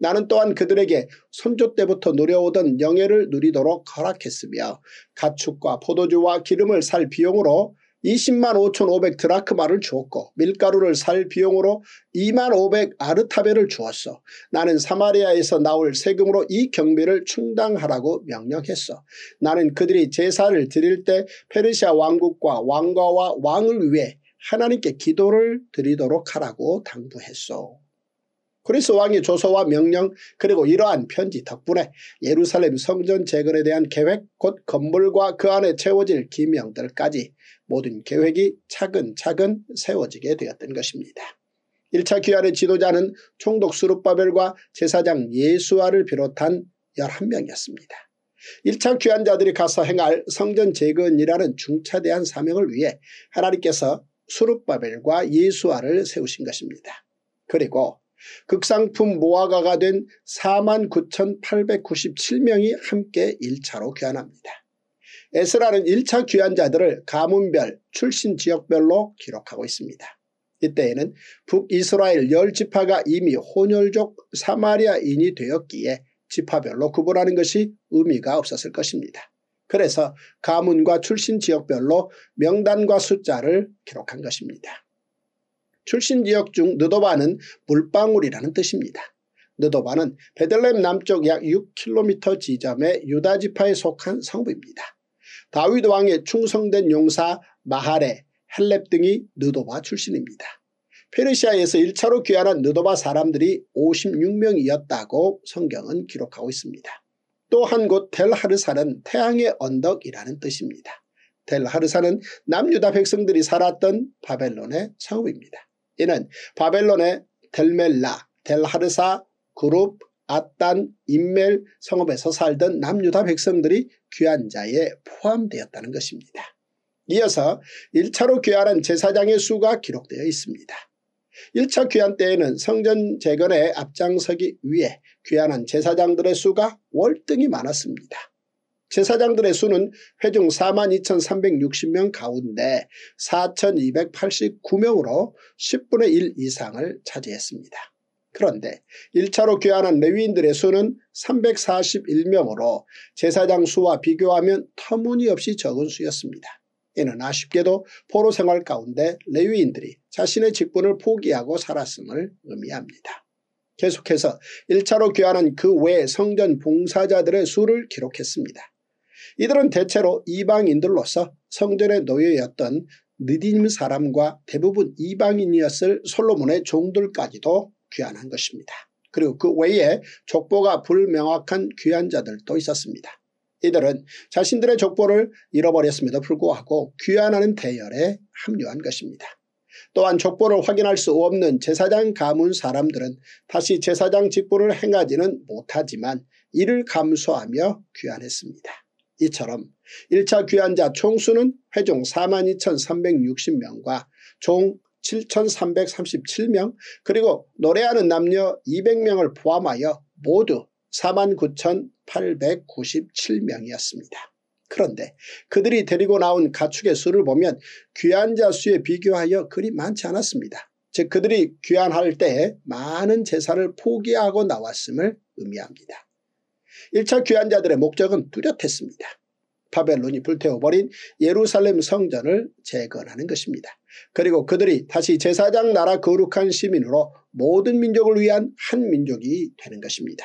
나는 또한 그들에게 손조 때부터 노려오던 영예를 누리도록 허락했으며 가축과 포도주와 기름을 살 비용으로 20만 5,500 드라크마를 주었고 밀가루를 살 비용으로 2만 500 아르타베를 주었어. 나는 사마리아에서 나올 세금으로 이 경비를 충당하라고 명령했어. 나는 그들이 제사를 드릴 때 페르시아 왕국과 왕가와 왕을 위해 하나님께 기도를 드리도록 하라고 당부했소. 그리스 왕이 조서와 명령 그리고 이러한 편지 덕분에 예루살렘 성전 재건에 대한 계획 곧 건물과 그 안에 채워질 기명들까지 모든 계획이 차근차근 세워지게 되었던 것입니다. 1차 귀환의 지도자는 총독 수룹바벨과 제사장 예수아를 비롯한 11명이었습니다. 1차 귀환자들이 가서 행할 성전 재건이라는 중차대한 사명을 위해 하나님께서 수룹바벨과 예수아를 세우신 것입니다. 그리고 극상품 모아가가 된 49,897명이 함께 1차로 귀환합니다. 에스라는 1차 귀환자들을 가문별, 출신 지역별로 기록하고 있습니다. 이때에는 북이스라엘 10지파가 이미 혼혈족 사마리아인이 되었기에 지파별로 구분하는 것이 의미가 없었을 것입니다. 그래서 가문과 출신 지역별로 명단과 숫자를 기록한 것입니다. 출신 지역 중 느도바는 물방울이라는 뜻입니다. 느도바는 베들렘 남쪽 약 6km 지점의 유다 지파에 속한 성부입니다. 다윗 왕의 충성된 용사 마하레, 헬렙 등이 느도바 출신입니다. 페르시아에서 1차로 귀환한 느도바 사람들이 56명이었다고 성경은 기록하고 있습니다. 또 한 곳 델하르산은 태양의 언덕이라는 뜻입니다. 델하르산은 남유다 백성들이 살았던 바벨론의 성읍입니다. 이는 바벨론의 델멜라, 델하르사, 그룹, 아딴, 인멜 성읍에서 살던 남유다 백성들이 귀한 자에 포함되었다는 것입니다. 이어서 1차로 귀환한 제사장의 수가 기록되어 있습니다. 1차 귀환 때에는 성전 재건에 앞장서기 위해 귀환한 제사장들의 수가 월등히 많았습니다. 제사장들의 수는 회중 42,360명 가운데 4,289명으로 10분의 1 이상을 차지했습니다. 그런데 1차로 귀환한 레위인들의 수는 341명으로 제사장 수와 비교하면 터무니없이 적은 수였습니다. 이는 아쉽게도 포로 생활 가운데 레위인들이 자신의 직분을 포기하고 살았음을 의미합니다. 계속해서 1차로 귀환한 그 외 성전 봉사자들의 수를 기록했습니다. 이들은 대체로 이방인들로서 성전의 노예였던 느디님 사람과 대부분 이방인이었을 솔로몬의 종들까지도 귀환한 것입니다. 그리고 그 외에 족보가 불명확한 귀환자들도 있었습니다. 이들은 자신들의 족보를 잃어버렸음에도 불구하고 귀환하는 대열에 합류한 것입니다. 또한 족보를 확인할 수 없는 제사장 가문 사람들은 다시 제사장 직분을 행하지는 못하지만 이를 감수하며 귀환했습니다. 이처럼 1차 귀환자 총수는 회종 42,360명과 총 7,337명 그리고 노래하는 남녀 200명을 포함하여 모두 49,897명이었습니다. 그런데 그들이 데리고 나온 가축의 수를 보면 귀환자 수에 비교하여 그리 많지 않았습니다. 즉 그들이 귀환할 때 많은 제사를 포기하고 나왔음을 의미합니다. 1차 귀환자들의 목적은 뚜렷했습니다. 바벨론이 불태워버린 예루살렘 성전을 재건하는 것입니다. 그리고 그들이 다시 제사장 나라 거룩한 시민으로 모든 민족을 위한 한 민족이 되는 것입니다.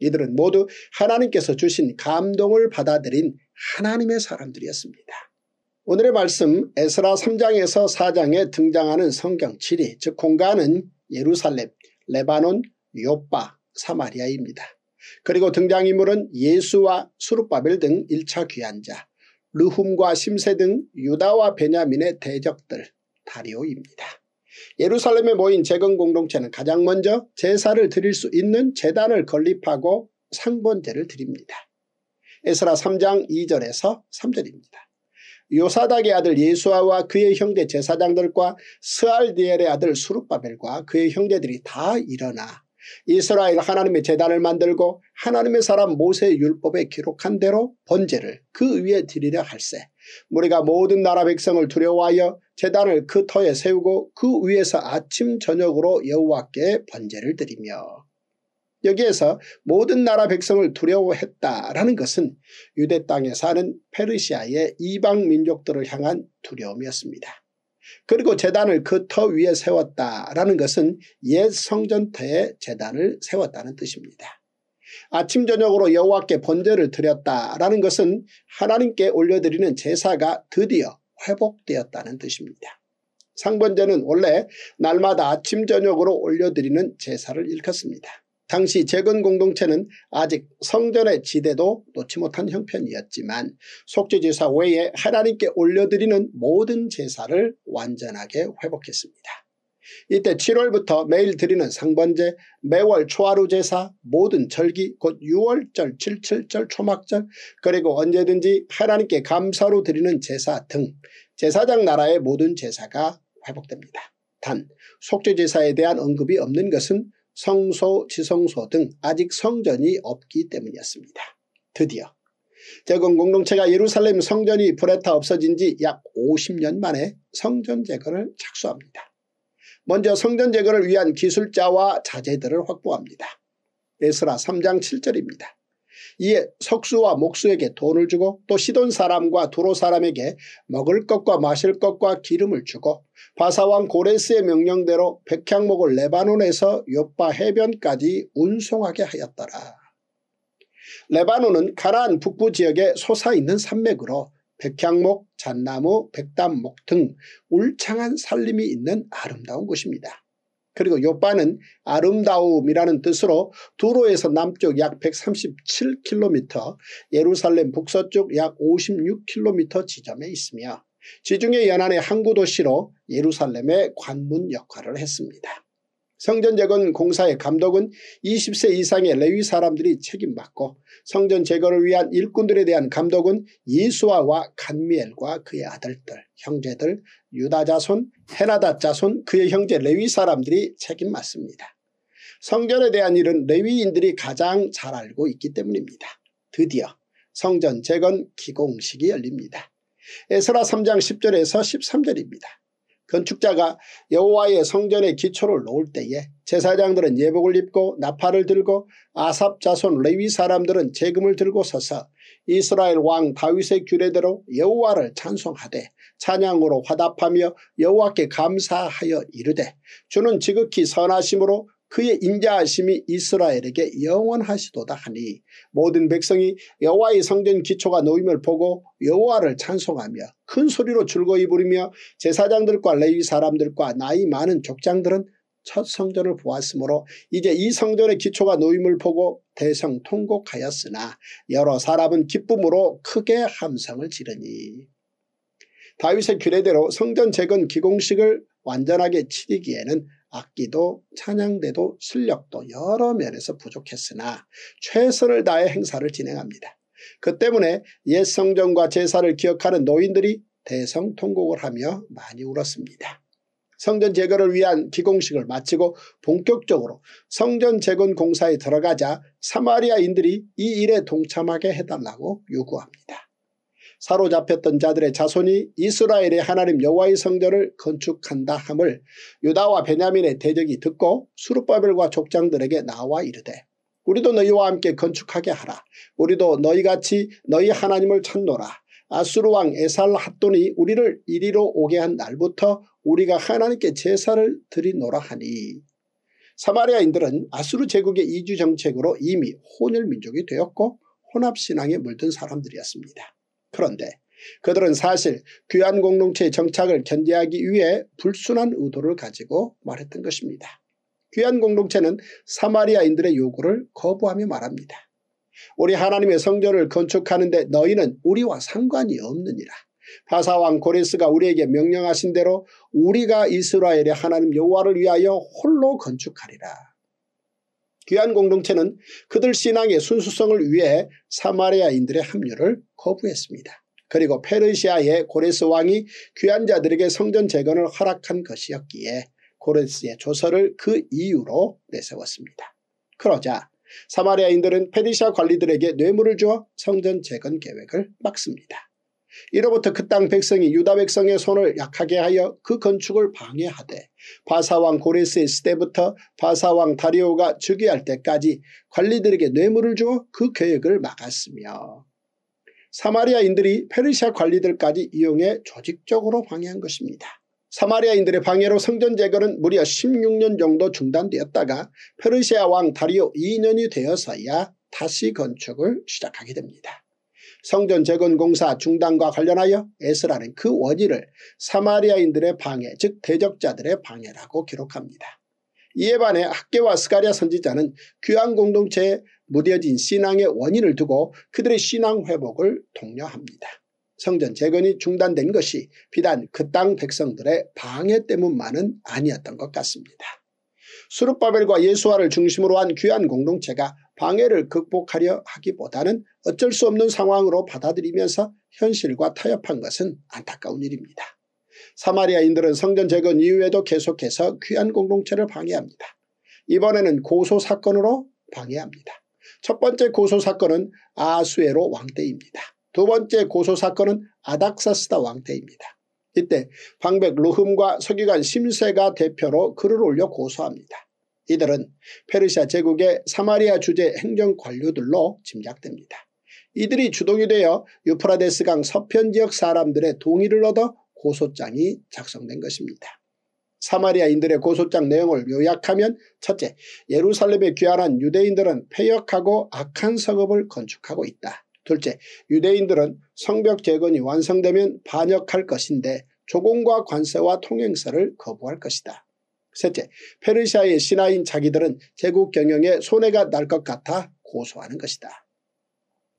이들은 모두 하나님께서 주신 감동을 받아들인 하나님의 사람들이었습니다. 오늘의 말씀 에스라 3장에서 4장에 등장하는 성경 지리 즉 공간은 예루살렘, 레바논, 요빠, 사마리아입니다. 그리고 등장인물은 예수와 수룩바벨 등 1차 귀환자, 르훔과 심세 등 유다와 베냐민의 대적들 다리오입니다. 예루살렘에 모인 재건 공동체는 가장 먼저 제사를 드릴 수 있는 재단을 건립하고 상번제를 드립니다. 에스라 3장 2절에서 3절입니다. 요사닥의 아들 예수아와 그의 형제 제사장들과 스알디엘의 아들 수룩바벨과 그의 형제들이 다 일어나 이스라엘 하나님의 재단을 만들고 하나님의 사람 모세의 율법에 기록한 대로 번제를 그 위에 드리려 할세. 우리가 모든 나라 백성을 두려워하여 재단을 그 터에 세우고 그 위에서 아침 저녁으로 여호와께 번제를 드리며 여기에서 모든 나라 백성을 두려워했다라는 것은 유대 땅에 사는 페르시아의 이방 민족들을 향한 두려움이었습니다. 그리고 재단을 그 터 위에 세웠다라는 것은 옛 성전터에 재단을 세웠다는 뜻입니다. 아침 저녁으로 여호와께 번제를 드렸다라는 것은 하나님께 올려드리는 제사가 드디어 회복되었다는 뜻입니다. 상번제는 원래 날마다 아침 저녁으로 올려드리는 제사를 일컫습니다. 당시 재건 공동체는 아직 성전의 지대도 놓지 못한 형편이었지만 속죄제사 외에 하나님께 올려드리는 모든 제사를 완전하게 회복했습니다. 이때 7월부터 매일 드리는 상번제, 매월 초하루 제사, 모든 절기 곧 6월절, 77절, 초막절 그리고 언제든지 하나님께 감사로 드리는 제사 등 제사장 나라의 모든 제사가 회복됩니다. 단 속죄제사에 대한 언급이 없는 것은 성소, 지성소 등 아직 성전이 없기 때문이었습니다. 드디어 제건 공동체가 예루살렘 성전이 불에 타 없어진 지 약 50년 만에 성전 제거를 착수합니다. 먼저 성전 제거를 위한 기술자와 자재들을 확보합니다. 에스라 3장 7절입니다. 이에 석수와 목수에게 돈을 주고 또 시돈 사람과 두로 사람에게 먹을 것과 마실 것과 기름을 주고 바사왕 고레스의 명령대로 백향목을 레바논에서 옆바 해변까지 운송하게 하였더라. 레바논은 가라안 북부 지역에 솟아있는 산맥으로 백향목, 잣나무, 백담목 등 울창한 산림이 있는 아름다운 곳입니다. 그리고 요빠는 아름다움이라는 뜻으로 두로에서 남쪽 약 137km, 예루살렘 북서쪽 약 56km 지점에 있으며 지중해 연안의 항구도시로 예루살렘의 관문 역할을 했습니다. 성전재건 공사의 감독은 20세 이상의 레위 사람들이 책임받고 성전재건을 위한 일꾼들에 대한 감독은 이수아와 간미엘과 그의 아들들, 형제들, 유다 자손, 헤나닷 자손, 그의 형제 레위 사람들이 책임맡습니다. 성전에 대한 일은 레위인들이 가장 잘 알고 있기 때문입니다. 드디어 성전 재건 기공식이 열립니다. 에스라 3장 10절에서 13절입니다. 건축자가 여호와의 성전의 기초를 놓을 때에 제사장들은 예복을 입고 나팔을 들고 아삽 자손 레위 사람들은 재금을 들고 서서 이스라엘 왕 다윗의 규례대로 여호와를 찬송하되 찬양으로 화답하며 여호와께 감사하여 이르되 주는 지극히 선하심으로 그의 인자하심이 이스라엘에게 영원하시도다 하니 모든 백성이 여호와의 성전 기초가 놓임을 보고 여호와를 찬송하며 큰 소리로 즐거이 부르며 제사장들과 레위 사람들과 나이 많은 족장들은 첫 성전을 보았으므로 이제 이 성전의 기초가 놓임을 보고 대성 통곡하였으나 여러 사람은 기쁨으로 크게 함성을 지르니 다윗의 규례대로 성전 재건 기공식을 완전하게 치리기에는 악기도 찬양대도 실력도 여러 면에서 부족했으나 최선을 다해 행사를 진행합니다. 그 때문에 옛 성전과 제사를 기억하는 노인들이 대성통곡을 하며 많이 울었습니다. 성전 제거를 위한 기공식을 마치고 본격적으로 성전 재건 공사에 들어가자 사마리아인들이 이 일에 동참하게 해달라고 요구합니다. 사로잡혔던 자들의 자손이 이스라엘의 하나님 여호와의 성전을 건축한다 함을 유다와 베냐민의 대적이 듣고 수르바벨과 족장들에게 나와 이르되 우리도 너희와 함께 건축하게 하라. 우리도 너희같이 너희 하나님을 찾노라. 아수르 왕 에살 핫돈이 우리를 이리로 오게 한 날부터 우리가 하나님께 제사를 드리노라 하니 사마리아인들은 아수르 제국의 이주 정책으로 이미 혼혈민족이 되었고 혼합신앙에 물든 사람들이었습니다. 그런데 그들은 사실 귀한 공동체의 정착을 견제하기 위해 불순한 의도를 가지고 말했던 것입니다. 귀한 공동체는 사마리아인들의 요구를 거부하며 말합니다. 우리 하나님의 성전을 건축하는데 너희는 우리와 상관이 없느니라. 바사왕 고레스가 우리에게 명령하신 대로 우리가 이스라엘의 하나님 여호와를 위하여 홀로 건축하리라 귀한 공동체는 그들 신앙의 순수성을 위해 사마리아인들의 합류를 거부했습니다. 그리고 페르시아의 고레스 왕이 귀한 자들에게 성전 재건을 허락한 것이었기에 고레스의 조서를 그 이유로 내세웠습니다. 그러자 사마리아인들은 페르시아 관리들에게 뇌물을 주어 성전 재건 계획을 막습니다. 이로부터 그 땅 백성이 유다 백성의 손을 약하게 하여 그 건축을 방해하되 바사왕 고레스의 시대부터 바사왕 다리오가 즉위할 때까지 관리들에게 뇌물을 주어 그 계획을 막았으며 사마리아인들이 페르시아 관리들까지 이용해 조직적으로 방해한 것입니다. 사마리아인들의 방해로 성전 재건은 무려 16년 정도 중단되었다가 페르시아 왕 다리오 2년이 되어서야 다시 건축을 시작하게 됩니다. 성전 재건 공사 중단과 관련하여 에스라는 그 원인을 사마리아인들의 방해 즉 대적자들의 방해라고 기록합니다. 이에 반해 학계와 스가리아 선지자는 귀한 공동체에 무뎌진 신앙의 원인을 두고 그들의 신앙 회복을 독려합니다. 성전 재건이 중단된 것이 비단 그 땅 백성들의 방해 때문만은 아니었던 것 같습니다. 수룹바벨과 예수화를 중심으로 한 귀한 공동체가 방해를 극복하려 하기보다는 어쩔 수 없는 상황으로 받아들이면서 현실과 타협한 것은 안타까운 일입니다. 사마리아인들은 성전 재건 이후에도 계속해서 귀한 공동체를 방해합니다. 이번에는 고소사건으로 방해합니다. 첫 번째 고소사건은 아수에로 왕때입니다. 두 번째 고소사건은 아닥사스다 왕때입니다. 이때 방백 루흠과 서기관 심세가 대표로 글을 올려 고소합니다. 이들은 페르시아 제국의 사마리아 주재 행정 관료들로 짐작됩니다. 이들이 주동이 되어 유프라데스강 서편 지역 사람들의 동의를 얻어 고소장이 작성된 것입니다. 사마리아인들의 고소장 내용을 요약하면 첫째, 예루살렘에 귀환한 유대인들은 폐역하고 악한 성읍을 건축하고 있다. 둘째, 유대인들은 성벽 재건이 완성되면 반역할 것인데 조공과 관세와 통행세를 거부할 것이다. 셋째, 페르시아의 신하인 자기들은 제국 경영에 손해가 날 것 같아 고소하는 것이다.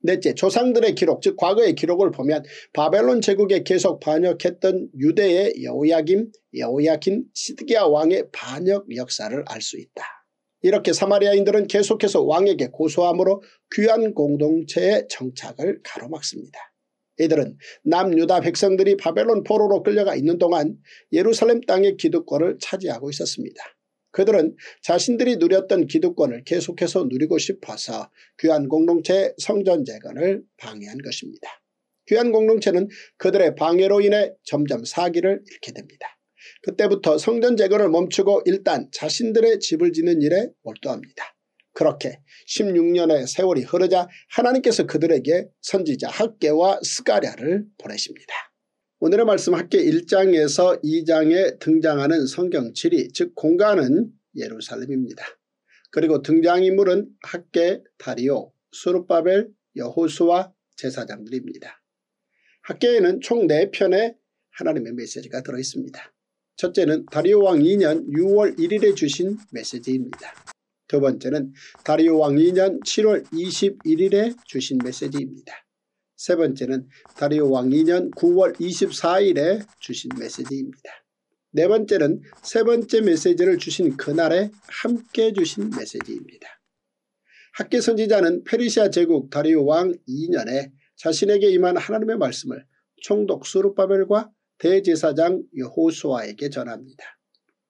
넷째, 조상들의 기록 즉 과거의 기록을 보면 바벨론 제국에 계속 반역했던 유대의 여우야김여우야킨시드기아 왕의 반역 역사를 알 수 있다. 이렇게 사마리아인들은 계속해서 왕에게 고소함으로 귀한 공동체의 정착을 가로막습니다. 이들은 남유다 백성들이 바벨론 포로로 끌려가 있는 동안 예루살렘 땅의 기득권을 차지하고 있었습니다. 그들은 자신들이 누렸던 기득권을 계속해서 누리고 싶어서 귀한 공동체 성전 재건을 방해한 것입니다. 귀한 공동체는 그들의 방해로 인해 점점 사기를 잃게 됩니다. 그때부터 성전 재건을 멈추고 일단 자신들의 집을 짓는 일에 몰두합니다. 그렇게 16년의 세월이 흐르자 하나님께서 그들에게 선지자 학계와 스가랴를 보내십니다. 오늘의 말씀 학계 1장에서 2장에 등장하는 성경7이즉 공간은 예루살렘입니다. 그리고 등장인물은 학계, 다리오, 수르바벨, 여호수와 제사장들입니다. 학계에는 총 4편의 하나님의 메시지가 들어있습니다. 첫째는 다리오 왕 2년 6월 1일에 주신 메시지입니다. 두 번째는 다리오 왕 2년 7월 21일에 주신 메시지입니다. 세 번째는 다리오 왕 2년 9월 24일에 주신 메시지입니다. 네 번째는 세 번째 메시지를 주신 그날에 함께 주신 메시지입니다. 학계 선지자는 페르시아 제국 다리오 왕 2년에 자신에게 임한 하나님의 말씀을 총독 수르바벨과 대제사장 여호수아에게 전합니다.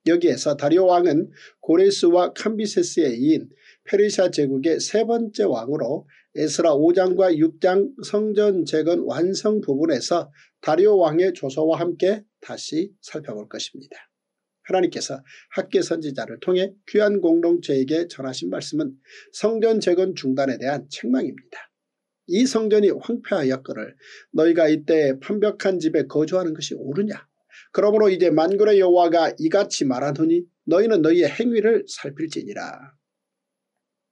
여기에서 다리오 왕은 고레스와 캄비세스의 이인 페르시아 제국의 세 번째 왕으로 에스라 5장과 6장 성전 재건 완성 부분에서 다리오 왕의 조서와 함께 다시 살펴볼 것입니다. 하나님께서 학계 선지자를 통해 귀한 공동체에게 전하신 말씀은 성전 재건 중단에 대한 책망입니다. 이 성전이 황폐하였거를 너희가 이때 판벽한 집에 거주하는 것이 옳으냐 그러므로 이제 만군의 여호와가 이같이 말하노니 너희는 너희의 행위를 살필지니라.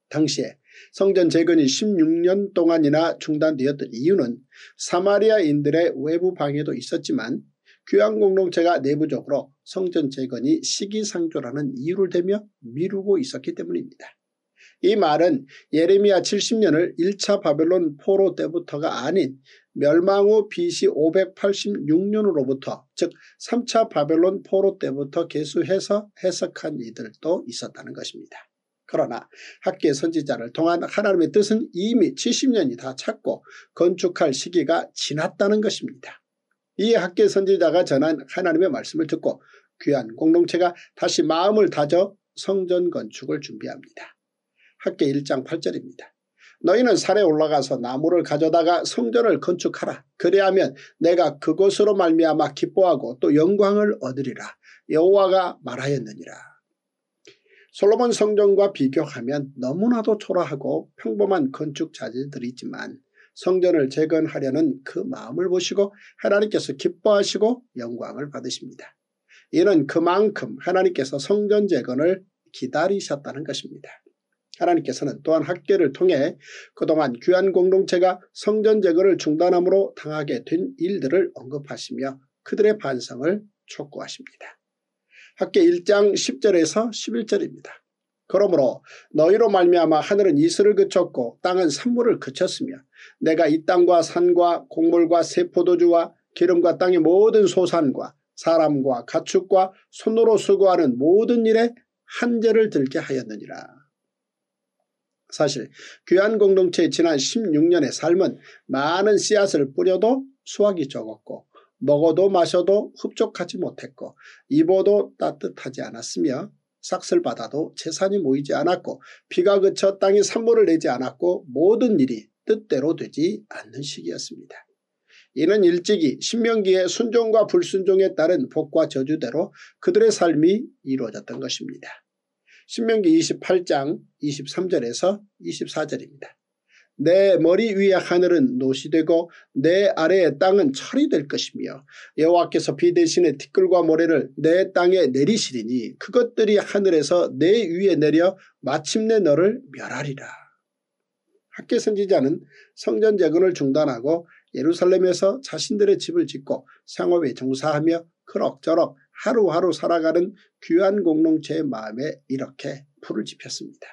당시에 성전 재건이 16년 동안이나 중단되었던 이유는 사마리아인들의 외부 방해도 있었지만 귀환 공동체가 내부적으로 성전 재건이 시기상조라는 이유를 대며 미루고 있었기 때문입니다. 이 말은 예레미야 70년을 1차 바벨론 포로 때부터가 아닌 멸망 후 BC 586년으로부터 즉 3차 바벨론 포로 때부터 계수해서 해석한 이들도 있었다는 것입니다. 그러나 학계 선지자를 통한 하나님의 뜻은 이미 70년이 다 찼고 건축할 시기가 지났다는 것입니다. 이 학계 선지자가 전한 하나님의 말씀을 듣고 귀한 공동체가 다시 마음을 다져 성전 건축을 준비합니다. 학계 1장 8절입니다. 너희는 산에 올라가서 나무를 가져다가 성전을 건축하라. 그리하면 내가 그것으로 말미암아 기뻐하고 또 영광을 얻으리라. 여호와가 말하였느니라. 솔로몬 성전과 비교하면 너무나도 초라하고 평범한 건축 자재들이지만 성전을 재건하려는 그 마음을 보시고 하나님께서 기뻐하시고 영광을 받으십니다. 이는 그만큼 하나님께서 성전 재건을 기다리셨다는 것입니다. 하나님께서는 또한 학계를 통해 그동안 귀한 공동체가 성전 제거를 중단함으로 당하게 된 일들을 언급하시며 그들의 반성을 촉구하십니다. 학계 1장 10절에서 11절입니다. 그러므로 너희로 말미암아 하늘은 이슬을 그쳤고 땅은 산물을 그쳤으며 내가 이 땅과 산과 곡물과 세 포도주와 기름과 땅의 모든 소산과 사람과 가축과 손으로 수고하는 모든 일에 한재를 들게 하였느니라. 사실 귀한 공동체의 지난 16년의 삶은 많은 씨앗을 뿌려도 수확이 적었고 먹어도 마셔도 흡족하지 못했고 입어도 따뜻하지 않았으며 삭슬 받아도 재산이 모이지 않았고 비가 그쳐 땅이 산물을 내지 않았고 모든 일이 뜻대로 되지 않는 시기였습니다. 이는 일찍이 신명기의 순종과 불순종에 따른 복과 저주대로 그들의 삶이 이루어졌던 것입니다. 신명기 28장 23절에서 24절입니다. 내 머리 위의 하늘은 노시 되고 내 아래의 땅은 철이 될 것이며 여호와께서 비 대신에 티끌과 모래를 내 땅에 내리시리니 그것들이 하늘에서 내 위에 내려 마침내 너를 멸하리라. 학계 선지자는 성전 재건을 중단하고 예루살렘에서 자신들의 집을 짓고 생업에 종사하며 그럭저럭 하루하루 살아가는 귀한 공동체의 마음에 이렇게 풀을 지폈습니다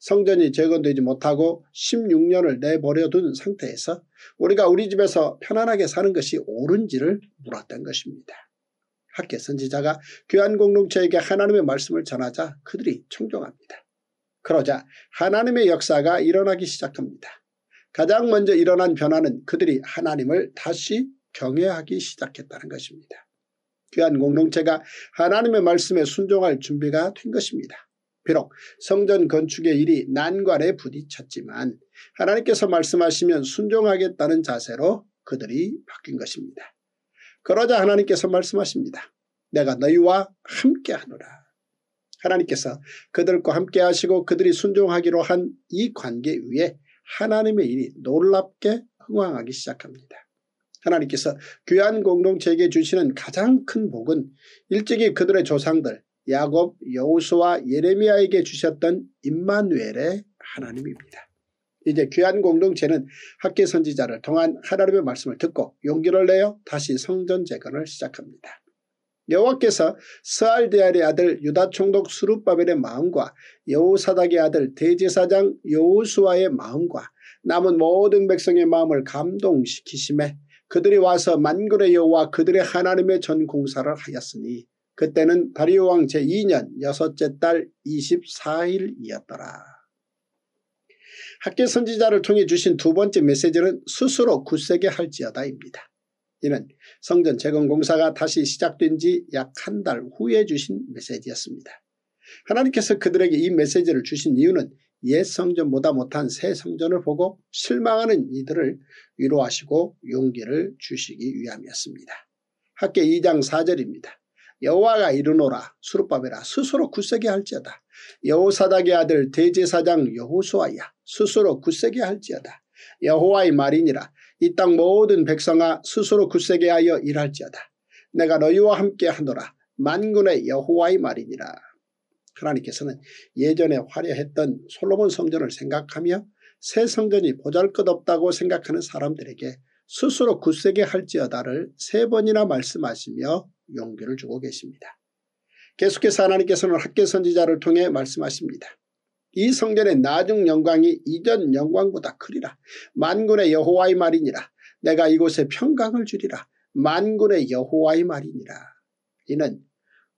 성전이 재건되지 못하고 16년을 내버려둔 상태에서 우리가 우리 집에서 편안하게 사는 것이 옳은지를 물었던 것입니다. 학계 선지자가 귀한 공동체에게 하나님의 말씀을 전하자 그들이 청종합니다. 그러자 하나님의 역사가 일어나기 시작합니다. 가장 먼저 일어난 변화는 그들이 하나님을 다시 경외하기 시작했다는 것입니다. 귀한 공동체가 하나님의 말씀에 순종할 준비가 된 것입니다. 비록 성전 건축의 일이 난관에 부딪혔지만 하나님께서 말씀하시면 순종하겠다는 자세로 그들이 바뀐 것입니다. 그러자 하나님께서 말씀하십니다. 내가 너희와 함께하노라. 하나님께서 그들과 함께하시고 그들이 순종하기로 한 이 관계 위에 하나님의 일이 놀랍게 흥황하기 시작합니다. 하나님께서 귀한 공동체에게 주시는 가장 큰 복은 일찍이 그들의 조상들 야곱, 여우수와 예레미야에게 주셨던 임마누엘의 하나님입니다. 이제 귀한 공동체는 학계 선지자를 통한 하나님의 말씀을 듣고 용기를 내어 다시 성전 재건을 시작합니다. 여호와께서 스알디아의 아들 유다 총독 수룹바벨의 마음과 여호사닥의 아들 대제사장 여호수아의 마음과 남은 모든 백성의 마음을 감동시키심에 그들이 와서 만군의 여호와 그들의 하나님의 전 공사를 하였으니 그때는 다리오 왕 제2년 여섯째 달 24일이었더라. 학계 선지자를 통해 주신 두 번째 메시지는 스스로 굳세게 할지어다입니다. 이는 성전 재건 공사가 다시 시작된 지 약 한 달 후에 주신 메시지였습니다. 하나님께서 그들에게 이 메시지를 주신 이유는 옛 성전보다 못한 새 성전을 보고 실망하는 이들을 위로하시고 용기를 주시기 위함이었습니다. 학계 2장 4절입니다. 여호와가 이르노라 수르바벨아 스스로 굳세게 할지어다. 여호사닥의 아들 대제사장 여호수아야 스스로 굳세게 할지어다. 여호와의 말이니라 이 땅 모든 백성아 스스로 굳세게 하여 일할지어다. 내가 너희와 함께 하노라 만군의 여호와의 말이니라. 하나님께서는 예전에 화려했던 솔로몬 성전을 생각하며 새 성전이 보잘것없다고 생각하는 사람들에게 스스로 굳세게 할지어다를 세 번이나 말씀하시며 용기를 주고 계십니다. 계속해서 하나님께서는 학계 선지자를 통해 말씀하십니다. 이 성전의 나중 영광이 이전 영광보다 크리라. 만군의 여호와의 말이니라. 내가 이곳에 평강을 주리라. 만군의 여호와의 말이니라. 이는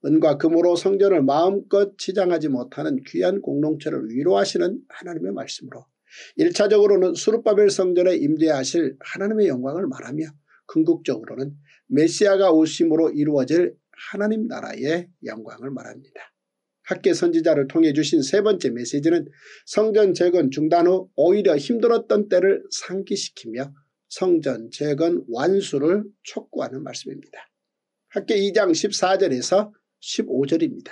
은과 금으로 성전을 마음껏 치장하지 못하는 귀한 공동체를 위로하시는 하나님의 말씀으로 1차적으로는 수르바벨 성전에 임재하실 하나님의 영광을 말하며 궁극적으로는 메시아가 오심으로 이루어질 하나님 나라의 영광을 말합니다. 학계 선지자를 통해 주신 세 번째 메시지는 성전 재건 중단 후 오히려 힘들었던 때를 상기시키며 성전 재건 완수를 촉구하는 말씀입니다. 학계 2장 14절에서 15절입니다.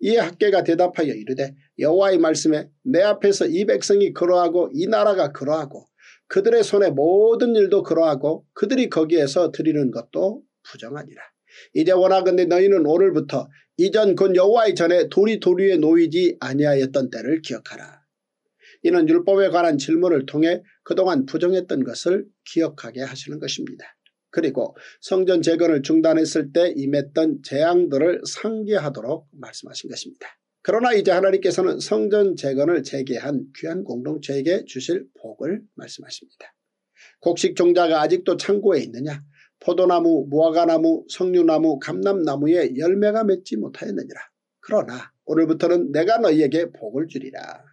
이에 학계가 대답하여 이르되 여호와의 말씀에 내 앞에서 이 백성이 그러하고 이 나라가 그러하고 그들의 손에 모든 일도 그러하고 그들이 거기에서 드리는 것도 부정하니라. 이제 원하건대 너희는 오늘부터 이전 곧 여호와의 전에 도리 도리에 놓이지 아니하였던 때를 기억하라. 이는 율법에 관한 질문을 통해 그동안 부정했던 것을 기억하게 하시는 것입니다. 그리고 성전 재건을 중단했을 때 임했던 재앙들을 상기하도록 말씀하신 것입니다. 그러나 이제 하나님께서는 성전 재건을 재개한 귀한 공동체에게 주실 복을 말씀하십니다. 곡식 종자가 아직도 창고에 있느냐 포도나무, 무화과나무, 석류나무, 감람나무에 열매가 맺지 못하였느니라. 그러나 오늘부터는 내가 너희에게 복을 주리라.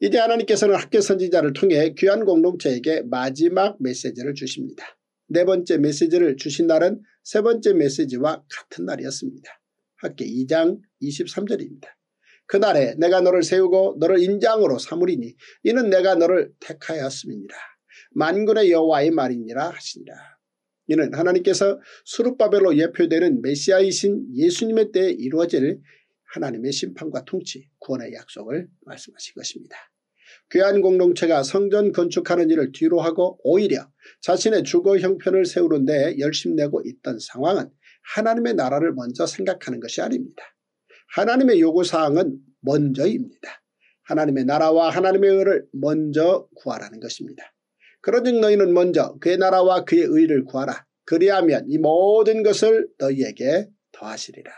이제 하나님께서는 학교 선지자를 통해 귀한 공동체에게 마지막 메시지를 주십니다. 네 번째 메시지를 주신 날은 세 번째 메시지와 같은 날이었습니다. 학계 2장 23절입니다. 그날에 내가 너를 세우고 너를 인장으로 삼으리니 이는 내가 너를 택하였음이니라. 만군의 여호와의 말이니라 하시니라. 이는 하나님께서 수르바벨로 예표되는 메시아이신 예수님의 때에 이루어질 하나님의 심판과 통치, 구원의 약속을 말씀하신 것입니다. 귀한 공동체가 성전 건축하는 일을 뒤로하고 오히려 자신의 주거 형편을 세우는 데 열심내고 있던 상황은 하나님의 나라를 먼저 생각하는 것이 아닙니다. 하나님의 요구사항은 먼저입니다. 하나님의 나라와 하나님의 의를 먼저 구하라는 것입니다. 그러즉 너희는 먼저 그의 나라와 그의 의를 구하라. 그리하면 이 모든 것을 너희에게 더하시리라.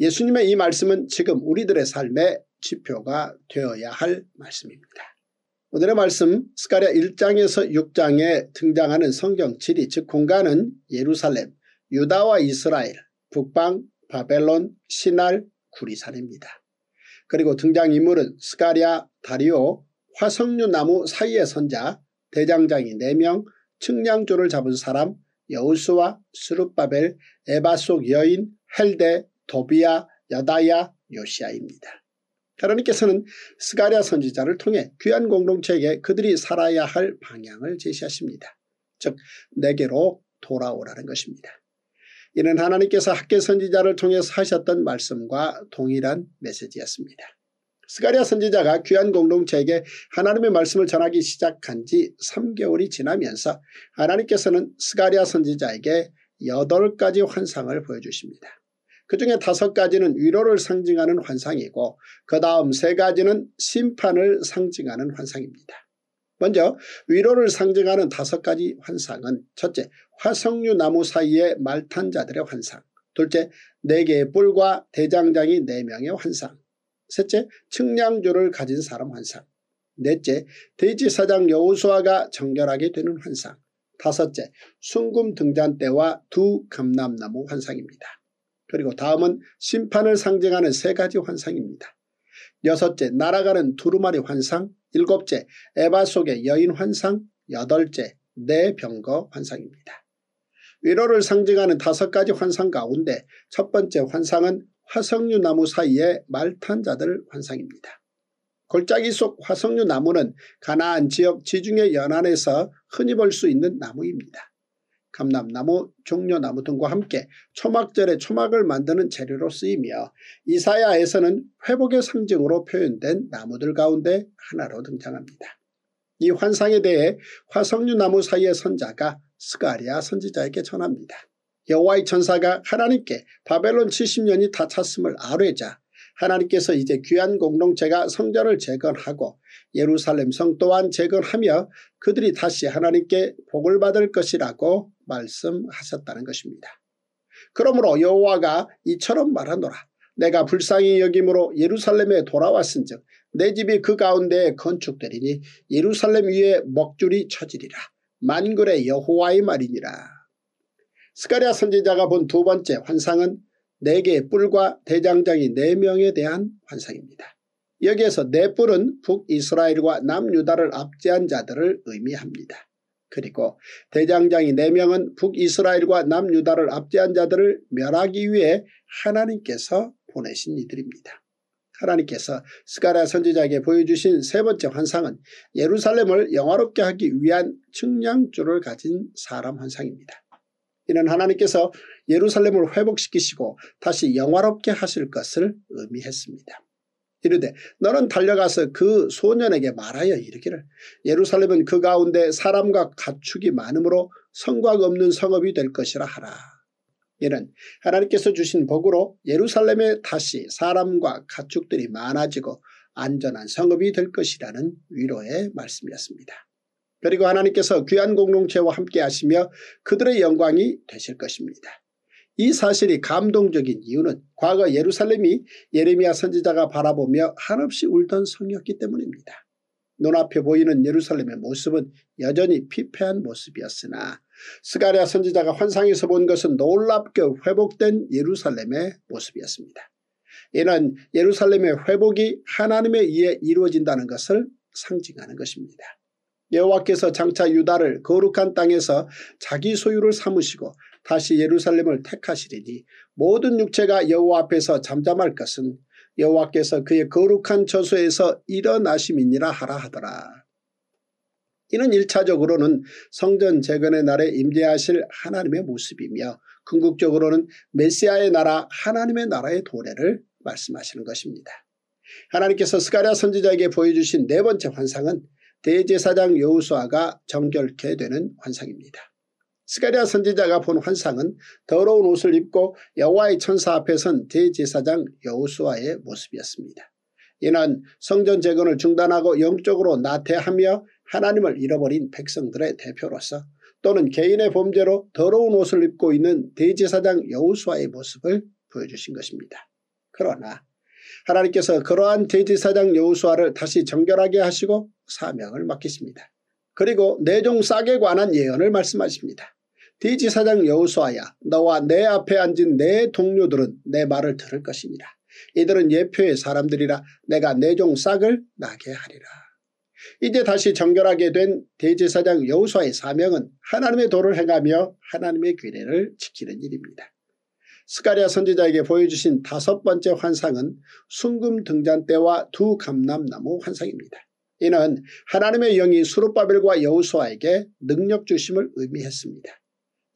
예수님의 이 말씀은 지금 우리들의 삶에 지표가 되어야 할 말씀입니다. 오늘의 말씀 스가랴 1장에서 6장에 등장하는 성경 지리 즉 공간은 예루살렘, 유다와 이스라엘, 북방, 바벨론, 신할 구리산입니다. 그리고 등장인물은 스가랴, 다리오, 화석류 나무 사이에 선자, 대장장이 4명, 측량조를 잡은 사람, 여우수와 스룹바벨, 에바 속 여인, 헬데, 도비아 여다야, 요시아입니다. 하나님께서는 스가랴 선지자를 통해 귀한 공동체에게 그들이 살아야 할 방향을 제시하십니다. 즉 내게로 돌아오라는 것입니다. 이는 하나님께서 학계 선지자를 통해서 하셨던 말씀과 동일한 메시지였습니다. 스가랴 선지자가 귀한 공동체에게 하나님의 말씀을 전하기 시작한 지 3개월이 지나면서 하나님께서는 스가랴 선지자에게 8가지 환상을 보여주십니다. 그 중에 다섯 가지는 위로를 상징하는 환상이고 그 다음 세 가지는 심판을 상징하는 환상입니다. 먼저 위로를 상징하는 다섯 가지 환상은 첫째 화석류 나무 사이의 말탄자들의 환상 둘째 네 개의 뿔과 대장장이 네 명의 환상 셋째 측량줄를 가진 사람 환상 넷째 대지사장 여우수아가 정결하게 되는 환상 다섯째 순금 등잔대와 두감남나무 환상입니다. 그리고 다음은 심판을 상징하는 세 가지 환상입니다. 여섯째 날아가는 두루마리 환상, 일곱째 에바 속의 여인 환상, 여덟째 내 병거 환상입니다. 위로를 상징하는 다섯 가지 환상 가운데 첫 번째 환상은 화석류 나무 사이에 말탄 자들 환상입니다. 골짜기 속 화석류 나무는 가나안 지역 지중해 연안에서 흔히 볼 수 있는 나무입니다. 감람나무, 종려나무 등과 함께 초막절에 초막을 만드는 재료로 쓰이며 이사야에서는 회복의 상징으로 표현된 나무들 가운데 하나로 등장합니다. 이 환상에 대해 화석류 나무 사이의 선자가 스가리아 선지자에게 전합니다. 여호와의 천사가 하나님께 바벨론 70년이 다 찼음을 아뢰자 하나님께서 이제 귀한 공동체가 성전을 재건하고 예루살렘 성 또한 재건하며 그들이 다시 하나님께 복을 받을 것이라고 말씀하셨다는 것입니다. 그러므로 여호와가 이처럼 말하노라. 내가 불쌍히 여김으로 예루살렘에 돌아왔은즉 내 집이 그 가운데에 건축되리니 예루살렘 위에 먹줄이 처지리라. 만군의 여호와의 말이니라. 스가랴 선지자가 본 두 번째 환상은 4개의 뿔과 대장장이 4명에 대한 환상입니다. 여기에서 네 뿔은 북이스라엘과 남유다를 압제한 자들을 의미합니다. 그리고 대장장이 4명은 북이스라엘과 남유다를 압제한 자들을 멸하기 위해 하나님께서 보내신 이들입니다. 하나님께서 스가랴 선지자에게 보여주신 세 번째 환상은 예루살렘을 영화롭게 하기 위한 측량줄을 가진 사람 환상입니다. 이는 하나님께서 예루살렘을 회복시키시고 다시 영화롭게 하실 것을 의미했습니다. 이르되 너는 달려가서 그 소년에게 말하여 이르기를 예루살렘은 그 가운데 사람과 가축이 많으므로 성곽 없는 성읍이 될 것이라 하라. 이는 하나님께서 주신 복으로 예루살렘에 다시 사람과 가축들이 많아지고 안전한 성읍이 될 것이라는 위로의 말씀이었습니다. 그리고 하나님께서 귀한 공동체와 함께 하시며 그들의 영광이 되실 것입니다. 이 사실이 감동적인 이유는 과거 예루살렘이 예레미야 선지자가 바라보며 한없이 울던 성이었기 때문입니다. 눈앞에 보이는 예루살렘의 모습은 여전히 피폐한 모습이었으나 스가리아 선지자가 환상에서 본 것은 놀랍게 회복된 예루살렘의 모습이었습니다. 이는 예루살렘의 회복이 하나님에 의해 이루어진다는 것을 상징하는 것입니다. 여호와께서 장차 유다를 거룩한 땅에서 자기 소유를 삼으시고 다시 예루살렘을 택하시리니 모든 육체가 여호와 앞에서 잠잠할 것은 여호와께서 그의 거룩한 처소에서 일어나심이니라 하라 하더라. 이는 1차적으로는 성전 재건의 날에 임재하실 하나님의 모습이며 궁극적으로는 메시아의 나라 하나님의 나라의 도래를 말씀하시는 것입니다. 하나님께서 스가랴 선지자에게 보여주신 네 번째 환상은 대제사장 여우수아가 정결케 되는 환상입니다. 스가아 선지자가 본 환상은 더러운 옷을 입고 여호와의 천사 앞에 선 대제사장 여우수와의 모습이었습니다. 이는 성전 재건을 중단하고 영적으로 나태하며 하나님을 잃어버린 백성들의 대표로서 또는 개인의 범죄로 더러운 옷을 입고 있는 대제사장 여우수와의 모습을 보여주신 것입니다. 그러나 하나님께서 그러한 대제사장 여우수와를 다시 정결하게 하시고 사명을 맡기십니다. 그리고 내종 싹에 관한 예언을 말씀하십니다. 대지사장 여우수아야 너와 내 앞에 앉은 내 동료들은 내 말을 들을 것입니다 이들은 예표의 사람들이라 내가 내 종 싹을 나게 하리라. 이제 다시 정결하게 된 대제사장 여우수아의 사명은 하나님의 도를 행하며 하나님의 규례를 지키는 일입니다. 스가아 선지자에게 보여주신 다섯 번째 환상은 순금 등잔 때와 두 감람나무 환상입니다. 이는 하나님의 영이 수룻바벨과여우수아에게 능력 주심을 의미했습니다.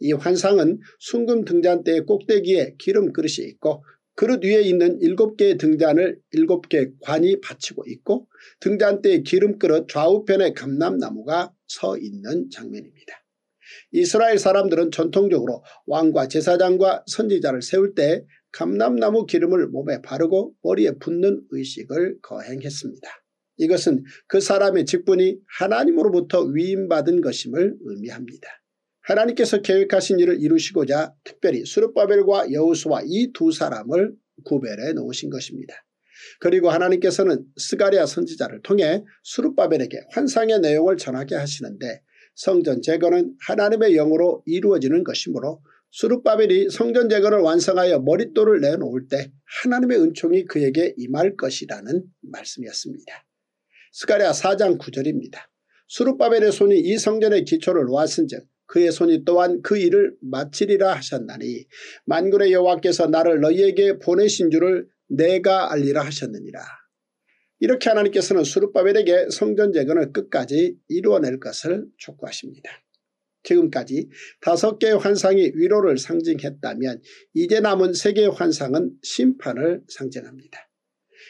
이 환상은 순금 등잔대의 꼭대기에 기름 그릇이 있고 그 그릇 위에 있는 일곱 개의 등잔을 일곱 개 관이 받치고 있고 등잔대의 기름 그릇 좌우편에 감람나무가 서 있는 장면입니다. 이스라엘 사람들은 전통적으로 왕과 제사장과 선지자를 세울 때 감람나무 기름을 몸에 바르고 머리에 붓는 의식을 거행했습니다. 이것은 그 사람의 직분이 하나님으로부터 위임받은 것임을 의미합니다. 하나님께서 계획하신 일을 이루시고자 특별히 수르바벨과 여우수와 이 두 사람을 구별해 놓으신 것입니다. 그리고 하나님께서는 스가리아 선지자를 통해 수르바벨에게 환상의 내용을 전하게 하시는데 성전 제거는 하나님의 영으로 이루어지는 것이므로 수르바벨이 성전 제거를 완성하여 머릿돌을 내놓을 때 하나님의 은총이 그에게 임할 것이라는 말씀이었습니다. 스가리아 4장 9절입니다. 수르바벨의 손이 이 성전의 기초를 놓았은 즉 그의 손이 또한 그 일을 마치리라 하셨나니 만군의 여호와께서 나를 너희에게 보내신 줄을 내가 알리라 하셨느니라. 이렇게 하나님께서는 수르바벨에게 성전 재건을 끝까지 이루어낼 것을 촉구하십니다. 지금까지 다섯 개의 환상이 위로를 상징했다면 이제 남은 세 개의 환상은 심판을 상징합니다.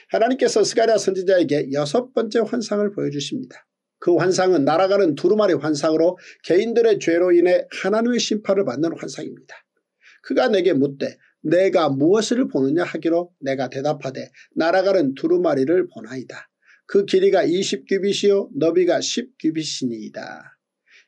하나님께서 스가랴 선지자에게 여섯 번째 환상을 보여주십니다. 그 환상은 날아가는 두루마리 환상으로 개인들의 죄로 인해 하나님의 심판을 받는 환상입니다. 그가 내게 묻되 내가 무엇을 보느냐 하기로 내가 대답하되 날아가는 두루마리를 보나이다. 그 길이가 20규빗이요 너비가 10규빗이니이다.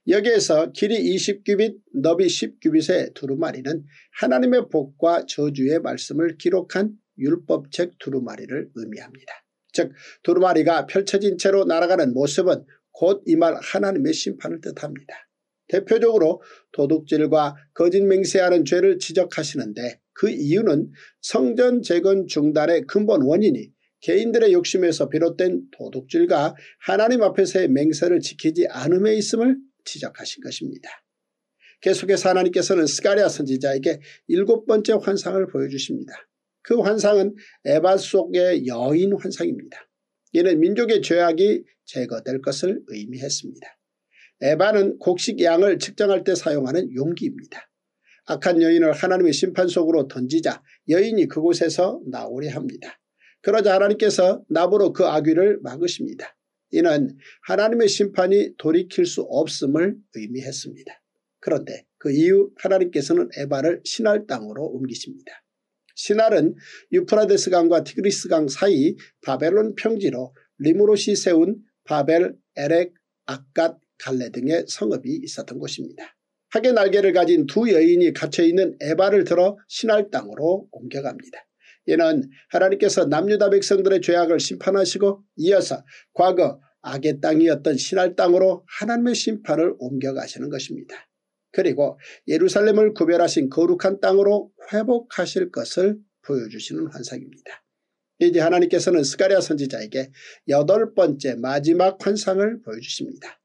여기에서 길이 20규빗, 너비 10규빗의 두루마리는 하나님의 복과 저주의 말씀을 기록한 율법책 두루마리를 의미합니다. 즉 두루마리가 펼쳐진 채로 날아가는 모습은 곧이말 하나님의 심판을 뜻합니다. 대표적으로 도둑질과 거짓 맹세하는 죄를 지적하시는데 그 이유는 성전 재건 중단의 근본 원인이 개인들의 욕심에서 비롯된 도둑질과 하나님 앞에서의 맹세를 지키지 않음에 있음을 지적하신 것입니다. 계속해서 하나님께서는 스가리아 선지자에게 일곱 번째 환상을 보여주십니다. 그 환상은 에바 속의 여인 환상입니다. 이는 민족의 죄악이 제거될 것을 의미했습니다. 에바는 곡식 양을 측정할 때 사용하는 용기입니다. 악한 여인을 하나님의 심판 속으로 던지자 여인이 그곳에서 나오려 합니다. 그러자 하나님께서 나보로그 악귀를 막으십니다. 이는 하나님의 심판이 돌이킬 수 없음을 의미했습니다. 그런데 그 이후 하나님께서는 에바를 신할 땅으로 옮기십니다. 신할은 유프라데스 강과 티그리스 강 사이 바벨론 평지로 리무롯이 세운 바벨, 에렉, 아갓 갈레 등의 성읍이 있었던 곳입니다. 하계 날개를 가진 두 여인이 갇혀있는 에바를 들어 신할 땅으로 옮겨갑니다. 이는 하나님께서 남유다 백성들의 죄악을 심판하시고 이어서 과거 악의 땅이었던 신할 땅으로 하나님의 심판을 옮겨가시는 것입니다. 그리고 예루살렘을 구별하신 거룩한 땅으로 회복하실 것을 보여주시는 환상입니다. 이제 하나님께서는 스가리아 선지자에게 여덟 번째 마지막 환상을 보여주십니다.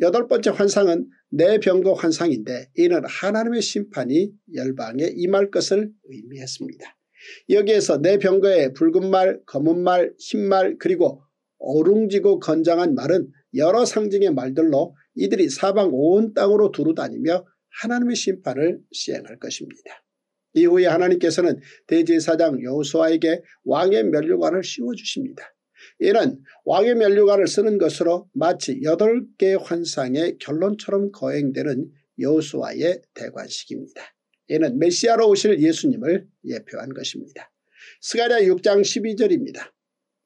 여덟 번째 환상은 내 병거 환상인데 이는 하나님의 심판이 열방에 임할 것을 의미했습니다. 여기에서 내 병거에 붉은 말, 검은 말, 흰 말 그리고 어룽지고 건장한 말은 여러 상징의 말들로 이들이 사방 온 땅으로 두루 다니며 하나님의 심판을 시행할 것입니다. 이후에 하나님께서는 대제사장 여호수아에게 왕의 면류관을 씌워주십니다. 이는 왕의 면류관을 쓰는 것으로 마치 8개의 환상의 결론처럼 거행되는 여호수아의 대관식입니다. 이는 메시아로 오실 예수님을 예표한 것입니다. 스가랴 6장 12절입니다.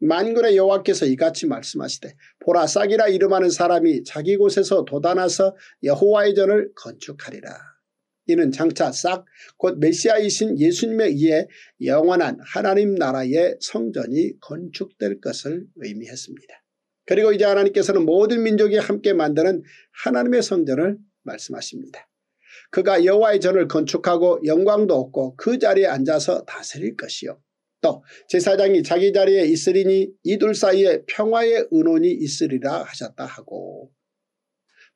만군의 여호와께서 이같이 말씀하시되 보라 싹이라 이름하는 사람이 자기 곳에서 돋아나서 여호와의 전을 건축하리라. 이는 장차 싹 곧 메시아이신 예수님에 의해 영원한 하나님 나라의 성전이 건축될 것을 의미했습니다. 그리고 이제 하나님께서는 모든 민족이 함께 만드는 하나님의 성전을 말씀하십니다. 그가 여호와의 전을 건축하고 영광도 얻고 그 자리에 앉아서 다스릴 것이요. 또 제사장이 자기 자리에 있으리니 이 둘 사이에 평화의 은원이 있으리라 하셨다 하고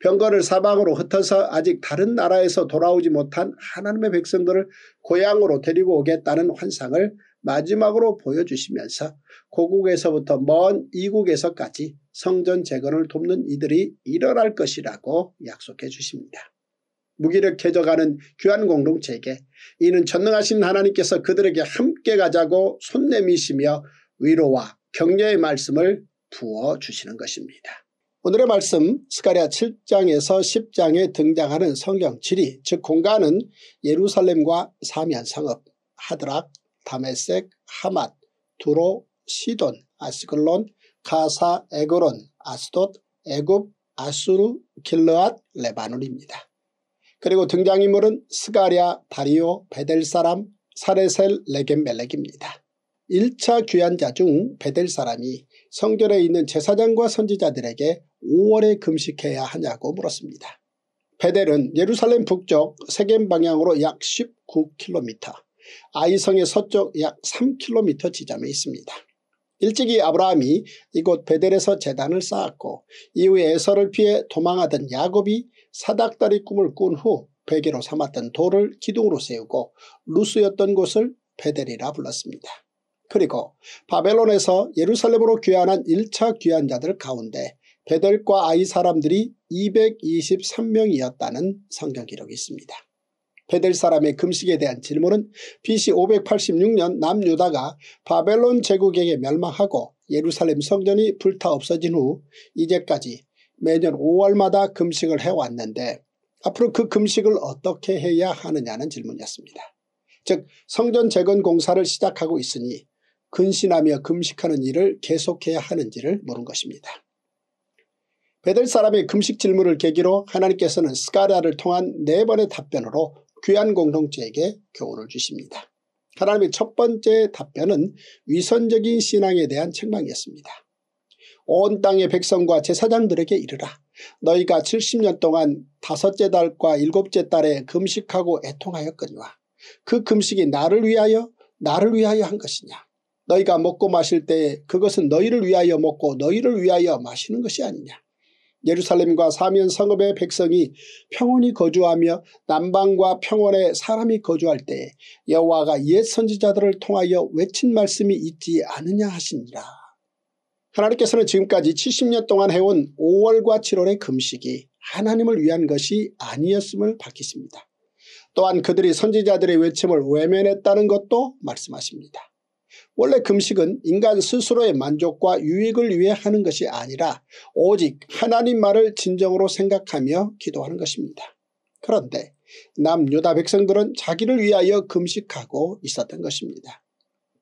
병거를 사방으로 흩어서 아직 다른 나라에서 돌아오지 못한 하나님의 백성들을 고향으로 데리고 오겠다는 환상을 마지막으로 보여주시면서 고국에서부터 먼 이국에서까지 성전 재건을 돕는 이들이 일어날 것이라고 약속해 주십니다. 무기력해져가는 귀한 공동체에게 이는 전능하신 하나님께서 그들에게 함께 가자고 손내미시며 위로와 격려의 말씀을 부어주시는 것입니다. 오늘의 말씀 스가리아 7장에서 10장에 등장하는 성경 지리 즉 공간은 예루살렘과 사면 상업 하드락, 다메섹, 하맛, 두로, 시돈, 아스글론, 가사, 에그론, 아스돗, 에굽, 아수르, 길르앗, 레바논입니다. 그리고 등장인물은 스가리아 다리오, 베델사람, 사레셀, 레겜멜렉입니다. 1차 귀환자 중 베델사람이 성전에 있는 제사장과 선지자들에게 5월에 금식해야 하냐고 물었습니다. 베델은 예루살렘 북쪽 세겜 방향으로 약 19km, 아이성의 서쪽 약 3km 지점에 있습니다. 일찍이 아브라함이 이곳 베델에서 재단을 쌓았고 이후에 에서를 피해 도망하던 야곱이 사닥다리 꿈을 꾼 후 베개로 삼았던 돌을 기둥으로 세우고 루스였던 곳을 베델이라 불렀습니다. 그리고 바벨론에서 예루살렘으로 귀환한 1차 귀환자들 가운데 베델과 아이 사람들이 223명이었다는 성경 기록이 있습니다. 베델 사람의 금식에 대한 질문은 BC 586년 남유다가 바벨론 제국에게 멸망하고 예루살렘 성전이 불타 없어진 후 이제까지 매년 5월마다 금식을 해왔는데 앞으로 그 금식을 어떻게 해야 하느냐는 질문이었습니다. 즉 성전 재건 공사를 시작하고 있으니 근신하며 금식하는 일을 계속해야 하는지를 물은 것입니다. 베델 사람의 금식 질문을 계기로 하나님께서는 스카랴를 통한 네 번의 답변으로 귀한 공동체에게 교훈을 주십니다. 하나님의 첫 번째 답변은 위선적인 신앙에 대한 책망이었습니다. 온 땅의 백성과 제사장들에게 이르라. 너희가 70년 동안 다섯째 달과 일곱째 달에 금식하고 애통하였거니와 그 금식이 나를 위하여 나를 위하여 한 것이냐. 너희가 먹고 마실 때 그것은 너희를 위하여 먹고 너희를 위하여 마시는 것이 아니냐. 예루살렘과 사면 성읍의 백성이 평온히 거주하며 남방과 평원에 사람이 거주할 때 여호와가 옛 선지자들을 통하여 외친 말씀이 있지 않느냐 하십니다. 하나님께서는 지금까지 70년 동안 해온 5월과 7월의 금식이 하나님을 위한 것이 아니었음을 밝히십니다. 또한 그들이 선지자들의 외침을 외면했다는 것도 말씀하십니다. 원래 금식은 인간 스스로의 만족과 유익을 위해 하는 것이 아니라 오직 하나님 말을 진정으로 생각하며 기도하는 것입니다. 그런데 남유다 백성들은 자기를 위하여 금식하고 있었던 것입니다.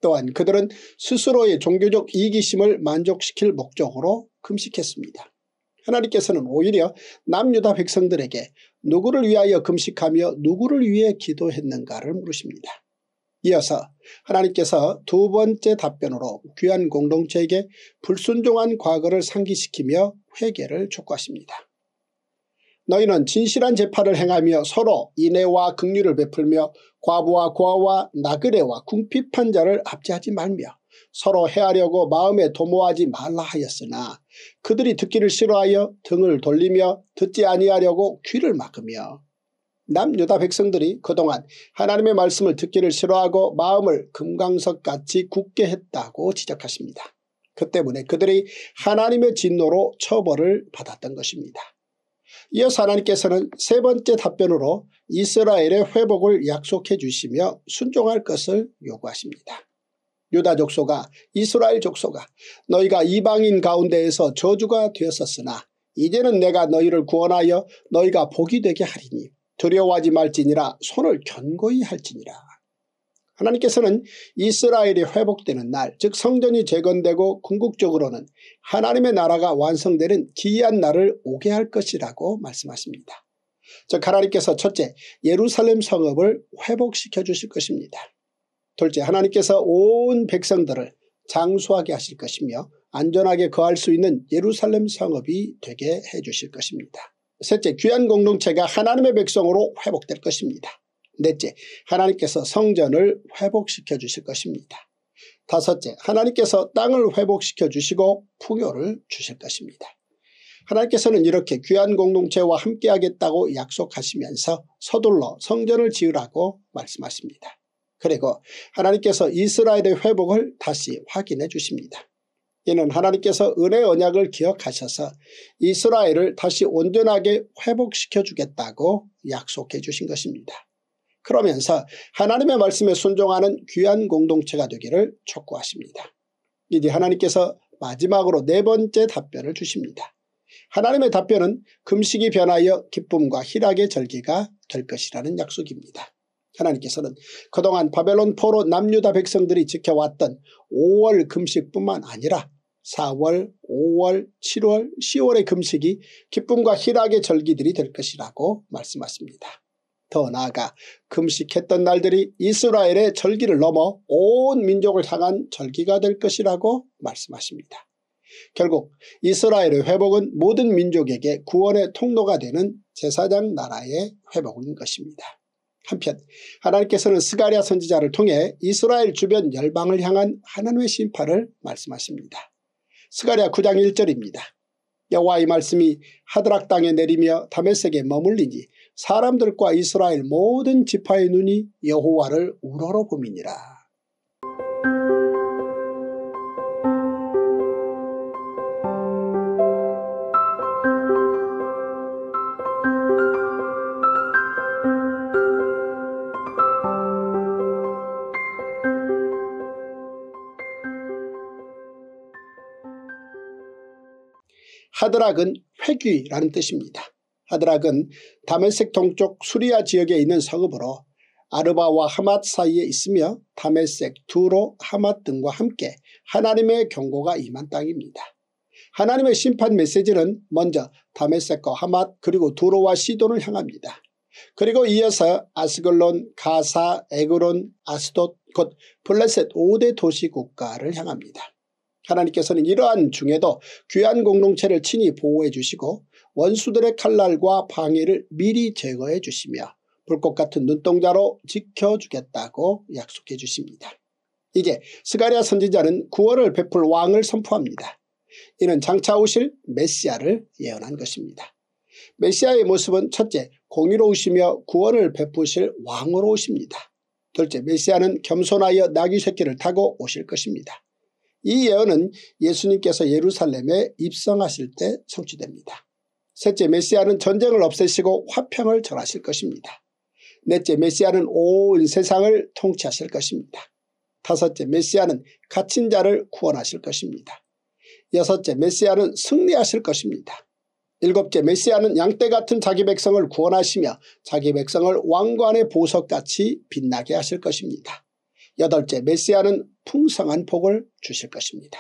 또한 그들은 스스로의 종교적 이기심을 만족시킬 목적으로 금식했습니다. 하나님께서는 오히려 남유다 백성들에게 누구를 위하여 금식하며 누구를 위해 기도했는가를 물으십니다. 이어서 하나님께서 두 번째 답변으로 귀한 공동체에게 불순종한 과거를 상기시키며 회개를 촉구하십니다. 너희는 진실한 재판을 행하며 서로 인애와 긍휼을 베풀며 과부와 고아와 나그네와 궁핍한 자를 압제하지 말며 서로 해하려고 마음에 도모하지 말라 하였으나 그들이 듣기를 싫어하여 등을 돌리며 듣지 아니하려고 귀를 막으며 남유다 백성들이 그동안 하나님의 말씀을 듣기를 싫어하고 마음을 금강석같이 굳게 했다고 지적하십니다. 그 때문에 그들이 하나님의 진노로 처벌을 받았던 것입니다. 이어서 하나님께서는 세 번째 답변으로 이스라엘의 회복을 약속해 주시며 순종할 것을 요구하십니다. 유다 족소가 이스라엘 족소가 너희가 이방인 가운데에서 저주가 되었었으나 이제는 내가 너희를 구원하여 너희가 복이 되게 하리니 두려워하지 말지니라 손을 견고히 할지니라. 하나님께서는 이스라엘이 회복되는 날즉 성전이 재건되고 궁극적으로는 하나님의 나라가 완성되는 기이한 날을 오게 할 것이라고 말씀하십니다. 즉 하나님께서 첫째 예루살렘 성읍을 회복시켜 주실 것입니다. 둘째 하나님께서 온 백성들을 장수하게 하실 것이며 안전하게 거할 수 있는 예루살렘 성읍이 되게 해 주실 것입니다. 셋째, 귀한 공동체가 하나님의 백성으로 회복될 것입니다. 넷째, 하나님께서 성전을 회복시켜 주실 것입니다. 다섯째, 하나님께서 땅을 회복시켜 주시고 풍요를 주실 것입니다. 하나님께서는 이렇게 귀한 공동체와 함께하겠다고 약속하시면서 서둘러 성전을 지으라고 말씀하십니다. 그리고 하나님께서 이스라엘의 회복을 다시 확인해 주십니다. 이는 하나님께서 은혜 언약을 기억하셔서 이스라엘을 다시 온전하게 회복시켜 주겠다고 약속해 주신 것입니다. 그러면서 하나님의 말씀에 순종하는 귀한 공동체가 되기를 촉구하십니다. 이제 하나님께서 마지막으로 네 번째 답변을 주십니다. 하나님의 답변은 금식이 변하여 기쁨과 희락의 절기가 될 것이라는 약속입니다. 하나님께서는 그동안 바벨론 포로 남유다 백성들이 지켜왔던 5월 금식뿐만 아니라 4월, 5월, 7월, 10월의 금식이 기쁨과 희락의 절기들이 될 것이라고 말씀하십니다. 더 나아가 금식했던 날들이 이스라엘의 절기를 넘어 온 민족을 향한 절기가 될 것이라고 말씀하십니다. 결국 이스라엘의 회복은 모든 민족에게 구원의 통로가 되는 제사장 나라의 회복인 것입니다. 한편 하나님께서는 스가리아 선지자를 통해 이스라엘 주변 열방을 향한 하나님의 심판을 말씀하십니다. 스가랴 9장 1절입니다. 여호와의 말씀이 하드락 땅에 내리며 다메섹에 머물리니 사람들과 이스라엘 모든 지파의 눈이 여호와를 우러러 봄이니라. 하드락은 회귀라는 뜻입니다. 하드락은 다메섹 동쪽 수리아 지역에 있는 서읍으로 아르바와 하맛 사이에 있으며 다메섹 두로, 하맛 등과 함께 하나님의 경고가 임한 땅입니다. 하나님의 심판 메시지는 먼저 다메섹과 하맛 그리고 두로와 시돈을 향합니다. 그리고 이어서 아스글론, 가사, 에그론, 아스돗 곧 블레셋 5대 도시 국가를 향합니다. 하나님께서는 이러한 중에도 귀한 공동체를 친히 보호해 주시고 원수들의 칼날과 방해를 미리 제거해 주시며 불꽃 같은 눈동자로 지켜주겠다고 약속해 주십니다. 이제 스가리아 선지자는 구원을 베풀 왕을 선포합니다. 이는 장차 오실 메시아를 예언한 것입니다. 메시아의 모습은 첫째 공의로우시며 구원을 베푸실 왕으로 오십니다. 둘째 메시아는 겸손하여 나귀 새끼를 타고 오실 것입니다. 이 예언은 예수님께서 예루살렘에 입성하실 때 성취됩니다. 셋째 메시아는 전쟁을 없애시고 화평을 전하실 것입니다. 넷째 메시아는 온 세상을 통치하실 것입니다. 다섯째 메시아는 갇힌 자를 구원하실 것입니다. 여섯째 메시아는 승리하실 것입니다. 일곱째 메시아는 양떼 같은 자기 백성을 구원하시며 자기 백성을 왕관의 보석같이 빛나게 하실 것입니다. 여덟째 메시아는 풍성한 복을 주실 것입니다.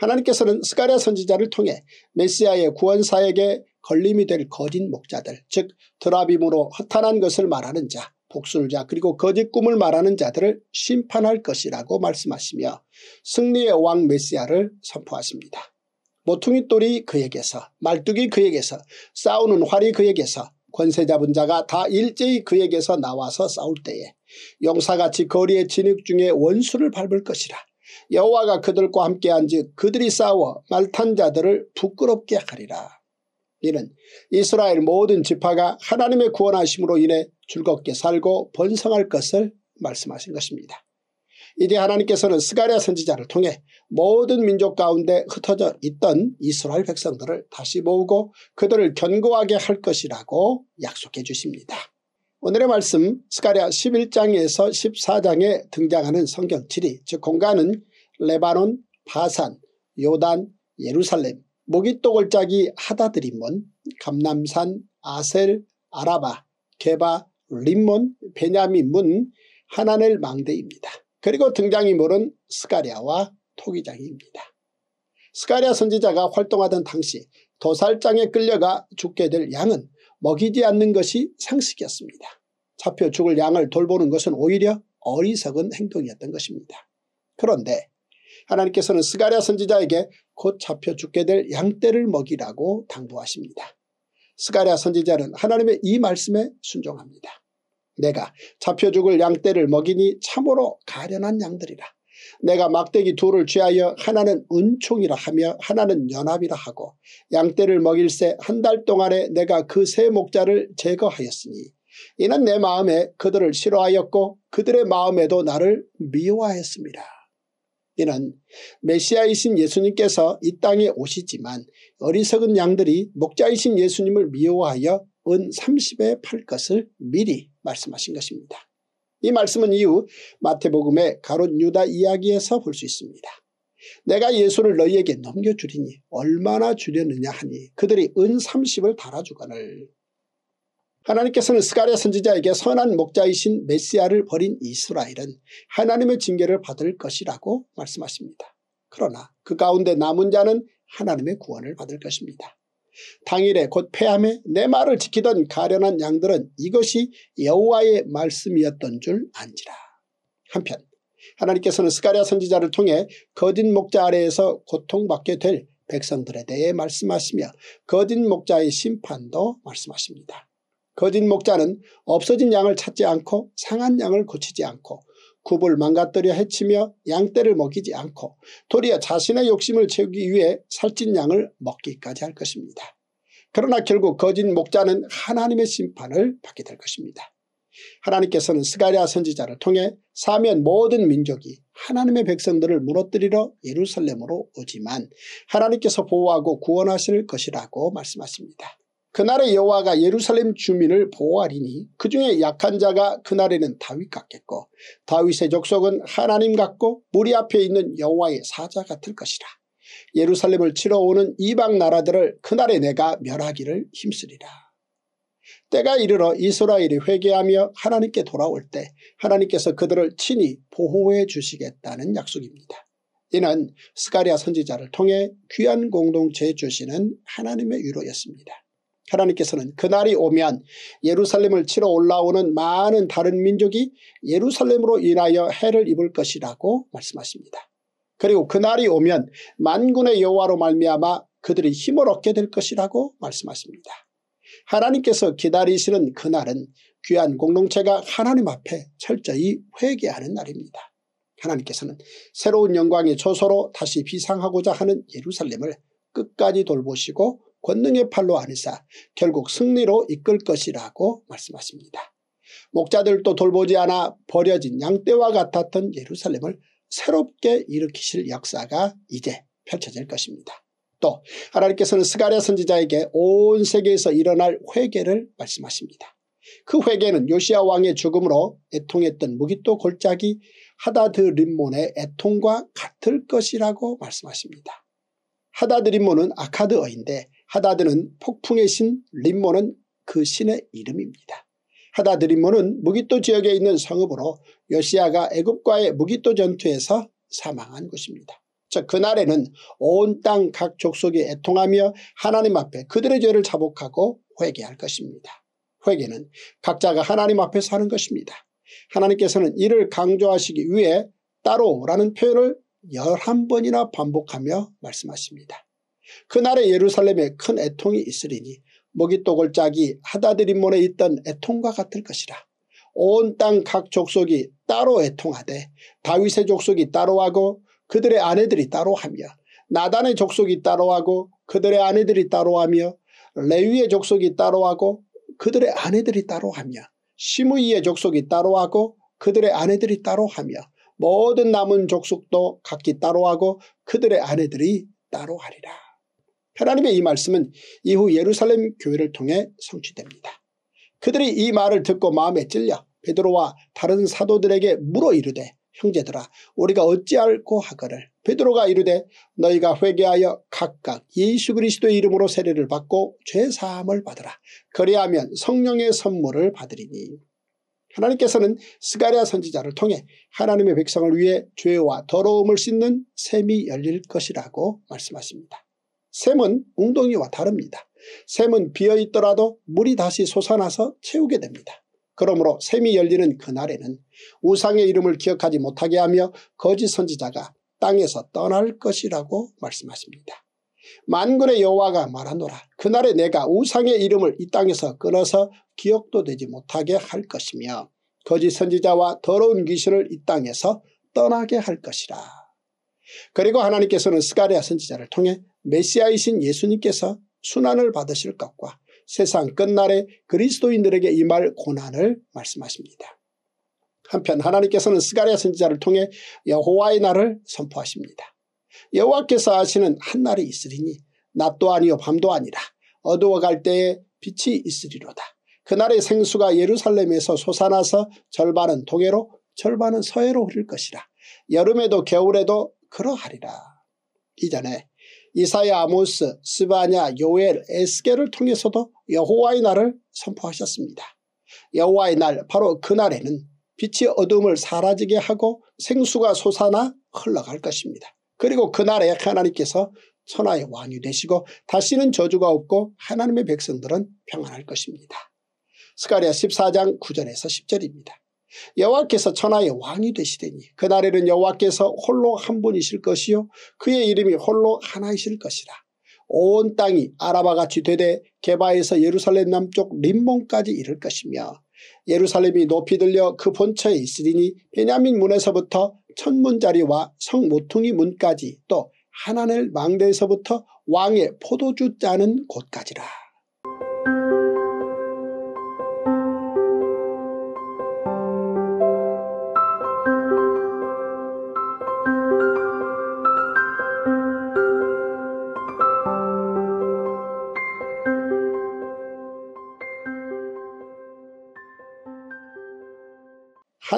하나님께서는 스가랴 선지자를 통해 메시아의 구원사에게 걸림이 될 거짓 목자들 즉 드라빔으로 허탄한 것을 말하는 자 복술자 그리고 거짓 꿈을 말하는 자들을 심판할 것이라고 말씀하시며 승리의 왕 메시아를 선포하십니다. 모퉁이 똘이 그에게서 말뚝이 그에게서 싸우는 활이 그에게서 권세 잡은 자가 다 일제히 그에게서 나와서 싸울 때에 영사같이 거리에 진흙 중에 원수를 밟을 것이라. 여호와가 그들과 함께한즉 그들이 싸워 말탄 자들을 부끄럽게 하리라. 이는 이스라엘 모든 지파가 하나님의 구원하심으로 인해 즐겁게 살고 번성할 것을 말씀하신 것입니다. 이제 하나님께서는 스가리아 선지자를 통해 모든 민족 가운데 흩어져 있던 이스라엘 백성들을 다시 모으고 그들을 견고하게 할 것이라고 약속해 주십니다. 오늘의 말씀 스가랴 11장에서 14장에 등장하는 성경 지리 즉 공간은 레바논, 바산, 요단, 예루살렘, 모기또 골짜기 하다드림몬, 감남산, 아셀, 아라바, 개바 림몬, 베냐민문, 하나넬 망대입니다. 그리고 등장인물은 스가랴와 토기장입니다. 스가랴 선지자가 활동하던 당시 도살장에 끌려가 죽게 될 양은 먹이지 않는 것이 상식이었습니다. 잡혀 죽을 양을 돌보는 것은 오히려 어리석은 행동이었던 것입니다. 그런데 하나님께서는 스가랴 선지자에게 곧 잡혀 죽게 될 양떼를 먹이라고 당부하십니다. 스가랴 선지자는 하나님의 이 말씀에 순종합니다. 내가 잡혀 죽을 양떼를 먹이니 참으로 가련한 양들이라. 내가 막대기 둘을 취하여 하나는 은총이라 하며 하나는 연합이라 하고 양떼를 먹일새 한 달 동안에 내가 그세 목자를 제거하였으니 이는 내 마음에 그들을 싫어하였고 그들의 마음에도 나를 미워하였습니다 이는 메시아이신 예수님께서 이 땅에 오시지만 어리석은 양들이 목자이신 예수님을 미워하여 은 30에 팔 것을 미리 말씀하신 것입니다. 이 말씀은 이후 마태복음의 가롯 유다 이야기에서 볼 수 있습니다. 내가 예수를 너희에게 넘겨주리니 얼마나 주려느냐 하니 그들이 은 30을 달아주거늘. 하나님께서는 스가리아 선지자에게 선한 목자이신 메시아를 버린 이스라엘은 하나님의 징계를 받을 것이라고 말씀하십니다. 그러나 그 가운데 남은 자는 하나님의 구원을 받을 것입니다. 당일에 곧 폐함에 내 말을 지키던 가련한 양들은 이것이 여호와의 말씀이었던 줄 안지라. 한편 하나님께서는 스가랴 선지자를 통해 거짓 목자 아래에서 고통받게 될 백성들에 대해 말씀하시며 거짓 목자의 심판도 말씀하십니다. 거짓 목자는 없어진 양을 찾지 않고 상한 양을 고치지 않고 굽을 망가뜨려 해치며 양떼를 먹이지 않고 도리어 자신의 욕심을 채우기 위해 살찐 양을 먹기까지 할 것입니다. 그러나 결국 거짓 목자는 하나님의 심판을 받게 될 것입니다. 하나님께서는 스가랴 선지자를 통해 사면 모든 민족이 하나님의 백성들을 무너뜨리러 예루살렘으로 오지만 하나님께서 보호하고 구원하실 것이라고 말씀하십니다. 그날의 여호와가 예루살렘 주민을 보호하리니 그 중에 약한 자가 그날에는 다윗 같겠고 다윗의 족속은 하나님 같고 무리 앞에 있는 여호와의 사자 같을 것이라. 예루살렘을 치러 오는 이방 나라들을 그날에 내가 멸하기를 힘쓰리라. 때가 이르러 이스라엘이 회개하며 하나님께 돌아올 때 하나님께서 그들을 친히 보호해 주시겠다는 약속입니다. 이는 스가리아 선지자를 통해 귀한 공동체에 주시는 하나님의 위로였습니다. 하나님께서는 그날이 오면 예루살렘을 치러 올라오는 많은 다른 민족이 예루살렘으로 인하여 해를 입을 것이라고 말씀하십니다. 그리고 그날이 오면 만군의 여호와로 말미암아 그들이 힘을 얻게 될 것이라고 말씀하십니다. 하나님께서 기다리시는 그날은 귀한 공동체가 하나님 앞에 철저히 회개하는 날입니다. 하나님께서는 새로운 영광의 초소로 다시 비상하고자 하는 예루살렘을 끝까지 돌보시고 권능의 팔로 안으사 결국 승리로 이끌 것이라고 말씀하십니다. 목자들도 돌보지 않아 버려진 양떼와 같았던 예루살렘을 새롭게 일으키실 역사가 이제 펼쳐질 것입니다. 또 하나님께서는 스가랴 선지자에게 온 세계에서 일어날 회개를 말씀하십니다. 그 회개는 요시아 왕의 죽음으로 애통했던 무기토 골짜기 하다드 림몬의 애통과 같을 것이라고 말씀하십니다. 하다드 림몬은 아카드어인데 하다드는 폭풍의 신 림모는 그 신의 이름입니다. 하다드 림모는 무기토 지역에 있는 성읍으로 요시아가 애굽과의 무기토 전투에서 사망한 곳입니다. 즉 그날에는 온 땅 각 족속이 애통하며 하나님 앞에 그들의 죄를 자복하고 회개할 것입니다. 회개는 각자가 하나님 앞에 사는 것입니다. 하나님께서는 이를 강조하시기 위해 따로라는 오 표현을 11번이나 반복하며 말씀하십니다. 그날에 예루살렘에 큰 애통이 있으리니 먹이떡을 짜기 하다드림몬에 있던 애통과 같을 것이라. 온 땅 각 족속이 따로 애통하되 다윗의 족속이 따로 하고 그들의 아내들이 따로 하며 나단의 족속이 따로 하고 그들의 아내들이 따로 하며 레위의 족속이 따로 하고 그들의 아내들이 따로 하며 시므이의 족속이 따로 하고 그들의 아내들이 따로 하며 모든 남은 족속도 각기 따로 하고 그들의 아내들이 따로 하리라. 하나님의 이 말씀은 이후 예루살렘 교회를 통해 성취됩니다. 그들이 이 말을 듣고 마음에 찔려 베드로와 다른 사도들에게 물어 이르되 형제들아 우리가 어찌할고 하거를 베드로가 이르되 너희가 회개하여 각각 예수 그리스도의 이름으로 세례를 받고 죄사함을 받으라 그리하면 성령의 선물을 받으리니 하나님께서는 스가리아 선지자를 통해 하나님의 백성을 위해 죄와 더러움을 씻는 셈이 열릴 것이라고 말씀하십니다. 샘은 웅덩이와 다릅니다. 샘은 비어있더라도 물이 다시 솟아나서 채우게 됩니다. 그러므로 샘이 열리는 그날에는 우상의 이름을 기억하지 못하게 하며 거짓 선지자가 땅에서 떠날 것이라고 말씀하십니다. 만군의 여호와가 말하노라 그날에 내가 우상의 이름을 이 땅에서 끊어서 기억도 되지 못하게 할 것이며 거짓 선지자와 더러운 귀신을 이 땅에서 떠나게 할 것이라. 그리고 하나님께서는 스가리아 선지자를 통해 메시아이신 예수님께서 순환을 받으실 것과 세상 끝날에 그리스도인들에게 임할 고난을 말씀하십니다. 한편 하나님께서는 스가랴 선지자를 통해 여호와의 날을 선포하십니다. 여호와께서 아시는 한날이 있으리니 낮도 아니요 밤도 아니라 어두워갈 때에 빛이 있으리로다. 그날의 생수가 예루살렘에서 솟아나서 절반은 동해로 절반은 서해로 흐를 것이라. 여름에도 겨울에도 그러하리라. 이전에 이사야 아모스, 스바냐, 요엘, 에스겔을 통해서도 여호와의 날을 선포하셨습니다. 여호와의 날 바로 그날에는 빛이 어둠을 사라지게 하고 생수가 솟아나 흘러갈 것입니다. 그리고 그날에 하나님께서 천하의 왕이 되시고 다시는 저주가 없고 하나님의 백성들은 평안할 것입니다. 스가리아 14장 9절에서 10절입니다. 여호와께서 천하의 왕이 되시되니 그날에는 여호와께서 홀로 한 분이실 것이요 그의 이름이 홀로 하나이실 것이라. 온 땅이 아라바같이 되되 개바에서 예루살렘 남쪽 림몬까지 이를 것이며 예루살렘이 높이 들려 그 본처에 있으리니 베냐민 문에서부터 천문자리와 성모퉁이 문까지 또 하나넬 망대에서부터 왕의 포도주 짜는 곳까지라.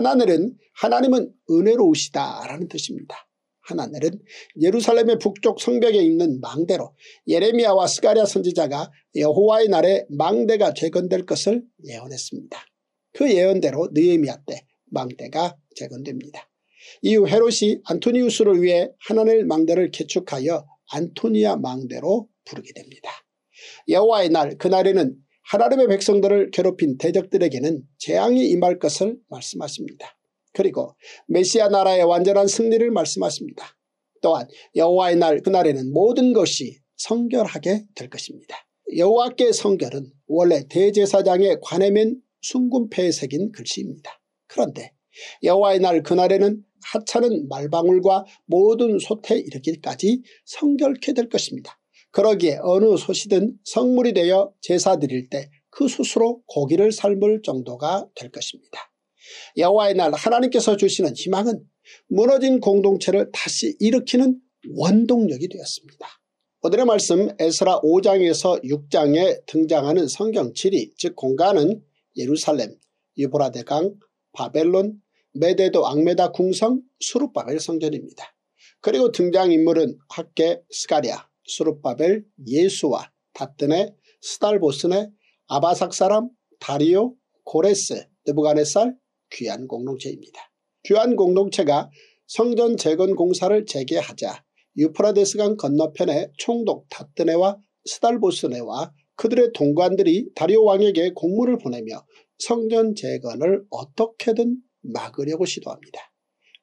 하나늘은 하나님은 은혜로우시다라는 뜻입니다. 하나늘은 예루살렘의 북쪽 성벽에 있는 망대로 예레미야와 스가리아 선지자가 여호와의 날에 망대가 재건될 것을 예언했습니다. 그 예언대로 느헤미야 때 망대가 재건됩니다. 이후 헤롯이 안토니우스를 위해 하나늘 망대를 개축하여 안토니아 망대로 부르게 됩니다. 여호와의 날 그날에는 하나님의 백성들을 괴롭힌 대적들에게는 재앙이 임할 것을 말씀하십니다. 그리고 메시아 나라의 완전한 승리를 말씀하십니다. 또한 여호와의 날 그날에는 모든 것이 성결하게 될 것입니다. 여호와께 성결은 원래 대제사장의 관에맨 순군패에 새긴 글씨입니다. 그런데 여호와의 날 그날에는 하찮은 말방울과 모든 소태 이르기까지 성결케 될 것입니다. 그러기에 어느 소시든 성물이 되어 제사 드릴 때 그 스스로 고기를 삶을 정도가 될 것입니다. 여호와의 날 하나님께서 주시는 희망은 무너진 공동체를 다시 일으키는 원동력이 되었습니다. 오늘의 말씀 에스라 5장에서 6장에 등장하는 성경 지리 즉 공간은 예루살렘, 유보라대강, 바벨론, 메데도 악메다 궁성, 수룹바벨 성전입니다. 그리고 등장인물은 학계 스가리아 수르바벨 예수와 다뜨네 스달보스네 아바삭 사람 다리오 고레스 느부간의살 귀한 공동체입니다. 귀한 공동체가 성전 재건 공사를 재개하자 유프라데스강 건너편의 총독 다뜨네와 스달보스네와 그들의 동관들이 다리오 왕에게 공물을 보내며 성전 재건을 어떻게든 막으려고 시도합니다.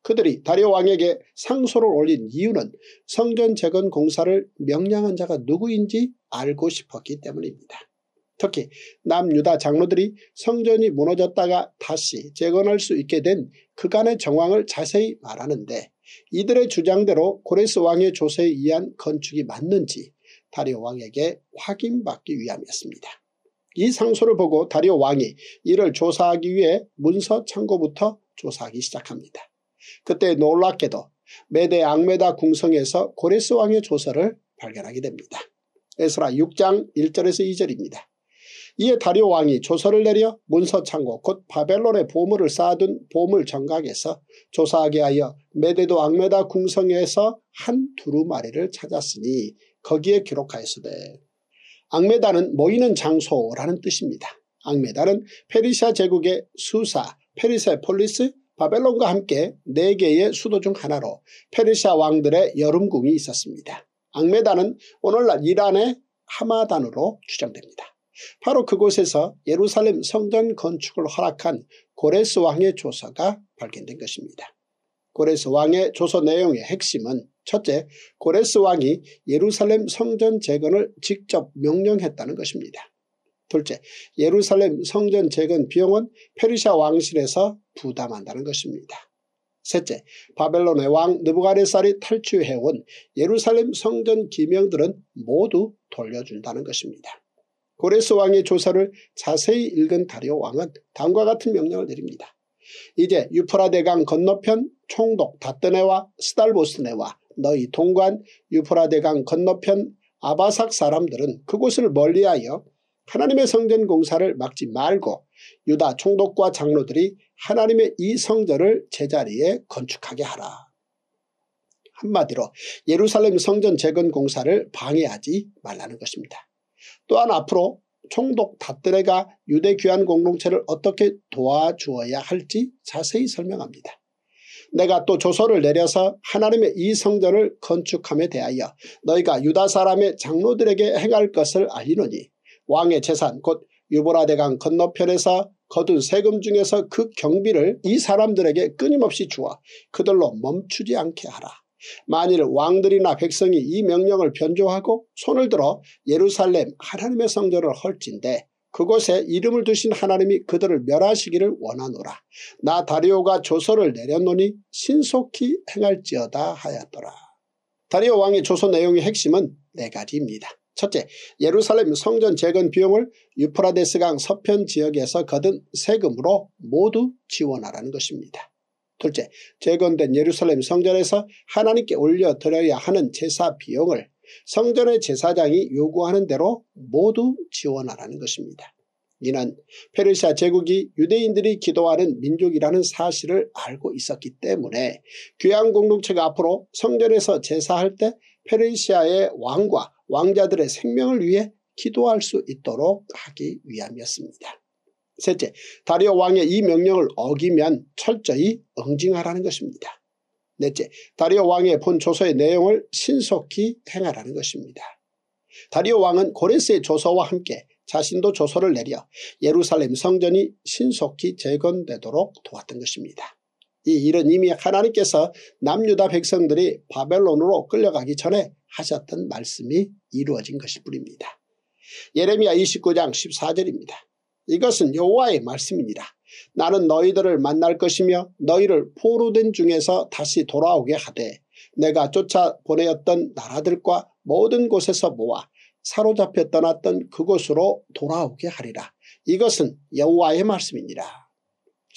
그들이 다리오 왕에게 상소를 올린 이유는 성전 재건 공사를 명령한 자가 누구인지 알고 싶었기 때문입니다. 특히 남유다 장로들이 성전이 무너졌다가 다시 재건할 수 있게 된 그간의 정황을 자세히 말하는데 이들의 주장대로 고레스 왕의 조세에 의한 건축이 맞는지 다리오 왕에게 확인받기 위함이었습니다. 이 상소를 보고 다리오 왕이 이를 조사하기 위해 문서 창고부터 조사하기 시작합니다. 그때 놀랍게도 메대 앙메다 궁성에서 고레스 왕의 조서를 발견하게 됩니다. 에스라 6장 1절에서 2절입니다. 이에 다리오 왕이 조서를 내려 문서창고 곧 바벨론의 보물을 쌓아둔 보물 정각에서 조사하게 하여 메데도 앙메다 궁성에서 한 두루마리를 찾았으니 거기에 기록하였으되 앙메다는 모이는 장소라는 뜻입니다. 앙메다는 페르시아 제국의 수사, 페르세 폴리스, 바벨론과 함께 네 개의 수도 중 하나로 페르시아 왕들의 여름궁이 있었습니다. 악메다는 오늘날 이란의 하마단으로 추정됩니다. 바로 그곳에서 예루살렘 성전 건축을 허락한 고레스 왕의 조서가 발견된 것입니다. 고레스 왕의 조서 내용의 핵심은 첫째, 고레스 왕이 예루살렘 성전 재건을 직접 명령했다는 것입니다. 둘째, 예루살렘 성전 재건 비용은 페르시아 왕실에서 부담한다는 것입니다. 셋째, 바벨론의 왕 느부가네살이 탈취해온 예루살렘 성전 기명들은 모두 돌려준다는 것입니다. 고레스 왕의 조사를 자세히 읽은 다리오 왕은 다음과 같은 명령을 내립니다. 이제 유프라대강 건너편 총독 다뜨네와 스달보스네와 너희 동관 유프라대강 건너편 아바삭 사람들은 그곳을 멀리하여 하나님의 성전 공사를 막지 말고 유다 총독과 장로들이 하나님의 이 성전을 제자리에 건축하게 하라. 한마디로 예루살렘 성전 재건 공사를 방해하지 말라는 것입니다. 또한 앞으로 총독 다뜨레가 유대 귀환 공동체를 어떻게 도와주어야 할지 자세히 설명합니다. 내가 또 조서를 내려서 하나님의 이 성전을 건축함에 대하여 너희가 유다 사람의 장로들에게 행할 것을 알리노니 왕의 재산 곧 유보라대강 건너편에서 거둔 세금 중에서 그 경비를 이 사람들에게 끊임없이 주어 그들로 멈추지 않게 하라. 만일 왕들이나 백성이 이 명령을 변조하고 손을 들어 예루살렘 하나님의 성전을 헐진대 그곳에 이름을 두신 하나님이 그들을 멸하시기를 원하노라. 나 다리오가 조서를 내렸노니 신속히 행할지어다 하였더라. 다리오 왕의 조서 내용의 핵심은 네 가지입니다. 첫째, 예루살렘 성전 재건 비용을 유프라데스강 서편 지역에서 거둔 세금으로 모두 지원하라는 것입니다. 둘째, 재건된 예루살렘 성전에서 하나님께 올려드려야 하는 제사 비용을 성전의 제사장이 요구하는 대로 모두 지원하라는 것입니다. 이는 페르시아 제국이 유대인들이 기도하는 민족이라는 사실을 알고 있었기 때문에 귀양 공동체가 앞으로 성전에서 제사할 때 페르시아의 왕과 왕자들의 생명을 위해 기도할 수 있도록 하기 위함이었습니다. 셋째, 다리오 왕의 이 명령을 어기면 철저히 응징하라는 것입니다. 넷째, 다리오 왕의 본 조서의 내용을 신속히 행하라는 것입니다. 다리오 왕은 고레스의 조서와 함께 자신도 조서를 내려 예루살렘 성전이 신속히 재건되도록 도왔던 것입니다. 이 일은 이미 하나님께서 남유다 백성들이 바벨론으로 끌려가기 전에 하셨던 말씀이 이루어진 것일 뿐입니다. 예레미야 29장 14절입니다. 이것은 여호와의 말씀이니라. 나는 너희들을 만날 것이며 너희를 포로된 중에서 다시 돌아오게 하되 내가 쫓아 보내었던 나라들과 모든 곳에서 모아 사로잡혀 떠났던 그곳으로 돌아오게 하리라. 이것은 여호와의 말씀이니라.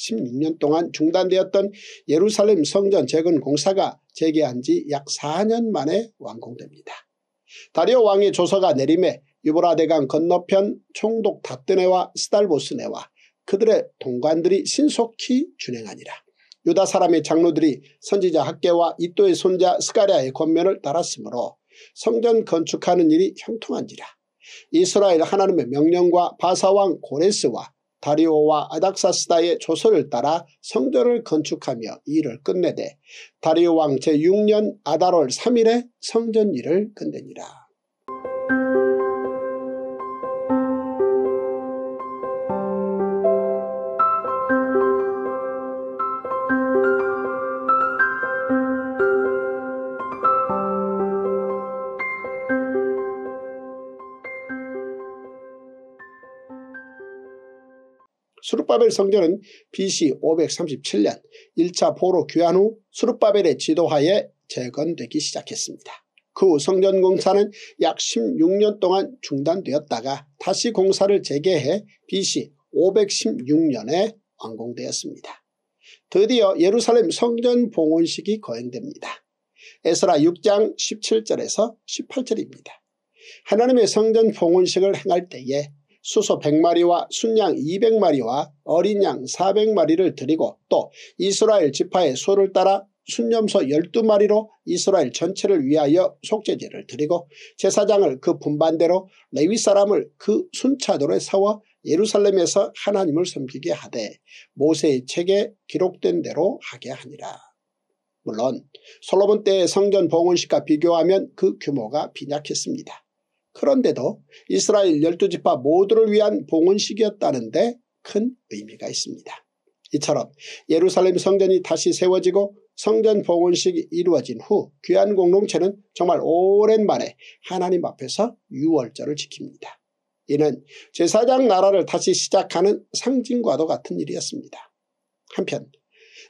16년 동안 중단되었던 예루살렘 성전 재건 공사가 재개한 지 약 4년 만에 완공됩니다. 다리오 왕의 조서가 내림에 유보라대강 건너편 총독 다뜨네와 스달보스네와 그들의 동관들이 신속히 준행하니라. 유다 사람의 장로들이 선지자 학계와 이또의 손자 스가리아의 권면을 따랐으므로 성전 건축하는 일이 형통한지라. 이스라엘 하나님의 명령과 바사왕 고레스와 다리오와 아닥사스다의 조서를 따라 성전을 건축하며 일을 끝내되 다리오 왕 제6년 아달월 3일에 성전 일을 끝내니라. 수르바벨 성전은 BC 537년 1차 포로 귀환 후 수르바벨의 지도하에 재건되기 시작했습니다. 그 후 성전 공사는 약 16년 동안 중단되었다가 다시 공사를 재개해 BC 516년에 완공되었습니다. 드디어 예루살렘 성전 봉헌식이 거행됩니다. 에스라 6장 17절에서 18절입니다. 하나님의 성전 봉헌식을 행할 때에 수소 100마리와 순양 200마리와 어린 양 400마리를 드리고 또 이스라엘 지파의 수를 따라 순념소 12마리로 이스라엘 전체를 위하여 속죄제를 드리고 제사장을 그 분반대로 레위 사람을 그 순차도에 세워 예루살렘에서 하나님을 섬기게 하되 모세의 책에 기록된 대로 하게 하니라. 물론 솔로몬 때의 성전 봉헌식과 비교하면 그 규모가 빈약했습니다. 그런데도 이스라엘 열두 지파 모두를 위한 봉헌식이었다는데 큰 의미가 있습니다. 이처럼 예루살렘 성전이 다시 세워지고 성전 봉헌식이 이루어진 후 귀한 공동체는 정말 오랜만에 하나님 앞에서 유월절을 지킵니다. 이는 제사장 나라를 다시 시작하는 상징과도 같은 일이었습니다. 한편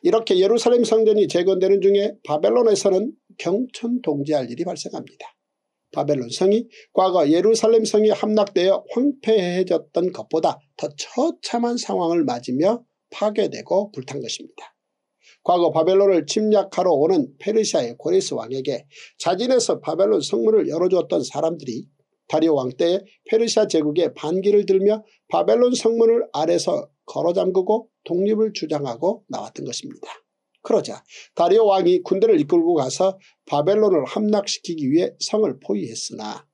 이렇게 예루살렘 성전이 재건되는 중에 바벨론에서는 경천 동지할 일이 발생합니다. 바벨론 성이 과거 예루살렘 성이 함락되어 황폐해졌던 것보다 더 처참한 상황을 맞으며 파괴되고 불탄 것입니다. 과거 바벨론을 침략하러 오는 페르시아의 고레스 왕에게 자진해서 바벨론 성문을 열어주었던 사람들이 다리오 왕 때에 페르시아 제국의 반기를 들며 바벨론 성문을 아래서 걸어 잠그고 독립을 주장하고 나왔던 것입니다. 그러자 다리오 왕이 군대를 이끌고 가서 바벨론을 함락시키기 위해 성을 포위했으나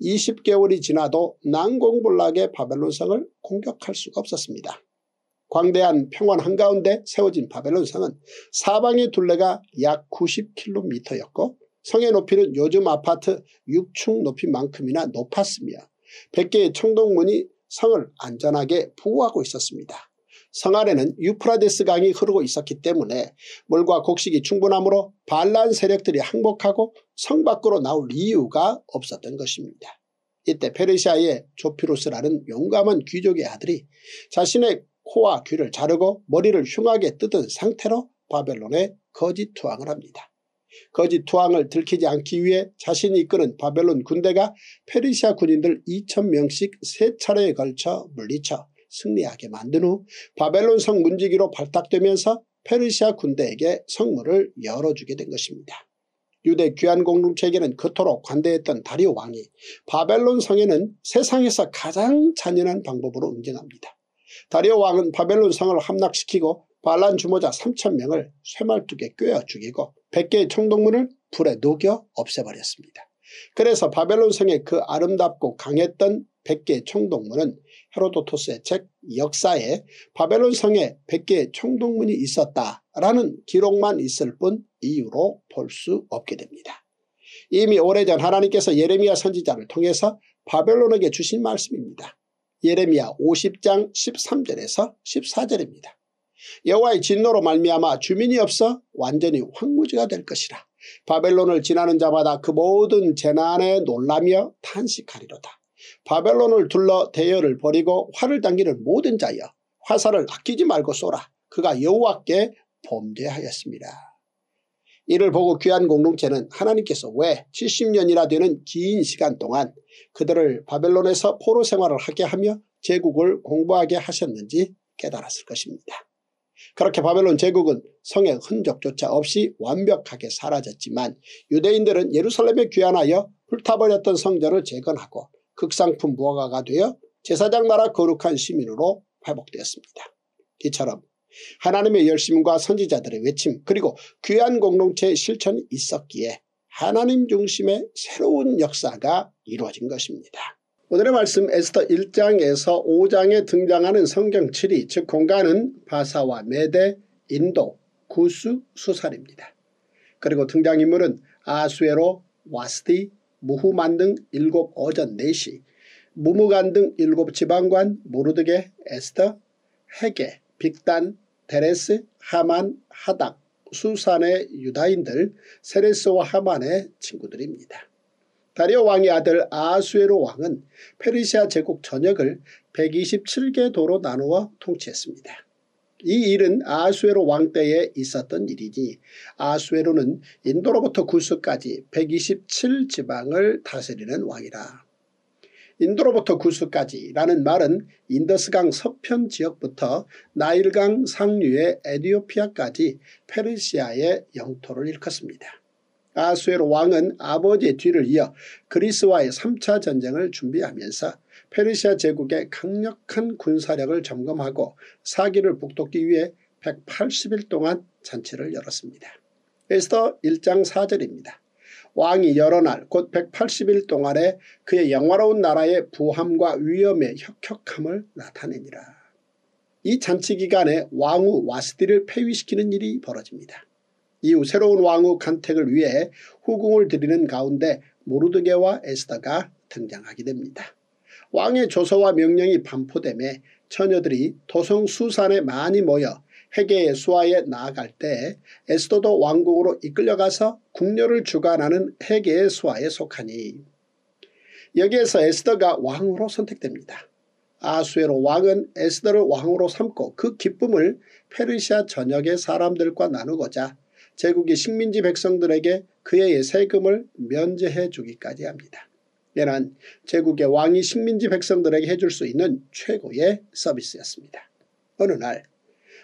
20개월이 지나도 난공불락의 바벨론 성을 공격할 수가 없었습니다. 광대한 평원 한가운데 세워진 바벨론 성은 사방의 둘레가 약 90km였고 성의 높이는 요즘 아파트 6층 높이만큼이나 높았으며 100개의 청동문이 성을 안전하게 보호하고 있었습니다. 성 안에는 유프라데스 강이 흐르고 있었기 때문에 물과 곡식이 충분하므로 반란 세력들이 항복하고 성 밖으로 나올 이유가 없었던 것입니다. 이때 페르시아의 조피로스라는 용감한 귀족의 아들이 자신의 코와 귀를 자르고 머리를 흉하게 뜯은 상태로 바벨론에 거짓 투항을 합니다. 거짓 투항을 들키지 않기 위해 자신이 이끄는 바벨론 군대가 페르시아 군인들 2천명씩세 차례에 걸쳐 물리쳐 승리하게 만든 후 바벨론 성 문지기로 발탁되면서 페르시아 군대에게 성문을 열어주게 된 것입니다. 유대 귀한 공동체에게는 그토록 관대했던 다리오 왕이 바벨론 성에는 세상에서 가장 잔인한 방법으로 응징합니다. 다리오 왕은 바벨론 성을 함락시키고 반란 주모자 3천명을 쇠말뚝에 꿰어 죽이고 100개의 청동문을 불에 녹여 없애버렸습니다. 그래서 바벨론 성의 그 아름답고 강했던 100개의 청동문은 헤로도토스의 책 역사에 바벨론 성에 100개의 청동문이 있었다라는 기록만 있을 뿐 이유로 볼 수 없게 됩니다. 이미 오래전 하나님께서 예레미야 선지자를 통해서 바벨론에게 주신 말씀입니다. 예레미야 50장 13절에서 14절입니다. 여호와의 진노로 말미암아 주민이 없어 완전히 황무지가 될 것이라. 바벨론을 지나는 자마다 그 모든 재난에 놀라며 탄식하리로다. 바벨론을 둘러 대열을 벌이고 활을 당기는 모든 자여 화살을 아끼지 말고 쏘라. 그가 여호와께 범죄하였습니다. 이를 보고 귀한 공동체는 하나님께서 왜 70년이나 되는 긴 시간 동안 그들을 바벨론에서 포로 생활을 하게 하며 제국을 공부하게 하셨는지 깨달았을 것입니다. 그렇게 바벨론 제국은 성의 흔적조차 없이 완벽하게 사라졌지만 유대인들은 예루살렘에 귀환하여 훑어버렸던 성전을 재건하고 극상품 무화과가 되어 제사장 나라 거룩한 시민으로 회복되었습니다. 이처럼 하나님의 열심과 선지자들의 외침 그리고 귀한 공동체의 실천이 있었기에 하나님 중심의 새로운 역사가 이루어진 것입니다. 오늘의 말씀 에스터 1장에서 5장에 등장하는 성경 7위 즉 공간은 바사와 메대 인도, 구수, 수살입니다. 그리고 등장인물은 아수에로, 와스디, 무후만 등 일곱 어전 내시, 네 무무간 등 일곱 지방관, 모르드게, 에스터, 헤게, 빅단, 데레스, 하만, 하닥, 수산의 유다인들, 세레스와 하만의 친구들입니다. 다리오 왕의 아들 아수에로 왕은 페르시아 제국 전역을 127개 도로 나누어 통치했습니다. 이 일은 아수에로 왕 때에 있었던 일이니 아수에로는 인도로부터 구스까지 127지방을 다스리는 왕이라. 인도로부터 구스까지라는 말은 인더스강 서편 지역부터 나일강 상류의 에디오피아까지 페르시아의 영토를 일컫습니다. 아수에로 왕은 아버지의 뒤를 이어 그리스와의 3차 전쟁을 준비하면서 페르시아 제국의 강력한 군사력을 점검하고 사기를 북돋기 위해 180일 동안 잔치를 열었습니다. 에스더 1장 4절입니다. 왕이 여러 날 곧 180일 동안에 그의 영화로운 나라의 부함과 위엄의 혁혁함을 나타내니라. 이 잔치 기간에 왕후 와스디를 폐위시키는 일이 벌어집니다. 이후 새로운 왕후 간택을 위해 후궁을 들이는 가운데 모르드게와 에스더가 등장하게 됩니다. 왕의 조서와 명령이 반포됨에 처녀들이 도성수산에 많이 모여 회계의 수하에 나아갈 때 에스도도 왕국으로 이끌려가서 국녀를 주관하는 회계의 수하에 속하니 여기에서 에스더가 왕으로 선택됩니다. 아수에로 왕은 에스더를 왕으로 삼고 그 기쁨을 페르시아 전역의 사람들과 나누고자 제국의 식민지 백성들에게 그의 세금을 면제해 주기까지 합니다. 내란 제국의 왕이 식민지 백성들에게 해줄 수 있는 최고의 서비스였습니다. 어느 날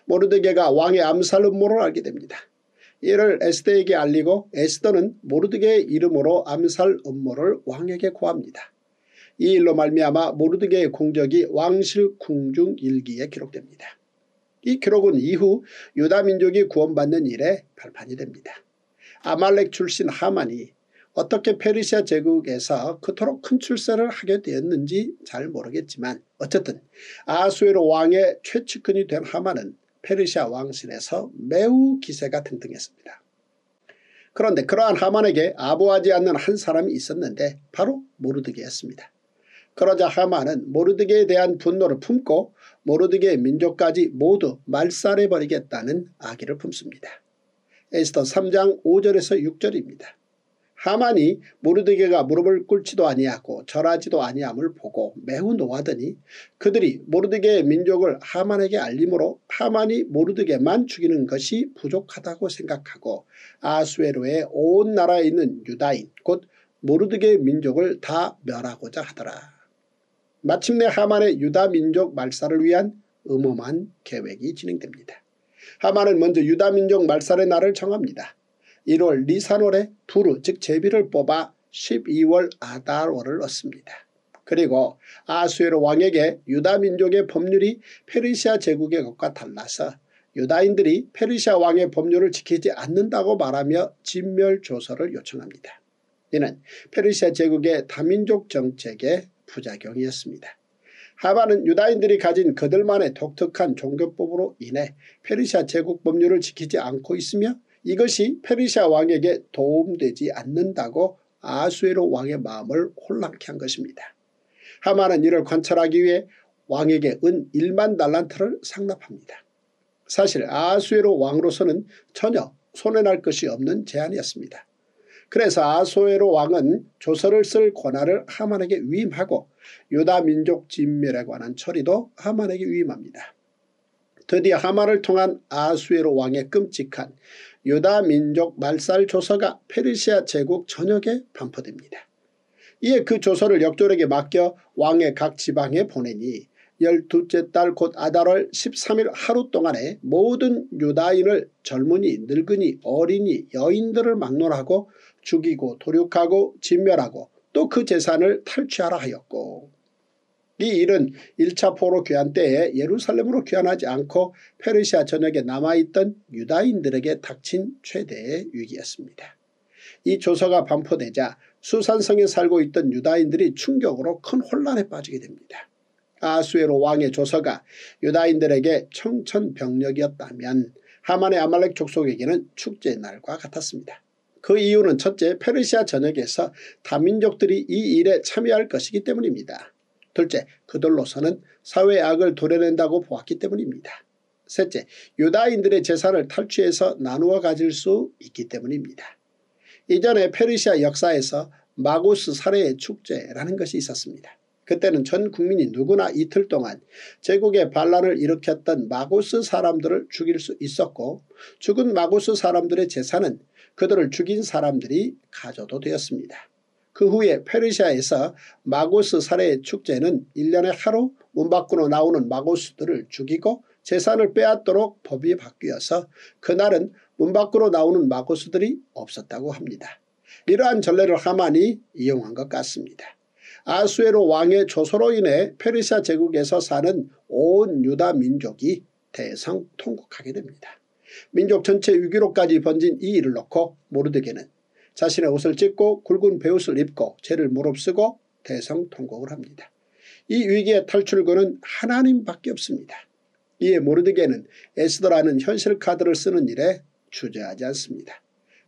모르드게가 왕의 암살 음모를 알게 됩니다. 이를 에스더에게 알리고 에스더는 모르드게의 이름으로 암살 음모를 왕에게 구합니다이 일로 말미암아 모르드게의 공적이 왕실 궁중 일기에 기록됩니다. 이 기록은 이후 유다 민족이 구원받는 일에 발판이 됩니다. 아말렉 출신 하만이 어떻게 페르시아 제국에서 그토록 큰 출세를 하게 되었는지 잘 모르겠지만 어쨌든 아수에로 왕의 최측근이 된 하만은 페르시아 왕실에서 매우 기세가 등등했습니다. 그런데 그러한 하만에게 아부하지 않는 한 사람이 있었는데 바로 모르드게였습니다. 그러자 하만은 모르드게에 대한 분노를 품고 모르드게의 민족까지 모두 말살해버리겠다는 악의를 품습니다. 에스더 3장 5절에서 6절입니다. 하만이 모르드게가 무릎을 꿇지도 아니하고 절하지도 아니함을 보고 매우 노하더니 그들이 모르드게의 민족을 하만에게 알림으로 하만이 모르드게만 죽이는 것이 부족하다고 생각하고 아수에로의 온 나라에 있는 유다인 곧 모르드게의 민족을 다 멸하고자 하더라. 마침내 하만의 유다 민족 말살을 위한 음험한 계획이 진행됩니다. 하만은 먼저 유다 민족 말살의 날을 정합니다. 1월 리산월에 두루 즉 제비를 뽑아 12월 아달월을 얻습니다. 그리고 아수에로 왕에게 유다 민족의 법률이 페르시아 제국의 것과 달라서 유다인들이 페르시아 왕의 법률을 지키지 않는다고 말하며 진멸 조서를 요청합니다. 이는 페르시아 제국의 다민족 정책의 부작용이었습니다. 하바는 유다인들이 가진 그들만의 독특한 종교법으로 인해 페르시아 제국 법률을 지키지 않고 있으며 이것이 페르시아 왕에게 도움되지 않는다고 아수에로 왕의 마음을 혼란케 한 것입니다. 하마는 이를 관찰하기 위해 왕에게 은 1만 달란트를 상납합니다. 사실 아수에로 왕으로서는 전혀 손해날 것이 없는 제안이었습니다. 그래서 아수에로 왕은 조서를 쓸 권한을 하만에게 위임하고 유다 민족 진멸에 관한 처리도 하만에게 위임합니다. 드디어 하만을 통한 아수에로 왕의 끔찍한 유다 민족 말살 조서가 페르시아 제국 전역에 반포됩니다. 이에 그 조서를 역졸에게 맡겨 왕의 각 지방에 보내니 열두째 달곧 아달월 13일 하루 동안에 모든 유다인을 젊은이 늙은이 어린이 여인들을 막론하고 죽이고 도륙하고 진멸하고 또 그 재산을 탈취하라 하였고 이 일은 1차 포로 귀환 때에 예루살렘으로 귀환하지 않고 페르시아 전역에 남아있던 유다인들에게 닥친 최대의 위기였습니다. 이 조서가 반포되자 수산성에 살고 있던 유다인들이 충격으로 큰 혼란에 빠지게 됩니다. 아수에로 왕의 조서가 유다인들에게 청천벽력이었다면 하만의 아말렉 족속에게는 축제의 날과 같았습니다. 그 이유는 첫째 페르시아 전역에서 다민족들이 이 일에 참여할 것이기 때문입니다. 둘째, 그들로서는 사회의 악을 도려낸다고 보았기 때문입니다. 셋째, 유다인들의 재산을 탈취해서 나누어 가질 수 있기 때문입니다. 이전에 페르시아 역사에서 마구스 사례의 축제라는 것이 있었습니다. 그때는 전 국민이 누구나 이틀 동안 제국의 반란을 일으켰던 마구스 사람들을 죽일 수 있었고 죽은 마구스 사람들의 재산은 그들을 죽인 사람들이 가져도 되었습니다. 그 후에 페르시아에서 마고스 살해 축제는 1년에 하루 문 밖으로 나오는 마고스들을 죽이고 재산을 빼앗도록 법이 바뀌어서 그날은 문 밖으로 나오는 마고스들이 없었다고 합니다. 이러한 전례를 하만이 이용한 것 같습니다. 아수에로 왕의 조서로 인해 페르시아 제국에서 사는 온 유다 민족이 대성 통곡하게 됩니다. 민족 전체 위기로까지 번진 이 일을 놓고 모르드게는 자신의 옷을 찢고 굵은 배옷을 입고 죄를 무릅쓰고 대성통곡을 합니다. 이 위기의 탈출구는 하나님밖에 없습니다. 이에 모르드게는 에스더라는 현실 카드를 쓰는 일에 주저하지 않습니다.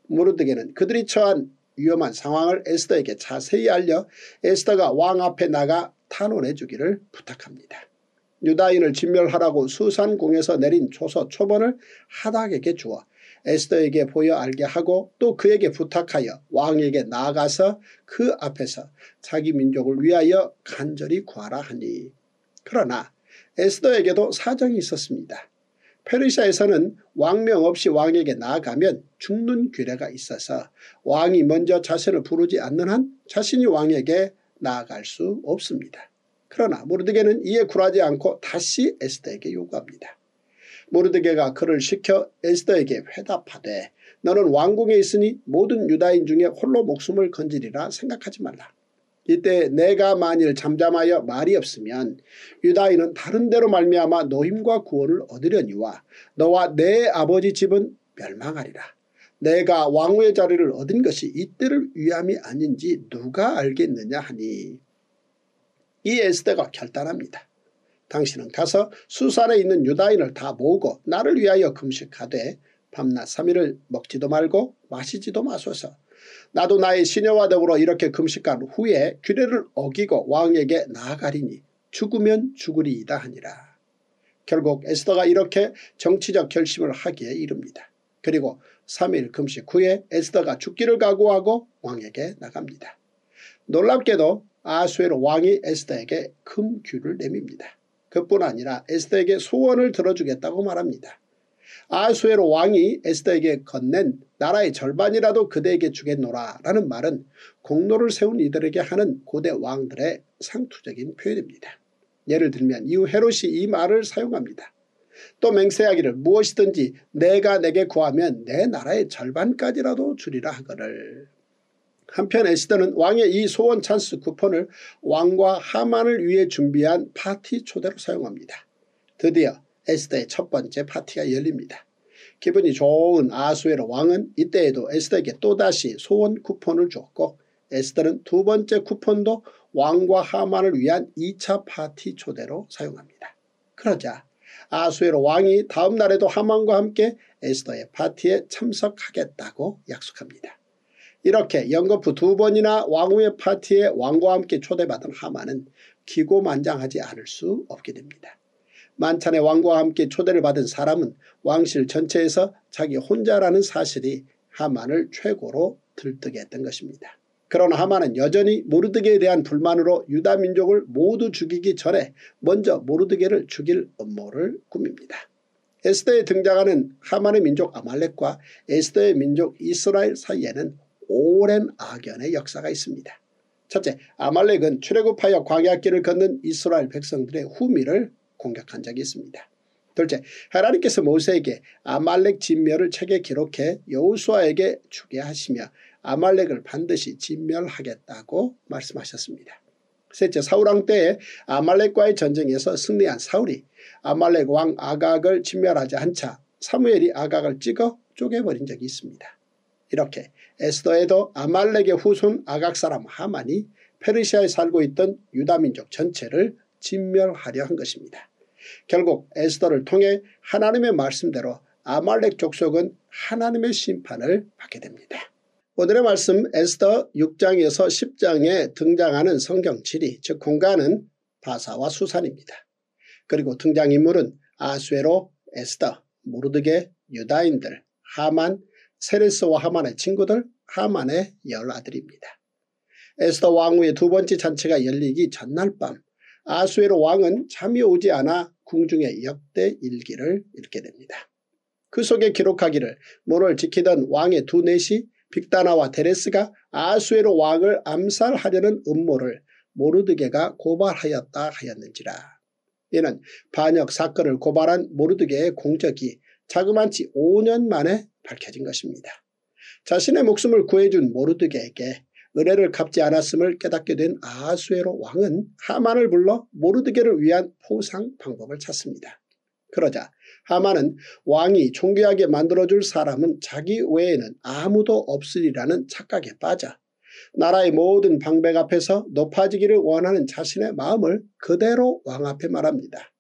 모르드게는 그들이 처한 위험한 상황을 에스더에게 자세히 알려 에스더가 왕 앞에 나가 탄원해 주기를 부탁합니다. 유다인을 진멸하라고 수산궁에서 내린 조서 초본을 하닥에게 주어 에스더에게 보여 알게 하고 또 그에게 부탁하여 왕에게 나아가서 그 앞에서 자기 민족을 위하여 간절히 구하라 하니 그러나 에스더에게도 사정이 있었습니다. 페르시아에서는 왕명 없이 왕에게 나아가면 죽는 규례가 있어서 왕이 먼저 자신을 부르지 않는 한 자신이 왕에게 나아갈 수 없습니다. 그러나 모르드게는 이에 굴하지 않고 다시 에스더에게 요구합니다. 모르드게가 그를 시켜 에스더에게 회답하되 너는 왕궁에 있으니 모든 유다인 중에 홀로 목숨을 건지리라 생각하지 말라. 이때 내가 만일 잠잠하여 말이 없으면 유다인은 다른 데로 말미암아 노임과 구원을 얻으려니와 너와 내 아버지 집은 멸망하리라. 내가 왕후의 자리를 얻은 것이 이때를 위함이 아닌지 누가 알겠느냐 하니 이 에스더가 결단합니다. 당신은 가서 수산에 있는 유다인을 다 모으고 나를 위하여 금식하되 밤낮 삼일을 먹지도 말고 마시지도 마소서. 나도 나의 시녀와 더불어 이렇게 금식한 후에 규례를 어기고 왕에게 나아가리니 죽으면 죽으리이다 하니라. 결국 에스더가 이렇게 정치적 결심을 하기에 이릅니다. 그리고 3일 금식 후에 에스더가 죽기를 각오하고 왕에게 나갑니다. 놀랍게도 아수엘 왕이 에스더에게 금귀를 내밉니다. 그뿐 아니라 에스더에게 소원을 들어주겠다고 말합니다. 아수에로 왕이 에스더에게 건넨 나라의 절반이라도 그대에게 주겠노라 라는 말은 공로를 세운 이들에게 하는 고대 왕들의 상투적인 표현입니다. 예를 들면 이후 헤롯이 이 말을 사용합니다. 또 맹세하기를 무엇이든지 내가 내게 구하면 내 나라의 절반까지라도 주리라 하거를 한편 에스더는 왕의 이 소원 찬스 쿠폰을 왕과 하만을 위해 준비한 파티 초대로 사용합니다. 드디어 에스더의 첫 번째 파티가 열립니다. 기분이 좋은 아수에로 왕은 이때에도 에스더에게 또다시 소원 쿠폰을 줬고 에스더는 두 번째 쿠폰도 왕과 하만을 위한 2차 파티 초대로 사용합니다. 그러자 아수에로 왕이 다음 날에도 하만과 함께 에스더의 파티에 참석하겠다고 약속합니다. 이렇게 연거푸 두 번이나 왕후의 파티에 왕과 함께 초대받은 하만은 기고만장하지 않을 수 없게 됩니다. 만찬에 왕과 함께 초대를 받은 사람은 왕실 전체에서 자기 혼자라는 사실이 하만을 최고로 들뜨게 했던 것입니다. 그러나 하만은 여전히 모르드게에 대한 불만으로 유다 민족을 모두 죽이기 전에 먼저 모르드게를 죽일 음모를 꾸밉니다. 에스더에 등장하는 하만의 민족 아말렉과 에스더의 민족 이스라엘 사이에는 오랜 악연의 역사가 있습니다. 첫째, 아말렉은 출애굽하여 광야길을 걷는 이스라엘 백성들의 후미를 공격한 적이 있습니다. 둘째, 하나님께서 모세에게 아말렉 진멸을 책에 기록해 여호수아에게 주게 하시며 아말렉을 반드시 진멸하겠다고 말씀하셨습니다. 셋째, 사울왕 때에 아말렉과의 전쟁에서 승리한 사울이 아말렉 왕 아각을 진멸하지 않자 사무엘이 아각을 찍어 쪼개버린 적이 있습니다. 이렇게 에스더에도 아말렉의 후손 아각 사람 하만이 페르시아에 살고 있던 유다민족 전체를 진멸하려 한 것입니다. 결국 에스더를 통해 하나님의 말씀대로 아말렉 족속은 하나님의 심판을 받게 됩니다. 오늘의 말씀 에스더 6장에서 10장에 등장하는 성경 지리 즉 공간은 바사와 수산입니다. 그리고 등장인물은 아수에로 에스더, 모르드게 유다인들, 하만, 세레스와 하만의 친구들 하만의 열 아들입니다. 에스더 왕후의 두 번째 잔치가 열리기 전날 밤 아수에로 왕은 잠이 오지 않아 궁중의 역대 일기를 읽게 됩니다. 그 속에 기록하기를 문을 지키던 왕의 두 넷이 빅다나와 데레스가 아수에로 왕을 암살하려는 음모를 모르드게가 고발하였다 하였는지라. 이는 반역 사건을 고발한 모르드게의 공적이 자그만치 5년 만에 밝혀진 것입니다. 자신의 목숨을 구해준 모르드게에게 은혜를 갚지 않았음을 깨닫게 된아수에로 왕은 하만을 불러 모르드게를 위한 포상 방법을 찾습니다. 그러자 하만은 왕이 존귀하게 만들어줄 사람은 자기 외에는 아무도 없으리라는 착각에 빠져 나라의 모든 방백 앞에서 높아지기를 원하는 자신의 마음을 그대로 왕 앞에 말합니다.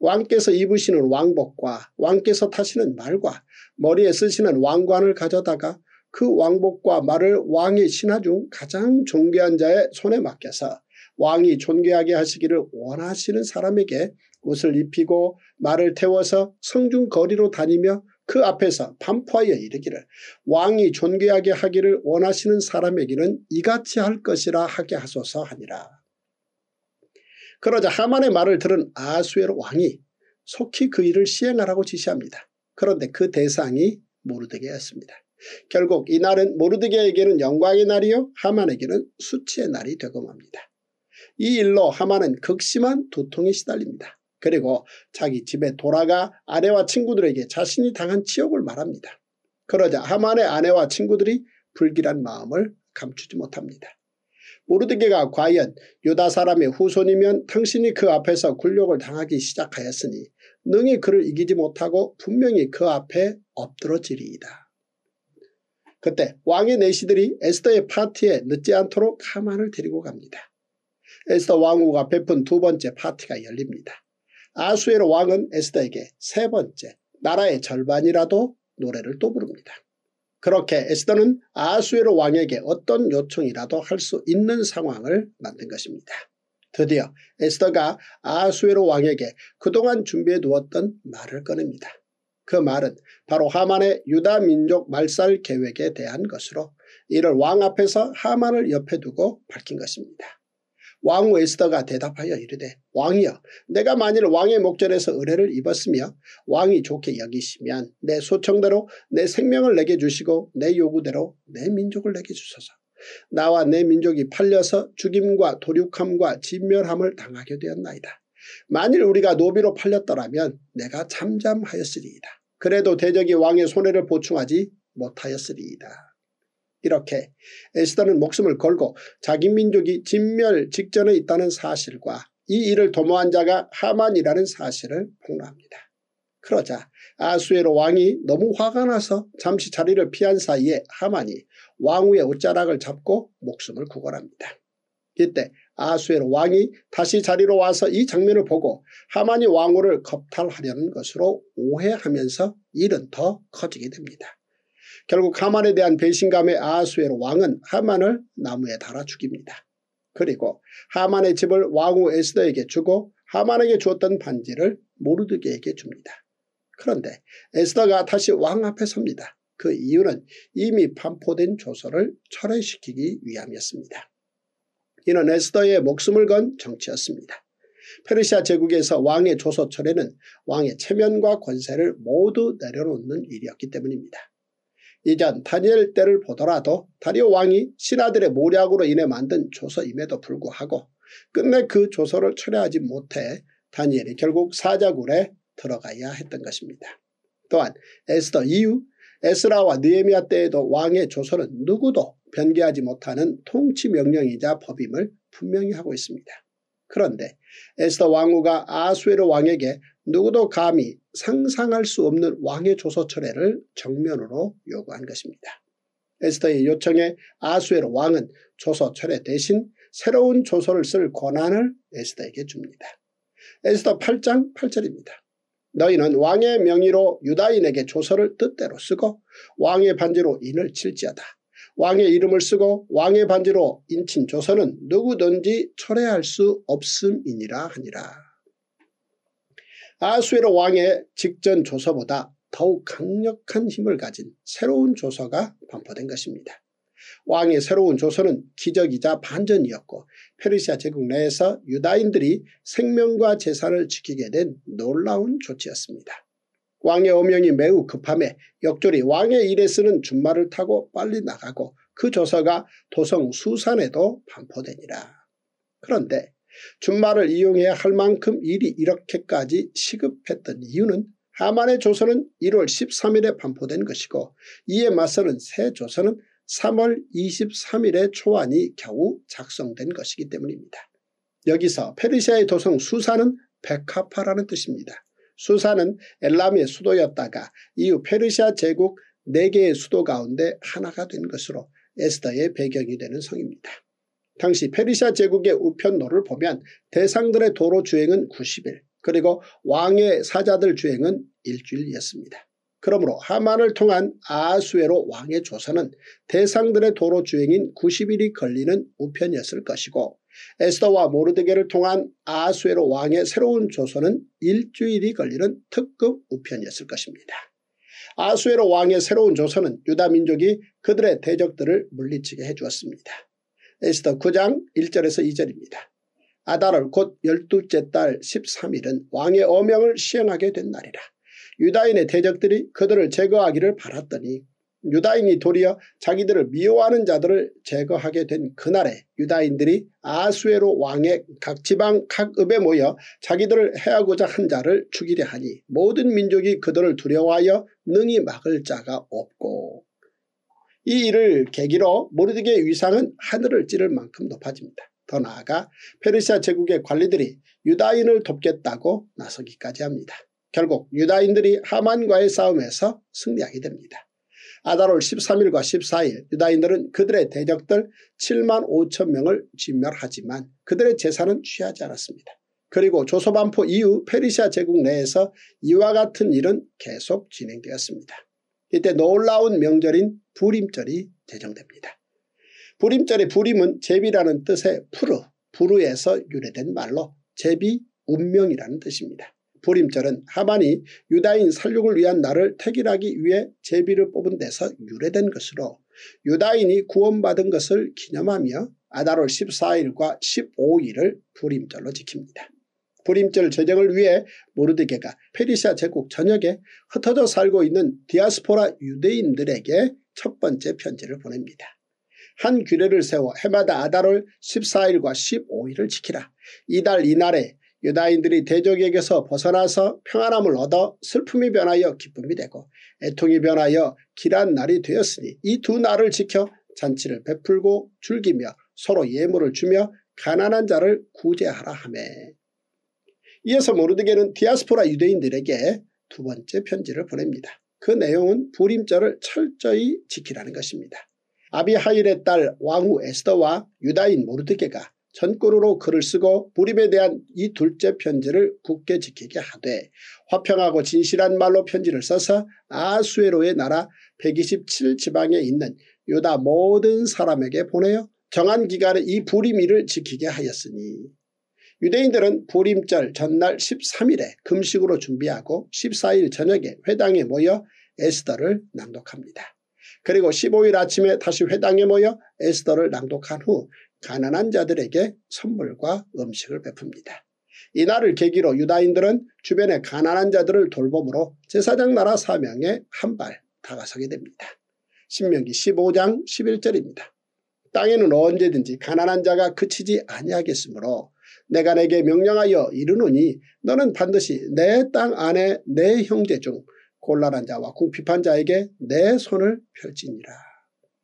왕께서 입으시는 왕복과 왕께서 타시는 말과 머리에 쓰시는 왕관을 가져다가 그 왕복과 말을 왕의 신하 중 가장 존귀한 자의 손에 맡겨서 왕이 존귀하게 하시기를 원하시는 사람에게 옷을 입히고 말을 태워서 성중 거리로 다니며 그 앞에서 반포하여 이르기를 왕이 존귀하게 하기를 원하시는 사람에게는 이같이 할 것이라 하게 하소서 하니라. 그러자 하만의 말을 들은 아수엘 왕이 속히 그 일을 시행하라고 지시합니다. 그런데 그 대상이 모르드게였습니다. 결국 이날은 모르드게에게는 영광의 날이요 하만에게는 수치의 날이 되고 맙니다. 이 일로 하만은 극심한 두통에 시달립니다. 그리고 자기 집에 돌아가 아내와 친구들에게 자신이 당한 치욕을 말합니다. 그러자 하만의 아내와 친구들이 불길한 마음을 감추지 못합니다. 모르드게가 과연 유다 사람의 후손이면 당신이 그 앞에서 굴욕을 당하기 시작하였으니 능히 그를 이기지 못하고 분명히 그 앞에 엎드러지리이다. 그때 왕의 내시들이 에스더의 파티에 늦지 않도록 하만을 데리고 갑니다. 에스더 왕후가 베푼 두 번째 파티가 열립니다. 아수엘 왕은 에스더에게 세 번째 나라의 절반이라도 노래를 또 부릅니다. 그렇게 에스더는 아수엘 왕에게 어떤 요청이라도 할 수 있는 상황을 만든 것입니다. 드디어 에스더가 아수에로 왕에게 그동안 준비해 두었던 말을 꺼냅니다. 그 말은 바로 하만의 유다 민족 말살 계획에 대한 것으로 이를 왕 앞에서 하만을 옆에 두고 밝힌 것입니다. 왕후 에스더가 대답하여 이르되 왕이여 내가 만일 왕의 목전에서 의뢰를 입었으며 왕이 좋게 여기시면 내 소청대로 내 생명을 내게 주시고 내 요구대로 내 민족을 내게 주소서 나와 내 민족이 팔려서 죽임과 도륙함과 진멸함을 당하게 되었나이다. 만일 우리가 노비로 팔렸더라면 내가 잠잠하였으리이다. 그래도 대적이 왕의 손해를 보충하지 못하였으리이다. 이렇게 에스더는 목숨을 걸고 자기 민족이 진멸 직전에 있다는 사실과 이 일을 도모한 자가 하만이라는 사실을 폭로합니다. 그러자 아수에로 왕이 너무 화가 나서 잠시 자리를 피한 사이에 하만이 왕후의 옷자락을 잡고 목숨을 구걸합니다. 이때 아수엘 왕이 다시 자리로 와서 이 장면을 보고 하만이 왕후를 겁탈하려는 것으로 오해하면서 일은 더 커지게 됩니다. 결국 하만에 대한 배신감에 아수엘 왕은 하만을 나무에 달아 죽입니다. 그리고 하만의 집을 왕후 에스더에게 주고 하만에게 주었던 반지를 모르드게에게 줍니다. 그런데 에스더가 다시 왕 앞에 섭니다. 그 이유는 이미 반포된 조서를 철회시키기 위함이었습니다. 이는 에스더의 목숨을 건 정치였습니다. 페르시아 제국에서 왕의 조서 철회는 왕의 체면과 권세를 모두 내려놓는 일이었기 때문입니다. 이전 다니엘 때를 보더라도 다리오 왕이 신하들의 모략으로 인해 만든 조서임에도 불구하고 끝내 그 조서를 철회하지 못해 다니엘이 결국 사자굴에 들어가야 했던 것입니다. 또한 에스더 이후 에스라와 느헤미야 때에도 왕의 조서는 누구도 변개하지 못하는 통치 명령이자 법임을 분명히 하고 있습니다. 그런데 에스더 왕후가 아수에르 왕에게 누구도 감히 상상할 수 없는 왕의 조서 철회를 정면으로 요구한 것입니다. 에스더의 요청에 아수에르 왕은 조서 철회 대신 새로운 조서를 쓸 권한을 에스더에게 줍니다. 에스더 8장 8절입니다. 너희는 왕의 명의로 유다인에게 조서를 뜻대로 쓰고 왕의 반지로 인을 칠지어다. 왕의 이름을 쓰고 왕의 반지로 인친 조서는 누구든지 철회할 수 없음이니라 하니라. 아수에로 왕의 직전 조서보다 더욱 강력한 힘을 가진 새로운 조서가 반포된 것입니다. 왕의 새로운 조선은 기적이자 반전이었고 페르시아 제국 내에서 유다인들이 생명과 재산을 지키게 된 놀라운 조치였습니다. 왕의 어명이 매우 급함에 역졸이 왕의 일에 쓰는 준말을 타고 빨리 나가고 그 조서가 도성 수산에도 반포되니라. 그런데 준말을 이용해야 할 만큼 일이 이렇게까지 시급했던 이유는 하만의 조서는 1월 13일에 반포된 것이고 이에 맞서는 새 조서는 3월 2 3일에 초안이 겨우 작성된 것이기 때문입니다. 여기서 페르시아의 도성 수사는 백합파라는 뜻입니다. 수사는 엘람의 수도였다가 이후 페르시아 제국 4개의 수도 가운데 하나가 된 것으로 에스더의 배경이 되는 성입니다. 당시 페르시아 제국의 우편로를 보면 대상들의 도로 주행은 90일 그리고 왕의 사자들 주행은 일주일이었습니다. 그러므로 하만을 통한 아수에로 왕의 조사는 대상들의 도로 주행인 90일이 걸리는 우편이었을 것이고 에스더와 모르드게를 통한 아수에로 왕의 새로운 조서는 일주일이 걸리는 특급 우편이었을 것입니다. 아수에로 왕의 새로운 조서는 유다 민족이 그들의 대적들을 물리치게 해주었습니다. 에스더 9장 1절에서 2절입니다. 아달을 곧 열두째 달 13일은 왕의 어명을 시행하게 된 날이라. 유다인의 대적들이 그들을 제거하기를 바랐더니 유다인이 도리어 자기들을 미워하는 자들을 제거하게 된 그날에 유다인들이 아수에로 왕의 각 지방 각 읍에 모여 자기들을 해하고자 한 자를 죽이려 하니 모든 민족이 그들을 두려워하여 능히 막을 자가 없고 이 일을 계기로 모르드게의 위상은 하늘을 찌를 만큼 높아집니다. 더 나아가 페르시아 제국의 관리들이 유다인을 돕겠다고 나서기까지 합니다. 결국 유다인들이 하만과의 싸움에서 승리하게 됩니다. 아달올 13일과 14일 유다인들은 그들의 대적들 7만 5천 명을 진멸하지만 그들의 재산은 취하지 않았습니다. 그리고 조소반포 이후 페르시아 제국 내에서 이와 같은 일은 계속 진행되었습니다. 이때 놀라운 명절인 부림절이 제정됩니다. 부림절의 부림은 제비라는 뜻의 푸르, 부르에서 유래된 말로 제비, 운명이라는 뜻입니다. 부림절은 하만이 유다인 살육을 위한 나를 택일하기 위해 제비를 뽑은 데서 유래된 것으로 유다인이 구원받은 것을 기념하며 아다롤 14일과 15일을 부림절로 지킵니다. 부림절 제정을 위해 모르드게가 페르시아 제국 전역에 흩어져 살고 있는 디아스포라 유대인들에게 첫 번째 편지를 보냅니다. 한 규례를 세워 해마다 아다롤 14일과 15일을 지키라. 이달 이날에 유다인들이 대적에게서 벗어나서 평안함을 얻어 슬픔이 변하여 기쁨이 되고 애통이 변하여 길한 날이 되었으니 이 두 날을 지켜 잔치를 베풀고 즐기며 서로 예물을 주며 가난한 자를 구제하라 하며 이어서 모르드게는 디아스포라 유대인들에게 두 번째 편지를 보냅니다. 그 내용은 불임절을 철저히 지키라는 것입니다. 아비하일의 딸 왕후 에스더와 유다인 모르드게가 전구로 글을 쓰고 불임에 대한 이 둘째 편지를 굳게 지키게 하되 화평하고 진실한 말로 편지를 써서 아수에로의 나라 127지방에 있는 유다 모든 사람에게 보내어 정한 기간에 이 불임일을 지키게 하였으니 유대인들은 불임절 전날 13일에 금식으로 준비하고 14일 저녁에 회당에 모여 에스더를 낭독합니다. 그리고 15일 아침에 다시 회당에 모여 에스더를 낭독한 후 가난한 자들에게 선물과 음식을 베풉니다. 이날을 계기로 유다인들은 주변의 가난한 자들을 돌봄으로 제사장 나라 사명에 한 발 다가서게 됩니다. 신명기 15장 11절입니다. 땅에는 언제든지 가난한 자가 그치지 아니하겠으므로 내가 내게 명령하여 이르노니 너는 반드시 내 땅 안에 내 형제 중 곤란한 자와 궁핍한 자에게 내 손을 펼치니라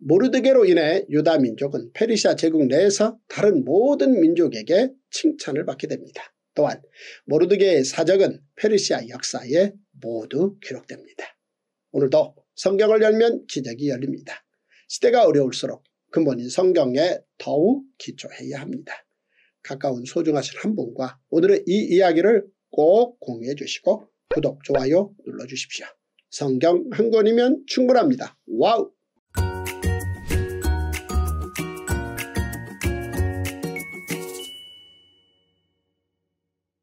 모르드게로 인해 유다 민족은 페르시아 제국 내에서 다른 모든 민족에게 칭찬을 받게 됩니다. 또한 모르드게의 사적은 페르시아 역사에 모두 기록됩니다. 오늘도 성경을 열면 지적이 열립니다. 시대가 어려울수록 근본인 성경에 더욱 기초해야 합니다. 가까운 소중하신 한 분과 오늘의 이 이야기를 꼭 공유해 주시고 구독, 좋아요 눌러주십시오. 성경 한 권이면 충분합니다. 와우!